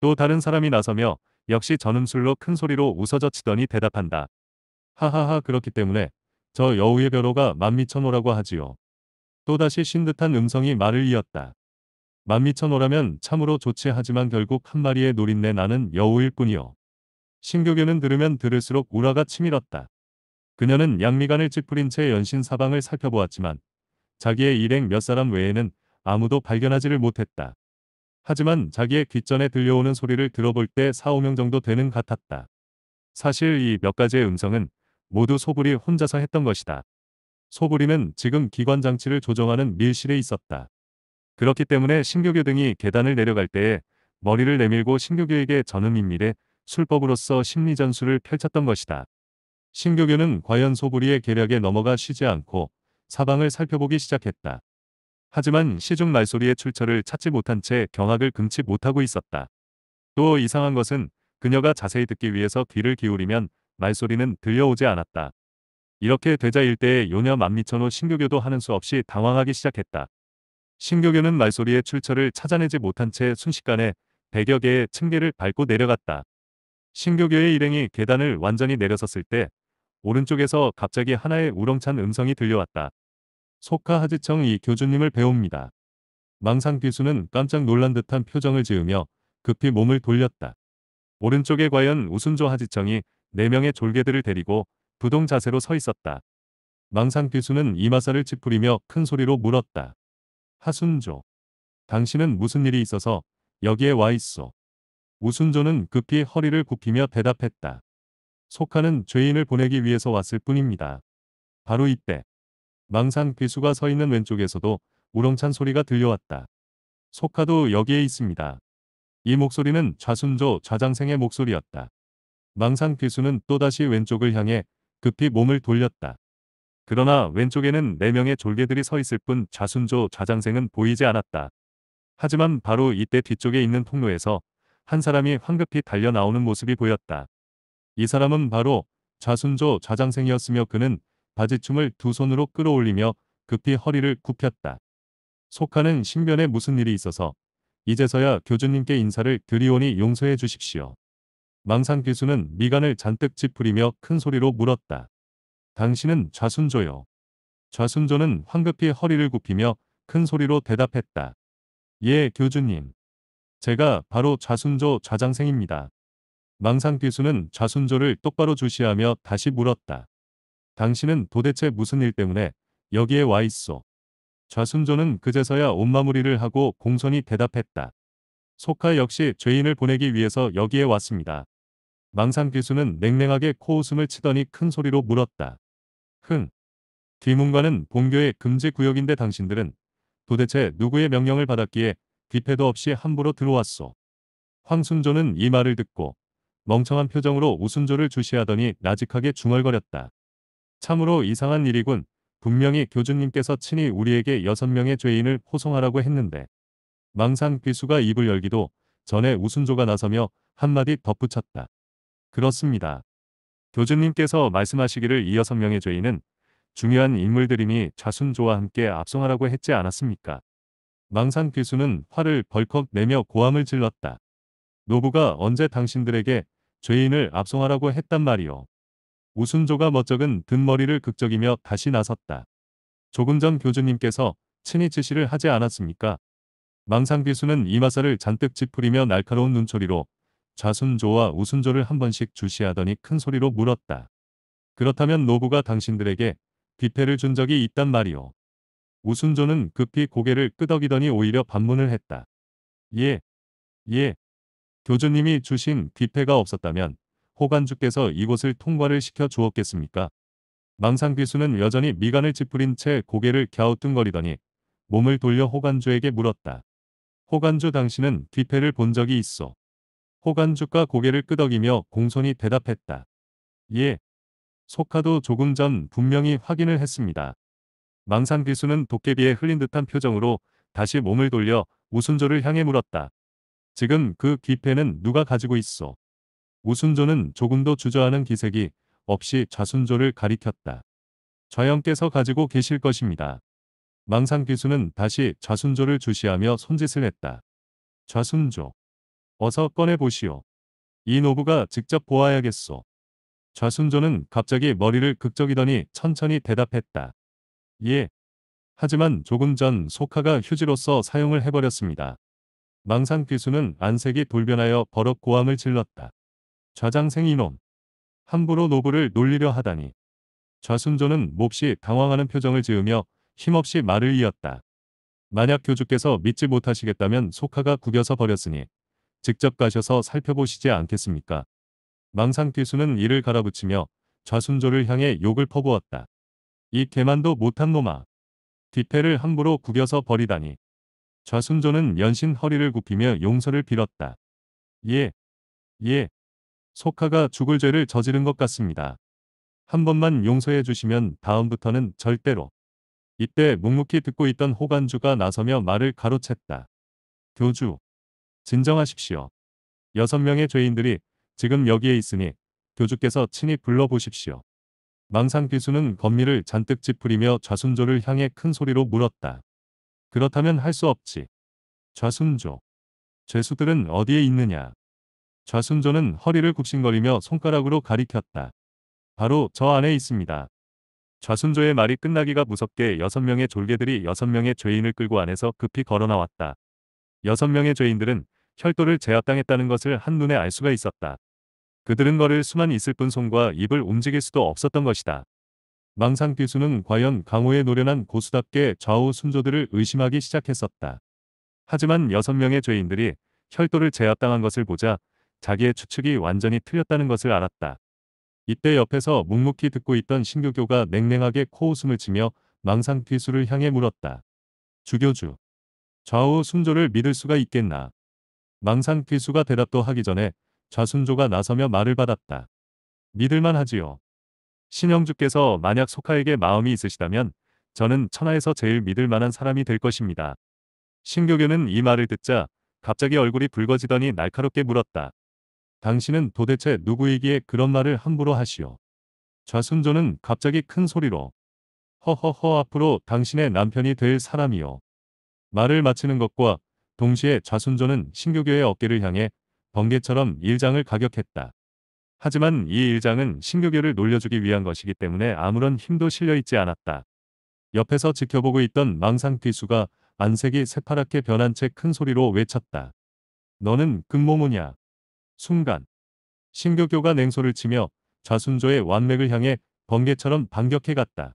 또 다른 사람이 나서며 역시 전음술로 큰 소리로 웃어젖히더니 대답한다. 하하하 그렇기 때문에 저 여우의 벼로가 만미천호라고 하지요. 또다시 신 듯한 음성이 말을 이었다. 만미천호라면 참으로 좋지 하지만 결국 한 마리의 노린내 나는 여우일 뿐이요. 신교교는 들으면 들을수록 우라가 치밀었다. 그녀는 양미간을 찌푸린 채 연신 사방을 살펴보았지만 자기의 일행 몇 사람 외에는 아무도 발견하지를 못했다. 하지만 자기의 귓전에 들려오는 소리를 들어볼 때 4, 5명 정도 되는 같았다. 사실 이 몇 가지의 음성은 모두 소불이 혼자서 했던 것이다. 소불이는 지금 기관장치를 조정하는 밀실에 있었다. 그렇기 때문에 신교교 등이 계단을 내려갈 때에 머리를 내밀고 신교교에게 전음인밀에 술법으로서 심리전술을 펼쳤던 것이다. 신교교는 과연 소불이의 계략에 넘어가 쉬지 않고 사방을 살펴보기 시작했다. 하지만 시중 말소리의 출처를 찾지 못한 채 경악을 금치 못하고 있었다. 또 이상한 것은 그녀가 자세히 듣기 위해서 귀를 기울이면 말소리는 들려오지 않았다. 이렇게 되자 일대에 요녀 만미천호 신교교도 하는 수 없이 당황하기 시작했다. 신교교는 말소리의 출처를 찾아내지 못한 채 순식간에 100여 개의 층계를 밟고 내려갔다. 신교교의 일행이 계단을 완전히 내려섰을 때 오른쪽에서 갑자기 하나의 우렁찬 음성이 들려왔다. 소카하즈청이 교주님을 배웁니다. 망상 비수는 깜짝 놀란 듯한 표정을 지으며 급히 몸을 돌렸다. 오른쪽에 과연 우순조 하지청이 4명의 졸개들을 데리고 부동 자세로 서 있었다. 망상 비수는 이마살을 찌푸리며 큰 소리로 물었다. 하순조. 당신은 무슨 일이 있어서 여기에 와 있소. 우순조는 급히 허리를 굽히며 대답했다. 속하는 죄인을 보내기 위해서 왔을 뿐입니다. 바로 이때 망상 괴수가 서 있는 왼쪽에서도 우렁찬 소리가 들려왔다. 속화도 여기에 있습니다. 이 목소리는 좌순조 좌장생의 목소리였다. 망상 괴수는 또다시 왼쪽을 향해 급히 몸을 돌렸다. 그러나 왼쪽에는 4명의 졸개들이 서 있을 뿐 좌순조 좌장생은 보이지 않았다. 하지만 바로 이때 뒤쪽에 있는 통로에서 한 사람이 황급히 달려 나오는 모습이 보였다. 이 사람은 바로 좌순조 좌장생이었으며 그는 바지춤을 두 손으로 끌어올리며 급히 허리를 굽혔다. 속하는 신변에 무슨 일이 있어서 이제서야 교주님께 인사를 드리오니 용서해 주십시오. 망상 기수는 미간을 잔뜩 찌푸리며 큰 소리로 물었다. 당신은 좌순조요. 좌순조는 황급히 허리를 굽히며 큰 소리로 대답했다. 예, 교주님. 제가 바로 좌순조 좌장생입니다. 망상 기수는 좌순조를 똑바로 주시하며 다시 물었다. 당신은 도대체 무슨 일 때문에 여기에 와있어 좌순조는 그제서야 옷마무리를 하고 공손히 대답했다. 속하 역시 죄인을 보내기 위해서 여기에 왔습니다. 망상기수는 냉랭하게 코웃음을 치더니 큰 소리로 물었다. 흥. 귀문관은 본교의 금지 구역인데 당신들은 도대체 누구의 명령을 받았기에 귀패도 없이 함부로 들어왔소. 황순조는 이 말을 듣고 멍청한 표정으로 우순조를 주시하더니 나직하게 중얼거렸다. 참으로 이상한 일이군. 분명히 교주님께서 친히 우리에게 여섯 명의 죄인을 호송하라고 했는데 망상 귀수가 입을 열기도 전에 우순조가 나서며 한마디 덧붙였다. 그렇습니다. 교주님께서 말씀하시기를 이 여섯 명의 죄인은 중요한 인물들이니 좌순조와 함께 압송하라고 했지 않았습니까? 망상 귀수는 화를 벌컥 내며 고함을 질렀다. 노부가 언제 당신들에게 죄인을 압송하라고 했단 말이오. 우순조가 멋쩍은 등머리를 극적이며 다시 나섰다. 조금 전 교주님께서 친히 지시를 하지 않았습니까? 망상비수는 이마살을 잔뜩 찌푸리며 날카로운 눈초리로 좌순조와 우순조를 한 번씩 주시하더니 큰 소리로 물었다. 그렇다면 노부가 당신들에게 뷔페를준 적이 있단 말이오. 우순조는 급히 고개를 끄덕이더니 오히려 반문을 했다. 예, 예. 교주님이 주신 뷔페가 없었다면 호관주께서 이곳을 통과를 시켜 주었겠습니까? 망상비수는 여전히 미간을 찌푸린 채 고개를 갸우뚱거리더니 몸을 돌려 호관주에게 물었다. 호관주 당신은 뒤패를 본 적이 있어. 호관주가 고개를 끄덕이며 공손히 대답했다. 예. 소카도 조금 전 분명히 확인을 했습니다. 망상비수는 도깨비에 흘린 듯한 표정으로 다시 몸을 돌려 우순조를 향해 물었다. 지금 그 귀패는 누가 가지고 있어? 우순조는 조금도 주저하는 기색이 없이 좌순조를 가리켰다. 좌영께서 가지고 계실 것입니다. 망상귀수는 다시 좌순조를 주시하며 손짓을 했다. 좌순조. 어서 꺼내보시오. 이 노부가 직접 보아야겠소. 좌순조는 갑자기 머리를 극적이더니 천천히 대답했다. 예. 하지만 조금 전 소카가 휴지로서 사용을 해버렸습니다. 망상귀수는 안색이 돌변하여 버럭 고함을 질렀다. 좌장생 이놈. 함부로 노부를 놀리려 하다니. 좌순조는 몹시 당황하는 표정을 지으며 힘없이 말을 이었다. 만약 교주께서 믿지 못하시겠다면 속하가 구겨서 버렸으니 직접 가셔서 살펴보시지 않겠습니까? 망상뒤수는 이를 갈아붙이며 좌순조를 향해 욕을 퍼부었다. 이 개만도 못한 놈아. 뒤패를 함부로 구겨서 버리다니. 좌순조는 연신 허리를 굽히며 용서를 빌었다. 예. 예. 소카가 죽을 죄를 저지른 것 같습니다. 한 번만 용서해 주시면 다음부터는 절대로. 이때 묵묵히 듣고 있던 호간주가 나서며 말을 가로챘다. 교주, 진정하십시오. 여섯 명의 죄인들이 지금 여기에 있으니 교주께서 친히 불러보십시오. 망상 귀수는 건미를 잔뜩 찌푸리며 좌순조를 향해 큰 소리로 물었다. 그렇다면 할 수 없지. 좌순조. 죄수들은 어디에 있느냐. 좌순조는 허리를 굽신거리며 손가락으로 가리켰다. 바로 저 안에 있습니다. 좌순조의 말이 끝나기가 무섭게 여섯 명의 졸개들이 여섯 명의 죄인을 끌고 안에서 급히 걸어 나왔다. 여섯 명의 죄인들은 혈도를 제압당했다는 것을 한눈에 알 수가 있었다. 그들은 걸를 수만 있을 뿐 손과 입을 움직일 수도 없었던 것이다. 망상필수는 과연 강호의 노련한 고수답게 좌우 순조들을 의심하기 시작했었다. 하지만 여섯 명의 죄인들이 혈도를 제압당한 것을 보자 자기의 추측이 완전히 틀렸다는 것을 알았다. 이때 옆에서 묵묵히 듣고 있던 신교교가 냉랭하게 코웃음을 치며 망상 뒤수를 향해 물었다. 주교주. 좌우 순조를 믿을 수가 있겠나. 망상 뒤수가 대답도 하기 전에 좌순조가 나서며 말을 받았다. 믿을만 하지요. 신영주께서 만약 속하에게 마음이 있으시다면 저는 천하에서 제일 믿을 만한 사람이 될 것입니다. 신교교는 이 말을 듣자 갑자기 얼굴이 붉어지더니 날카롭게 물었다. 당신은 도대체 누구이기에 그런 말을 함부로 하시오. 좌순조는 갑자기 큰 소리로 허허허 앞으로 당신의 남편이 될 사람이요. 말을 마치는 것과 동시에 좌순조는 신교교의 어깨를 향해 번개처럼 일장을 가격했다. 하지만 이 일장은 신교교를 놀려주기 위한 것이기 때문에 아무런 힘도 실려있지 않았다. 옆에서 지켜보고 있던 망상 뒤수가 안색이 새파랗게 변한 채 큰 소리로 외쳤다. 너는 금모모냐? 순간 신교교가 냉소를 치며 좌순조의 완맥을 향해 번개처럼 반격해갔다.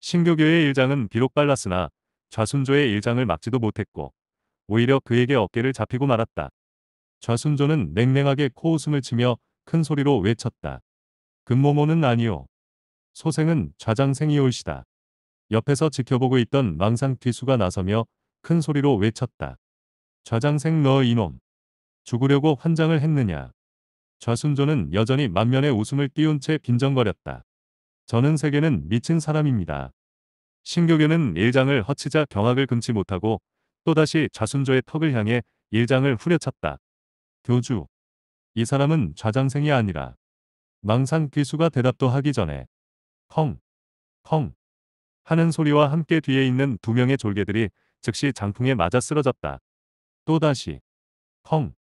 신교교의 일장은 비록 빨랐으나 좌순조의 일장을 막지도 못했고 오히려 그에게 어깨를 잡히고 말았다. 좌순조는 냉랭하게 코웃음을 치며 큰 소리로 외쳤다. 금모모는 아니오. 소생은 좌장생이올시다. 옆에서 지켜보고 있던 망상 뒤수가 나서며 큰 소리로 외쳤다. 좌장생 너 이놈. 죽으려고 환장을 했느냐. 좌순조는 여전히 만면에 웃음을 띄운 채 빈정거렸다. 저는 세계는 미친 사람입니다. 신교교는 일장을 허치자 경악을 금치 못하고 또다시 좌순조의 턱을 향해 일장을 후려쳤다 교주, 이 사람은 좌장생이 아니라 망상 귀수가 대답도 하기 전에 펑, 펑 하는 소리와 함께 뒤에 있는 두 명의 졸개들이 즉시 장풍에 맞아 쓰러졌다. 또다시 펑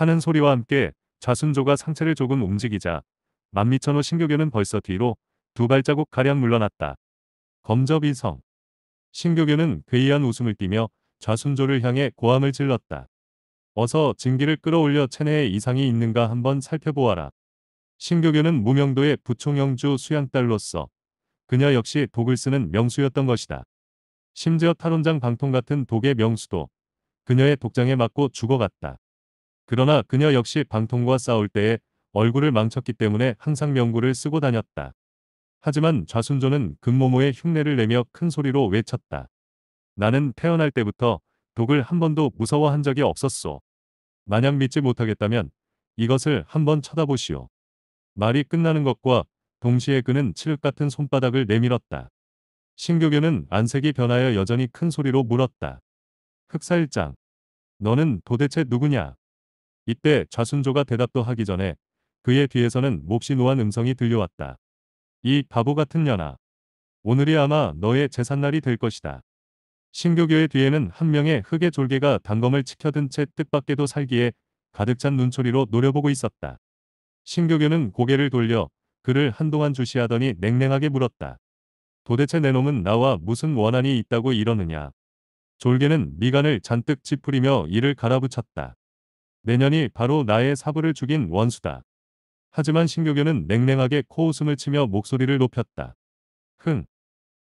하는 소리와 함께 좌순조가 상체를 조금 움직이자 만미천호 신교교는 벌써 뒤로 두 발자국 가량 물러났다. 검접이성 신교교는 괴이한 웃음을 띠며 좌순조를 향해 고함을 질렀다. 어서 증기를 끌어올려 체내에 이상이 있는가 한번 살펴보아라. 신교교는 무명도의 부총영주 수양딸로서 그녀 역시 독을 쓰는 명수였던 것이다. 심지어 탈원장 방통 같은 독의 명수도 그녀의 독장에 맞고 죽어갔다. 그러나 그녀 역시 방통과 싸울 때에 얼굴을 망쳤기 때문에 항상 명구를 쓰고 다녔다. 하지만 좌순조는 금모모의 흉내를 내며 큰 소리로 외쳤다. 나는 태어날 때부터 독을 한 번도 무서워한 적이 없었소. 만약 믿지 못하겠다면 이것을 한 번 쳐다보시오. 말이 끝나는 것과 동시에 그는 칠흑 같은 손바닥을 내밀었다. 신교교는 안색이 변하여 여전히 큰 소리로 물었다. 흑사일장, 너는 도대체 누구냐? 이때 좌순조가 대답도 하기 전에 그의 뒤에서는 몹시 노한 음성이 들려왔다. 이 바보 같은 년아. 오늘이 아마 너의 재산날이 될 것이다. 신교교의 뒤에는 한 명의 흑의 졸개가 단검을 치켜든 채 뜻밖에도 살기에 가득 찬 눈초리로 노려보고 있었다. 신교교는 고개를 돌려 그를 한동안 주시하더니 냉랭하게 물었다. 도대체 내 놈은 나와 무슨 원한이 있다고 이러느냐. 졸개는 미간을 잔뜩 찌푸리며 이를 갈아붙였다. 내년이 바로 나의 사부를 죽인 원수다. 하지만 신교교는 냉랭하게 코웃음을 치며 목소리를 높였다. 흥.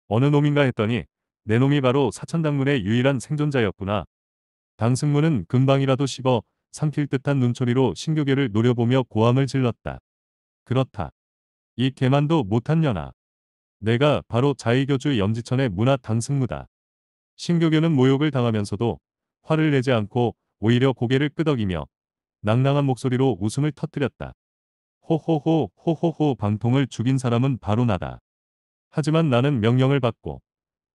어느 놈인가 했더니 내 놈이 바로 사천당문의 유일한 생존자였구나. 당승문은 금방이라도 씹어 삼킬 듯한 눈초리로 신교교를 노려보며 고함을 질렀다. 그렇다. 이 개만도 못한 년아. 내가 바로 자의교주 염지천의 문화 당승무다. 신교교는 모욕을 당하면서도 화를 내지 않고 오히려 고개를 끄덕이며 낭낭한 목소리로 웃음을 터뜨렸다. 호호호 호호호 방통을 죽인 사람은 바로 나다. 하지만 나는 명령을 받고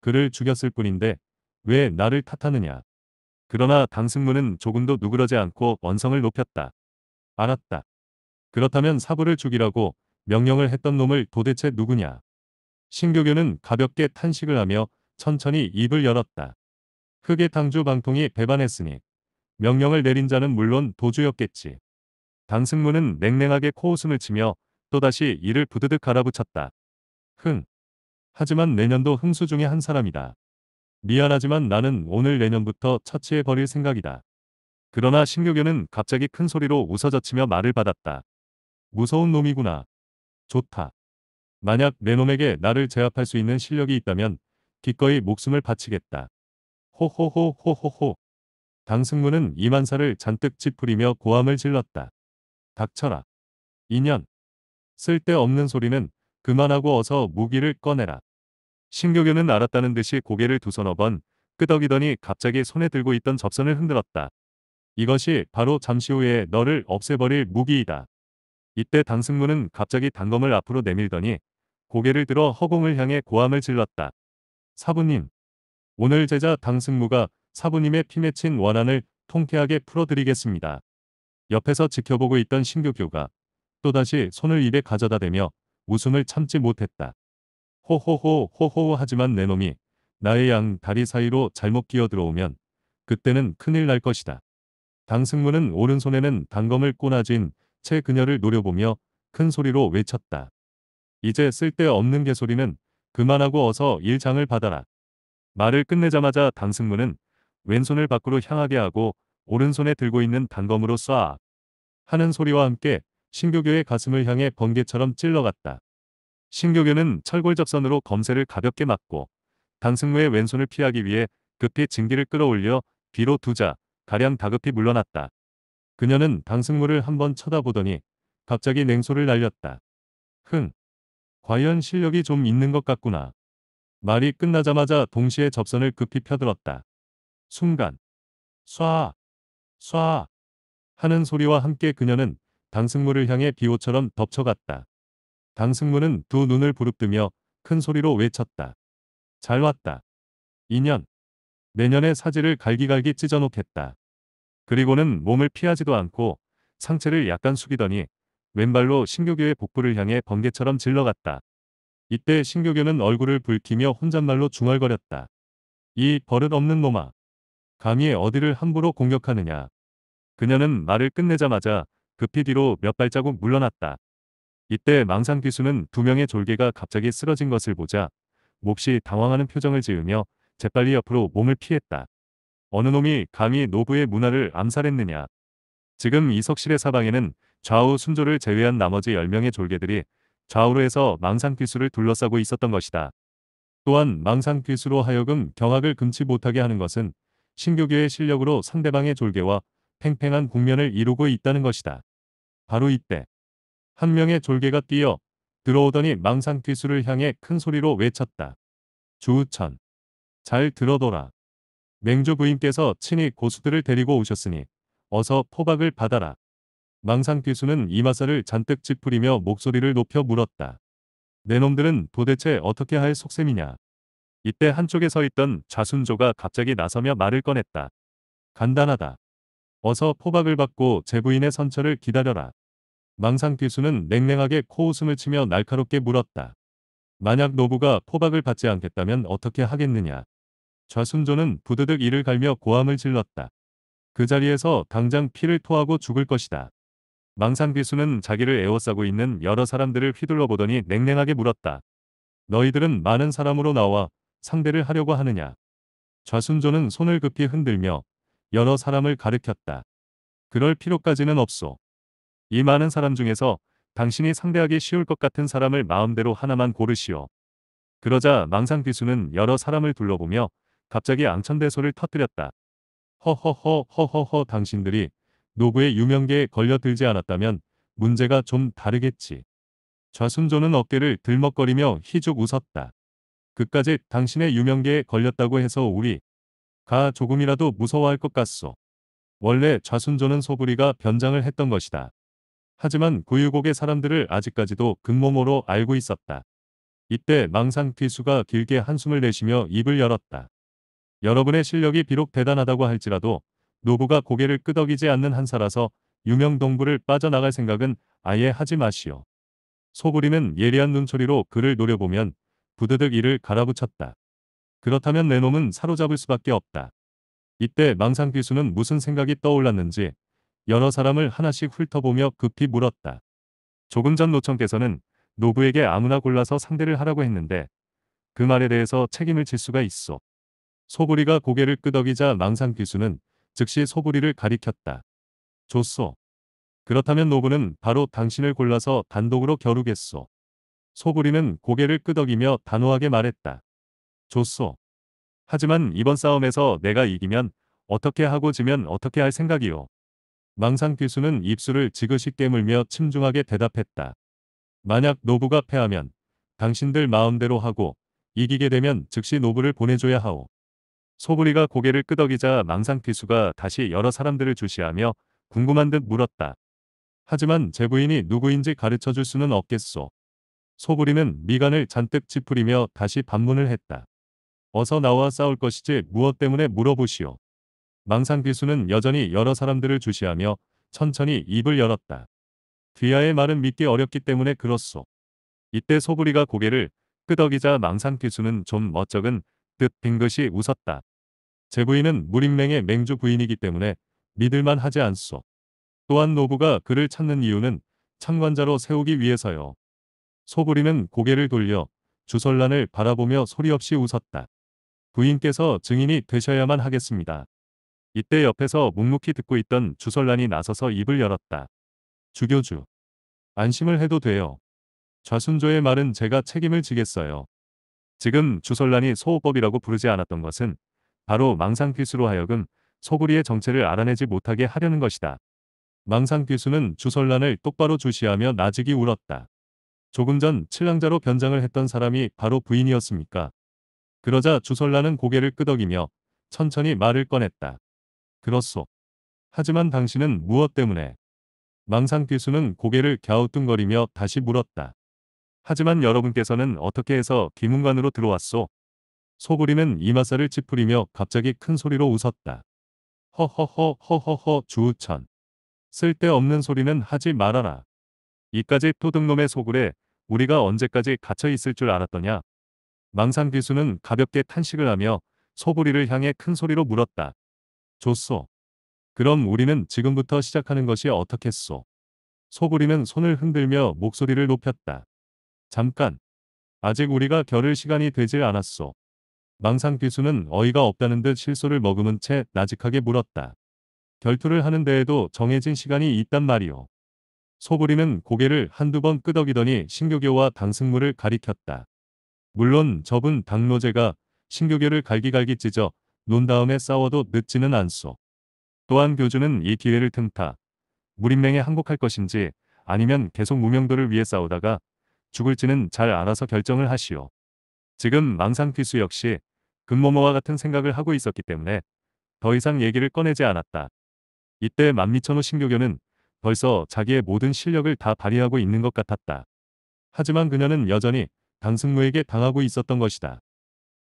그를 죽였을 뿐인데 왜 나를 탓하느냐. 그러나 당승문은 조금도 누그러지 않고 원성을 높였다. 알았다. 그렇다면 사부를 죽이라고 명령을 했던 놈을 도대체 누구냐. 신교교는 가볍게 탄식을 하며 천천히 입을 열었다. 흑의 당주 방통이 배반했으니 명령을 내린 자는 물론 도주였겠지. 당승무는 냉랭하게 코웃음을 치며 또다시 이를 부드득 갈아붙였다. 흥. 하지만 내년도 흥수 중에 한 사람이다. 미안하지만 나는 오늘 내년부터 처치해 버릴 생각이다. 그러나 신교견은 갑자기 큰 소리로 웃어젖히며 말을 받았다. 무서운 놈이구나. 좋다. 만약 내 놈에게 나를 제압할 수 있는 실력이 있다면 기꺼이 목숨을 바치겠다. 호호호호호호. 강승무는 이만사를 잔뜩 찌푸리며 고함을 질렀다. 닥쳐라. 2년. 쓸데없는 소리는 그만하고 어서 무기를 꺼내라. 신교교는 알았다는 듯이 고개를 두서너 번 끄덕이더니 갑자기 손에 들고 있던 접선을 흔들었다. 이것이 바로 잠시 후에 너를 없애버릴 무기이다. 이때 당승무는 갑자기 단검을 앞으로 내밀더니 고개를 들어 허공을 향해 고함을 질렀다. 사부님, 오늘 제자 당승무가 사부님의 피 맺힌 원한을 통쾌하게 풀어드리겠습니다. 옆에서 지켜보고 있던 신규교가 또다시 손을 입에 가져다 대며 웃음을 참지 못했다. 호호호 호호 호 하지만 내 놈이 나의 양 다리 사이로 잘못 끼어 들어오면 그때는 큰일 날 것이다. 당승무는 오른손에는 단검을 꼬나진채 그녀를 노려보며 큰 소리로 외쳤다. 이제 쓸데없는 개소리는 그만하고 어서 일장을 받아라. 말을 끝내자마자 당승무는 왼손을 밖으로 향하게 하고 오른손에 들고 있는 단검으로 쏴 하는 소리와 함께 신교교의 가슴을 향해 번개처럼 찔러갔다. 신교교는 철골접선으로 검세를 가볍게 맞고당승무의 왼손을 피하기 위해 급히 증기를 끌어올려 비로 두자 가량 다급히 물러났다. 그녀는 당승무를 한번 쳐다보더니 갑자기 냉소를 날렸다. 흥, 과연 실력이 좀 있는 것 같구나. 말이 끝나자마자 동시에 접선을 급히 펴들었다. 순간 쏴, 쏴 하는 소리와 함께 그녀는 당승무를 향해 비호처럼 덮쳐갔다. 당승무는 두 눈을 부릅뜨며 큰 소리로 외쳤다. 잘 왔다. 2년. 내년에 사지를 갈기갈기 찢어놓겠다. 그리고는 몸을 피하지도 않고 상체를 약간 숙이더니 왼발로 신교교의 복부를 향해 번개처럼 질러갔다. 이때 신교교는 얼굴을 붉히며 혼잣말로 중얼거렸다. 이 버릇없는 놈아. 감히 어디를 함부로 공격하느냐. 그녀는 말을 끝내자마자 급히 뒤로 몇 발자국 물러났다. 이때 망상 귀수는 두 명의 졸개가 갑자기 쓰러진 것을 보자 몹시 당황하는 표정을 지으며 재빨리 옆으로 몸을 피했다. 어느 놈이 감히 노부의 문화를 암살했느냐. 지금 이석실의 사방에는 좌우 순조를 제외한 나머지 10명의 졸개들이 좌우로 해서 망상 귀수를 둘러싸고 있었던 것이다. 또한 망상 귀수로 하여금 경악을 금치 못하게 하는 것은 신교교의 실력으로 상대방의 졸개와 팽팽한 국면을 이루고 있다는 것이다. 바로 이때 한 명의 졸개가 뛰어 들어오더니 망상 귀수를 향해 큰 소리로 외쳤다. 주우천 잘 들어둬라. 맹조 부인께서 친히 고수들을 데리고 오셨으니 어서 포박을 받아라. 망상 귀수는 이마살을 잔뜩 찌푸리며 목소리를 높여 물었다. 내 놈들은 도대체 어떻게 할 속셈이냐. 이때 한쪽에 서 있던 좌순조가 갑자기 나서며 말을 꺼냈다. 간단하다. 어서 포박을 받고 제부인의 선처를 기다려라. 망상귀수는 냉랭하게 코웃음을 치며 날카롭게 물었다. 만약 노부가 포박을 받지 않겠다면 어떻게 하겠느냐. 좌순조는 부드득 이를 갈며 고함을 질렀다. 그 자리에서 당장 피를 토하고 죽을 것이다. 망상귀수는 자기를 애워싸고 있는 여러 사람들을 휘둘러 보더니 냉랭하게 물었다. 너희들은 많은 사람으로 나와 상대를 하려고 하느냐. 좌순조는 손을 급히 흔들며 여러 사람을 가르켰다. 그럴 필요까지는 없소. 이 많은 사람 중에서 당신이 상대하기 쉬울 것 같은 사람을 마음대로 하나만 고르시오. 그러자 망상귀수는 여러 사람을 둘러보며 갑자기 앙천대소를 터뜨렸다. 허허허 허허허 당신들이 노부의 유명계에 걸려들지 않았다면 문제가 좀 다르겠지. 좌순조는 어깨를 들먹거리며 희죽 웃었다. 그까지 당신의 유명계에 걸렸다고 해서 우리 가 조금이라도 무서워할 것 같소. 원래 좌순조는 소부리가 변장을 했던 것이다. 하지만 구유곡의 사람들을 아직까지도 근모모로 알고 있었다. 이때 망상 티수가 길게 한숨을 내쉬며 입을 열었다. 여러분의 실력이 비록 대단하다고 할지라도 노부가 고개를 끄덕이지 않는 한사라서 유명 동부를 빠져나갈 생각은 아예 하지 마시오. 소부리는 예리한 눈초리로 그를 노려보면 부드득 이를 갈아붙였다. 그렇다면 내 놈은 사로잡을 수밖에 없다. 이때 망상귀수는 무슨 생각이 떠올랐는지 여러 사람을 하나씩 훑어보며 급히 물었다. 조금 전 노청께서는 노부에게 아무나 골라서 상대를 하라고 했는데 그 말에 대해서 책임을 질 수가 있어. 소부리가 고개를 끄덕이자 망상귀수는 즉시 소부리를 가리켰다. 좋소. 그렇다면 노부는 바로 당신을 골라서 단독으로 겨루겠소. 소구리는 고개를 끄덕이며 단호하게 말했다. 좋소. 하지만 이번 싸움에서 내가 이기면 어떻게 하고 지면 어떻게 할 생각이오. 망상 귀수는 입술을 지그시 깨물며 침중하게 대답했다. 만약 노부가 패하면 당신들 마음대로 하고 이기게 되면 즉시 노부를 보내줘야 하오. 소부리가 고개를 끄덕이자 망상 귀수가 다시 여러 사람들을 주시하며 궁금한 듯 물었다. 하지만 제 부인이 누구인지 가르쳐 줄 수는 없겠소. 소부리는 미간을 잔뜩 찌푸리며 다시 반문을 했다. 어서 나와 싸울 것이지 무엇 때문에 물어보시오. 망상귀수는 여전히 여러 사람들을 주시하며 천천히 입을 열었다. 뒤아의 말은 믿기 어렵기 때문에 그렇소. 이때 소부리가 고개를 끄덕이자 망상귀수는 좀 멋쩍은 듯 빙긋이 웃었다. 제 부인은 무림맹의 맹주 부인이기 때문에 믿을만 하지 않소. 또한 노부가 그를 찾는 이유는 참관자로 세우기 위해서요. 소부리는 고개를 돌려 주설란을 바라보며 소리 없이 웃었다. 부인께서 증인이 되셔야만 하겠습니다. 이때 옆에서 묵묵히 듣고 있던 주설란이 나서서 입을 열었다. 주교주. 안심을 해도 돼요. 좌순조의 말은 제가 책임을 지겠어요. 지금 주설란이 소호법이라고 부르지 않았던 것은 바로 망상귀수로 하여금 소구리의 정체를 알아내지 못하게 하려는 것이다. 망상귀수는 주설란을 똑바로 주시하며 나직이 울었다. 조금 전 칠랑자로 변장을 했던 사람이 바로 부인이었습니까? 그러자 주설라는 고개를 끄덕이며 천천히 말을 꺼냈다. 그렇소. 하지만 당신은 무엇 때문에? 망상귀수는 고개를 갸우뚱거리며 다시 물었다. 하지만 여러분께서는 어떻게 해서 김문관으로 들어왔소? 소부리는 이마살을 찌푸리며 갑자기 큰 소리로 웃었다. 허허허 허허허 주우천. 쓸데없는 소리는 하지 말아라. 이까지 토등놈의 소굴에 우리가 언제까지 갇혀 있을 줄 알았더냐. 망상귀수는 가볍게 탄식을 하며 소부리를 향해 큰 소리로 물었다. 좋소. 그럼 우리는 지금부터 시작하는 것이 어떻겠소. 소부리는 손을 흔들며 목소리를 높였다. 잠깐. 아직 우리가 겨를 시간이 되질 않았소. 망상귀수는 어이가 없다는 듯 실소를 머금은 채 나직하게 물었다. 결투를 하는 데에도 정해진 시간이 있단 말이오. 소부리는 고개를 한두 번 끄덕이더니 신교교와 당승무를 가리켰다. 물론 접은 당노제가 신교교를 갈기갈기 찢어 논 다음에 싸워도 늦지는 않소. 또한 교주는 이 기회를 틈타 무림맹에 항복할 것인지 아니면 계속 무명도를 위해 싸우다가 죽을지는 잘 알아서 결정을 하시오. 지금 망상피수 역시 금모모와 같은 생각을 하고 있었기 때문에 더 이상 얘기를 꺼내지 않았다. 이때 만미천호 신교교는 벌써 자기의 모든 실력을 다 발휘하고 있는 것 같았다. 하지만 그녀는 여전히 당승무에게 당하고 있었던 것이다.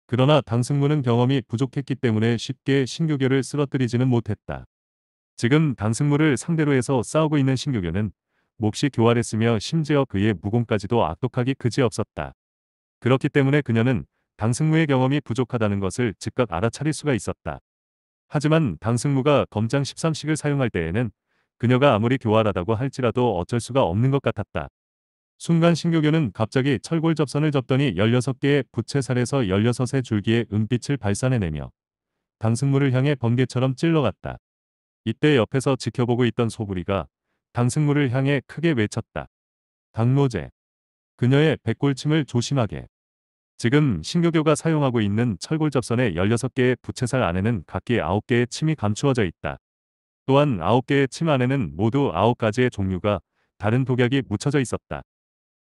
그러나 당승무는 경험이 부족했기 때문에 쉽게 신규교를 쓰러뜨리지는 못했다. 지금 당승무를 상대로 해서 싸우고 있는 신규교는 몹시 교활했으며 심지어 그의 무공까지도 악독하기 그지없었다. 그렇기 때문에 그녀는 당승무의 경험이 부족하다는 것을 즉각 알아차릴 수가 있었다. 하지만 당승무가 검장 13식을 사용할 때에는 그녀가 아무리 교활하다고 할지라도 어쩔 수가 없는 것 같았다. 순간 신교교는 갑자기 철골 접선을 접더니 16개의 부채살에서 16의 줄기의 은빛을 발산해내며 당승물을 향해 번개처럼 찔러갔다. 이때 옆에서 지켜보고 있던 소부리가 당승물을 향해 크게 외쳤다. 당노제. 그녀의 백골침을 조심하게. 지금 신교교가 사용하고 있는 철골 접선의 16개의 부채살 안에는 각기 9개의 침이 감추어져 있다. 또한 9개의 침 안에는 모두 9가지의 종류가 다른 독약이 묻혀져 있었다.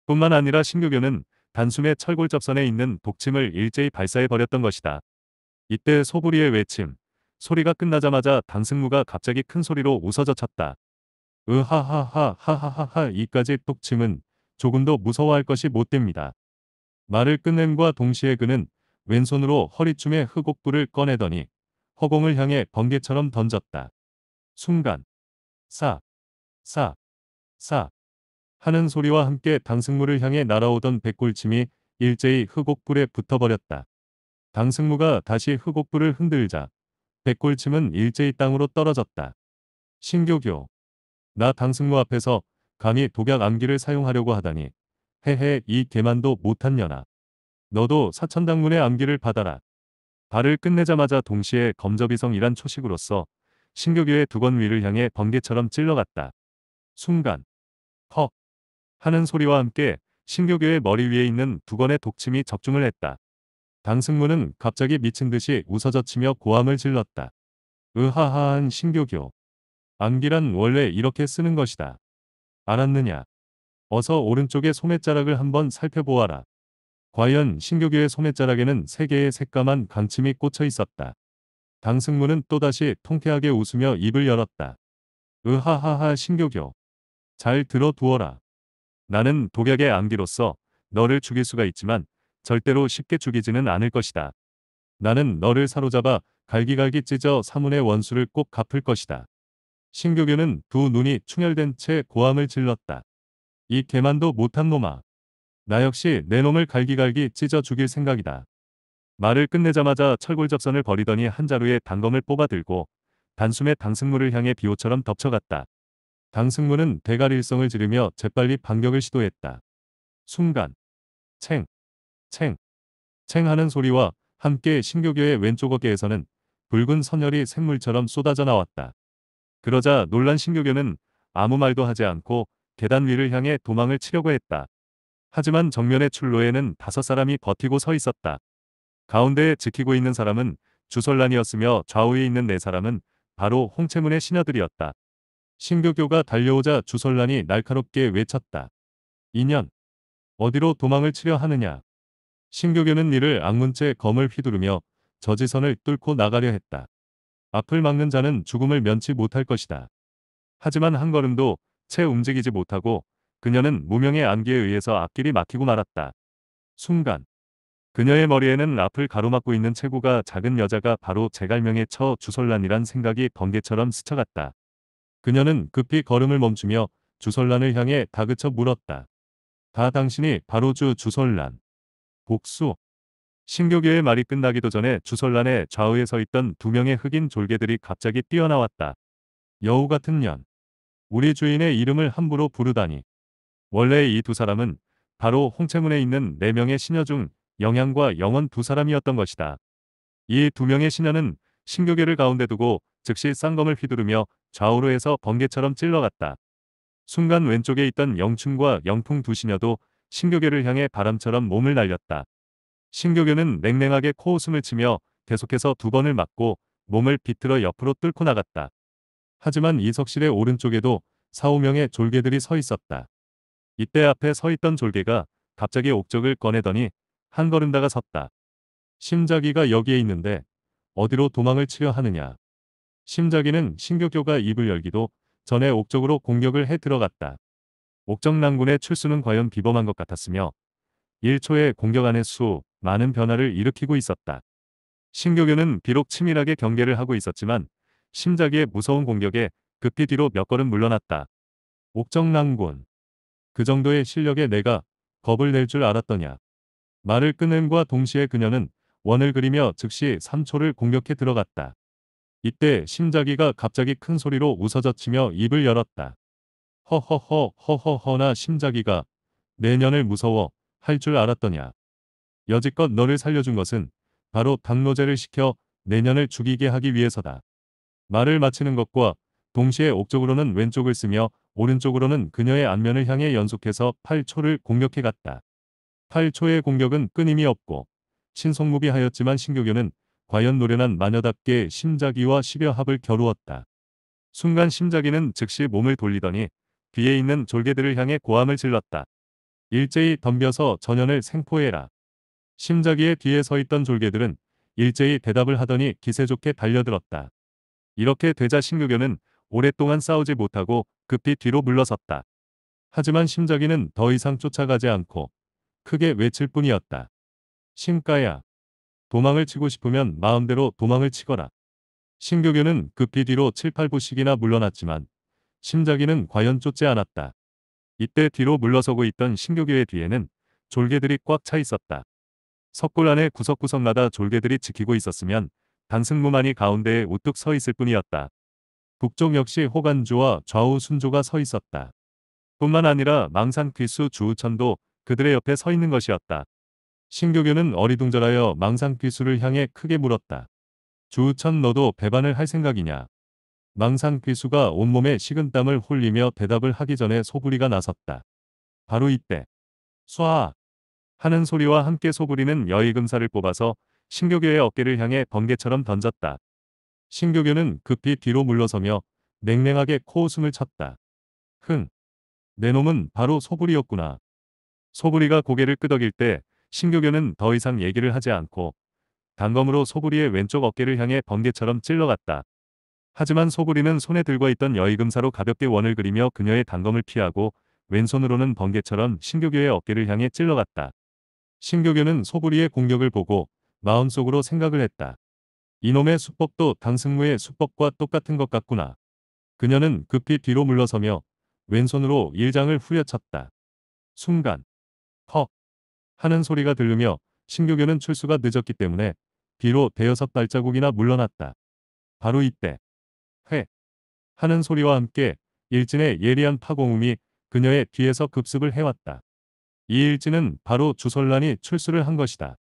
뿐만 아니라 신규교는 단숨에 철골접선에 있는 독침을 일제히 발사해버렸던 것이다. 이때 소부리의 외침, 소리가 끝나자마자 당승무가 갑자기 큰 소리로 웃어젖혔다. 으하하하하하하하 이까지 독침은 조금도 무서워할 것이 못됩니다. 말을 끝냄과 동시에 그는 왼손으로 허리춤에 흑옥구를 꺼내더니 허공을 향해 번개처럼 던졌다. 순간 사, 사, 사 하는 소리와 함께 당승무를 향해 날아오던 백골침이 일제히 흑옥불에 붙어버렸다. 당승무가 다시 흑옥불을 흔들자 백골침은 일제히 땅으로 떨어졌다. 신교교 나 당승무 앞에서 감히 독약 암기를 사용하려고 하다니 헤헤 이 개만도 못한 년아. 너도 사천당문의 암기를 받아라. 발을 끝내자마자 동시에 검저비성이란 초식으로서 신교교의 두건 위를 향해 번개처럼 찔러갔다. 순간 헉 하는 소리와 함께 신교교의 머리 위에 있는 두건의 독침이 적중을 했다. 당승무는 갑자기 미친 듯이 웃어젖히며 고함을 질렀다. 으하하한 신교교. 암기란 원래 이렇게 쓰는 것이다. 알았느냐. 어서 오른쪽의 소매자락을 한번 살펴보아라. 과연 신교교의 소매자락에는 세 개의 새까만 강침이 꽂혀 있었다. 강승무는 또다시 통쾌하게 웃으며 입을 열었다. 으하하하 신교교. 잘 들어두어라. 나는 독약의 암기로서 너를 죽일 수가 있지만 절대로 쉽게 죽이지는 않을 것이다. 나는 너를 사로잡아 갈기갈기 찢어 사문의 원수를 꼭 갚을 것이다. 신교교는 두 눈이 충혈된 채 고함을 질렀다. 이 개만도 못한 놈아. 나 역시 내 놈을 갈기갈기 찢어 죽일 생각이다. 말을 끝내자마자 철골접선을 벌이더니 한 자루에 단검을 뽑아들고 단숨에 당승무를 향해 비호처럼 덮쳐갔다. 당승무는 대가리일성을 지르며 재빨리 반격을 시도했다. 순간 챙, 챙, 챙 하는 소리와 함께 신교교의 왼쪽 어깨에서는 붉은 선혈이 생물처럼 쏟아져 나왔다. 그러자 놀란 신교교는 아무 말도 하지 않고 계단 위를 향해 도망을 치려고 했다. 하지만 정면의 출로에는 다섯 사람이 버티고 서 있었다. 가운데 에 지키고 있는 사람은 주설란이었으며 좌우에 있는 네 사람은 바로 홍채문의 신하들이었다. 신교교가 달려오자 주설란이 날카롭게 외쳤다. 2년 어디로 도망을 치려 하느냐. 신교교는 이를 악문째 검을 휘두르며 저지선을 뚫고 나가려 했다. 앞을 막는 자는 죽음을 면치 못할 것이다. 하지만 한 걸음도 채 움직이지 못하고 그녀는 무명의 안개에 의해서 앞길이 막히고 말았다. 순간 그녀의 머리에는 앞을 가로막고 있는 체구가 작은 여자가 바로 제갈명의 처 주설란이란 생각이 번개처럼 스쳐갔다. 그녀는 급히 걸음을 멈추며 주설란을 향해 다그쳐 물었다. 다 당신이 바로 주 주설란. 복수. 신교교의 말이 끝나기도 전에 주설란의 좌우에 서 있던 두 명의 흑인 졸개들이 갑자기 뛰어나왔다. 여우 같은 년. 우리 주인의 이름을 함부로 부르다니. 원래 이 두 사람은 바로 홍채문에 있는 네 명의 신녀중 영양과 영원 두 사람이었던 것이다. 이 두 명의 신하는 신교계를 가운데 두고 즉시 쌍검을 휘두르며 좌우로 해서 번개처럼 찔러갔다. 순간 왼쪽에 있던 영춘과 영풍 두 시녀도 신교계를 향해 바람처럼 몸을 날렸다. 신교계는 냉랭하게 코웃음을 치며 계속해서 두 번을 맞고 몸을 비틀어 옆으로 뚫고 나갔다. 하지만 이석실의 오른쪽에도 4, 5명의 졸개들이 서 있었다. 이때 앞에 서 있던 졸개가 갑자기 옥적을 꺼내더니 한 걸음다가 섰다. 심자기가 여기에 있는데 어디로 도망을 치려 하느냐. 심자기는 신격교가 입을 열기도 전에 옥적으로 공격을 해 들어갔다. 옥정난군의 출수는 과연 비범한 것 같았으며 1초에 공격 안에수 많은 변화를 일으키고 있었다. 신교교는 비록 치밀하게 경계를 하고 있었지만 심자기의 무서운 공격에 급히 뒤로 몇 걸음 물러났다. 옥정난군. 그 정도의 실력에 내가 겁을 낼 줄 알았더냐. 말을 끊음과 동시에 그녀는 원을 그리며 즉시 삼초를 공격해 들어갔다. 이때 심자기가 갑자기 큰 소리로 웃어젖히며 입을 열었다. 허허허 허허허나 심자기가 내년을 무서워 할 줄 알았더냐. 여지껏 너를 살려준 것은 바로 당노제를 시켜 내년을 죽이게 하기 위해서다. 말을 마치는 것과 동시에 옥쪽으로는 왼쪽을 쓰며 오른쪽으로는 그녀의 안면을 향해 연속해서 8초를 공격해 갔다. 8초의 공격은 끊임이 없고 신속무비하였지만 신규교는 과연 노련한 마녀답게 심자기와 십여합을 겨루었다. 순간 심자기는 즉시 몸을 돌리더니 뒤에 있는 졸개들을 향해 고함을 질렀다. 일제히 덤벼서 전연을 생포해라. 심자기의 뒤에 서 있던 졸개들은 일제히 대답을 하더니 기세 좋게 달려들었다. 이렇게 되자 신규교는 오랫동안 싸우지 못하고 급히 뒤로 물러섰다. 하지만 심자기는 더 이상 쫓아가지 않고 크게 외칠 뿐이었다. 심가야 도망을 치고 싶으면 마음대로 도망을 치거라. 신교교는 급히 뒤로 7, 8부씩이나 물러났지만 심자기는 과연 쫓지 않았다. 이때 뒤로 물러서고 있던 신교교의 뒤에는 졸개들이 꽉 차 있었다. 석굴 안에 구석구석마다 졸개들이 지키고 있었으면 단승무만이 가운데에 우뚝 서 있을 뿐이었다. 북쪽 역시 호간주와 좌우 순조가 서 있었다. 뿐만 아니라 망산 귀수 주우천도 그들의 옆에 서 있는 것이었다. 신교교는 어리둥절하여 망상 귀수를 향해 크게 물었다. 주우천 너도 배반을 할 생각이냐? 망상 귀수가 온몸에 식은땀을 홀리며 대답을 하기 전에 소구리가 나섰다. 바로 이때 쏴! 하는 소리와 함께 소구리는 여의금사를 뽑아서 신교교의 어깨를 향해 번개처럼 던졌다. 신교교는 급히 뒤로 물러서며 냉랭하게 코웃음을 쳤다. 흥! 내 놈은 바로 소구리였구나. 소부리가 고개를 끄덕일 때 신교교는 더 이상 얘기를 하지 않고 단검으로 소부리의 왼쪽 어깨를 향해 번개처럼 찔러갔다. 하지만 소부리는 손에 들고 있던 여의금사로 가볍게 원을 그리며 그녀의 단검을 피하고 왼손으로는 번개처럼 신교교의 어깨를 향해 찔러갔다. 신교교는 소부리의 공격을 보고 마음속으로 생각을 했다. 이놈의 수법도 당승무의 수법과 똑같은 것 같구나. 그녀는 급히 뒤로 물러서며 왼손으로 일장을 후려쳤다. 순간 허 하는 소리가 들르며신교교는 출수가 늦었기 때문에 비로 대여섯 발자국이나 물러났다. 바로 이때 회 하는 소리와 함께 일진의 예리한 파공음이 그녀의 뒤에서 급습을 해왔다. 이 일진은 바로 주설란이 출수를 한 것이다.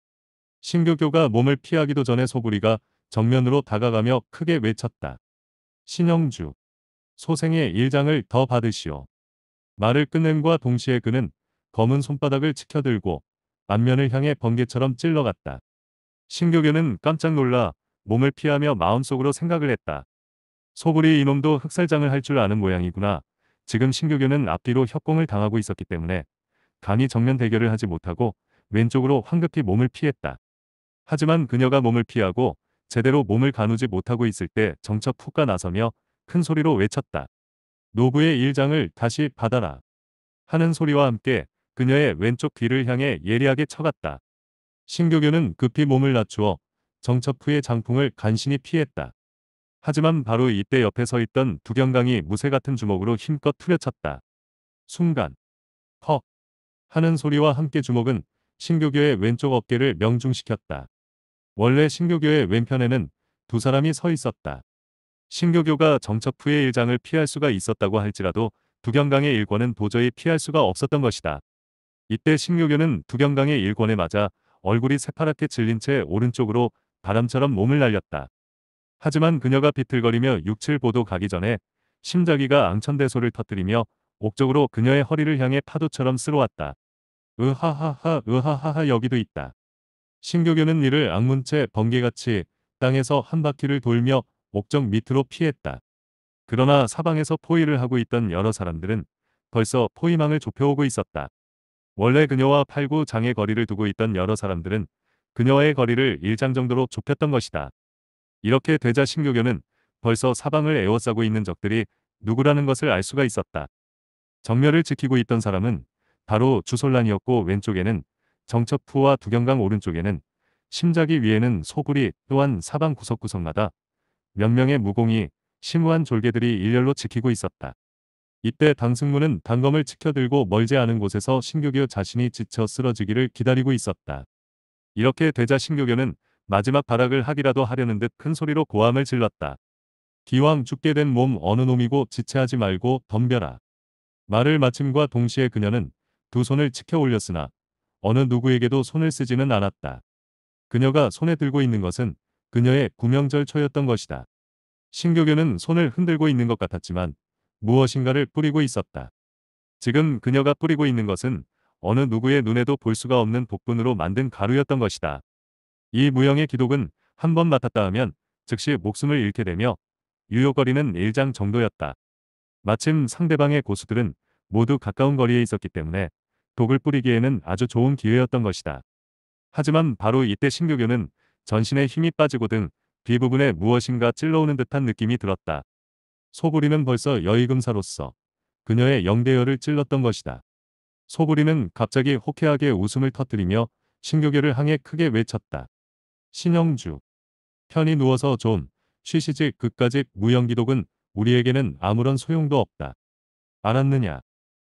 신교교가 몸을 피하기도 전에 소구리가 정면으로 다가가며 크게 외쳤다. 신영주 소생의 일장을 더 받으시오. 말을 끝냄과 동시에 그는 검은 손바닥을 치켜들고 안면을 향해 번개처럼 찔러갔다. 신교교는 깜짝 놀라 몸을 피하며 마음속으로 생각을 했다. 소불이 이놈도 흑살장을 할 줄 아는 모양이구나. 지금 신교교는 앞뒤로 협공을 당하고 있었기 때문에 감히 정면 대결을 하지 못하고 왼쪽으로 황급히 몸을 피했다. 하지만 그녀가 몸을 피하고 제대로 몸을 가누지 못하고 있을 때 정처 푹가 나서며 큰 소리로 외쳤다. 노부의 일장을 다시 받아라. 하는 소리와 함께 그녀의 왼쪽 귀를 향해 예리하게 쳐갔다. 신교교는 급히 몸을 낮추어 정첩후의 장풍을 간신히 피했다. 하지만 바로 이때 옆에 서 있던 두경강이 무쇠 같은 주먹으로 힘껏 투려쳤다. 순간 퍽 하는 소리와 함께 주먹은 신교교의 왼쪽 어깨를 명중시켰다. 원래 신교교의 왼편에는 두 사람이 서 있었다. 신교교가 정첩후의 일장을 피할 수가 있었다고 할지라도 두경강의 일권은 도저히 피할 수가 없었던 것이다. 이때 식료교는 두경강의 일권에 맞아 얼굴이 새파랗게 질린 채 오른쪽으로 바람처럼 몸을 날렸다. 하지만 그녀가 비틀거리며 6,7보도 가기 전에 심자기가 앙천대소를 터뜨리며 옥적으로 그녀의 허리를 향해 파도처럼 쓸어왔다. 으하하하 으하하하 여기도 있다. 신교교는 이를 악문 채 번개같이 땅에서 한 바퀴를 돌며 옥정 밑으로 피했다. 그러나 사방에서 포위를 하고 있던 여러 사람들은 벌써 포위망을 좁혀오고 있었다. 원래 그녀와 팔구 장의 거리를 두고 있던 여러 사람들은 그녀와의 거리를 일장 정도로 좁혔던 것이다. 이렇게 되자 신교교는 벌써 사방을 에워싸고 있는 적들이 누구라는 것을 알 수가 있었다. 정멸을 지키고 있던 사람은 바로 주솔란이었고 왼쪽에는 정첩푸와 두경강 오른쪽에는 심자기 위에는 소굴이 또한 사방 구석구석마다 몇 명의 무공이 심오한 졸개들이 일렬로 지키고 있었다. 이때 당승무는 단검을 치켜들고 멀지 않은 곳에서 신교교 자신이 지쳐 쓰러지기를 기다리고 있었다. 이렇게 되자 신교교는 마지막 발악을 하기라도 하려는 듯 큰 소리로 고함을 질렀다. 기왕 죽게 된 몸 어느 놈이고 지체하지 말고 덤벼라. 말을 마침과 동시에 그녀는 두 손을 치켜 올렸으나 어느 누구에게도 손을 쓰지는 않았다. 그녀가 손에 들고 있는 것은 그녀의 구명절 초였던 것이다. 신교교는 손을 흔들고 있는 것 같았지만 무엇인가를 뿌리고 있었다. 지금 그녀가 뿌리고 있는 것은 어느 누구의 눈에도 볼 수가 없는 복분으로 만든 가루였던 것이다. 이 무형의 기독은 한 번 맡았다 하면 즉시 목숨을 잃게 되며 유효거리는 1장 정도였다. 마침 상대방의 고수들은 모두 가까운 거리에 있었기 때문에 독을 뿌리기에는 아주 좋은 기회였던 것이다. 하지만 바로 이때 신교교는 전신에 힘이 빠지고 등 비부분에 무엇인가 찔러오는 듯한 느낌이 들었다. 소구리는 벌써 여의금사로서 그녀의 영대열을 찔렀던 것이다. 소구리는 갑자기 호쾌하게 웃음을 터뜨리며 신교교를 향해 크게 외쳤다. 신영주. 편히 누워서 좀 쉬시지 그까지무영기독은 우리에게는 아무런 소용도 없다. 알았느냐?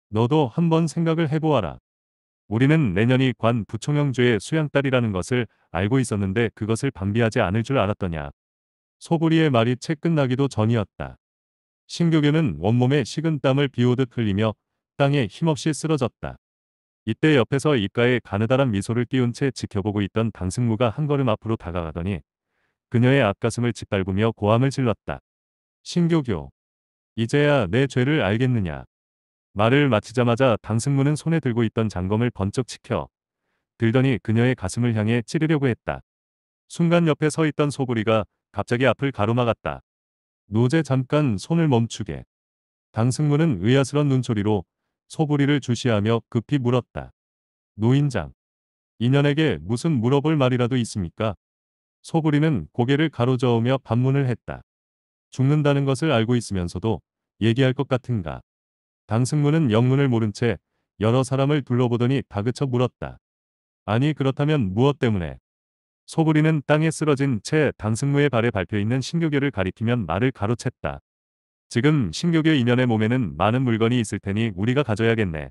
너도 한번 생각을 해보아라. 우리는 내년이 관 부총영주의 수양딸이라는 것을 알고 있었는데 그것을 방비하지 않을 줄 알았더냐. 소구리의 말이 채 끝나기도 전이었다. 신교교는원몸에 식은 땀을 비오듯 흘리며 땅에 힘없이 쓰러졌다. 이때 옆에서 입가에 가느다란 미소를 띄운 채 지켜보고 있던 강승무가 한 걸음 앞으로 다가가더니 그녀의 앞가슴을 짓밟으며 고함을 질렀다. 신교교. 이제야 내 죄를 알겠느냐. 말을 마치자마자 강승무는 손에 들고 있던 장검을 번쩍 치켜 들더니 그녀의 가슴을 향해 찌르려고 했다. 순간 옆에 서 있던 소부리가 갑자기 앞을 가로막았다. 노제 잠깐 손을 멈추게. 강승무는 의아스런 눈초리로 소부리를 주시하며 급히 물었다. 노인장. 인연에게 무슨 물어볼 말이라도 있습니까? 소부리는 고개를 가로저으며 반문을 했다. 죽는다는 것을 알고 있으면서도 얘기할 것 같은가. 강승무는 영문을 모른 채 여러 사람을 둘러보더니 다그쳐 물었다. 아니 그렇다면 무엇 때문에? 소구리는 땅에 쓰러진 채 당승무의 발에 밟혀 있는 신교교를 가리키면 말을 가로챘다. 지금 신교교 인연의 몸에는 많은 물건이 있을 테니 우리가 가져야겠네.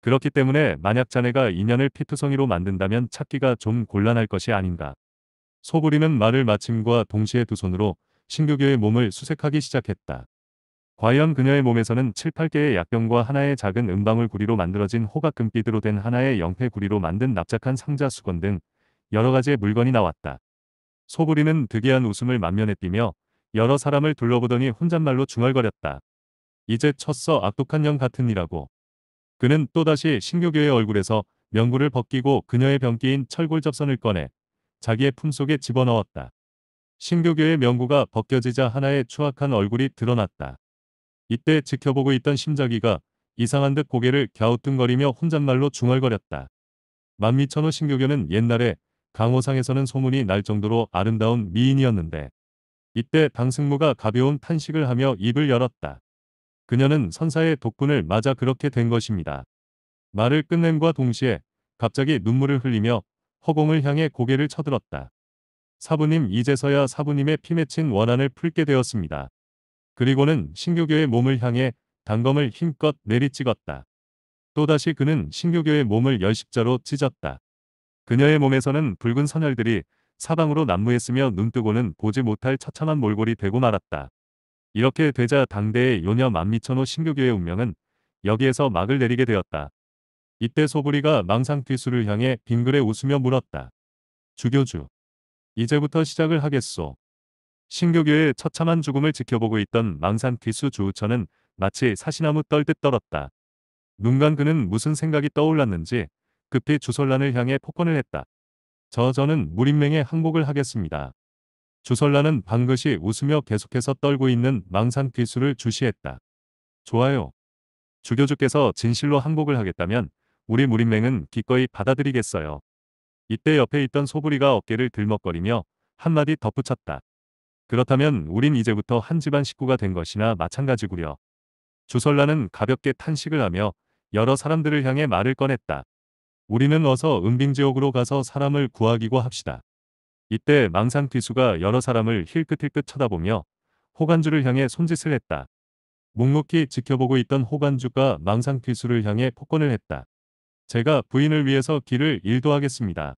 그렇기 때문에 만약 자네가 인연을 피투성이로 만든다면 찾기가 좀 곤란할 것이 아닌가. 소부리는 말을 마침과 동시에 두 손으로 신교교의 몸을 수색하기 시작했다. 과연 그녀의 몸에서는 7, 8개의 약병과 하나의 작은 은방울 구리로 만들어진 호각금빛으로 된 하나의 영패 구리로 만든 납작한 상자 수건 등 여러 가지의 물건이 나왔다. 소부리는 득이한 웃음을 만면에 띠며 여러 사람을 둘러보더니 혼잣말로 중얼거렸다. 이제 첫서 악독한 년같은니라고 그는 또다시 신교교의 얼굴에서 명구를 벗기고 그녀의 병기인 철골접선을 꺼내 자기의 품속에 집어넣었다. 신교교의 명구가 벗겨지자 하나의 추악한 얼굴이 드러났다. 이때 지켜보고 있던 심자기가 이상한 듯 고개를 갸우뚱거리며 혼잣말로 중얼거렸다. 만미천호 신교교는 옛날에 강호상에서는 소문이 날 정도로 아름다운 미인이었는데 이때 당승무가 가벼운 탄식을 하며 입을 열었다. 그녀는 선사의 독분을 맞아 그렇게 된 것입니다. 말을 끝냄과 동시에 갑자기 눈물을 흘리며 허공을 향해 고개를 쳐들었다. 사부님 이제서야 사부님의 피 맺힌 원한을 풀게 되었습니다. 그리고는 신교교의 몸을 향해 단검을 힘껏 내리찍었다. 또다시 그는 신교교의 몸을 열식자로 찢었다. 그녀의 몸에서는 붉은 선혈들이 사방으로 난무했으며 눈뜨고는 보지 못할 처참한 몰골이 되고 말았다. 이렇게 되자 당대의 요녀 만미천호 신교교의 운명은 여기에서 막을 내리게 되었다. 이때 소부리가 망상 뒤수를 향해 빙글에 웃으며 물었다. 주교주. 이제부터 시작을 하겠소. 신교교의 처참한 죽음을 지켜보고 있던 망산 귀수 주우천은 마치 사시나무 떨듯 떨었다. 눈간 그는 무슨 생각이 떠올랐는지 급히 주설란을 향해 폭언을 했다. 저 저는 무림맹의 항복을 하겠습니다. 주설란은 방긋이 웃으며 계속해서 떨고 있는 망상 귀수를 주시했다. 좋아요. 주교주께서 진실로 항복을 하겠다면 우리 무림맹은 기꺼이 받아들이겠어요. 이때 옆에 있던 소부리가 어깨를 들먹거리며 한마디 덧붙였다. 그렇다면 우린 이제부터 한 집안 식구가 된 것이나 마찬가지구려. 주설라는 가볍게 탄식을 하며 여러 사람들을 향해 말을 꺼냈다. 우리는 어서 은빙지역으로 가서 사람을 구하기고 합시다. 이때 망상피수가 여러 사람을 힐끗힐끗 쳐다보며 호간주를 향해 손짓을 했다. 묵묵히 지켜보고 있던 호간주가 망상피수를 향해 폭권을 했다. 제가 부인을 위해서 길을 일도 하겠습니다.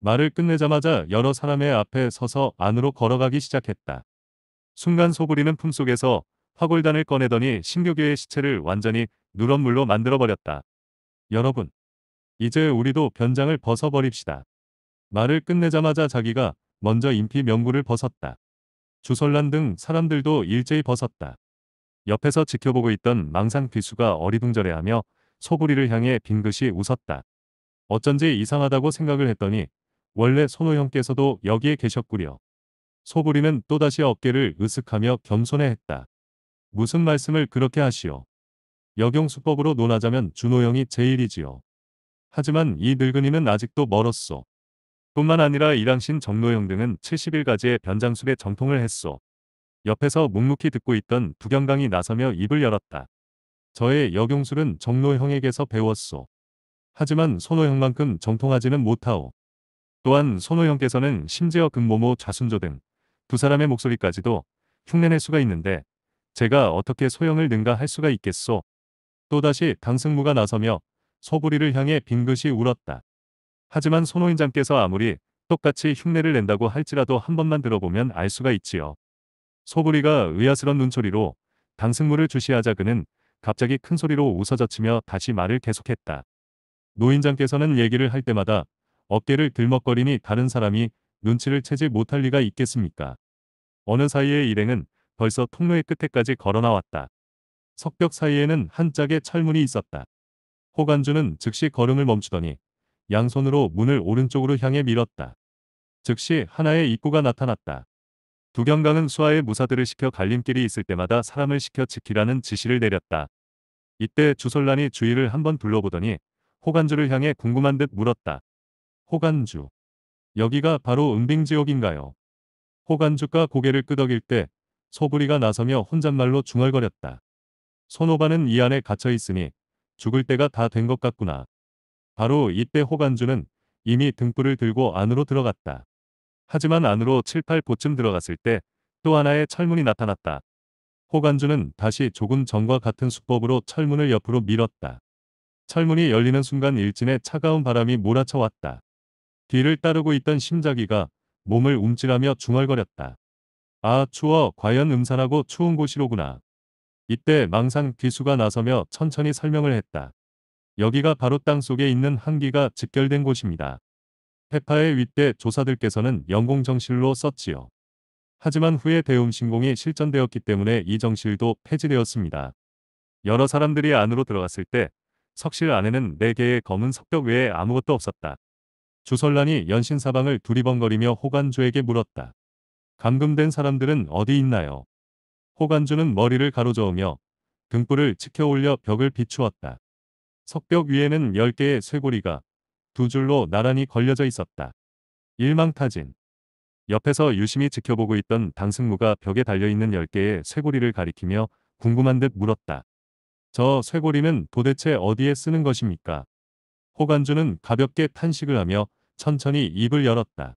말을 끝내자마자 여러 사람의 앞에 서서 안으로 걸어가기 시작했다. 순간 소부리는 품속에서 화골단을 꺼내더니 신교교의 시체를 완전히 누런물로 만들어버렸다. 여러분, 이제 우리도 변장을 벗어버립시다. 말을 끝내자마자 자기가 먼저 인피 명구를 벗었다. 주설란 등 사람들도 일제히 벗었다. 옆에서 지켜보고 있던 망상 비수가 어리둥절해하며 소부리를 향해 빙긋이 웃었다. 어쩐지 이상하다고 생각을 했더니 원래 손호 형께서도 여기에 계셨구려. 소부리는 또다시 어깨를 으쓱하며 겸손해 했다. 무슨 말씀을 그렇게 하시오. 여경수법으로 논하자면 준호 형이 제일이지요. 하지만 이 늙은이는 아직도 멀었소. 뿐만 아니라 이랑신 정노영 등은 70일까지의 변장술에 정통을 했소. 옆에서 묵묵히 듣고 있던 두경강이 나서며 입을 열었다. 저의 여경술은 정노형에게서 배웠소. 하지만 손호형만큼 정통하지는 못하오. 또한 손호형께서는 심지어 금모모 좌순조 등 두 사람의 목소리까지도 흉내낼 수가 있는데 제가 어떻게 소형을 능가할 수가 있겠소. 또다시 강승무가 나서며 소부리를 향해 빙긋이 울었다. 하지만 손호인장께서 아무리 똑같이 흉내를 낸다고 할지라도 한 번만 들어보면 알 수가 있지요. 소부리가 의아스런 눈초리로 당승물을 주시하자 그는 갑자기 큰 소리로 웃어젖히며 다시 말을 계속했다. 노인장께서는 얘기를 할 때마다 어깨를 들먹거리니 다른 사람이 눈치를 채지 못할 리가 있겠습니까. 어느 사이에 일행은 벌써 통로의 끝에까지 걸어나왔다. 석벽 사이에는 한 짝의 철문이 있었다. 호간주는 즉시 걸음을 멈추더니 양손으로 문을 오른쪽으로 향해 밀었다. 즉시 하나의 입구가 나타났다. 두경강은 수하의 무사들을 시켜 갈림길이 있을 때마다 사람을 시켜 지키라는 지시를 내렸다. 이때 주설란이 주위를 한번 둘러보더니 호간주를 향해 궁금한 듯 물었다. 호간주. 여기가 바로 은빙지옥인가요? 호간주가 고개를 끄덕일 때 소부리가 나서며 혼잣말로 중얼거렸다. 손오바는 이 안에 갇혀 있으니 죽을 때가 다 된 것 같구나. 바로 이때 호반주는 이미 등불을 들고 안으로 들어갔다. 하지만 안으로 7, 8보쯤 들어갔을 때 또 하나의 철문이 나타났다. 호관주는 다시 조금 전과 같은 수법으로 철문을 옆으로 밀었다. 철문이 열리는 순간 일진의 차가운 바람이 몰아쳐왔다. 뒤를 따르고 있던 심자기가 몸을 움찔하며 중얼거렸다. 아 추워 과연 음산하고 추운 곳이로구나. 이때 망상 비수가 나서며 천천히 설명을 했다. 여기가 바로 땅 속에 있는 한기가 집결된 곳입니다. 페파의 윗대 조사들께서는 영공정실로 썼지요. 하지만 후에 대웅신공이 실전되었기 때문에 이 정실도 폐지되었습니다. 여러 사람들이 안으로 들어갔을 때 석실 안에는 4개의 검은 석벽 외에 아무것도 없었다. 주설란이 연신사방을 두리번거리며 호관조에게 물었다. 감금된 사람들은 어디 있나요? 호관주는 머리를 가로저으며 등불을 치켜 올려 벽을 비추었다. 석벽 위에는 10개의 쇄고리가두 줄로 나란히 걸려져 있었다. 일망타진. 옆에서 유심히 지켜보고 있던 당승무가 벽에 달려있는 10개의 쇄고리를 가리키며 궁금한 듯 물었다. 저쇄고리는 도대체 어디에 쓰는 것입니까? 호관주는 가볍게 탄식을 하며 천천히 입을 열었다.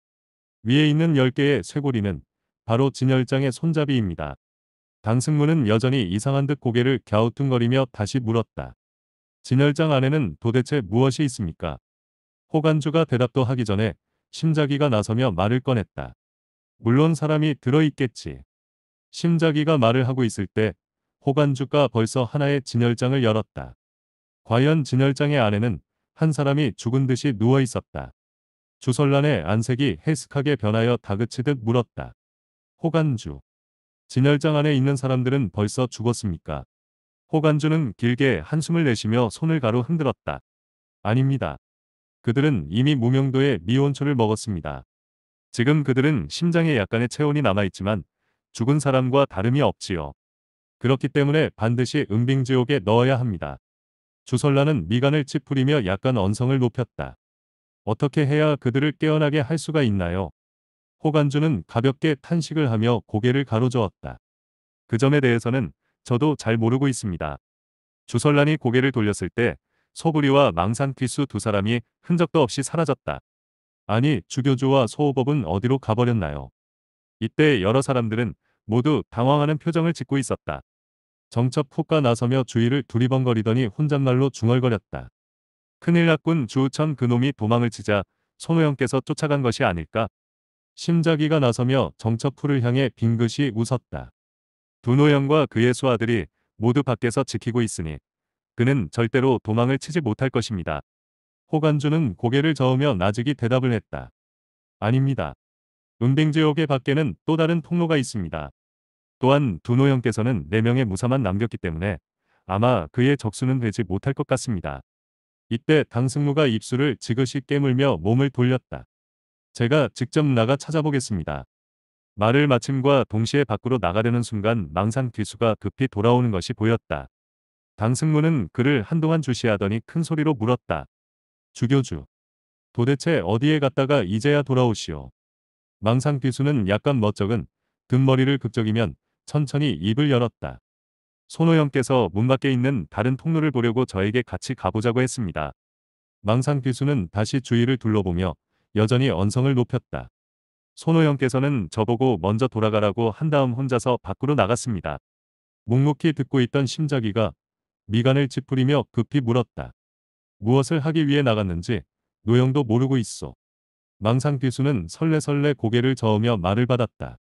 위에 있는 10개의 쇄고리는 바로 진열장의 손잡이입니다. 강승무는 여전히 이상한 듯 고개를 갸우뚱거리며 다시 물었다. 진열장 안에는 도대체 무엇이 있습니까? 호간주가 대답도 하기 전에 심자기가 나서며 말을 꺼냈다. 물론 사람이 들어있겠지. 심자기가 말을 하고 있을 때 호간주가 벌써 하나의 진열장을 열었다. 과연 진열장의 안에는 한 사람이 죽은 듯이 누워 있었다. 주설란의 안색이 해슥하게 변하여 다그치듯 물었다. 호간주. 진열장 안에 있는 사람들은 벌써 죽었습니까? 호간주는 길게 한숨을 내쉬며 손을 가로 흔들었다. 아닙니다. 그들은 이미 무명도의 미온초를 먹었습니다. 지금 그들은 심장에 약간의 체온이 남아있지만 죽은 사람과 다름이 없지요. 그렇기 때문에 반드시 은빙지옥에 넣어야 합니다. 주설라는 미간을 찌푸리며 약간 언성을 높였다. 어떻게 해야 그들을 깨어나게 할 수가 있나요? 호간주는 가볍게 탄식을 하며 고개를 가로저었다. 그 점에 대해서는 저도 잘 모르고 있습니다. 주설란이 고개를 돌렸을 때 소부리와 망산귀수 두 사람이 흔적도 없이 사라졌다. 아니 주교주와 소호법은 어디로 가버렸나요? 이때 여러 사람들은 모두 당황하는 표정을 짓고 있었다. 정첩 훅가 나서며 주위를 두리번거리더니 혼잣말로 중얼거렸다. 큰일 났군 주우천 그놈이 도망을 치자 손호영께서 쫓아간 것이 아닐까? 심자기가 나서며 정첩풀을 향해 빙긋이 웃었다. 두노영과 그의 수아들이 모두 밖에서 지키고 있으니 그는 절대로 도망을 치지 못할 것입니다. 호간주는 고개를 저으며 나직이 대답을 했다. 아닙니다. 은빙지옥의 밖에는 또 다른 통로가 있습니다. 또한 두노형께서는 4명의 무사만 남겼기 때문에 아마 그의 적수는 되지 못할 것 같습니다. 이때 당승무가 입술을 지그시 깨물며 몸을 돌렸다. 제가 직접 나가 찾아보겠습니다. 말을 마침과 동시에 밖으로 나가려는 순간 망상 뒤수가 급히 돌아오는 것이 보였다. 강승무는 그를 한동안 주시하더니 큰 소리로 물었다. 주교주. 도대체 어디에 갔다가 이제야 돌아오시오. 망상 뒤수는 약간 멋쩍은 등머리를 극적이면 천천히 입을 열었다. 손호영께서 문 밖에 있는 다른 통로를 보려고 저에게 같이 가보자고 했습니다. 망상 뒤수는 다시 주위를 둘러보며 여전히 언성을 높였다. 손호영께서는 저보고 먼저 돌아가라고 한 다음 혼자서 밖으로 나갔습니다. 묵묵히 듣고 있던 심자기가 미간을 찌푸리며 급히 물었다. 무엇을 하기 위해 나갔는지 노영도 모르고 있어. 망상 뒤수는 설레설레 고개를 저으며 말을 받았다.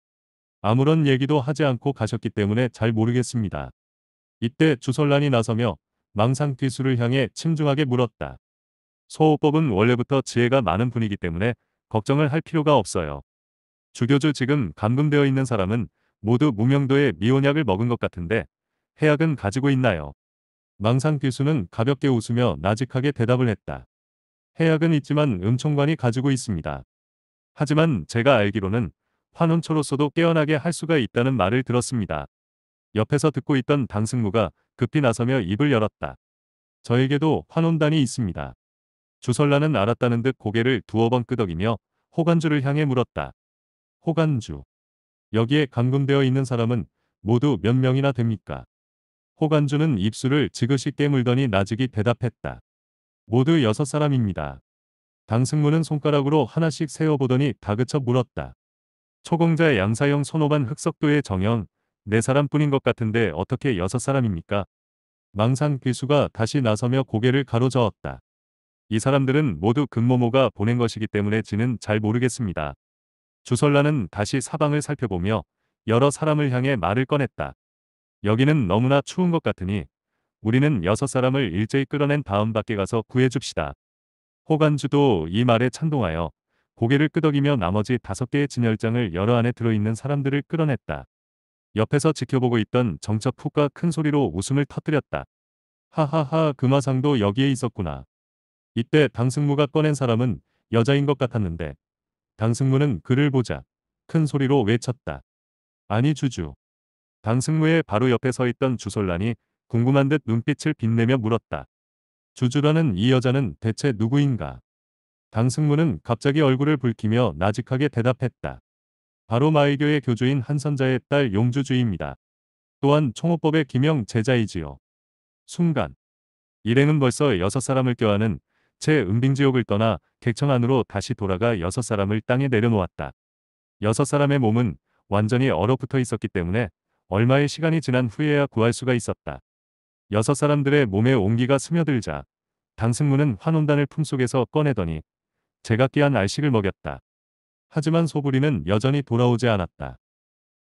아무런 얘기도 하지 않고 가셨기 때문에 잘 모르겠습니다. 이때 주설란이 나서며 망상 뒤수를 향해 침중하게 물었다. 소호법은 원래부터 지혜가 많은 분이기 때문에 걱정을 할 필요가 없어요. 주교주 지금 감금되어 있는 사람은 모두 무명도의 미온약을 먹은 것 같은데 해약은 가지고 있나요? 망상 기수는 가볍게 웃으며 나직하게 대답을 했다. 해약은 있지만 음총관이 가지고 있습니다. 하지만 제가 알기로는 환원초로서도 깨어나게 할 수가 있다는 말을 들었습니다. 옆에서 듣고 있던 당승무가 급히 나서며 입을 열었다. 저에게도 환원단이 있습니다. 주설라는 알았다는 듯 고개를 두어 번 끄덕이며 호간주를 향해 물었다. 호간주. 여기에 감금되어 있는 사람은 모두 몇 명이나 됩니까? 호간주는 입술을 지그시 깨물더니 나직이 대답했다. 모두 여섯 사람입니다. 당승무는 손가락으로 하나씩 세어보더니 다그쳐 물었다. 초공자의 양사형 손오반 흑석도의 정형, 네 사람뿐인 것 같은데 어떻게 여섯 사람입니까? 망상 귀수가 다시 나서며 고개를 가로저었다. 이 사람들은 모두 금모모가 보낸 것이기 때문에 지는 잘 모르겠습니다. 주설라는 다시 사방을 살펴보며 여러 사람을 향해 말을 꺼냈다. 여기는 너무나 추운 것 같으니 우리는 여섯 사람을 일제히 끌어낸 다음 밖에 가서 구해줍시다. 호간주도 이 말에 찬동하여 고개를 끄덕이며 나머지 다섯 개의 진열장을 여러 안에 들어있는 사람들을 끌어냈다. 옆에서 지켜보고 있던 정첩 후가 큰 소리로 웃음을 터뜨렸다. 하하하 금화상도 여기에 있었구나. 이때 당승무가 꺼낸 사람은 여자인 것 같았는데 당승무는 그를 보자 큰 소리로 외쳤다. 아니 주주. 당승무의 바로 옆에 서 있던 주솔란이 궁금한 듯 눈빛을 빛내며 물었다. 주주라는 이 여자는 대체 누구인가? 당승무는 갑자기 얼굴을 붉히며 나직하게 대답했다. 바로 마의교의 교주인 한선자의 딸 용주주입니다. 또한 총호법의 기명 제자이지요. 순간. 일행은 벌써 여섯 사람을 껴안은 채 은빙지옥을 떠나 객천 안으로 다시 돌아가 여섯 사람을 땅에 내려놓았다. 여섯 사람의 몸은 완전히 얼어붙어 있었기 때문에 얼마의 시간이 지난 후에야 구할 수가 있었다. 여섯 사람들의 몸에 온기가 스며들자 당승무는 환원단을 품속에서 꺼내더니 제각기한 알식을 먹였다. 하지만 소부리는 여전히 돌아오지 않았다.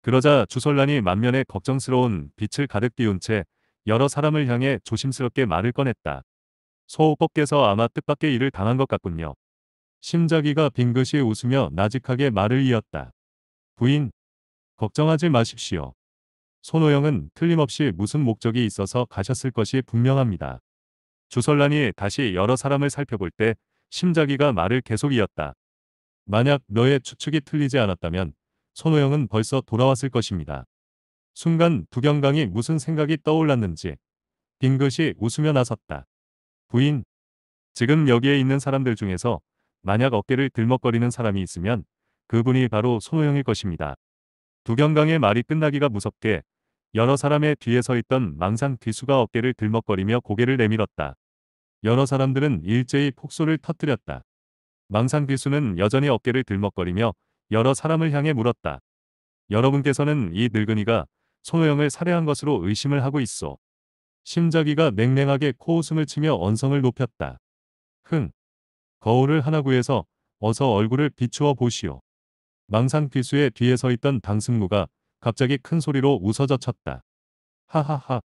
그러자 주설란이 만면에 걱정스러운 빛을 가득 띄운 채 여러 사람을 향해 조심스럽게 말을 꺼냈다. 소호법께서 아마 뜻밖의 일을 당한 것 같군요. 심자기가 빙긋이 웃으며 나직하게 말을 이었다. 부인, 걱정하지 마십시오. 손호영은 틀림없이 무슨 목적이 있어서 가셨을 것이 분명합니다. 주설란이 다시 여러 사람을 살펴볼 때 심자기가 말을 계속 이었다. 만약 너의 추측이 틀리지 않았다면 손호영은 벌써 돌아왔을 것입니다. 순간 두경강이 무슨 생각이 떠올랐는지 빙긋이 웃으며 나섰다. 부인. 지금 여기에 있는 사람들 중에서 만약 어깨를 들먹거리는 사람이 있으면 그분이 바로 손호영일 것입니다. 두경강의 말이 끝나기가 무섭게 여러 사람의 뒤에 서 있던 망상 뒤수가 어깨를 들먹거리며 고개를 내밀었다. 여러 사람들은 일제히 폭소를 터뜨렸다. 망상 뒤수는 여전히 어깨를 들먹거리며 여러 사람을 향해 물었다. 여러분께서는 이 늙은이가 손호영을 살해한 것으로 의심을 하고 있어. 심자기가 냉랭하게 코웃음을 치며 언성을 높였다. 흥. 거울을 하나 구해서 어서 얼굴을 비추어 보시오. 망상귀수의 뒤에 서 있던 당승무가 갑자기 큰 소리로 웃어젖혔다. 하하하.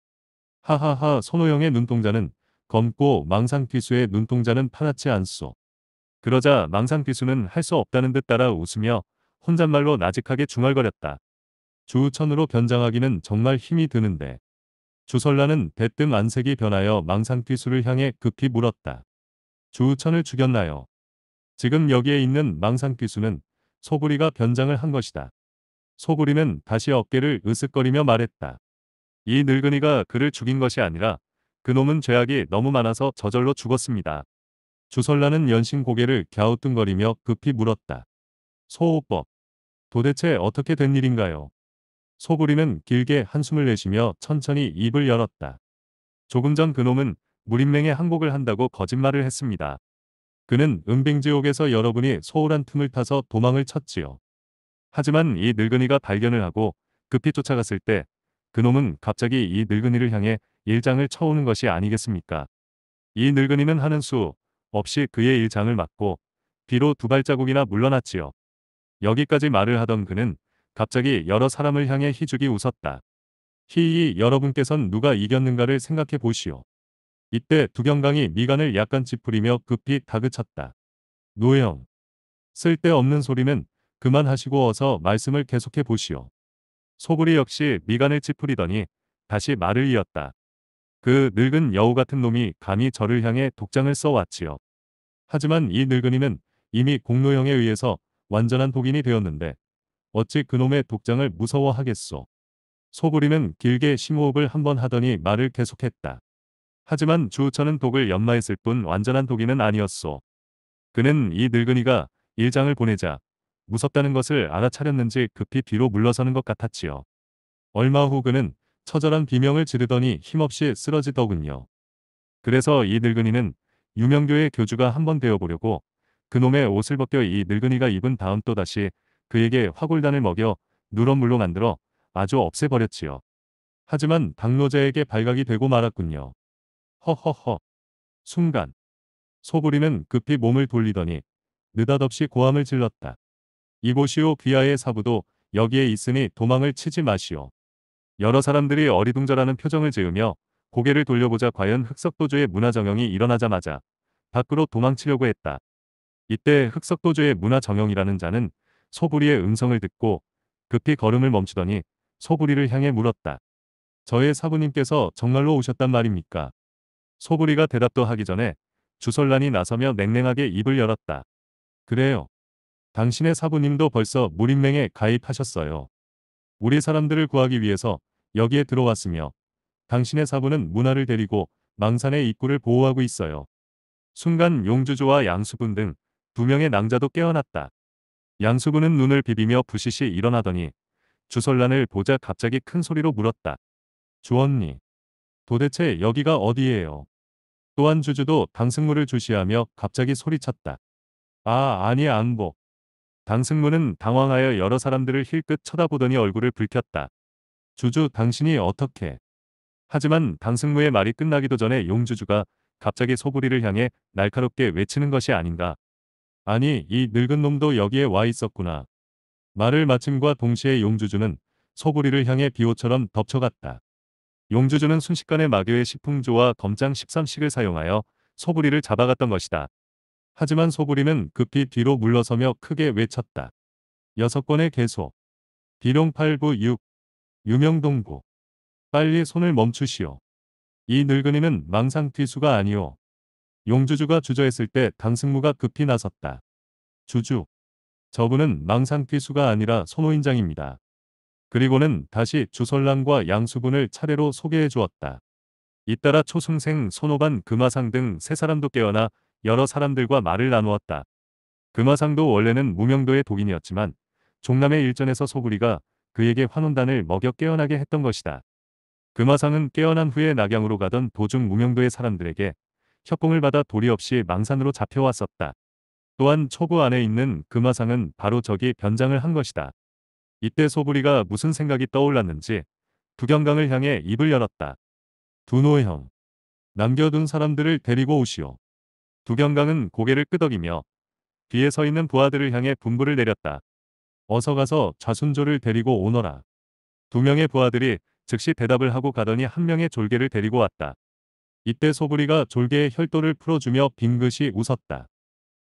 하하하 손호영의 눈동자는 검고 망상귀수의 눈동자는 파랗지 않소. 그러자 망상귀수는할 수 없다는 듯 따라 웃으며 혼잣말로 나직하게 중얼거렸다. 주우천으로 변장하기는 정말 힘이 드는데. 주설라는 대뜸 안색이 변하여 망상피수를 향해 급히 물었다. 주우천을 죽였나요? 지금 여기에 있는 망상피수는 소구리가 변장을 한 것이다. 소구리는 다시 어깨를 으쓱거리며 말했다. 이 늙은이가 그를 죽인 것이 아니라 그놈은 죄악이 너무 많아서 저절로 죽었습니다. 주설라는 연신 고개를 갸우뚱거리며 급히 물었다. 소호법. 도대체 어떻게 된 일인가요? 소구리는 길게 한숨을 내쉬며 천천히 입을 열었다. 조금 전 그놈은 무림맹에 항복을 한다고 거짓말을 했습니다. 그는 은빙지옥에서 여러분이 소홀한 틈을 타서 도망을 쳤지요. 하지만 이 늙은이가 발견을 하고 급히 쫓아갔을 때 그놈은 갑자기 이 늙은이를 향해 일장을 쳐오는 것이 아니겠습니까? 이 늙은이는 하는 수 없이 그의 일장을 맞고 비로 두 발자국이나 물러났지요. 여기까지 말을 하던 그는 갑자기 여러 사람을 향해 희죽이 웃었다. 희희 여러분께선 누가 이겼는가를 생각해 보시오. 이때 두경강이 미간을 약간 찌푸리며 급히 다그쳤다. 노형. 쓸데없는 소리는 그만하시고 어서 말씀을 계속해 보시오. 소굴이 역시 미간을 찌푸리더니 다시 말을 이었다. 그 늙은 여우 같은 놈이 감히 저를 향해 독장을 써왔지요. 하지만 이 늙은이는 이미 공노형에 의해서 완전한 독인이 되었는데 어찌 그놈의 독장을 무서워하겠소. 소부리는 길게 심호흡을 한번 하더니 말을 계속했다. 하지만 주우천은 독을 연마했을 뿐 완전한 독이는 아니었소. 그는 이 늙은이가 일장을 보내자 무섭다는 것을 알아차렸는지 급히 뒤로 물러서는 것 같았지요. 얼마 후 그는 처절한 비명을 지르더니 힘없이 쓰러지더군요. 그래서 이 늙은이는 유명교의 교주가 한번 되어보려고 그놈의 옷을 벗겨 이 늙은이가 입은 다음 또다시 그에게 화골단을 먹여 누런물로 만들어 마저 없애버렸지요. 하지만 당로자에게 발각이 되고 말았군요. 허허허. 순간 소부리는 급히 몸을 돌리더니 느닷없이 고함을 질렀다. 이곳이오 귀하의 사부도 여기에 있으니 도망을 치지 마시오. 여러 사람들이 어리둥절하는 표정을 지으며 고개를 돌려보자 과연 흑석도주의 문화정형이 일어나자마자 밖으로 도망치려고 했다. 이때 흑석도주의 문화정형이라는 자는 소부리의 음성을 듣고 급히 걸음을 멈추더니 소부리를 향해 물었다. 저의 사부님께서 정말로 오셨단 말입니까? 소부리가 대답도 하기 전에 주설란이 나서며 냉랭하게 입을 열었다. 그래요. 당신의 사부님도 벌써 무림맹에 가입하셨어요. 우리 사람들을 구하기 위해서 여기에 들어왔으며 당신의 사부는 문화를 데리고 망산의 입구를 보호하고 있어요. 순간 용주조와 양수분 등 두 명의 낭자도 깨어났다. 양수구는 눈을 비비며 부시시 일어나더니 주설란을 보자 갑자기 큰 소리로 물었다. 주언니, 도대체 여기가 어디예요? 또한 주주도 당승무를 주시하며 갑자기 소리쳤다. 아, 아니 안보. 당승무는 당황하여 여러 사람들을 힐끗 쳐다보더니 얼굴을 붉혔다. 주주 당신이 어떻게? 하지만 당승무의 말이 끝나기도 전에 용주주가 갑자기 소부리를 향해 날카롭게 외치는 것이 아닌가 아니 이 늙은 놈도 여기에 와 있었구나. 말을 마침과 동시에 용주주는 소부리를 향해 비호처럼 덮쳐갔다. 용주주는 순식간에 마교의 식풍조와 검장 13식을 사용하여 소부리를 잡아갔던 것이다. 하지만 소부리는 급히 뒤로 물러서며 크게 외쳤다. 여섯 권의 개소. 비룡 896. 유명동구. 빨리 손을 멈추시오. 이 늙은이는 망상뒤수가 아니오. 용주주가 주저했을 때 강승무가 급히 나섰다. 주주. 저분은 망상귀수가 아니라 손호인장입니다. 그리고는 다시 주설랑과 양수군을 차례로 소개해 주었다. 잇따라 초승생 손호반 금화상 등 세 사람도 깨어나 여러 사람들과 말을 나누었다. 금화상도 원래는 무명도의 독인이었지만 종남의 일전에서 소구리가 그에게 환원단을 먹여 깨어나게 했던 것이다. 금화상은 깨어난 후에 낙양으로 가던 도중 무명도의 사람들에게 협공을 받아 도리 없이 망산으로 잡혀왔었다. 또한 초구 안에 있는 금화상은 바로 저기 변장을 한 것이다. 이때 소부리가 무슨 생각이 떠올랐는지 두경강을 향해 입을 열었다. 두노형, 남겨둔 사람들을 데리고 오시오. 두경강은 고개를 끄덕이며 뒤에 서 있는 부하들을 향해 분부를 내렸다. 어서 가서 좌순조를 데리고 오너라. 두 명의 부하들이 즉시 대답을 하고 가더니 한 명의 졸개를 데리고 왔다. 이때 소부리가 졸개의 혈도를 풀어주며 빙긋이 웃었다.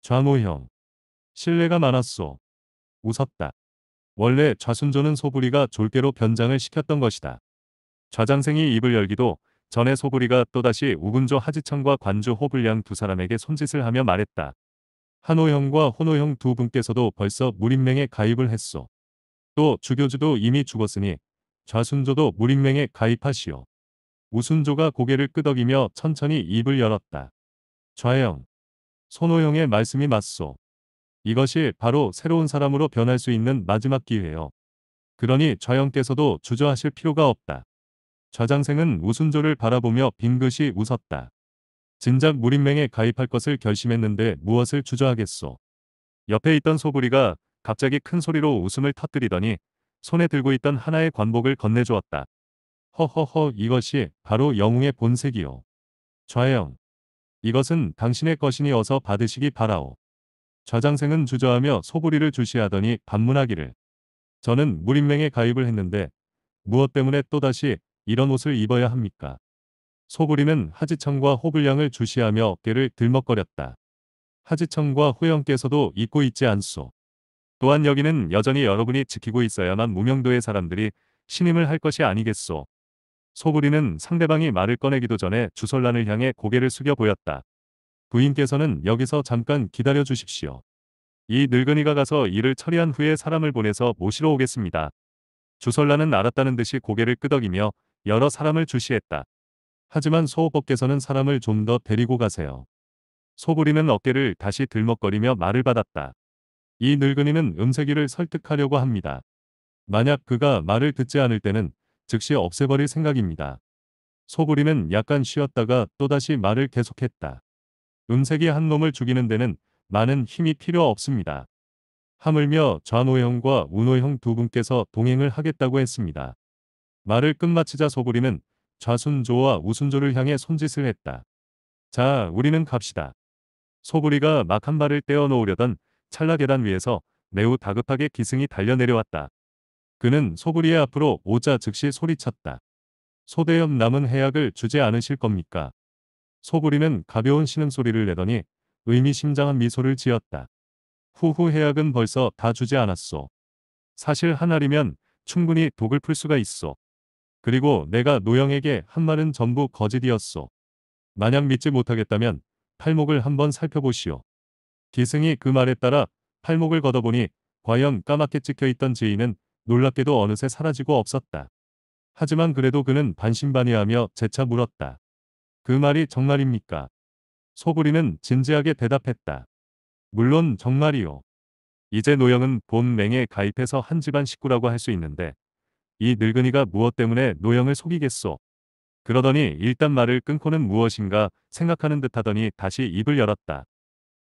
좌모형. 신뢰가 많았소. 웃었다. 원래 좌순조는 소부리가 졸개로 변장을 시켰던 것이다. 좌장생이 입을 열기도 전에 소부리가 또다시 우군조 하지천과 관주 호불량 두 사람에게 손짓을 하며 말했다. 한호형과 호노형두 분께서도 벌써 무림맹에 가입을 했소. 또 주교주도 이미 죽었으니 좌순조도 무림맹에 가입하시오. 우순조가 고개를 끄덕이며 천천히 입을 열었다. 좌영. 손호영의 말씀이 맞소. 이것이 바로 새로운 사람으로 변할 수 있는 마지막 기회요. 그러니 좌영께서도 주저하실 필요가 없다. 좌장생은 우순조를 바라보며 빙긋이 웃었다. 진작 무림맹에 가입할 것을 결심했는데 무엇을 주저하겠소. 옆에 있던 소부리가 갑자기 큰 소리로 웃음을 터뜨리더니 손에 들고 있던 하나의 관복을 건네주었다. 허허허 이것이 바로 영웅의 본색이요. 좌영. 이것은 당신의 것이니 어서 받으시기 바라오. 좌장생은 주저하며 소부리를 주시하더니 반문하기를. 저는 무림맹에 가입을 했는데 무엇 때문에 또다시 이런 옷을 입어야 합니까? 소부리는 하지청과 호불량을 주시하며 어깨를 들먹거렸다. 하지청과 호영께서도 입고 있지 않소. 또한 여기는 여전히 여러분이 지키고 있어야만 무명도의 사람들이 신임을 할 것이 아니겠소. 소부리는 상대방이 말을 꺼내기도 전에 주설란을 향해 고개를 숙여 보였다. 부인께서는 여기서 잠깐 기다려 주십시오. 이 늙은이가 가서 일을 처리한 후에 사람을 보내서 모시러 오겠습니다. 주설란은 알았다는 듯이 고개를 끄덕이며 여러 사람을 주시했다. 하지만 소호법께서는 사람을 좀 더 데리고 가세요. 소부리는 어깨를 다시 들먹거리며 말을 받았다. 이 늙은이는 음색이를 설득하려고 합니다. 만약 그가 말을 듣지 않을 때는 즉시 없애버릴 생각입니다. 소부리는 약간 쉬었다가 또다시 말을 계속했다. 음색이 한 놈을 죽이는 데는 많은 힘이 필요 없습니다. 하물며 좌노형과 우노형 두 분께서 동행을 하겠다고 했습니다. 말을 끝마치자 소부리는 좌순조와 우순조를 향해 손짓을 했다. 자, 우리는 갑시다. 소부리가막 한 발을 떼어놓으려던 찰나 계단 위에서 매우 다급하게 기승이 달려내려왔다. 그는 소구리의 앞으로 오자 즉시 소리쳤다. 소대염 남은 해약을 주지 않으실 겁니까? 소구리는 가벼운 신음소리를 내더니 의미심장한 미소를 지었다. 후후 해약은 벌써 다 주지 않았소. 사실 한 알이면 충분히 독을 풀 수가 있어. 그리고 내가 노영에게 한 말은 전부 거짓이었소. 만약 믿지 못하겠다면 팔목을 한번 살펴보시오. 기승이 그 말에 따라 팔목을 걷어보니 과연 까맣게 찍혀있던 지인은 놀랍게도 어느새 사라지고 없었다. 하지만 그래도 그는 반신반의하며 재차 물었다. 그 말이 정말입니까? 소구리는 진지하게 대답했다. 물론 정말이요. 이제 노영은 본맹에 가입해서 한 집안 식구라고 할 수 있는데 이 늙은이가 무엇 때문에 노영을 속이겠소. 그러더니 일단 말을 끊고는 무엇인가 생각하는 듯 하더니 다시 입을 열었다.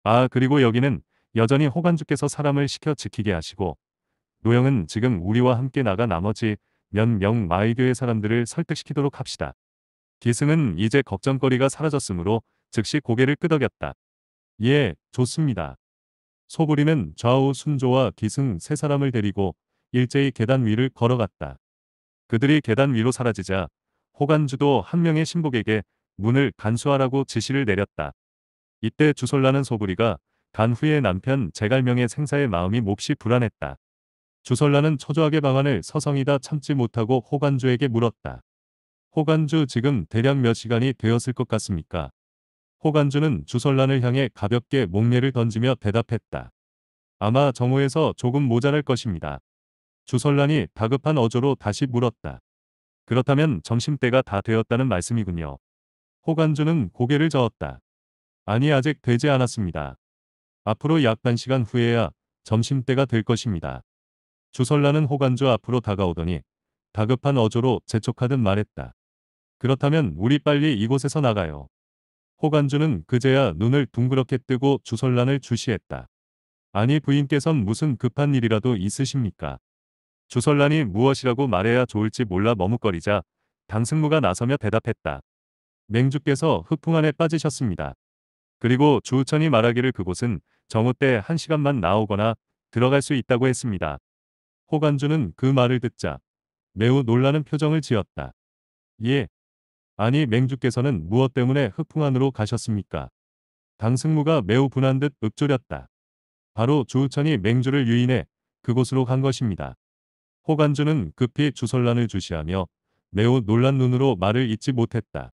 아 그리고 여기는 여전히 호관주께서 사람을 시켜 지키게 하시고 노영은 지금 우리와 함께 나가 나머지 몇 명 마이교의 사람들을 설득시키도록 합시다. 기승은 이제 걱정거리가 사라졌으므로 즉시 고개를 끄덕였다. 예, 좋습니다. 소부리는 좌우 순조와 기승 세 사람을 데리고 일제히 계단 위를 걸어갔다. 그들이 계단 위로 사라지자 호간주도 한 명의 신복에게 문을 간수하라고 지시를 내렸다. 이때 주솔라는 소부리가 간 후에 남편 제갈명의 생사의 마음이 몹시 불안했다. 주설라는 초조하게 방안을 서성이다 참지 못하고 호관주에게 물었다. 호관주 지금 대략 몇 시간이 되었을 것 같습니까? 호관주는 주설란을 향해 가볍게 목례를 던지며 대답했다. 아마 정오에서 조금 모자랄 것입니다. 주설란이 다급한 어조로 다시 물었다. 그렇다면 점심때가 다 되었다는 말씀이군요. 호관주는 고개를 저었다. 아니 아직 되지 않았습니다. 앞으로 약 1시간 후에야 점심때가 될 것입니다. 주설라는 호관주 앞으로 다가오더니 다급한 어조로 재촉하듯 말했다. 그렇다면 우리 빨리 이곳에서 나가요. 호관주는 그제야 눈을 둥그렇게 뜨고 주설란을 주시했다. 아니 부인께선 무슨 급한 일이라도 있으십니까? 주설란이 무엇이라고 말해야 좋을지 몰라 머뭇거리자 당승무가 나서며 대답했다. 맹주께서 흑풍안에 빠지셨습니다. 그리고 주우천이 말하기를 그곳은 정오 때 한 시간만 나오거나 들어갈 수 있다고 했습니다. 호간주는 그 말을 듣자 매우 놀라는 표정을 지었다. 예. 아니 맹주께서는 무엇 때문에 흑풍안으로 가셨습니까? 당승무가 매우 분한 듯 읊조렸다. 바로 주우천이 맹주를 유인해 그곳으로 간 것입니다. 호간주는 급히 주설란을 주시하며 매우 놀란 눈으로 말을 잇지 못했다.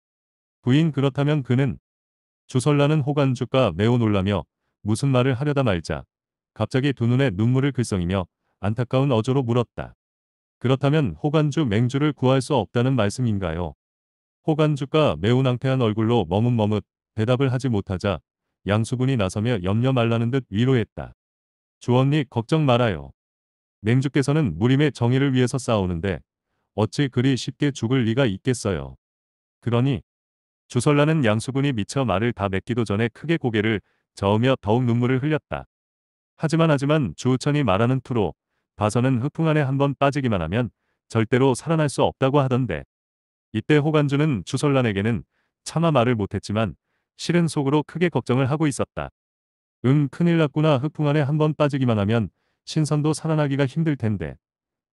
부인 그렇다면 그는 주설라는 호간주가 매우 놀라며 무슨 말을 하려다 말자 갑자기 두 눈에 눈물을 글썽이며 안타까운 어조로 물었다. 그렇다면 호관주 맹주를 구할 수 없다는 말씀인가요? 호관주가 매우 낭패한 얼굴로 머뭇머뭇 대답을 하지 못하자 양수군이 나서며 염려 말라는 듯 위로했다. 주언니 걱정 말아요. 맹주께서는 무림의 정의를 위해서 싸우는데 어찌 그리 쉽게 죽을 리가 있겠어요. 그러니 주설라는 양수군이 미처 말을 다 맺기도 전에 크게 고개를 저으며 더욱 눈물을 흘렸다. 하지만 하지만 주우천이 말하는 투로 바서는흙풍 안에 한번 빠지기만 하면 절대로 살아날 수 없다고 하던데 이때 호관주는 주설란에게는 차마 말을 못했지만 실은 속으로 크게 걱정을 하고 있었다. 응 큰일 났구나 흙풍 안에 한번 빠지기만 하면 신선도 살아나기가 힘들 텐데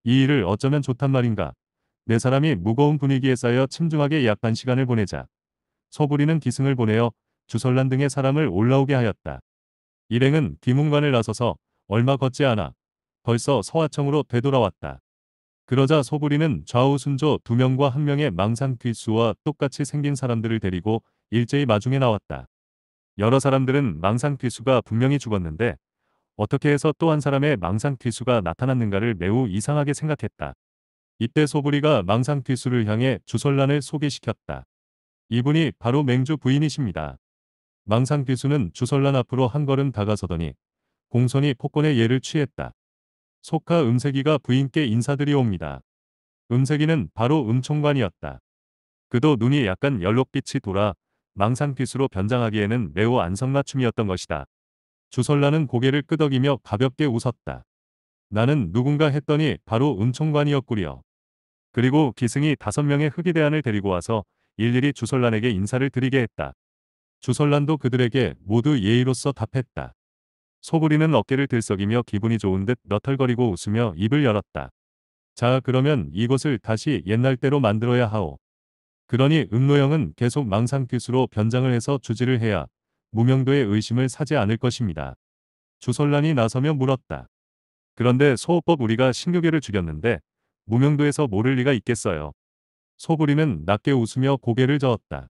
이 일을 어쩌면 좋단 말인가. 내 사람이 무거운 분위기에 쌓여 침중하게 약간 시간을 보내자. 서부리는 기승을 보내어 주설란 등의 사람을 올라오게 하였다. 일행은 김웅관을 나서서 얼마 걷지 않아 벌써 서화청으로 되돌아왔다. 그러자 소부리는 좌우 순조 두 명과 한 명의 망상 귀수와 똑같이 생긴 사람들을 데리고 일제히 마중에 나왔다. 여러 사람들은 망상 귀수가 분명히 죽었는데 어떻게 해서 또 한 사람의 망상 귀수가 나타났는가를 매우 이상하게 생각했다. 이때 소부리가 망상 귀수를 향해 주설란을 소개시켰다. 이분이 바로 맹주 부인이십니다. 망상 귀수는 주설란 앞으로 한 걸음 다가서더니 공손히 폭권의 예를 취했다. 속하 음세기가 부인께 인사드리옵니다. 음세기는 바로 음총관이었다. 그도 눈이 약간 연록빛이 돌아 망상빛으로 변장하기에는 매우 안성맞춤이었던 것이다. 주설라는 고개를 끄덕이며 가볍게 웃었다. 나는 누군가 했더니 바로 음총관이었구려. 그리고 기승이 다섯 명의 흑이대안을 데리고 와서 일일이 주설란에게 인사를 드리게 했다. 주설란도 그들에게 모두 예의로서 답했다. 소부리는 어깨를 들썩이며 기분이 좋은 듯 너털거리고 웃으며 입을 열었다. 자 그러면 이곳을 다시 옛날대로 만들어야 하오. 그러니 음노영은 계속 망상규수로 변장을 해서 주지를 해야 무명도의 의심을 사지 않을 것입니다. 주설란이 나서며 물었다. 그런데 소호법 우리가 신교계를 죽였는데 무명도에서 모를 리가 있겠어요. 소부리는 낮게 웃으며 고개를 저었다.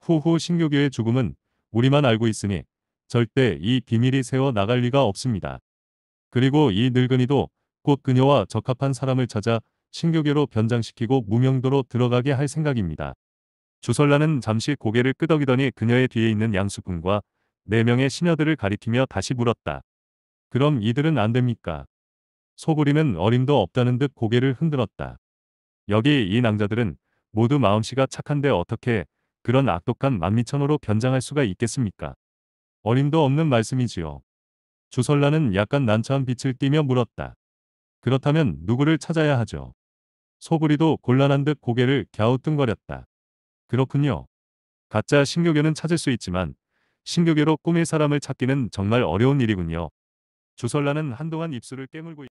후후 신교계의 죽음은 우리만 알고 있으니 절대 이 비밀이 세워 나갈 리가 없습니다. 그리고 이 늙은이도 곧 그녀와 적합한 사람을 찾아 신교계로 변장시키고 무명도로 들어가게 할 생각입니다. 주설라는 잠시 고개를 끄덕이더니 그녀의 뒤에 있는 양수군과 네 명의 시녀들을 가리키며 다시 물었다. 그럼 이들은 안 됩니까? 소부리는 어림도 없다는 듯 고개를 흔들었다. 여기 이 낭자들은 모두 마음씨가 착한데 어떻게 그런 악독한 만미천으로 변장할 수가 있겠습니까? 어림도 없는 말씀이지요. 주설라는 약간 난처한 빛을 띠며 물었다. 그렇다면 누구를 찾아야 하죠. 소부리도 곤란한 듯 고개를 갸우뚱거렸다. 그렇군요. 가짜 신교교는 찾을 수 있지만 신교계로 꿈의 사람을 찾기는 정말 어려운 일이군요. 주설라는 한동안 입술을 깨물고